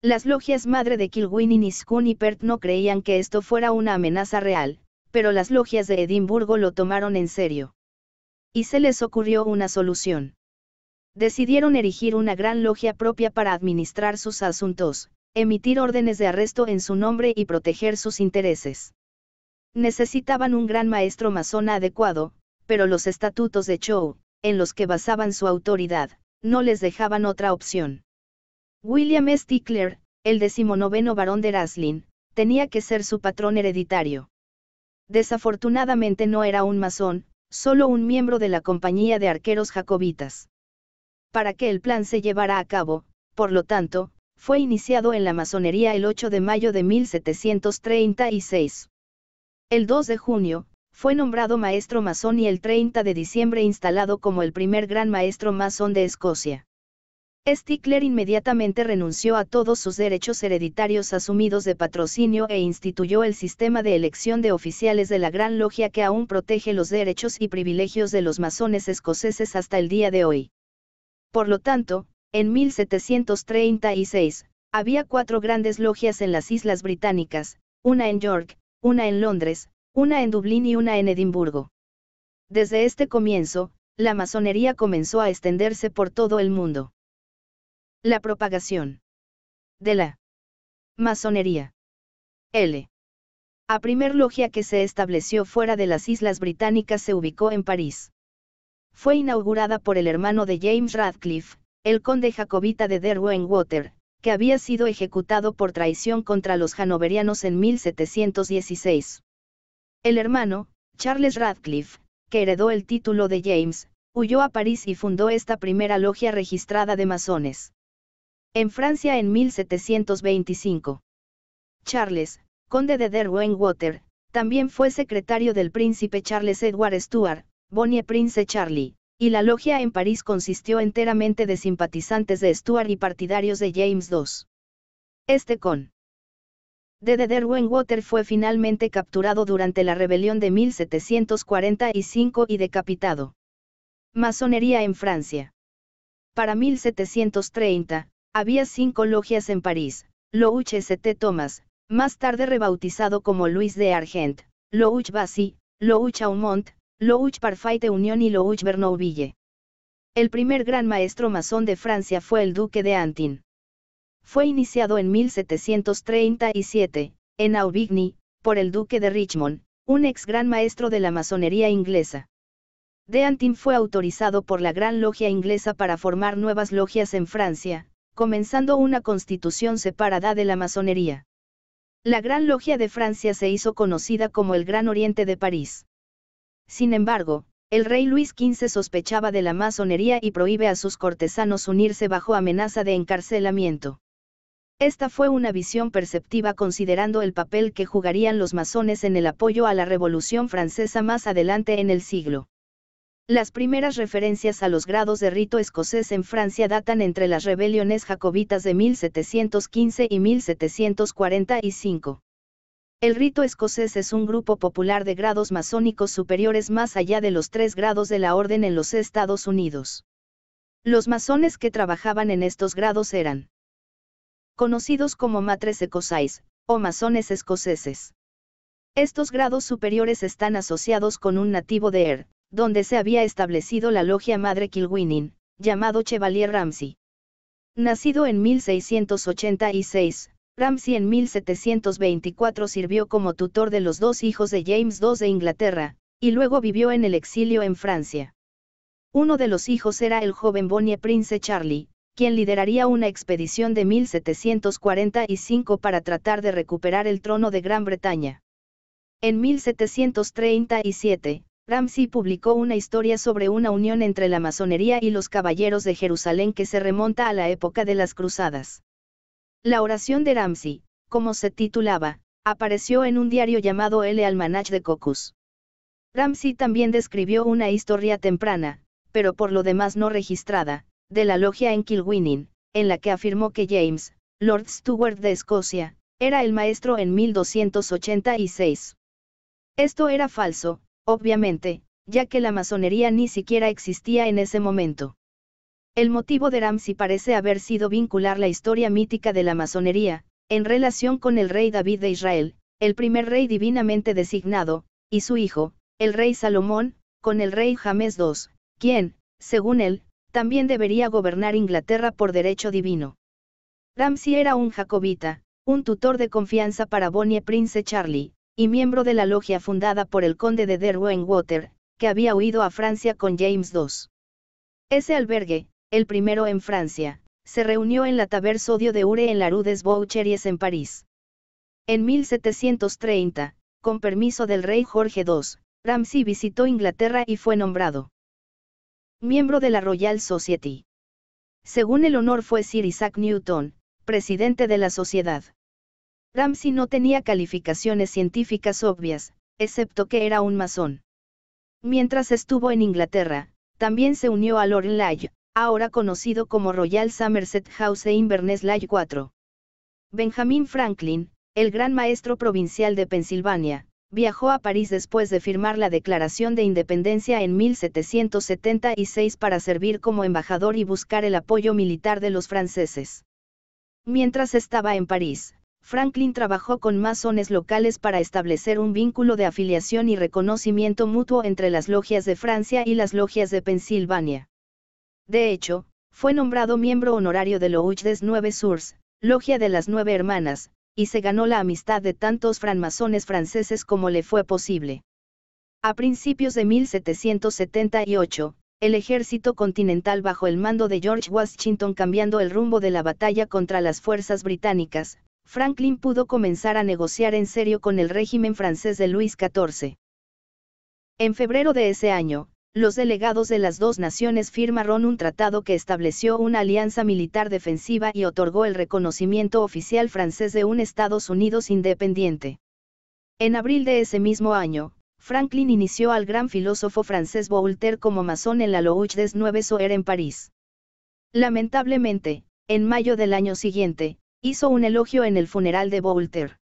Las logias madre de Kilwinning y Niskun y Perth no creían que esto fuera una amenaza real, pero las logias de Edimburgo lo tomaron en serio. Y se les ocurrió una solución. Decidieron erigir una gran logia propia para administrar sus asuntos, emitir órdenes de arresto en su nombre y proteger sus intereses. Necesitaban un gran maestro masón adecuado, pero los estatutos de Chou, en los que basaban su autoridad, no les dejaban otra opción. William Stickler, el decimonoveno barón de Raslin, tenía que ser su patrón hereditario. Desafortunadamente no era un masón, solo un miembro de la compañía de arqueros jacobitas. Para que el plan se llevara a cabo, por lo tanto, fue iniciado en la masonería el 8 de mayo de 1736. El 2 de junio, fue nombrado maestro masón y el 30 de diciembre instalado como el primer gran maestro masón de Escocia. Stickler inmediatamente renunció a todos sus derechos hereditarios asumidos de patrocinio e instituyó el sistema de elección de oficiales de la Gran Logia que aún protege los derechos y privilegios de los masones escoceses hasta el día de hoy. Por lo tanto, en 1736, había cuatro grandes logias en las Islas Británicas, una en York, una en Londres, una en Dublín y una en Edimburgo. Desde este comienzo, la masonería comenzó a extenderse por todo el mundo. La propagación de la masonería. L. A primer logia que se estableció fuera de las Islas Británicas se ubicó en París. Fue inaugurada por el hermano de James Radcliffe, el conde jacobita de Derwentwater, que había sido ejecutado por traición contra los hanoverianos en 1716. El hermano, Charles Radcliffe, que heredó el título de James, huyó a París y fundó esta primera logia registrada de masones. En Francia en 1725. Charles, conde de Derwentwater, también fue secretario del príncipe Charles Edward Stuart, Bonnie Prince Charlie, y la logia en París consistió enteramente de simpatizantes de Stuart y partidarios de James II. Este con de Derwentwater fue finalmente capturado durante la rebelión de 1745 y decapitado. Masonería en Francia. Para 1730, había cinco logias en París, Louch St. Thomas, más tarde rebautizado como Louis de Argent, Louch Bassi, Louch Aumont, Louch Parfaite Union y Louch Bernouville. El primer gran maestro masón de Francia fue el duque de Antin. Fue iniciado en 1737, en Aubigny, por el duque de Richmond, un ex gran maestro de la masonería inglesa. De Antin fue autorizado por la Gran Logia Inglesa para formar nuevas logias en Francia, comenzando una constitución separada de la masonería. La Gran Logia de Francia se hizo conocida como el Gran Oriente de París. Sin embargo, el rey Luis XV sospechaba de la masonería y prohíbe a sus cortesanos unirse bajo amenaza de encarcelamiento. Esta fue una visión perceptiva considerando el papel que jugarían los masones en el apoyo a la Revolución Francesa más adelante en el siglo. Las primeras referencias a los grados de rito escocés en Francia datan entre las rebeliones jacobitas de 1715 y 1745. El rito escocés es un grupo popular de grados masónicos superiores más allá de los tres grados de la orden en los Estados Unidos. Los masones que trabajaban en estos grados eran conocidos como matres ecossais, o masones escoceses. Estos grados superiores están asociados con un nativo de Erd donde se había establecido la logia madre Kilwinin, llamado Chevalier Ramsay. Nacido en 1686, Ramsay en 1724 sirvió como tutor de los dos hijos de James II de Inglaterra, y luego vivió en el exilio en Francia. Uno de los hijos era el joven Bonnie Prince Charlie, quien lideraría una expedición de 1745 para tratar de recuperar el trono de Gran Bretaña. En 1737, Ramsey publicó una historia sobre una unión entre la masonería y los caballeros de Jerusalén que se remonta a la época de las cruzadas. La oración de Ramsey, como se titulaba, apareció en un diario llamado El Almanach de Cocus. Ramsey también describió una historia temprana, pero por lo demás no registrada, de la logia en Kilwinning, en la que afirmó que James, Lord Stewart de Escocia, era el maestro en 1286. Esto era falso, obviamente, ya que la masonería ni siquiera existía en ese momento. El motivo de Ramsey parece haber sido vincular la historia mítica de la masonería, en relación con el rey David de Israel, el primer rey divinamente designado, y su hijo, el rey Salomón, con el rey James II, quien, según él, también debería gobernar Inglaterra por derecho divino. Ramsey era un jacobita, un tutor de confianza para Bonnie Prince Charlie, y miembro de la logia fundada por el conde de Derwentwater, que había huido a Francia con James II. Ese albergue, el primero en Francia, se reunió en la Taber Sodio de Ure en la Rue des Boucheries en París. En 1730, con permiso del rey Jorge II, Ramsay visitó Inglaterra y fue nombrado miembro de la Royal Society. Según el honor fue Sir Isaac Newton, presidente de la sociedad. Ramsey no tenía calificaciones científicas obvias, excepto que era un masón. Mientras estuvo en Inglaterra, también se unió a Lord Lyle, ahora conocido como Royal Somerset House e Inverness Lyle IV. Benjamin Franklin, el gran maestro provincial de Pensilvania, viajó a París después de firmar la Declaración de Independencia en 1776 para servir como embajador y buscar el apoyo militar de los franceses. Mientras estaba en París, Franklin trabajó con masones locales para establecer un vínculo de afiliación y reconocimiento mutuo entre las logias de Francia y las logias de Pensilvania. De hecho, fue nombrado miembro honorario de los des Nueve Sources, logia de las Nueve Hermanas, y se ganó la amistad de tantos franmasones franceses como le fue posible. A principios de 1778, el ejército continental bajo el mando de George Washington cambiando el rumbo de la batalla contra las fuerzas británicas, Franklin pudo comenzar a negociar en serio con el régimen francés de Luis XIV. En febrero de ese año, los delegados de las dos naciones firmaron un tratado que estableció una alianza militar defensiva y otorgó el reconocimiento oficial francés de un Estados Unidos independiente. En abril de ese mismo año, Franklin inició al gran filósofo francés Voltaire como masón en la Louche des nueves soeurs en París. Lamentablemente, en mayo del año siguiente, hizo un elogio en el funeral de Voltaire.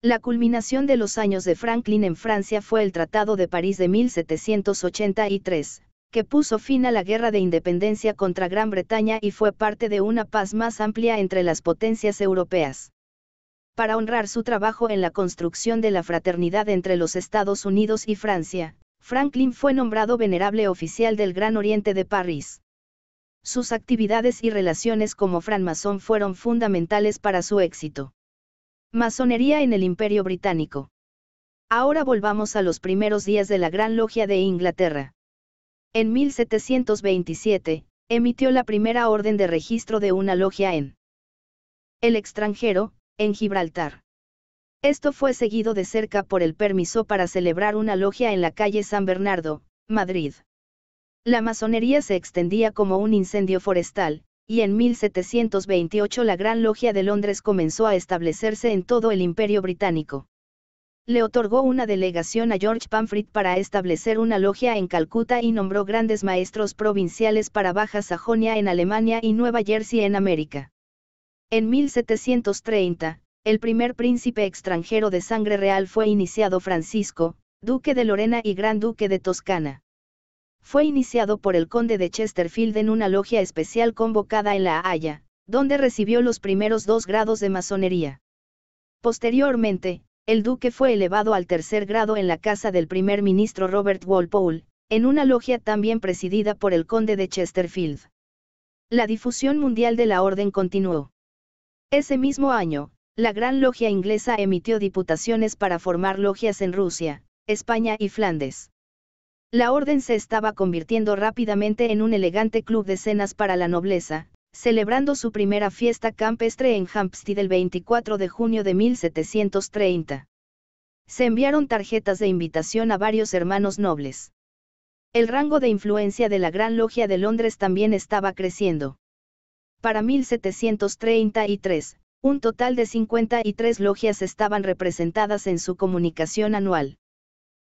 La culminación de los años de Franklin en Francia fue el Tratado de París de 1783, que puso fin a la guerra de independencia contra Gran Bretaña y fue parte de una paz más amplia entre las potencias europeas. Para honrar su trabajo en la construcción de la fraternidad entre los Estados Unidos y Francia, Franklin fue nombrado venerable oficial del Gran Oriente de París sus actividades y relaciones como francmasón fueron fundamentales para su éxito. Masonería en el Imperio Británico. Ahora volvamos a los primeros días de la Gran Logia de Inglaterra. En 1727, emitió la primera orden de registro de una logia en el extranjero, en Gibraltar. Esto fue seguido de cerca por el permiso para celebrar una logia en la calle San Bernardo, Madrid. La masonería se extendía como un incendio forestal, y en 1728 la Gran Logia de Londres comenzó a establecerse en todo el imperio británico. Le otorgó una delegación a George Pamphret para establecer una logia en Calcuta y nombró grandes maestros provinciales para Baja Sajonia en Alemania y Nueva Jersey en América. En 1730, el primer príncipe extranjero de sangre real fue iniciado Francisco, duque de Lorena y gran duque de Toscana fue iniciado por el conde de Chesterfield en una logia especial convocada en La Haya, donde recibió los primeros dos grados de masonería. Posteriormente, el duque fue elevado al tercer grado en la casa del primer ministro Robert Walpole, en una logia también presidida por el conde de Chesterfield. La difusión mundial de la orden continuó. Ese mismo año, la Gran Logia inglesa emitió diputaciones para formar logias en Rusia, España y Flandes. La orden se estaba convirtiendo rápidamente en un elegante club de cenas para la nobleza, celebrando su primera fiesta campestre en Hampstead el 24 de junio de 1730. Se enviaron tarjetas de invitación a varios hermanos nobles. El rango de influencia de la Gran Logia de Londres también estaba creciendo. Para 1733, un total de 53 logias estaban representadas en su comunicación anual.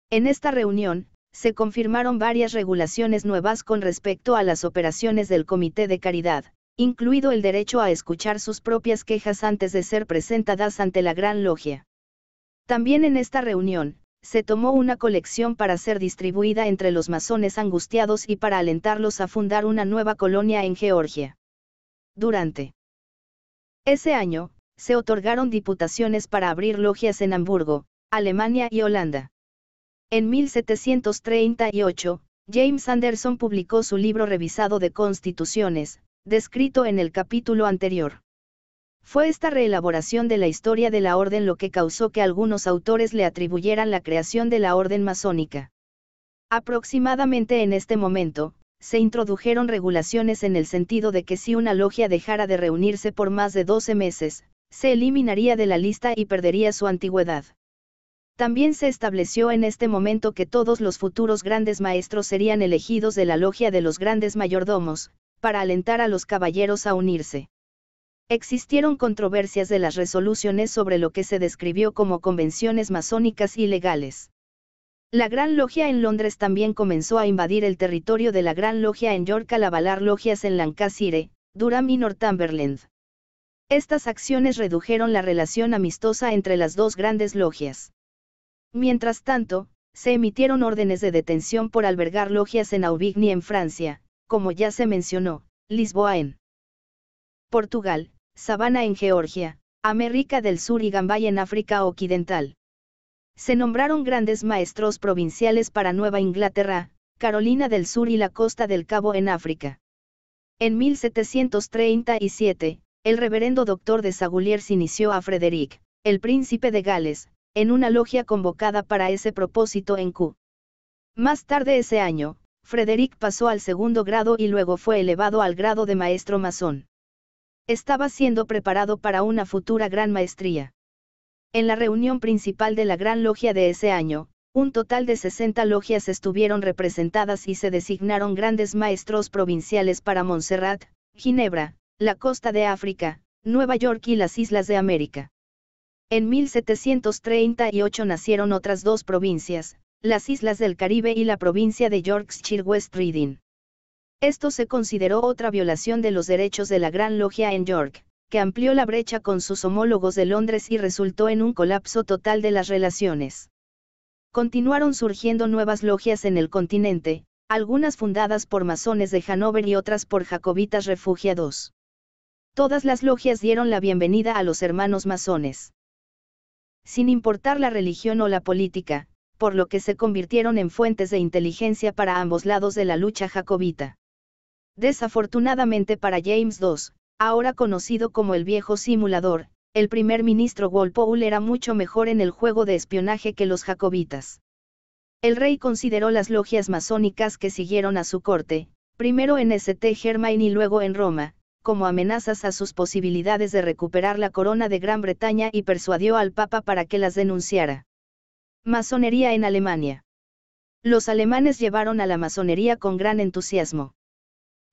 En esta reunión, se confirmaron varias regulaciones nuevas con respecto a las operaciones del Comité de Caridad, incluido el derecho a escuchar sus propias quejas antes de ser presentadas ante la Gran Logia. También en esta reunión, se tomó una colección para ser distribuida entre los masones angustiados y para alentarlos a fundar una nueva colonia en Georgia. Durante ese año, se otorgaron diputaciones para abrir logias en Hamburgo, Alemania y Holanda. En 1738, James Anderson publicó su libro revisado de constituciones, descrito en el capítulo anterior. Fue esta reelaboración de la historia de la orden lo que causó que algunos autores le atribuyeran la creación de la orden masónica. Aproximadamente en este momento, se introdujeron regulaciones en el sentido de que si una logia dejara de reunirse por más de 12 meses, se eliminaría de la lista y perdería su antigüedad. También se estableció en este momento que todos los futuros grandes maestros serían elegidos de la logia de los grandes mayordomos, para alentar a los caballeros a unirse. Existieron controversias de las resoluciones sobre lo que se describió como convenciones masónicas ilegales. La Gran Logia en Londres también comenzó a invadir el territorio de la Gran Logia en York al avalar logias en Lancashire, Durham y Northumberland. Estas acciones redujeron la relación amistosa entre las dos grandes logias. Mientras tanto, se emitieron órdenes de detención por albergar logias en Aubigny en Francia, como ya se mencionó, Lisboa en Portugal, Sabana en Georgia, América del Sur y Gambay en África Occidental. Se nombraron grandes maestros provinciales para Nueva Inglaterra, Carolina del Sur y la costa del Cabo en África. En 1737, el reverendo doctor de Saguliers inició a Frederick, el príncipe de Gales, en una logia convocada para ese propósito en Q. Más tarde ese año, Frederick pasó al segundo grado y luego fue elevado al grado de maestro masón. Estaba siendo preparado para una futura gran maestría. En la reunión principal de la gran logia de ese año, un total de 60 logias estuvieron representadas y se designaron grandes maestros provinciales para Montserrat, Ginebra, la costa de África, Nueva York y las Islas de América. En 1738 nacieron otras dos provincias, las Islas del Caribe y la provincia de Yorkshire West Reading. Esto se consideró otra violación de los derechos de la Gran Logia en York, que amplió la brecha con sus homólogos de Londres y resultó en un colapso total de las relaciones. Continuaron surgiendo nuevas logias en el continente, algunas fundadas por masones de Hanover y otras por jacobitas refugiados. Todas las logias dieron la bienvenida a los hermanos masones sin importar la religión o la política, por lo que se convirtieron en fuentes de inteligencia para ambos lados de la lucha jacobita. Desafortunadamente para James II, ahora conocido como el viejo simulador, el primer ministro Walpole era mucho mejor en el juego de espionaje que los jacobitas. El rey consideró las logias masónicas que siguieron a su corte, primero en St. Germain y luego en Roma, como amenazas a sus posibilidades de recuperar la corona de Gran Bretaña y persuadió al Papa para que las denunciara. Masonería en Alemania. Los alemanes llevaron a la masonería con gran entusiasmo.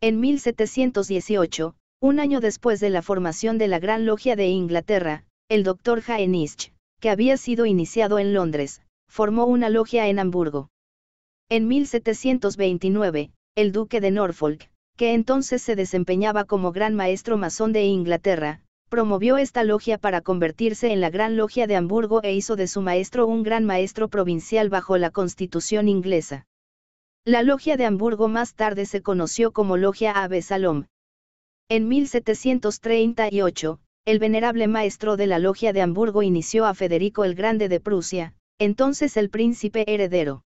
En 1718, un año después de la formación de la Gran Logia de Inglaterra, el doctor Heinisch, que había sido iniciado en Londres, formó una logia en Hamburgo. En 1729, el duque de Norfolk, que entonces se desempeñaba como gran maestro masón de Inglaterra, promovió esta logia para convertirse en la Gran Logia de Hamburgo e hizo de su maestro un gran maestro provincial bajo la constitución inglesa. La Logia de Hamburgo más tarde se conoció como Logia Ave Salom. En 1738, el venerable maestro de la Logia de Hamburgo inició a Federico el Grande de Prusia, entonces el príncipe heredero.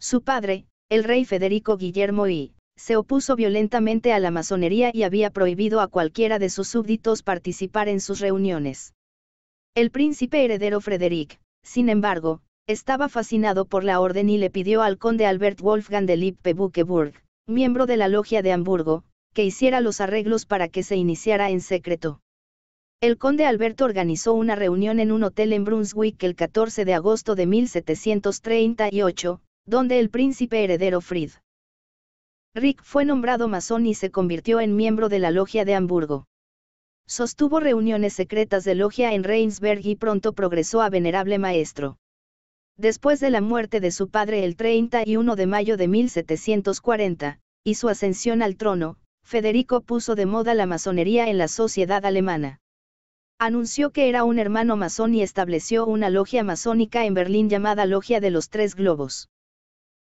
Su padre, el rey Federico Guillermo I, se opuso violentamente a la masonería y había prohibido a cualquiera de sus súbditos participar en sus reuniones. El príncipe heredero Frederick, sin embargo, estaba fascinado por la orden y le pidió al conde Albert Wolfgang de Lippe-Buckeburg, miembro de la Logia de Hamburgo, que hiciera los arreglos para que se iniciara en secreto. El conde Alberto organizó una reunión en un hotel en Brunswick el 14 de agosto de 1738, donde el príncipe heredero Fried Rick fue nombrado masón y se convirtió en miembro de la Logia de Hamburgo. Sostuvo reuniones secretas de logia en Reinsberg y pronto progresó a venerable maestro. Después de la muerte de su padre el 31 de mayo de 1740, y su ascensión al trono, Federico puso de moda la masonería en la sociedad alemana. Anunció que era un hermano masón y estableció una logia masónica en Berlín llamada Logia de los Tres Globos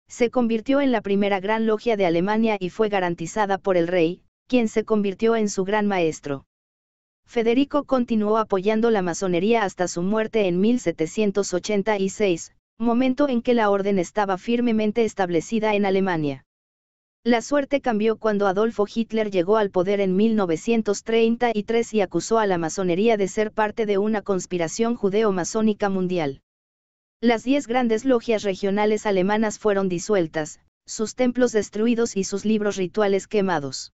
se convirtió en la primera gran logia de Alemania y fue garantizada por el rey, quien se convirtió en su gran maestro. Federico continuó apoyando la masonería hasta su muerte en 1786, momento en que la orden estaba firmemente establecida en Alemania. La suerte cambió cuando Adolfo Hitler llegó al poder en 1933 y acusó a la masonería de ser parte de una conspiración judeo-masónica mundial. Las diez grandes logias regionales alemanas fueron disueltas, sus templos destruidos y sus libros rituales quemados.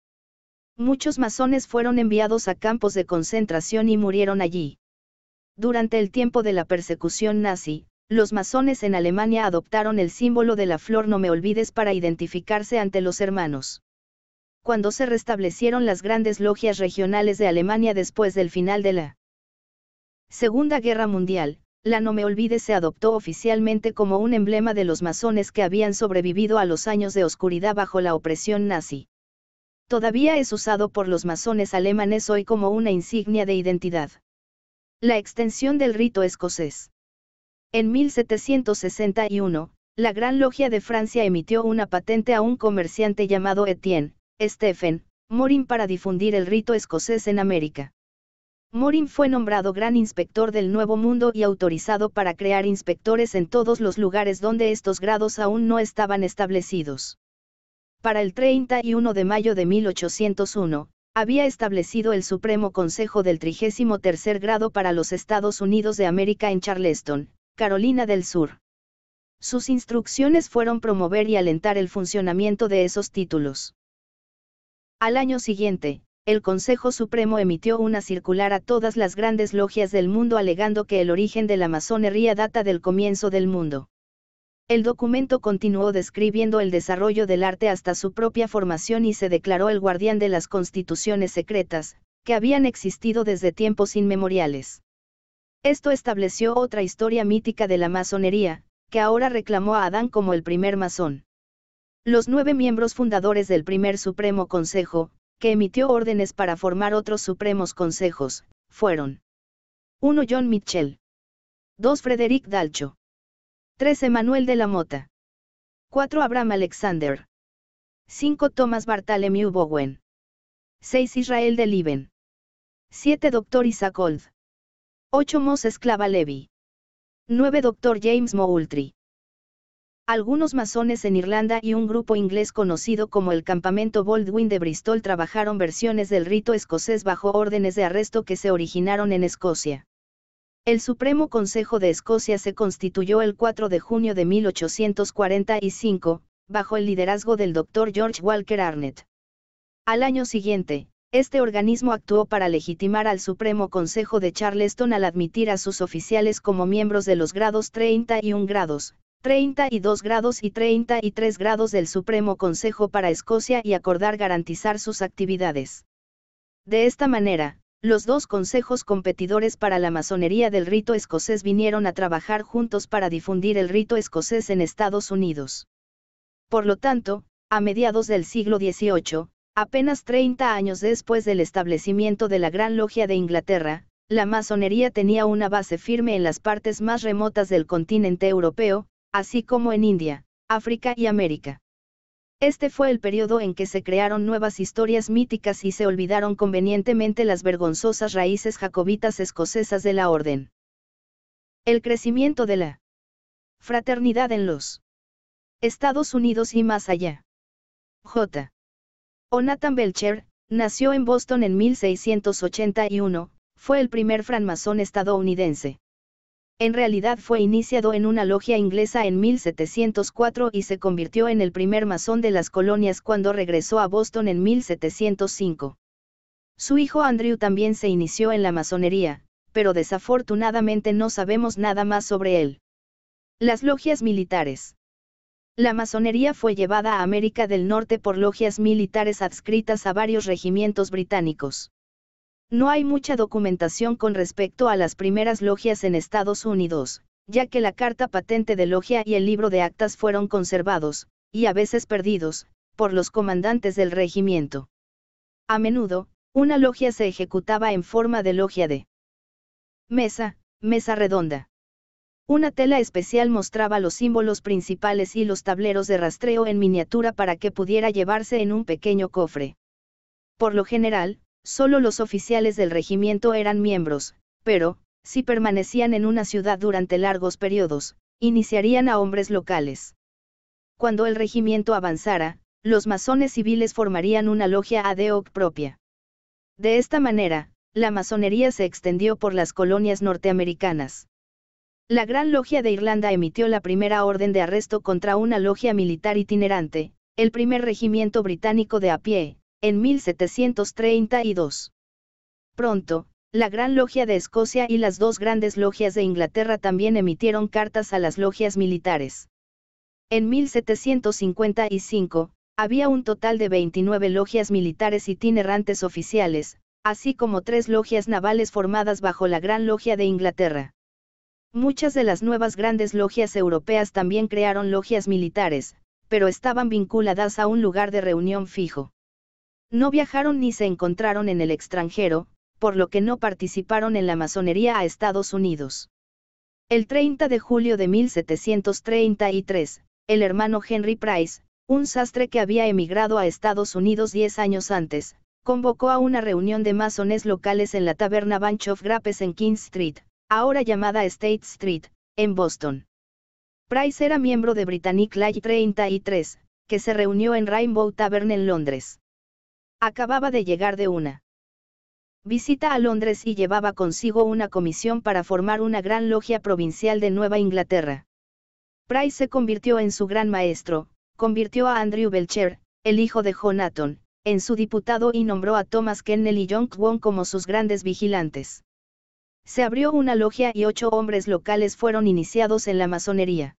Muchos masones fueron enviados a campos de concentración y murieron allí. Durante el tiempo de la persecución nazi, los masones en Alemania adoptaron el símbolo de la flor no me olvides para identificarse ante los hermanos. Cuando se restablecieron las grandes logias regionales de Alemania después del final de la Segunda Guerra Mundial, la No Me olvide» se adoptó oficialmente como un emblema de los masones que habían sobrevivido a los años de oscuridad bajo la opresión nazi. Todavía es usado por los masones alemanes hoy como una insignia de identidad. La extensión del rito escocés. En 1761, la Gran Logia de Francia emitió una patente a un comerciante llamado Etienne, Stephen, Morin para difundir el rito escocés en América. Morin fue nombrado Gran Inspector del Nuevo Mundo y autorizado para crear inspectores en todos los lugares donde estos grados aún no estaban establecidos. Para el 31 de mayo de 1801, había establecido el Supremo Consejo del 33 grado para los Estados Unidos de América en Charleston, Carolina del Sur. Sus instrucciones fueron promover y alentar el funcionamiento de esos títulos. Al año siguiente, el Consejo Supremo emitió una circular a todas las grandes logias del mundo alegando que el origen de la masonería data del comienzo del mundo. El documento continuó describiendo el desarrollo del arte hasta su propia formación y se declaró el guardián de las constituciones secretas, que habían existido desde tiempos inmemoriales. Esto estableció otra historia mítica de la masonería, que ahora reclamó a Adán como el primer masón. Los nueve miembros fundadores del primer Supremo Consejo, que emitió órdenes para formar otros supremos consejos, fueron 1. John Mitchell 2. Frederick Dalcho 3. Emanuel de la Mota 4. Abraham Alexander 5. Thomas Bartholomew Bowen 6. Israel de Lieben 7. Dr. Isaac Old 8. Moses Esclava Levy 9. Dr. James Moultrie algunos masones en Irlanda y un grupo inglés conocido como el Campamento Baldwin de Bristol trabajaron versiones del rito escocés bajo órdenes de arresto que se originaron en Escocia. El Supremo Consejo de Escocia se constituyó el 4 de junio de 1845, bajo el liderazgo del doctor George Walker Arnett. Al año siguiente, este organismo actuó para legitimar al Supremo Consejo de Charleston al admitir a sus oficiales como miembros de los grados 31 grados, 32 grados y 33 grados del Supremo Consejo para Escocia y acordar garantizar sus actividades. De esta manera, los dos consejos competidores para la masonería del rito escocés vinieron a trabajar juntos para difundir el rito escocés en Estados Unidos. Por lo tanto, a mediados del siglo XVIII, apenas 30 años después del establecimiento de la Gran Logia de Inglaterra, la masonería tenía una base firme en las partes más remotas del continente europeo, así como en India, África y América. Este fue el periodo en que se crearon nuevas historias míticas y se olvidaron convenientemente las vergonzosas raíces jacobitas escocesas de la orden. El crecimiento de la fraternidad en los Estados Unidos y más allá. J. Onathan Belcher, nació en Boston en 1681, fue el primer francmasón estadounidense. En realidad fue iniciado en una logia inglesa en 1704 y se convirtió en el primer masón de las colonias cuando regresó a Boston en 1705. Su hijo Andrew también se inició en la masonería, pero desafortunadamente no sabemos nada más sobre él. Las logias militares. La masonería fue llevada a América del Norte por logias militares adscritas a varios regimientos británicos. No hay mucha documentación con respecto a las primeras logias en Estados Unidos, ya que la carta patente de logia y el libro de actas fueron conservados, y a veces perdidos, por los comandantes del regimiento. A menudo, una logia se ejecutaba en forma de logia de mesa, mesa redonda. Una tela especial mostraba los símbolos principales y los tableros de rastreo en miniatura para que pudiera llevarse en un pequeño cofre. Por lo general, solo los oficiales del regimiento eran miembros, pero, si permanecían en una ciudad durante largos periodos, iniciarían a hombres locales. Cuando el regimiento avanzara, los masones civiles formarían una logia ad propia. De esta manera, la masonería se extendió por las colonias norteamericanas. La Gran Logia de Irlanda emitió la primera orden de arresto contra una logia militar itinerante, el primer regimiento británico de a pie, en 1732. Pronto, la Gran Logia de Escocia y las dos grandes logias de Inglaterra también emitieron cartas a las logias militares. En 1755, había un total de 29 logias militares itinerantes oficiales, así como tres logias navales formadas bajo la Gran Logia de Inglaterra. Muchas de las nuevas grandes logias europeas también crearon logias militares, pero estaban vinculadas a un lugar de reunión fijo. No viajaron ni se encontraron en el extranjero, por lo que no participaron en la masonería a Estados Unidos. El 30 de julio de 1733, el hermano Henry Price, un sastre que había emigrado a Estados Unidos 10 años antes, convocó a una reunión de masones locales en la taberna Bunch of Grapes en King Street, ahora llamada State Street, en Boston. Price era miembro de Britannic Lodge 33, que se reunió en Rainbow Tavern en Londres. Acababa de llegar de una visita a Londres y llevaba consigo una comisión para formar una gran logia provincial de Nueva Inglaterra. Price se convirtió en su gran maestro, convirtió a Andrew Belcher, el hijo de Jonathan, en su diputado y nombró a Thomas Kennel y John Kwon como sus grandes vigilantes. Se abrió una logia y ocho hombres locales fueron iniciados en la masonería.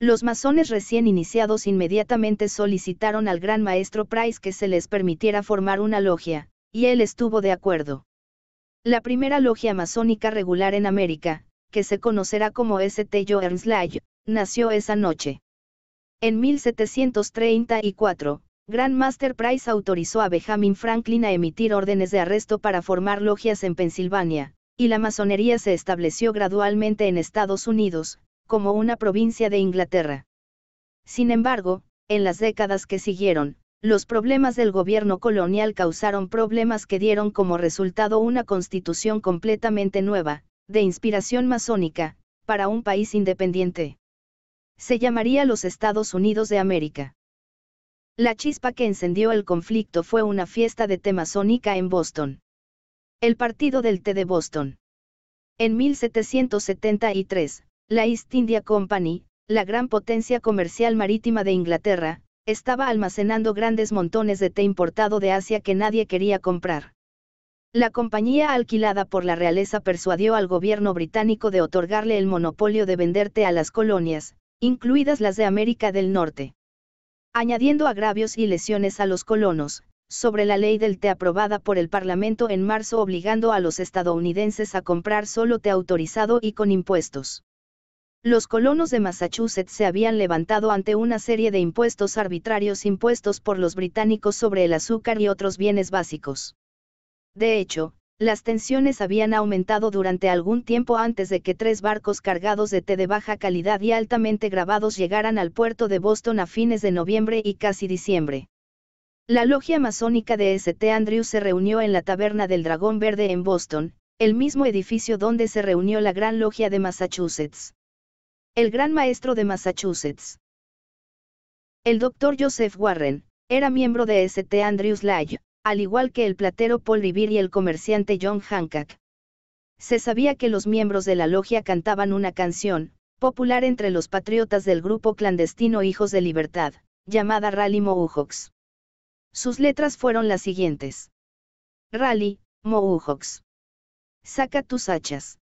Los masones recién iniciados inmediatamente solicitaron al gran maestro Price que se les permitiera formar una logia, y él estuvo de acuerdo. La primera logia masónica regular en América, que se conocerá como St. John's Lodge, nació esa noche. En 1734, Grand Master Price autorizó a Benjamin Franklin a emitir órdenes de arresto para formar logias en Pensilvania, y la masonería se estableció gradualmente en Estados Unidos, como una provincia de Inglaterra. Sin embargo, en las décadas que siguieron, los problemas del gobierno colonial causaron problemas que dieron como resultado una constitución completamente nueva, de inspiración masónica, para un país independiente. Se llamaría los Estados Unidos de América. La chispa que encendió el conflicto fue una fiesta de té masónica en Boston. El Partido del Té de Boston. En 1773, la East India Company, la gran potencia comercial marítima de Inglaterra, estaba almacenando grandes montones de té importado de Asia que nadie quería comprar. La compañía alquilada por la realeza persuadió al gobierno británico de otorgarle el monopolio de vender té a las colonias, incluidas las de América del Norte. Añadiendo agravios y lesiones a los colonos, sobre la ley del té aprobada por el Parlamento en marzo obligando a los estadounidenses a comprar solo té autorizado y con impuestos. Los colonos de Massachusetts se habían levantado ante una serie de impuestos arbitrarios impuestos por los británicos sobre el azúcar y otros bienes básicos. De hecho, las tensiones habían aumentado durante algún tiempo antes de que tres barcos cargados de té de baja calidad y altamente grabados llegaran al puerto de Boston a fines de noviembre y casi diciembre. La logia masónica de St. Andrews se reunió en la Taberna del Dragón Verde en Boston, el mismo edificio donde se reunió la Gran Logia de Massachusetts el gran maestro de Massachusetts. El doctor Joseph Warren, era miembro de St. Andrews Lodge, al igual que el platero Paul Revere y el comerciante John Hancock. Se sabía que los miembros de la logia cantaban una canción, popular entre los patriotas del grupo clandestino Hijos de Libertad, llamada Rally Mohawks. Sus letras fueron las siguientes. Rally, Mohawks. Saca tus hachas.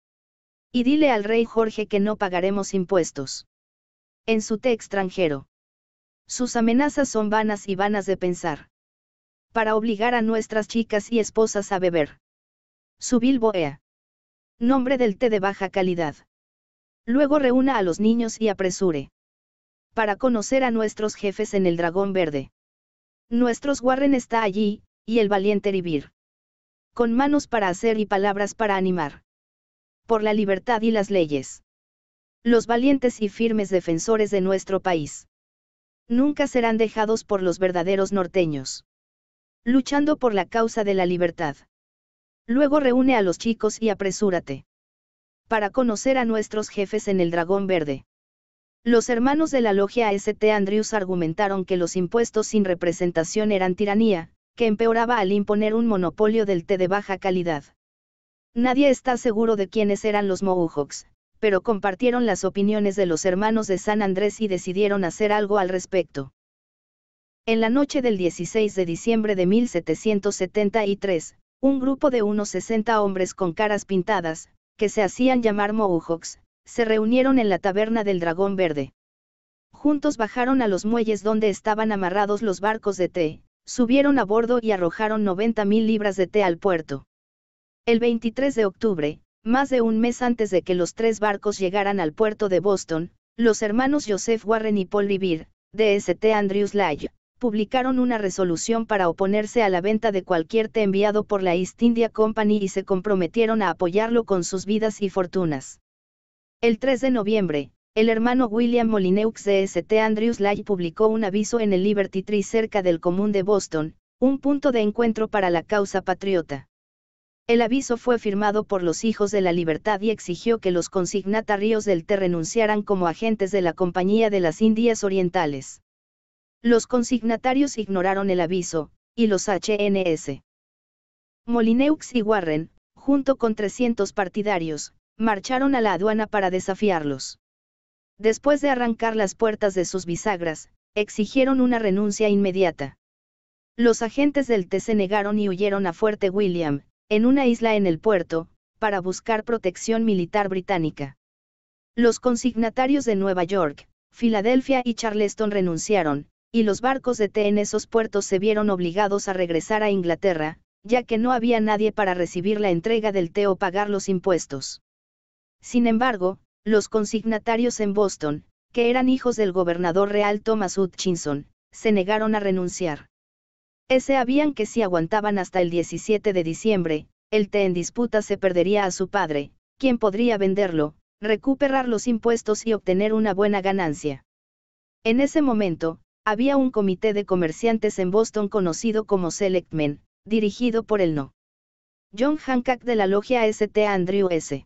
Y dile al rey Jorge que no pagaremos impuestos. En su té extranjero. Sus amenazas son vanas y vanas de pensar. Para obligar a nuestras chicas y esposas a beber. Su Bilboea. Nombre del té de baja calidad. Luego reúna a los niños y apresure. Para conocer a nuestros jefes en el dragón verde. Nuestros Warren está allí, y el valiente Ribir. Con manos para hacer y palabras para animar por la libertad y las leyes. Los valientes y firmes defensores de nuestro país. Nunca serán dejados por los verdaderos norteños. Luchando por la causa de la libertad. Luego reúne a los chicos y apresúrate. Para conocer a nuestros jefes en el Dragón Verde. Los hermanos de la logia St. Andrews argumentaron que los impuestos sin representación eran tiranía, que empeoraba al imponer un monopolio del té de baja calidad. Nadie está seguro de quiénes eran los Mohawks, pero compartieron las opiniones de los hermanos de San Andrés y decidieron hacer algo al respecto. En la noche del 16 de diciembre de 1773, un grupo de unos 60 hombres con caras pintadas, que se hacían llamar Mohawks, se reunieron en la taberna del Dragón Verde. Juntos bajaron a los muelles donde estaban amarrados los barcos de té, subieron a bordo y arrojaron 90.000 libras de té al puerto. El 23 de octubre, más de un mes antes de que los tres barcos llegaran al puerto de Boston, los hermanos Joseph Warren y Paul Revere, de St. Andrews publicaron una resolución para oponerse a la venta de cualquier té enviado por la East India Company y se comprometieron a apoyarlo con sus vidas y fortunas. El 3 de noviembre, el hermano William Molineux de St. Andrews Lodge publicó un aviso en el Liberty Tree cerca del Común de Boston, un punto de encuentro para la causa patriota. El aviso fue firmado por los Hijos de la Libertad y exigió que los consignatarios del té renunciaran como agentes de la Compañía de las Indias Orientales. Los consignatarios ignoraron el aviso, y los HNS. Molineux y Warren, junto con 300 partidarios, marcharon a la aduana para desafiarlos. Después de arrancar las puertas de sus bisagras, exigieron una renuncia inmediata. Los agentes del T se negaron y huyeron a Fuerte William, en una isla en el puerto, para buscar protección militar británica. Los consignatarios de Nueva York, Filadelfia y Charleston renunciaron, y los barcos de té en esos puertos se vieron obligados a regresar a Inglaterra, ya que no había nadie para recibir la entrega del té o pagar los impuestos. Sin embargo, los consignatarios en Boston, que eran hijos del gobernador real Thomas Hutchinson, se negaron a renunciar. Ese habían que si aguantaban hasta el 17 de diciembre, el té en disputa se perdería a su padre, quien podría venderlo, recuperar los impuestos y obtener una buena ganancia. En ese momento, había un comité de comerciantes en Boston conocido como Selectmen, dirigido por el no. John Hancock de la logia St. Andrew S.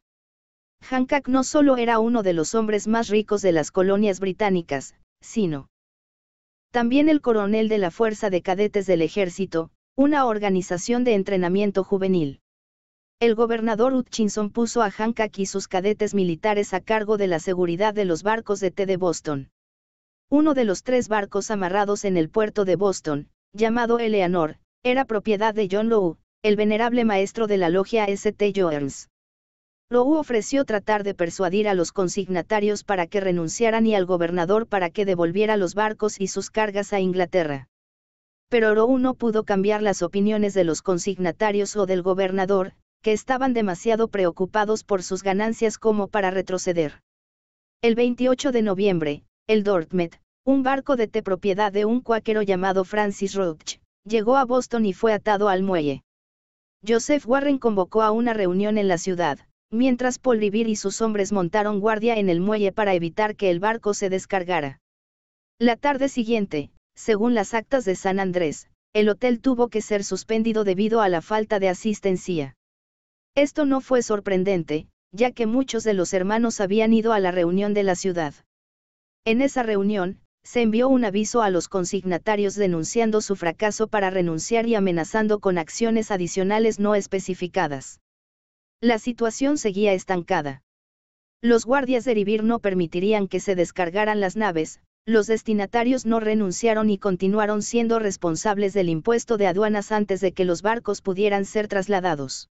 Hancock no solo era uno de los hombres más ricos de las colonias británicas, sino, también el coronel de la Fuerza de Cadetes del Ejército, una organización de entrenamiento juvenil. El gobernador Hutchinson puso a Hancock y sus cadetes militares a cargo de la seguridad de los barcos de T de Boston. Uno de los tres barcos amarrados en el puerto de Boston, llamado Eleanor, era propiedad de John Lowe, el venerable maestro de la logia St. Jones. Lou ofreció tratar de persuadir a los consignatarios para que renunciaran y al gobernador para que devolviera los barcos y sus cargas a Inglaterra. Pero Rowe no pudo cambiar las opiniones de los consignatarios o del gobernador, que estaban demasiado preocupados por sus ganancias como para retroceder. El 28 de noviembre, el Dortmund, un barco de té propiedad de un cuáquero llamado Francis Roach, llegó a Boston y fue atado al muelle. Joseph Warren convocó a una reunión en la ciudad mientras Polivir y sus hombres montaron guardia en el muelle para evitar que el barco se descargara. La tarde siguiente, según las actas de San Andrés, el hotel tuvo que ser suspendido debido a la falta de asistencia. Esto no fue sorprendente, ya que muchos de los hermanos habían ido a la reunión de la ciudad. En esa reunión, se envió un aviso a los consignatarios denunciando su fracaso para renunciar y amenazando con acciones adicionales no especificadas. La situación seguía estancada. Los guardias de Rivir no permitirían que se descargaran las naves, los destinatarios no renunciaron y continuaron siendo responsables del impuesto de aduanas antes de que los barcos pudieran ser trasladados.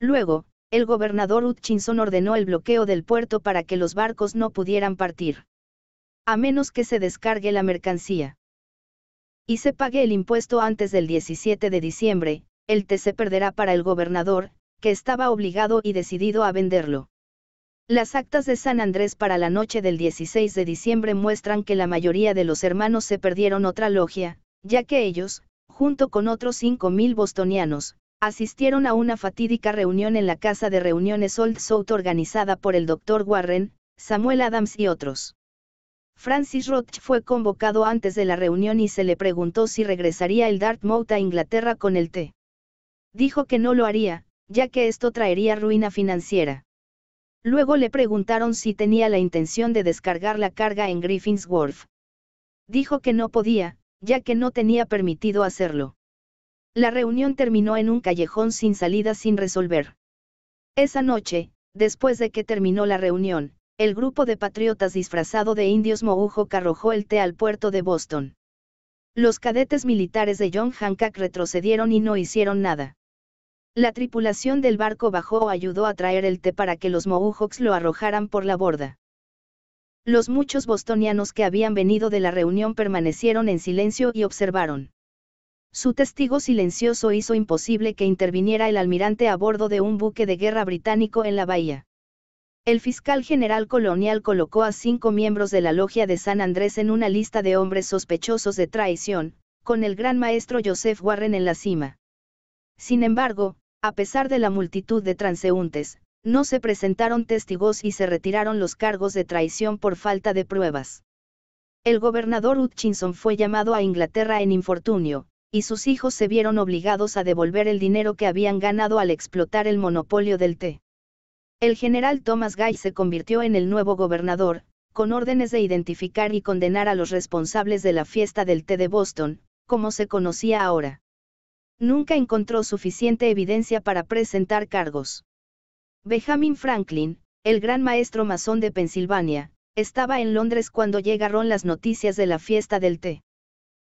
Luego, el gobernador Hutchinson ordenó el bloqueo del puerto para que los barcos no pudieran partir. A menos que se descargue la mercancía. Y se pague el impuesto antes del 17 de diciembre, el TC se perderá para el gobernador, que estaba obligado y decidido a venderlo. Las actas de San Andrés para la noche del 16 de diciembre muestran que la mayoría de los hermanos se perdieron otra logia, ya que ellos, junto con otros 5.000 bostonianos, asistieron a una fatídica reunión en la casa de reuniones Old South organizada por el Dr. Warren, Samuel Adams y otros. Francis Roth fue convocado antes de la reunión y se le preguntó si regresaría el Dartmouth a Inglaterra con el té. Dijo que no lo haría, ya que esto traería ruina financiera. Luego le preguntaron si tenía la intención de descargar la carga en Griffin's Wharf. Dijo que no podía, ya que no tenía permitido hacerlo. La reunión terminó en un callejón sin salida sin resolver. Esa noche, después de que terminó la reunión, el grupo de patriotas disfrazado de indios Mohawk arrojó el té al puerto de Boston. Los cadetes militares de John Hancock retrocedieron y no hicieron nada. La tripulación del barco bajó o ayudó a traer el té para que los Mohawks lo arrojaran por la borda. Los muchos bostonianos que habían venido de la reunión permanecieron en silencio y observaron. Su testigo silencioso hizo imposible que interviniera el almirante a bordo de un buque de guerra británico en la bahía. El fiscal general colonial colocó a cinco miembros de la logia de San Andrés en una lista de hombres sospechosos de traición, con el gran maestro Joseph Warren en la cima. Sin embargo, a pesar de la multitud de transeúntes, no se presentaron testigos y se retiraron los cargos de traición por falta de pruebas. El gobernador Hutchinson fue llamado a Inglaterra en infortunio, y sus hijos se vieron obligados a devolver el dinero que habían ganado al explotar el monopolio del té. El general Thomas Guy se convirtió en el nuevo gobernador, con órdenes de identificar y condenar a los responsables de la fiesta del té de Boston, como se conocía ahora nunca encontró suficiente evidencia para presentar cargos. Benjamin Franklin, el gran maestro masón de Pensilvania, estaba en Londres cuando llegaron las noticias de la fiesta del té.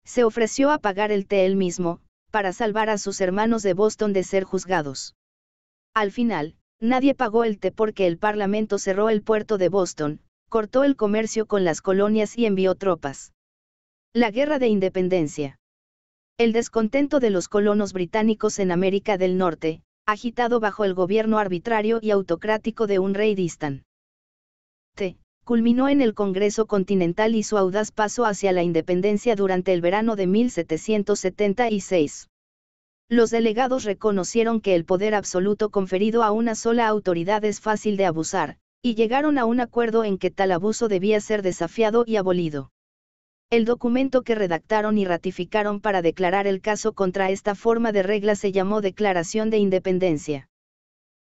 Se ofreció a pagar el té él mismo, para salvar a sus hermanos de Boston de ser juzgados. Al final, nadie pagó el té porque el Parlamento cerró el puerto de Boston, cortó el comercio con las colonias y envió tropas. La Guerra de Independencia. El descontento de los colonos británicos en América del Norte, agitado bajo el gobierno arbitrario y autocrático de un rey distan. T. Culminó en el Congreso Continental y su audaz paso hacia la independencia durante el verano de 1776. Los delegados reconocieron que el poder absoluto conferido a una sola autoridad es fácil de abusar, y llegaron a un acuerdo en que tal abuso debía ser desafiado y abolido. El documento que redactaron y ratificaron para declarar el caso contra esta forma de regla se llamó Declaración de Independencia.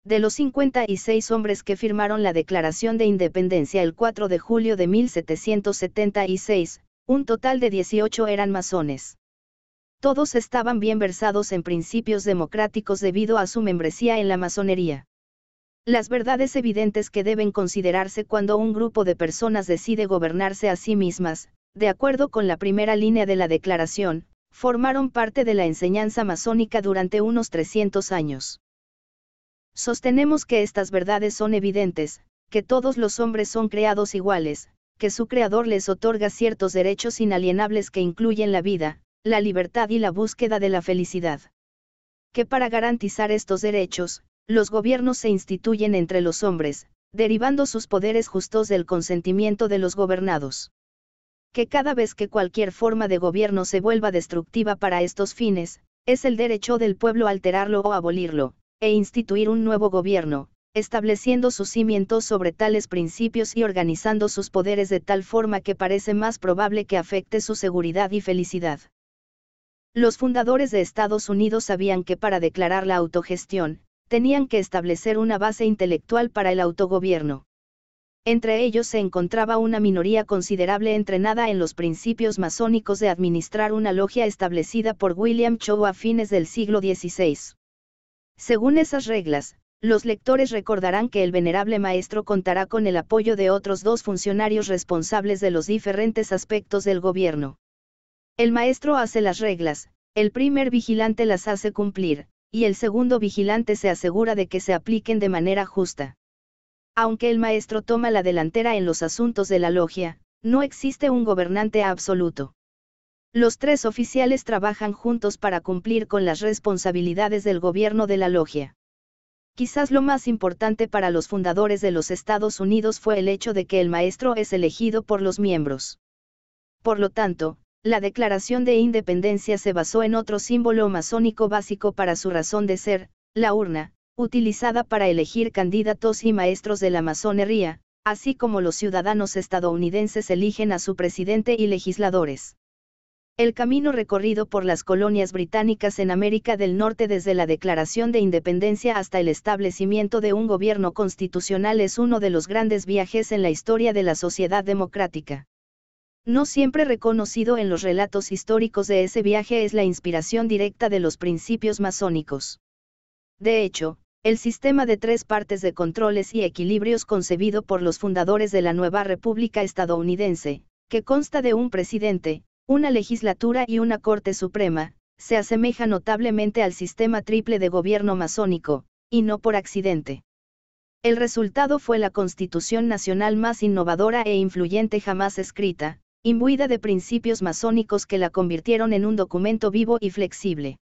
De los 56 hombres que firmaron la Declaración de Independencia el 4 de julio de 1776, un total de 18 eran masones. Todos estaban bien versados en principios democráticos debido a su membresía en la masonería. Las verdades evidentes que deben considerarse cuando un grupo de personas decide gobernarse a sí mismas, de acuerdo con la primera línea de la declaración, formaron parte de la enseñanza masónica durante unos 300 años. Sostenemos que estas verdades son evidentes, que todos los hombres son creados iguales, que su creador les otorga ciertos derechos inalienables que incluyen la vida, la libertad y la búsqueda de la felicidad. Que para garantizar estos derechos, los gobiernos se instituyen entre los hombres, derivando sus poderes justos del consentimiento de los gobernados que cada vez que cualquier forma de gobierno se vuelva destructiva para estos fines, es el derecho del pueblo alterarlo o abolirlo, e instituir un nuevo gobierno, estableciendo sus cimientos sobre tales principios y organizando sus poderes de tal forma que parece más probable que afecte su seguridad y felicidad. Los fundadores de Estados Unidos sabían que para declarar la autogestión, tenían que establecer una base intelectual para el autogobierno. Entre ellos se encontraba una minoría considerable entrenada en los principios masónicos de administrar una logia establecida por William Chow a fines del siglo XVI. Según esas reglas, los lectores recordarán que el venerable maestro contará con el apoyo de otros dos funcionarios responsables de los diferentes aspectos del gobierno. El maestro hace las reglas, el primer vigilante las hace cumplir, y el segundo vigilante se asegura de que se apliquen de manera justa. Aunque el maestro toma la delantera en los asuntos de la logia, no existe un gobernante absoluto. Los tres oficiales trabajan juntos para cumplir con las responsabilidades del gobierno de la logia. Quizás lo más importante para los fundadores de los Estados Unidos fue el hecho de que el maestro es elegido por los miembros. Por lo tanto, la Declaración de Independencia se basó en otro símbolo masónico básico para su razón de ser, la urna, utilizada para elegir candidatos y maestros de la masonería, así como los ciudadanos estadounidenses eligen a su presidente y legisladores. El camino recorrido por las colonias británicas en América del Norte desde la declaración de independencia hasta el establecimiento de un gobierno constitucional es uno de los grandes viajes en la historia de la sociedad democrática. No siempre reconocido en los relatos históricos de ese viaje es la inspiración directa de los principios masónicos. De hecho, el sistema de tres partes de controles y equilibrios concebido por los fundadores de la nueva República estadounidense, que consta de un presidente, una legislatura y una Corte Suprema, se asemeja notablemente al sistema triple de gobierno masónico, y no por accidente. El resultado fue la Constitución Nacional más innovadora e influyente jamás escrita, imbuida de principios masónicos que la convirtieron en un documento vivo y flexible.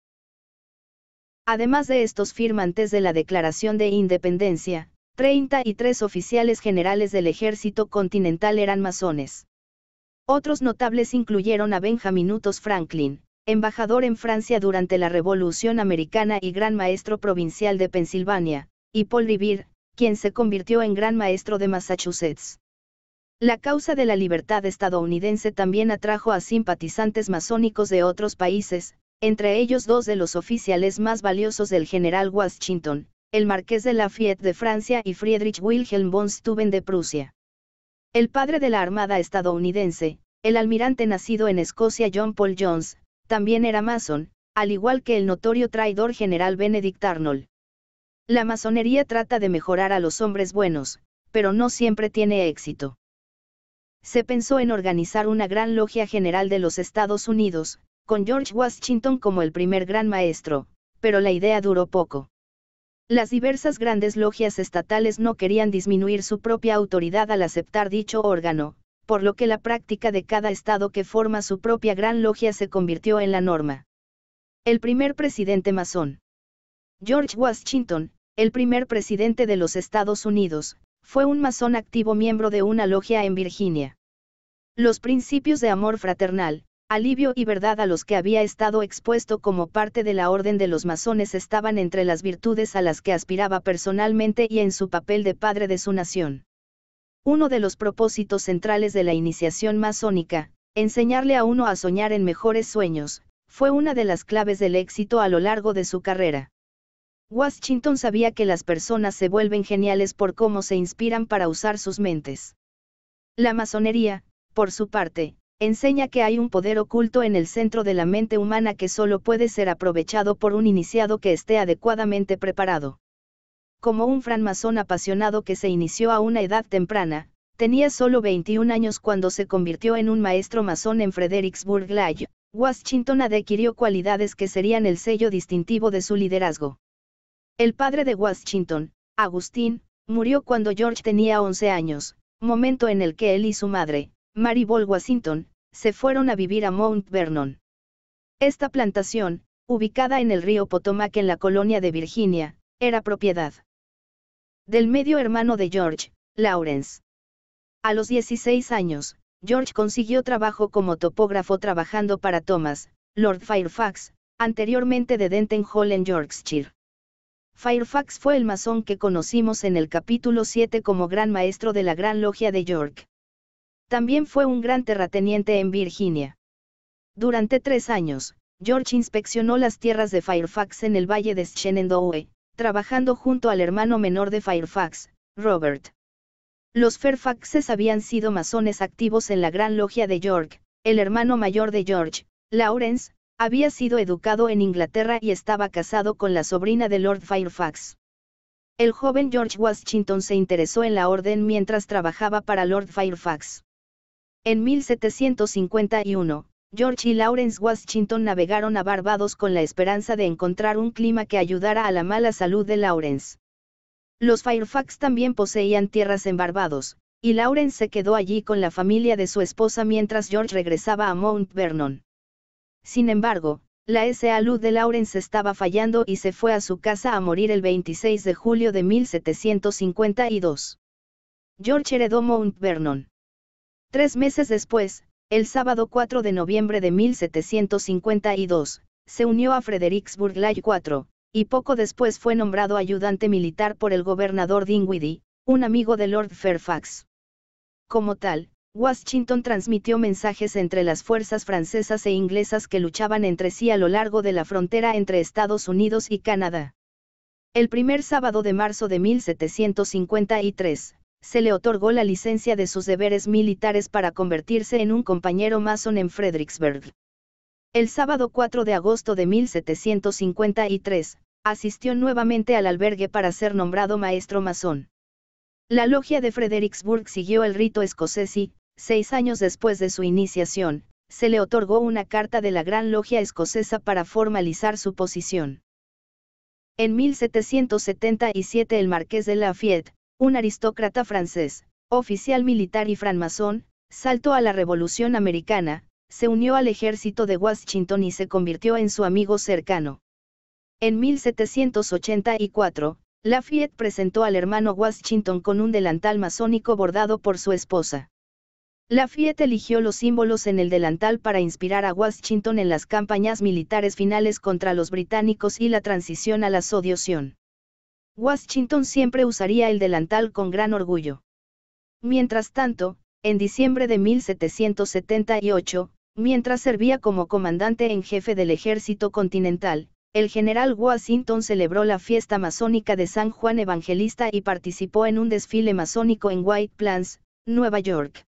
Además de estos firmantes de la Declaración de Independencia, 33 oficiales generales del ejército continental eran masones. Otros notables incluyeron a Benjamin Benjaminutos Franklin, embajador en Francia durante la Revolución Americana y gran maestro provincial de Pensilvania, y Paul Revere, quien se convirtió en gran maestro de Massachusetts. La causa de la libertad estadounidense también atrajo a simpatizantes masónicos de otros países, entre ellos dos de los oficiales más valiosos del general Washington, el marqués de Lafayette de Francia y Friedrich Wilhelm von Stuben de Prusia. El padre de la Armada estadounidense, el almirante nacido en Escocia John Paul Jones, también era mason, al igual que el notorio traidor general Benedict Arnold. La masonería trata de mejorar a los hombres buenos, pero no siempre tiene éxito. Se pensó en organizar una gran logia general de los Estados Unidos, con George Washington como el primer gran maestro, pero la idea duró poco. Las diversas grandes logias estatales no querían disminuir su propia autoridad al aceptar dicho órgano, por lo que la práctica de cada estado que forma su propia gran logia se convirtió en la norma. El primer presidente masón. George Washington, el primer presidente de los Estados Unidos, fue un masón activo miembro de una logia en Virginia. Los principios de amor fraternal, Alivio y verdad a los que había estado expuesto como parte de la orden de los masones estaban entre las virtudes a las que aspiraba personalmente y en su papel de padre de su nación. Uno de los propósitos centrales de la iniciación masónica, enseñarle a uno a soñar en mejores sueños, fue una de las claves del éxito a lo largo de su carrera. Washington sabía que las personas se vuelven geniales por cómo se inspiran para usar sus mentes. La masonería, por su parte, enseña que hay un poder oculto en el centro de la mente humana que solo puede ser aprovechado por un iniciado que esté adecuadamente preparado. Como un francmasón apasionado que se inició a una edad temprana, tenía solo 21 años cuando se convirtió en un maestro masón en Fredericksburg Lay, Washington adquirió cualidades que serían el sello distintivo de su liderazgo. El padre de Washington, Agustín, murió cuando George tenía 11 años, momento en el que él y su madre, Maribol Washington, se fueron a vivir a Mount Vernon. Esta plantación, ubicada en el río Potomac en la colonia de Virginia, era propiedad del medio hermano de George, Lawrence. A los 16 años, George consiguió trabajo como topógrafo trabajando para Thomas, Lord Fairfax, anteriormente de Denton Hall en Yorkshire. Fairfax fue el masón que conocimos en el capítulo 7 como gran maestro de la Gran Logia de York. También fue un gran terrateniente en Virginia. Durante tres años, George inspeccionó las tierras de Fairfax en el valle de Shenandoah, trabajando junto al hermano menor de Fairfax, Robert. Los Fairfaxes habían sido masones activos en la Gran Logia de York, el hermano mayor de George, Lawrence, había sido educado en Inglaterra y estaba casado con la sobrina de Lord Fairfax. El joven George Washington se interesó en la orden mientras trabajaba para Lord Fairfax. En 1751, George y Lawrence Washington navegaron a Barbados con la esperanza de encontrar un clima que ayudara a la mala salud de Lawrence. Los Fairfax también poseían tierras en Barbados, y Lawrence se quedó allí con la familia de su esposa mientras George regresaba a Mount Vernon. Sin embargo, la salud de Lawrence estaba fallando y se fue a su casa a morir el 26 de julio de 1752. George heredó Mount Vernon. Tres meses después, el sábado 4 de noviembre de 1752, se unió a Fredericksburg Light IV, y poco después fue nombrado ayudante militar por el gobernador Dinwiddie, un amigo de Lord Fairfax. Como tal, Washington transmitió mensajes entre las fuerzas francesas e inglesas que luchaban entre sí a lo largo de la frontera entre Estados Unidos y Canadá. El primer sábado de marzo de 1753, se le otorgó la licencia de sus deberes militares para convertirse en un compañero masón en Fredericksburg. El sábado 4 de agosto de 1753, asistió nuevamente al albergue para ser nombrado maestro masón. La logia de Fredericksburg siguió el rito escocés y, seis años después de su iniciación, se le otorgó una carta de la Gran Logia Escocesa para formalizar su posición. En 1777 el marqués de Lafayette, un aristócrata francés, oficial militar y francmasón, saltó a la Revolución Americana, se unió al ejército de Washington y se convirtió en su amigo cercano. En 1784, Lafayette presentó al hermano Washington con un delantal masónico bordado por su esposa. Lafayette eligió los símbolos en el delantal para inspirar a Washington en las campañas militares finales contra los británicos y la transición a la sodioción. Washington siempre usaría el delantal con gran orgullo. Mientras tanto, en diciembre de 1778, mientras servía como comandante en jefe del ejército continental, el general Washington celebró la fiesta masónica de San Juan Evangelista y participó en un desfile masónico en White Plains, Nueva York.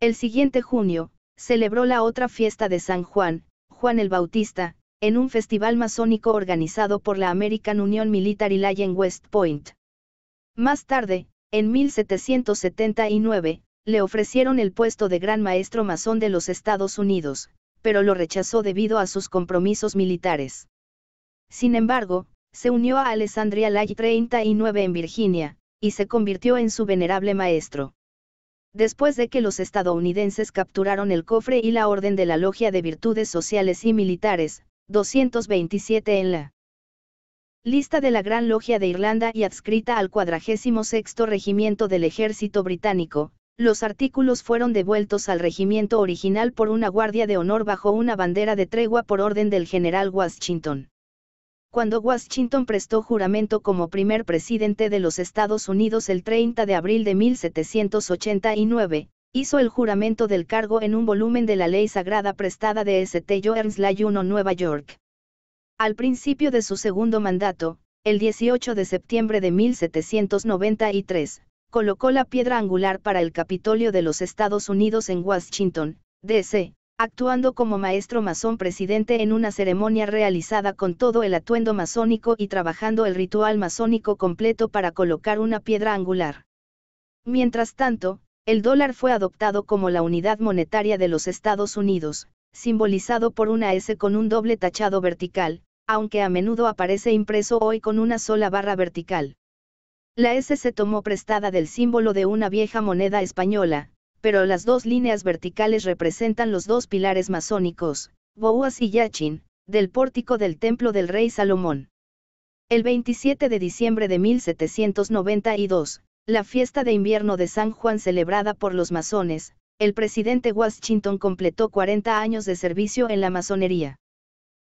El siguiente junio, celebró la otra fiesta de San Juan, Juan el Bautista, en un festival masónico organizado por la American Union Military Lay en West Point. Más tarde, en 1779, le ofrecieron el puesto de Gran Maestro Masón de los Estados Unidos, pero lo rechazó debido a sus compromisos militares. Sin embargo, se unió a Alessandria Lay 39 en Virginia, y se convirtió en su venerable maestro. Después de que los estadounidenses capturaron el cofre y la Orden de la Logia de Virtudes Sociales y Militares, 227 en la Lista de la Gran Logia de Irlanda y adscrita al 46 Regimiento del Ejército Británico, los artículos fueron devueltos al regimiento original por una guardia de honor bajo una bandera de tregua por orden del general Washington. Cuando Washington prestó juramento como primer presidente de los Estados Unidos el 30 de abril de 1789, hizo el juramento del cargo en un volumen de la ley sagrada prestada de St. 1 Layuno, Nueva York. Al principio de su segundo mandato, el 18 de septiembre de 1793, colocó la piedra angular para el Capitolio de los Estados Unidos en Washington, D.C., actuando como maestro masón presidente en una ceremonia realizada con todo el atuendo masónico y trabajando el ritual masónico completo para colocar una piedra angular. Mientras tanto, el dólar fue adoptado como la unidad monetaria de los Estados Unidos, simbolizado por una S con un doble tachado vertical, aunque a menudo aparece impreso hoy con una sola barra vertical. La S se tomó prestada del símbolo de una vieja moneda española, pero las dos líneas verticales representan los dos pilares masónicos, Boas y Yachin, del pórtico del templo del rey Salomón. El 27 de diciembre de 1792, la fiesta de invierno de San Juan celebrada por los masones, el presidente Washington completó 40 años de servicio en la masonería.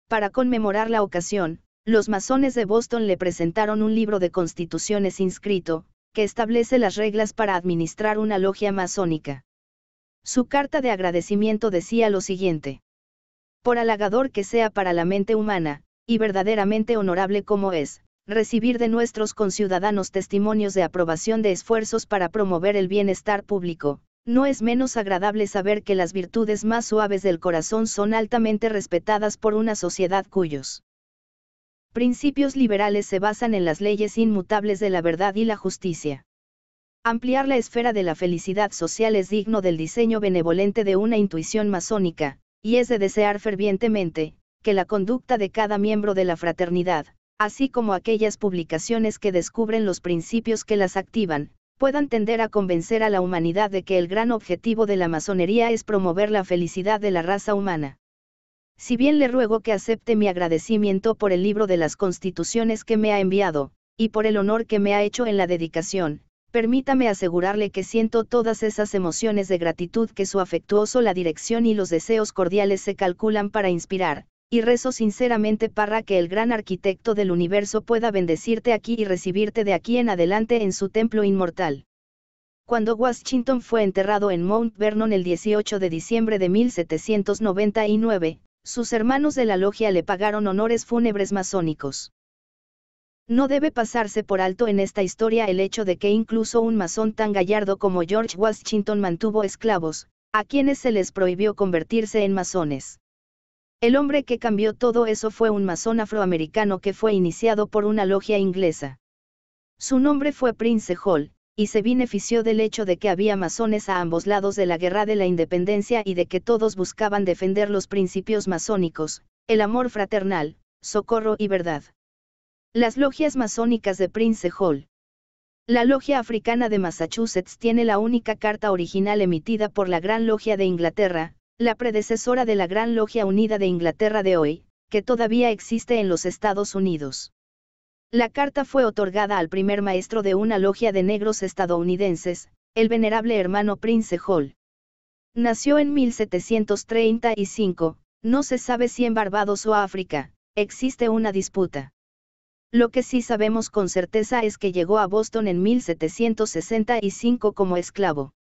Para conmemorar la ocasión, los masones de Boston le presentaron un libro de constituciones inscrito, que establece las reglas para administrar una logia masónica. Su carta de agradecimiento decía lo siguiente. Por halagador que sea para la mente humana, y verdaderamente honorable como es, recibir de nuestros conciudadanos testimonios de aprobación de esfuerzos para promover el bienestar público, no es menos agradable saber que las virtudes más suaves del corazón son altamente respetadas por una sociedad cuyos principios liberales se basan en las leyes inmutables de la verdad y la justicia. Ampliar la esfera de la felicidad social es digno del diseño benevolente de una intuición masónica, y es de desear fervientemente, que la conducta de cada miembro de la fraternidad, así como aquellas publicaciones que descubren los principios que las activan, puedan tender a convencer a la humanidad de que el gran objetivo de la masonería es promover la felicidad de la raza humana. Si bien le ruego que acepte mi agradecimiento por el libro de las constituciones que me ha enviado, y por el honor que me ha hecho en la dedicación, permítame asegurarle que siento todas esas emociones de gratitud que su afectuoso la dirección y los deseos cordiales se calculan para inspirar, y rezo sinceramente para que el gran arquitecto del universo pueda bendecirte aquí y recibirte de aquí en adelante en su templo inmortal. Cuando Washington fue enterrado en Mount Vernon el 18 de diciembre de 1799, sus hermanos de la logia le pagaron honores fúnebres masónicos. No debe pasarse por alto en esta historia el hecho de que incluso un masón tan gallardo como George Washington mantuvo esclavos, a quienes se les prohibió convertirse en masones. El hombre que cambió todo eso fue un masón afroamericano que fue iniciado por una logia inglesa. Su nombre fue Prince Hall, y se benefició del hecho de que había masones a ambos lados de la guerra de la independencia y de que todos buscaban defender los principios masónicos, el amor fraternal, socorro y verdad. Las logias masónicas de Prince Hall. La Logia Africana de Massachusetts tiene la única carta original emitida por la Gran Logia de Inglaterra, la predecesora de la Gran Logia Unida de Inglaterra de hoy, que todavía existe en los Estados Unidos. La carta fue otorgada al primer maestro de una logia de negros estadounidenses, el venerable hermano Prince Hall. Nació en 1735, no se sabe si en Barbados o África, existe una disputa. Lo que sí sabemos con certeza es que llegó a Boston en 1765 como esclavo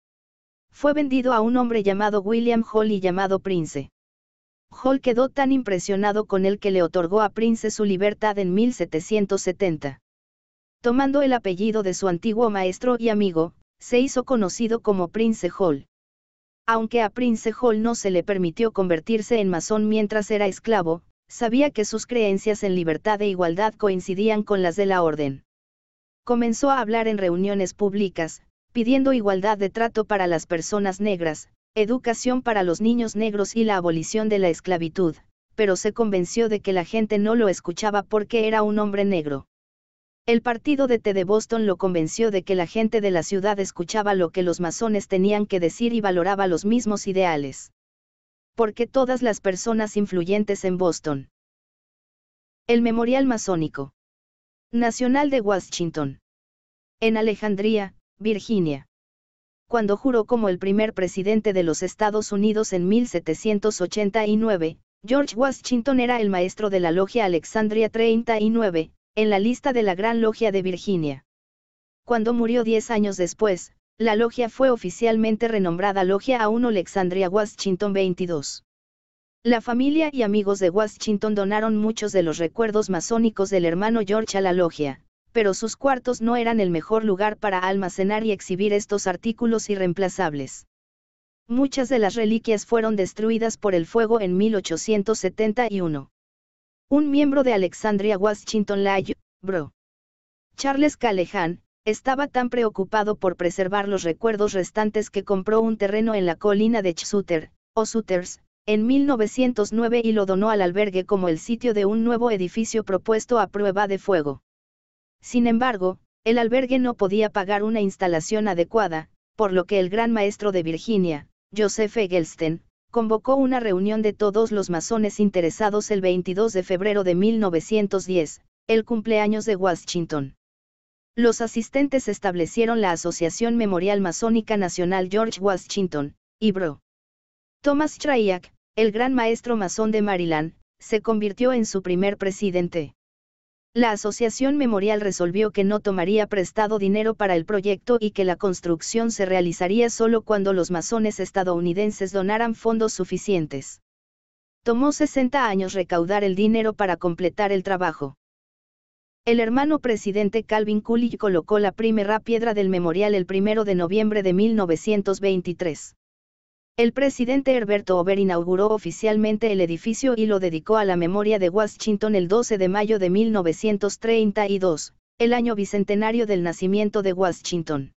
fue vendido a un hombre llamado William Hall y llamado Prince. Hall quedó tan impresionado con él que le otorgó a Prince su libertad en 1770. Tomando el apellido de su antiguo maestro y amigo, se hizo conocido como Prince Hall. Aunque a Prince Hall no se le permitió convertirse en masón mientras era esclavo, sabía que sus creencias en libertad e igualdad coincidían con las de la orden. Comenzó a hablar en reuniones públicas, pidiendo igualdad de trato para las personas negras, educación para los niños negros y la abolición de la esclavitud, pero se convenció de que la gente no lo escuchaba porque era un hombre negro. El partido de T de Boston lo convenció de que la gente de la ciudad escuchaba lo que los masones tenían que decir y valoraba los mismos ideales. Porque todas las personas influyentes en Boston. El Memorial Masónico Nacional de Washington. En Alejandría, Virginia. Cuando juró como el primer presidente de los Estados Unidos en 1789, George Washington era el maestro de la Logia Alexandria 39, en la lista de la Gran Logia de Virginia. Cuando murió 10 años después, la logia fue oficialmente renombrada Logia A1 Alexandria Washington 22. La familia y amigos de Washington donaron muchos de los recuerdos masónicos del hermano George a la logia, pero sus cuartos no eran el mejor lugar para almacenar y exhibir estos artículos irreemplazables. Muchas de las reliquias fueron destruidas por el fuego en 1871. Un miembro de Alexandria Washington Lyle, Bro. Charles Callahan, estaba tan preocupado por preservar los recuerdos restantes que compró un terreno en la colina de Chsuter, o Sutters, en 1909 y lo donó al albergue como el sitio de un nuevo edificio propuesto a prueba de fuego. Sin embargo, el albergue no podía pagar una instalación adecuada, por lo que el gran maestro de Virginia, Joseph Egelsten, convocó una reunión de todos los masones interesados el 22 de febrero de 1910, el cumpleaños de Washington. Los asistentes establecieron la Asociación Memorial Masónica Nacional George Washington, y Bro. Thomas Traiak, el gran maestro masón de Maryland, se convirtió en su primer presidente. La Asociación Memorial resolvió que no tomaría prestado dinero para el proyecto y que la construcción se realizaría solo cuando los masones estadounidenses donaran fondos suficientes. Tomó 60 años recaudar el dinero para completar el trabajo. El hermano presidente Calvin Coolidge colocó la primera piedra del memorial el 1 de noviembre de 1923. El presidente Herberto Ober inauguró oficialmente el edificio y lo dedicó a la memoria de Washington el 12 de mayo de 1932, el año bicentenario del nacimiento de Washington.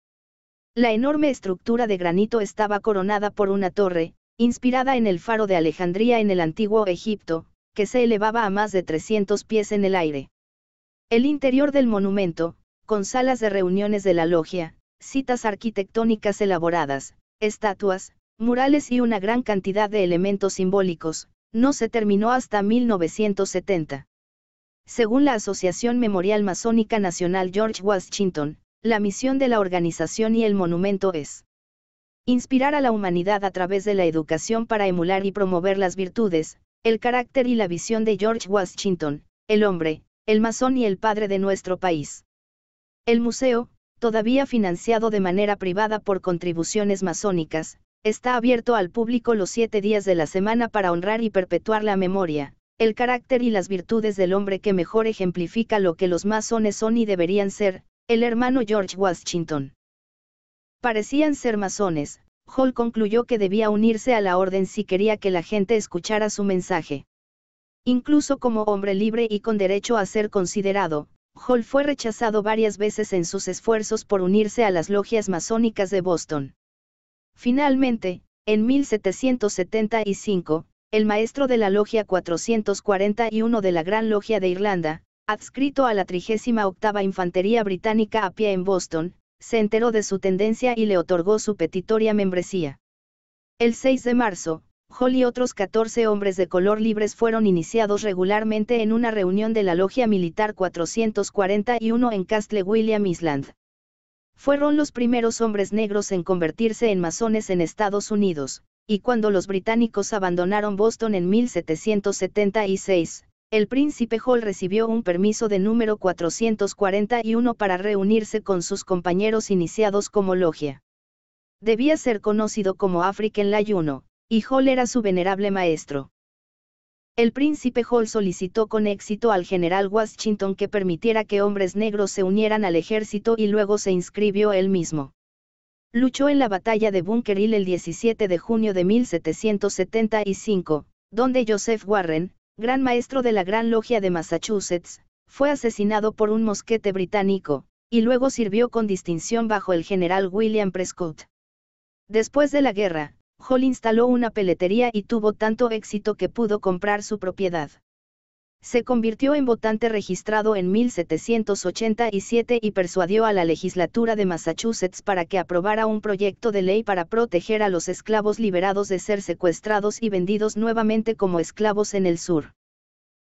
La enorme estructura de granito estaba coronada por una torre, inspirada en el faro de Alejandría en el antiguo Egipto, que se elevaba a más de 300 pies en el aire. El interior del monumento, con salas de reuniones de la logia, citas arquitectónicas elaboradas, estatuas, murales y una gran cantidad de elementos simbólicos, no se terminó hasta 1970. Según la Asociación Memorial Masónica Nacional George Washington, la misión de la organización y el monumento es inspirar a la humanidad a través de la educación para emular y promover las virtudes, el carácter y la visión de George Washington, el hombre, el masón y el padre de nuestro país. El museo, todavía financiado de manera privada por contribuciones masónicas, está abierto al público los siete días de la semana para honrar y perpetuar la memoria, el carácter y las virtudes del hombre que mejor ejemplifica lo que los masones son y deberían ser, el hermano George Washington. Parecían ser masones, Hall concluyó que debía unirse a la orden si quería que la gente escuchara su mensaje. Incluso como hombre libre y con derecho a ser considerado, Hall fue rechazado varias veces en sus esfuerzos por unirse a las logias masónicas de Boston. Finalmente, en 1775, el maestro de la Logia 441 de la Gran Logia de Irlanda, adscrito a la 38 Infantería Británica a pie en Boston, se enteró de su tendencia y le otorgó su petitoria membresía. El 6 de marzo, Hall y otros 14 hombres de color libres fueron iniciados regularmente en una reunión de la Logia Militar 441 en Castle William Island. Fueron los primeros hombres negros en convertirse en masones en Estados Unidos, y cuando los británicos abandonaron Boston en 1776, el príncipe Hall recibió un permiso de número 441 para reunirse con sus compañeros iniciados como logia. Debía ser conocido como African Layuno, y Hall era su venerable maestro. El príncipe Hall solicitó con éxito al general Washington que permitiera que hombres negros se unieran al ejército y luego se inscribió él mismo. Luchó en la batalla de Bunker Hill el 17 de junio de 1775, donde Joseph Warren, gran maestro de la Gran Logia de Massachusetts, fue asesinado por un mosquete británico, y luego sirvió con distinción bajo el general William Prescott. Después de la guerra, Hall instaló una peletería y tuvo tanto éxito que pudo comprar su propiedad. Se convirtió en votante registrado en 1787 y persuadió a la legislatura de Massachusetts para que aprobara un proyecto de ley para proteger a los esclavos liberados de ser secuestrados y vendidos nuevamente como esclavos en el sur.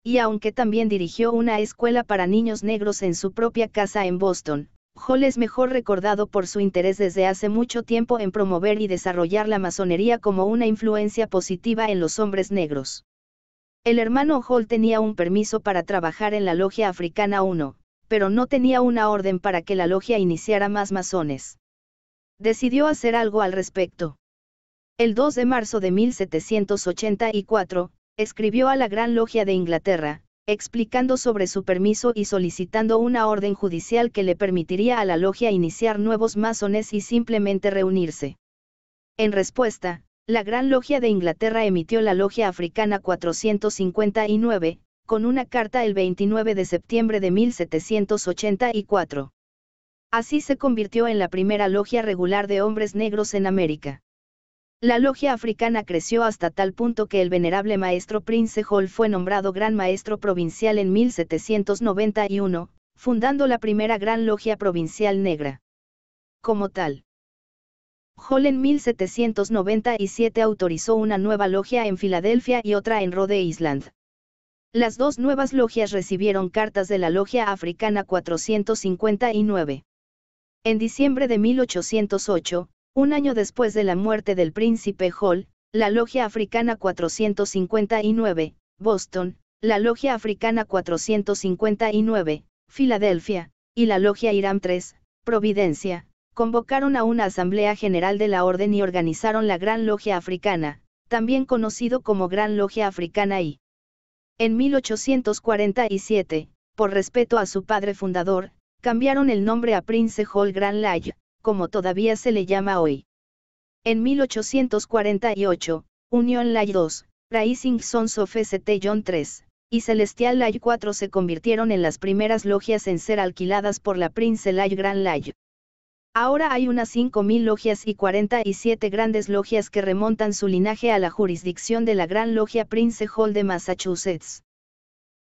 Y aunque también dirigió una escuela para niños negros en su propia casa en Boston, Hall es mejor recordado por su interés desde hace mucho tiempo en promover y desarrollar la masonería como una influencia positiva en los hombres negros. El hermano Hall tenía un permiso para trabajar en la Logia Africana 1, pero no tenía una orden para que la logia iniciara más masones. Decidió hacer algo al respecto. El 2 de marzo de 1784, escribió a la Gran Logia de Inglaterra, explicando sobre su permiso y solicitando una orden judicial que le permitiría a la logia iniciar nuevos masones y simplemente reunirse. En respuesta, la Gran Logia de Inglaterra emitió la Logia Africana 459, con una carta el 29 de septiembre de 1784. Así se convirtió en la primera logia regular de hombres negros en América. La logia africana creció hasta tal punto que el venerable maestro Prince Hall fue nombrado Gran Maestro Provincial en 1791, fundando la primera gran logia provincial negra. Como tal, Hall en 1797 autorizó una nueva logia en Filadelfia y otra en Rhode Island. Las dos nuevas logias recibieron cartas de la Logia Africana 459. En diciembre de 1808, un año después de la muerte del príncipe Hall, la Logia Africana 459, Boston, la Logia Africana 459, Filadelfia, y la Logia Iram 3, Providencia, convocaron a una Asamblea General de la Orden y organizaron la Gran Logia Africana, también conocido como Gran Logia Africana y. En 1847, por respeto a su padre fundador, cambiaron el nombre a Prince Hall Grand Lodge, como todavía se le llama hoy. En 1848, Union Light 2, Rising Sons of St. John 3, y Celestial Light 4 se convirtieron en las primeras logias en ser alquiladas por la Prince Light Grand Light. Ahora hay unas 5.000 logias y 47 grandes logias que remontan su linaje a la jurisdicción de la Gran Logia Prince Hall de Massachusetts.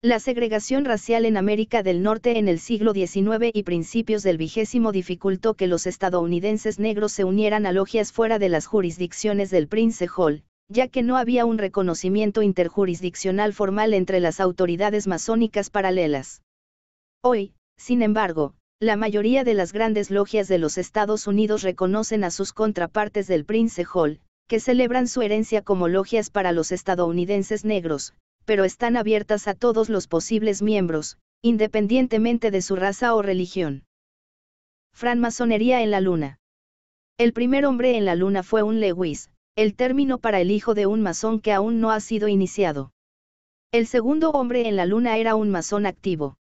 La segregación racial en América del Norte en el siglo XIX y principios del XX dificultó que los estadounidenses negros se unieran a logias fuera de las jurisdicciones del Prince Hall, ya que no había un reconocimiento interjurisdiccional formal entre las autoridades masónicas paralelas. Hoy, sin embargo, la mayoría de las grandes logias de los Estados Unidos reconocen a sus contrapartes del Prince Hall, que celebran su herencia como logias para los estadounidenses negros, pero están abiertas a todos los posibles miembros, independientemente de su raza o religión. masonería en la Luna. El primer hombre en la Luna fue un Lewis, el término para el hijo de un masón que aún no ha sido iniciado. El segundo hombre en la Luna era un masón activo.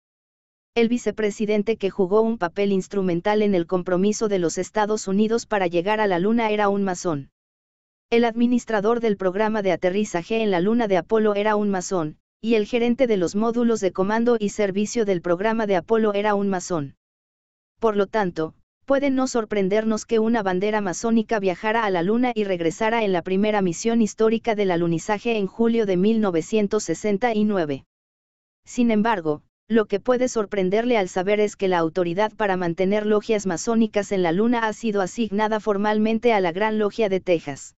El vicepresidente que jugó un papel instrumental en el compromiso de los Estados Unidos para llegar a la Luna era un masón. El administrador del programa de aterrizaje en la Luna de Apolo era un masón, y el gerente de los módulos de comando y servicio del programa de Apolo era un masón. Por lo tanto, puede no sorprendernos que una bandera masónica viajara a la Luna y regresara en la primera misión histórica del alunizaje en julio de 1969. Sin embargo, lo que puede sorprenderle al saber es que la autoridad para mantener logias masónicas en la Luna ha sido asignada formalmente a la Gran Logia de Texas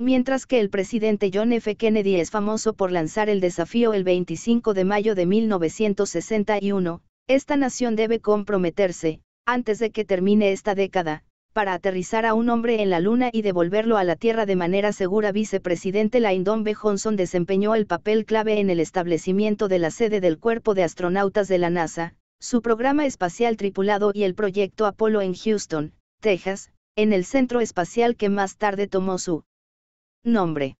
mientras que el presidente John F. Kennedy es famoso por lanzar el desafío el 25 de mayo de 1961, esta nación debe comprometerse, antes de que termine esta década, para aterrizar a un hombre en la Luna y devolverlo a la Tierra de manera segura. Vicepresidente Lyndon B. Johnson desempeñó el papel clave en el establecimiento de la sede del Cuerpo de Astronautas de la NASA, su programa espacial tripulado y el proyecto Apolo en Houston, Texas, en el centro espacial que más tarde tomó su Nombre.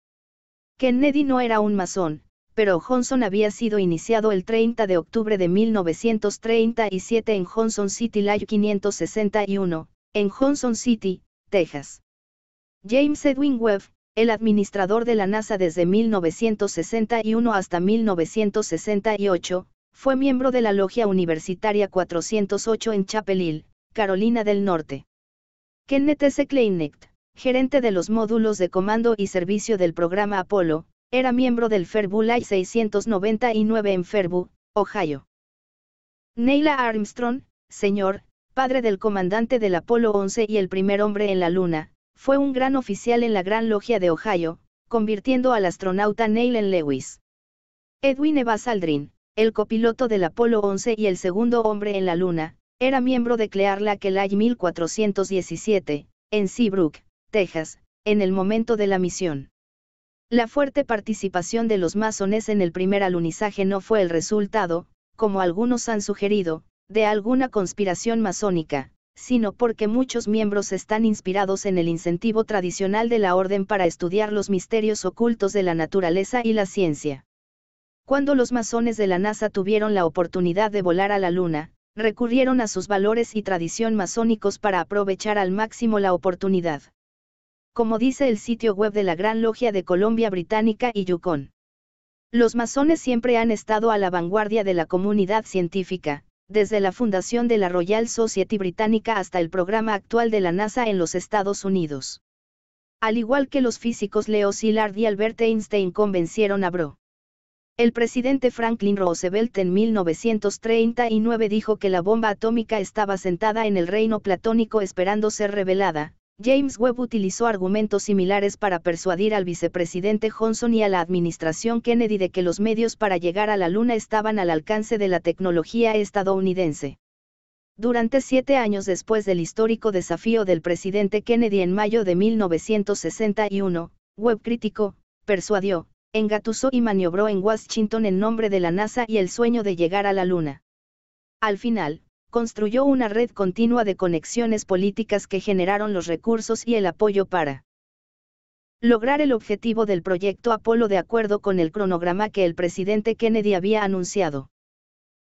Kennedy no era un masón, pero Johnson había sido iniciado el 30 de octubre de 1937 en Johnson City Live 561, en Johnson City, Texas. James Edwin Webb, el administrador de la NASA desde 1961 hasta 1968, fue miembro de la Logia Universitaria 408 en Chapel Hill, Carolina del Norte. Kenneth S. Kleinecht, gerente de los módulos de comando y servicio del programa Apolo, era miembro del ferbula 699 en Ferbu, Ohio. Neila Armstrong, señor, padre del comandante del Apolo 11 y el primer hombre en la Luna, fue un gran oficial en la Gran Logia de Ohio, convirtiendo al astronauta Neil en Lewis. Edwin Eva Aldrin, el copiloto del Apolo 11 y el segundo hombre en la Luna, era miembro de Clear Lake 1417, en Seabrook, Texas, en el momento de la misión. La fuerte participación de los masones en el primer alunizaje no fue el resultado, como algunos han sugerido, de alguna conspiración masónica, sino porque muchos miembros están inspirados en el incentivo tradicional de la orden para estudiar los misterios ocultos de la naturaleza y la ciencia. Cuando los masones de la NASA tuvieron la oportunidad de volar a la Luna, recurrieron a sus valores y tradición masónicos para aprovechar al máximo la oportunidad como dice el sitio web de la Gran Logia de Colombia Británica y Yukon. Los masones siempre han estado a la vanguardia de la comunidad científica, desde la fundación de la Royal Society Británica hasta el programa actual de la NASA en los Estados Unidos. Al igual que los físicos Leo Szilard y Albert Einstein convencieron a Bro. El presidente Franklin Roosevelt en 1939 dijo que la bomba atómica estaba sentada en el reino platónico esperando ser revelada, James Webb utilizó argumentos similares para persuadir al vicepresidente Johnson y a la administración Kennedy de que los medios para llegar a la Luna estaban al alcance de la tecnología estadounidense. Durante siete años después del histórico desafío del presidente Kennedy en mayo de 1961, Webb criticó, persuadió, engatusó y maniobró en Washington en nombre de la NASA y el sueño de llegar a la Luna. Al final, construyó una red continua de conexiones políticas que generaron los recursos y el apoyo para lograr el objetivo del proyecto Apolo de acuerdo con el cronograma que el presidente Kennedy había anunciado.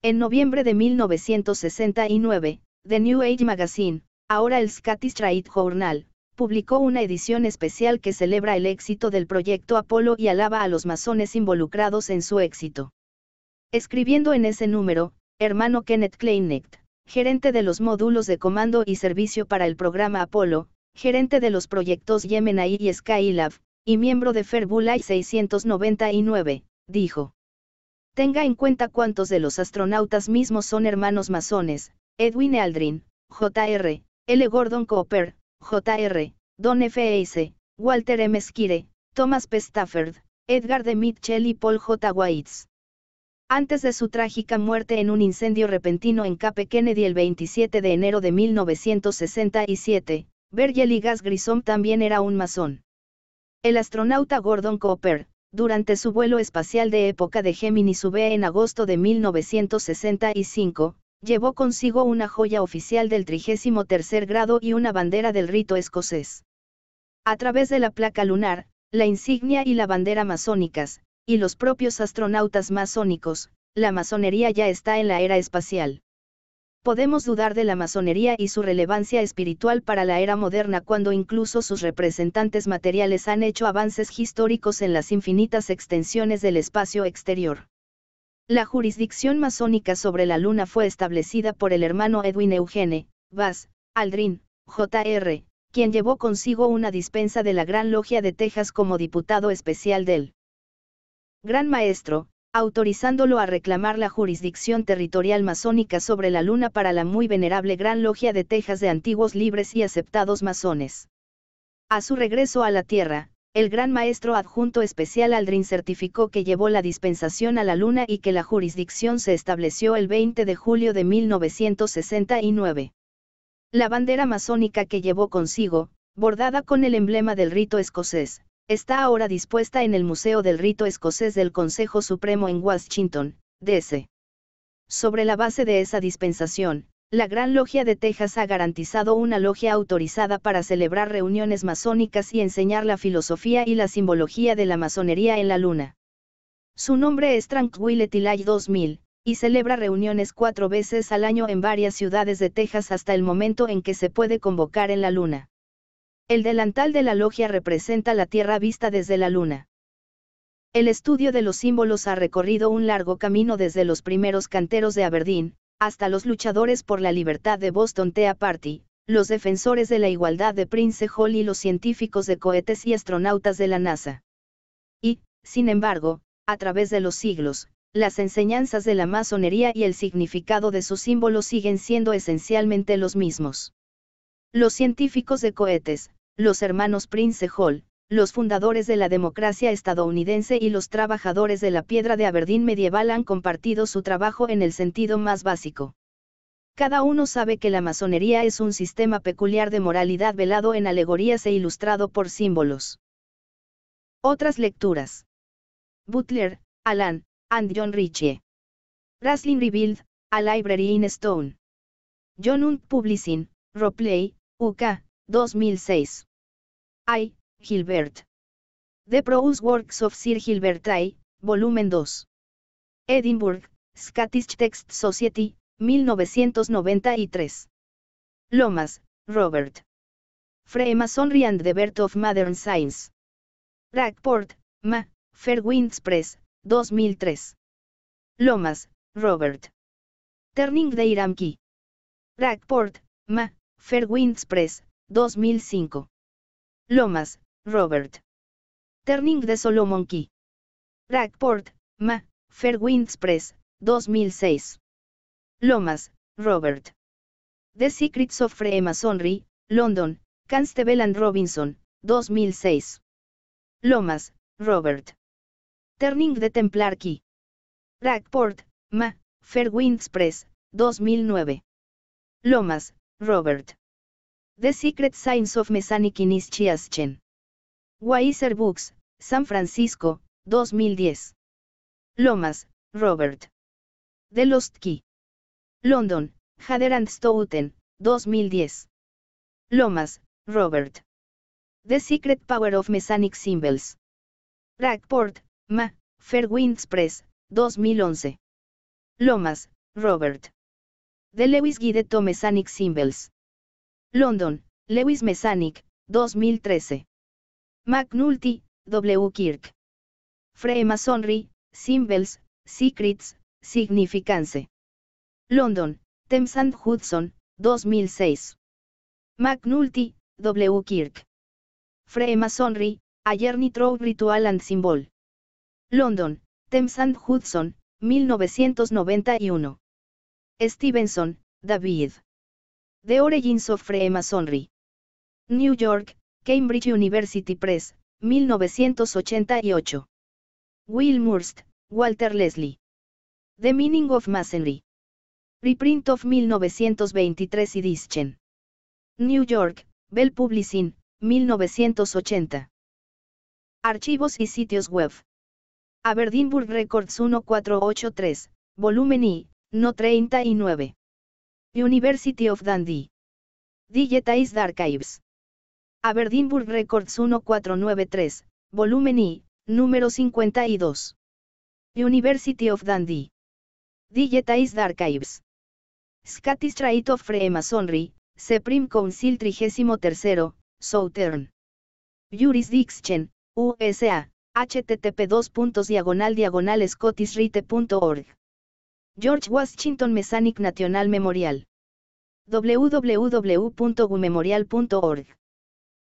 En noviembre de 1969, The New Age Magazine, ahora el Scottish Trade Journal, publicó una edición especial que celebra el éxito del proyecto Apolo y alaba a los masones involucrados en su éxito. Escribiendo en ese número, hermano Kenneth Kleinecht, gerente de los módulos de comando y servicio para el programa Apolo, gerente de los proyectos yemeni y Skylab, y miembro de Ferbulai 699, dijo. Tenga en cuenta cuántos de los astronautas mismos son hermanos masones, Edwin Aldrin, Jr., L. Gordon Cooper, Jr., Don F. E. Walter M. Skire, Thomas P. Stafford, Edgar de Mitchell y Paul J. Waits. Antes de su trágica muerte en un incendio repentino en Cape Kennedy el 27 de enero de 1967, Gas Grissom también era un masón. El astronauta Gordon Cooper, durante su vuelo espacial de época de Gemini sube en agosto de 1965, llevó consigo una joya oficial del 33 grado y una bandera del rito escocés. A través de la placa lunar, la insignia y la bandera masónicas, y los propios astronautas masónicos, la masonería ya está en la era espacial. Podemos dudar de la masonería y su relevancia espiritual para la era moderna cuando incluso sus representantes materiales han hecho avances históricos en las infinitas extensiones del espacio exterior. La jurisdicción masónica sobre la Luna fue establecida por el hermano Edwin Eugene, Vaz, Aldrin, Jr., quien llevó consigo una dispensa de la Gran Logia de Texas como diputado especial del Gran Maestro, autorizándolo a reclamar la jurisdicción territorial masónica sobre la Luna para la muy venerable Gran Logia de Texas de antiguos libres y aceptados masones. A su regreso a la Tierra, el Gran Maestro Adjunto Especial Aldrin certificó que llevó la dispensación a la Luna y que la jurisdicción se estableció el 20 de julio de 1969. La bandera masónica que llevó consigo, bordada con el emblema del rito escocés, está ahora dispuesta en el Museo del Rito Escocés del Consejo Supremo en Washington, D.C. Sobre la base de esa dispensación, la Gran Logia de Texas ha garantizado una logia autorizada para celebrar reuniones masónicas y enseñar la filosofía y la simbología de la masonería en la Luna. Su nombre es Tranquility Light 2000, y celebra reuniones cuatro veces al año en varias ciudades de Texas hasta el momento en que se puede convocar en la Luna. El delantal de la logia representa la Tierra vista desde la Luna. El estudio de los símbolos ha recorrido un largo camino desde los primeros canteros de Aberdeen, hasta los luchadores por la libertad de Boston Tea Party, los defensores de la igualdad de Prince Hall y los científicos de cohetes y astronautas de la NASA. Y, sin embargo, a través de los siglos, las enseñanzas de la masonería y el significado de sus símbolos siguen siendo esencialmente los mismos. Los científicos de cohetes, los hermanos Prince Hall, los fundadores de la democracia estadounidense y los trabajadores de la piedra de Aberdeen medieval han compartido su trabajo en el sentido más básico. Cada uno sabe que la masonería es un sistema peculiar de moralidad velado en alegorías e ilustrado por símbolos. Otras lecturas. Butler, Alan, and John Ritchie. Raslin Rebuild, A Library in Stone. John und Publishing, Ropley, UK, 2006. I, Gilbert. The Prose Works of Sir Gilbert I, volumen 2. Edinburgh, Scottish Text Society, 1993. Lomas, Robert. Freemasonry and the Birth of Modern Science. Rackport, Ma, Fairwinds Press, 2003. Lomas, Robert. Turning the Iram Key. Rackport, Ma, Fairwinds Press, 2005. Lomas, Robert. Turning de Solomon Key. Rackport, Ma, Fairwinds Press, 2006. Lomas, Robert. The Secrets of Freemasonry, London, Canstable and Robinson, 2006. Lomas, Robert. Turning de Templar Key. Rackport, Ma, Fairwinds Press, 2009. Lomas, Robert. The Secret Signs of Mesanic Initiation. Weiser Books, San Francisco, 2010. Lomas, Robert. The Lost Key. London, Hader and Stoughton, 2010. Lomas, Robert. The Secret Power of Mesanic Symbols. Ragport, Ma, Fairwinds Press, 2011. Lomas, Robert. The Lewis Guide to Mesanic Symbols. London, Lewis Messanic, 2013. McNulty, W. Kirk. Freemasonry, Symbols, Secrets, Significance. London, Thames and Hudson, 2006. McNulty, W. Kirk. Freemasonry, A Journey Through Ritual and Symbol. London, Thames and Hudson, 1991. Stevenson, David. The Origins of Freemasonry. New York, Cambridge University Press, 1988. Will Murst, Walter Leslie. The Meaning of Masonry. Reprint of 1923 y Dischen. New York, Bell Publishing, 1980. Archivos y sitios web. Aberdeenburg Records 1483, volumen I, no 39. University of Dundee. Digitized Archives. Aberdeenburg Records 1493, volumen I, número 52. University of Dundee. Digitized Archives. Scottish Rite of Freemasonry, Supreme Council 33, Southern. Jurisdiction, USA, http 2. diagonal diagonal George Washington Masonic National Memorial. www.gumemorial.org.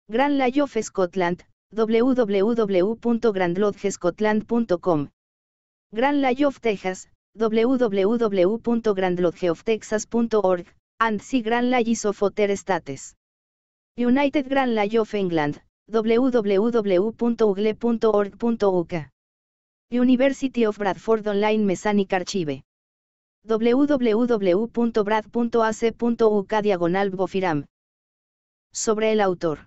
Grand Lodge of Scotland, www.grandlodgescotland.com. Grand Lodge of Texas, www.grandlodgeoftexas.org, and see Grand Lodge of other states. United Grand Lodge of England, www.ugle.org.uk. University of Bradford Online Masonic Archive www.brad.ac.uk diagonal Bofiram. Sobre el autor.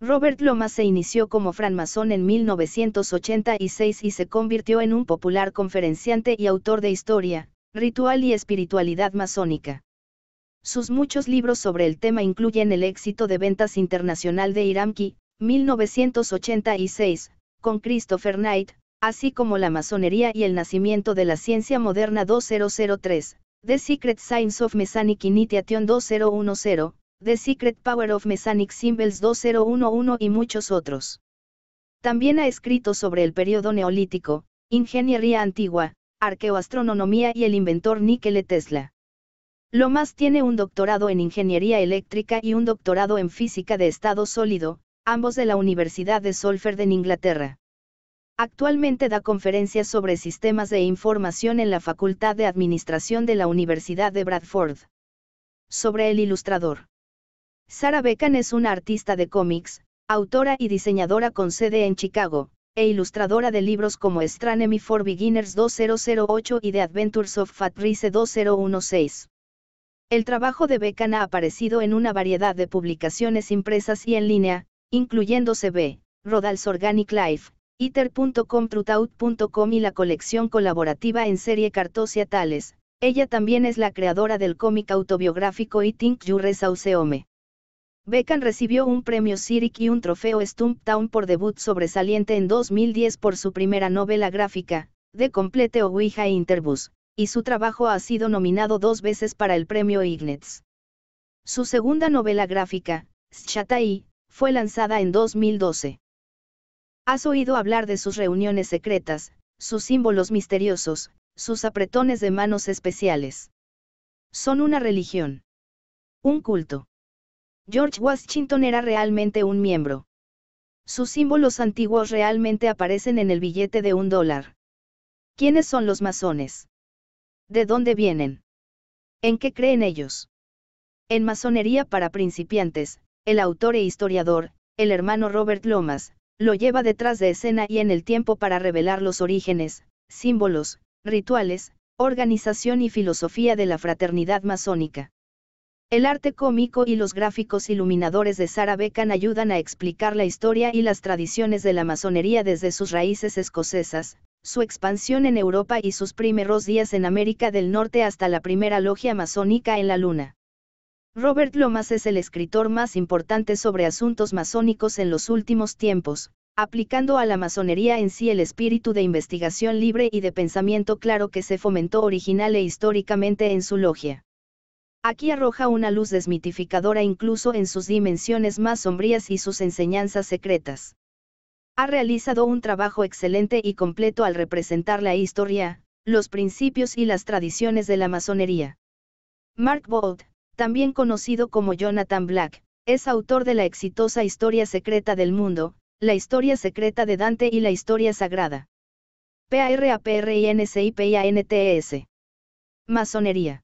Robert Lomas se inició como francmasón en 1986 y se convirtió en un popular conferenciante y autor de historia, ritual y espiritualidad masónica. Sus muchos libros sobre el tema incluyen El éxito de ventas internacional de Iramki, 1986, con Christopher Knight, así como la masonería y el nacimiento de la ciencia moderna 2003, The Secret Science of Mesanic Initiation 2010, The Secret Power of Mesanic Symbols 2011 y muchos otros. También ha escrito sobre el periodo neolítico, ingeniería antigua, arqueoastronomía y el inventor Nikola Tesla. Lomas tiene un doctorado en ingeniería eléctrica y un doctorado en física de estado sólido, ambos de la Universidad de Salford en Inglaterra. Actualmente da conferencias sobre sistemas de información en la Facultad de Administración de la Universidad de Bradford. Sobre el ilustrador. Sarah Beckham es una artista de cómics, autora y diseñadora con sede en Chicago, e ilustradora de libros como Stranemy for Beginners 2008 y The Adventures of Fatrice 2016. El trabajo de Beckham ha aparecido en una variedad de publicaciones impresas y en línea, incluyendo CB, Rodals Organic Life, iter.com y la colección colaborativa en serie Cartosia Tales, ella también es la creadora del cómic autobiográfico I Think Sauceome. Beckham recibió un premio CIRIC y un trofeo Stumptown por debut sobresaliente en 2010 por su primera novela gráfica, The Complete Ouija e Interbus, y su trabajo ha sido nominado dos veces para el premio Ignatz. Su segunda novela gráfica, Shatai, fue lanzada en 2012. Has oído hablar de sus reuniones secretas, sus símbolos misteriosos, sus apretones de manos especiales. Son una religión. Un culto. George Washington era realmente un miembro. Sus símbolos antiguos realmente aparecen en el billete de un dólar. ¿Quiénes son los masones? ¿De dónde vienen? ¿En qué creen ellos? En Masonería para principiantes, el autor e historiador, el hermano Robert Lomas, lo lleva detrás de escena y en el tiempo para revelar los orígenes, símbolos, rituales, organización y filosofía de la fraternidad masónica. El arte cómico y los gráficos iluminadores de Sara Beckan ayudan a explicar la historia y las tradiciones de la masonería desde sus raíces escocesas, su expansión en Europa y sus primeros días en América del Norte hasta la primera logia masónica en la Luna. Robert Lomas es el escritor más importante sobre asuntos masónicos en los últimos tiempos, aplicando a la masonería en sí el espíritu de investigación libre y de pensamiento claro que se fomentó original e históricamente en su logia. Aquí arroja una luz desmitificadora incluso en sus dimensiones más sombrías y sus enseñanzas secretas. Ha realizado un trabajo excelente y completo al representar la historia, los principios y las tradiciones de la masonería. Mark Bold, también conocido como Jonathan Black, es autor de la exitosa Historia Secreta del Mundo, la Historia Secreta de Dante y la Historia Sagrada. s. Masonería.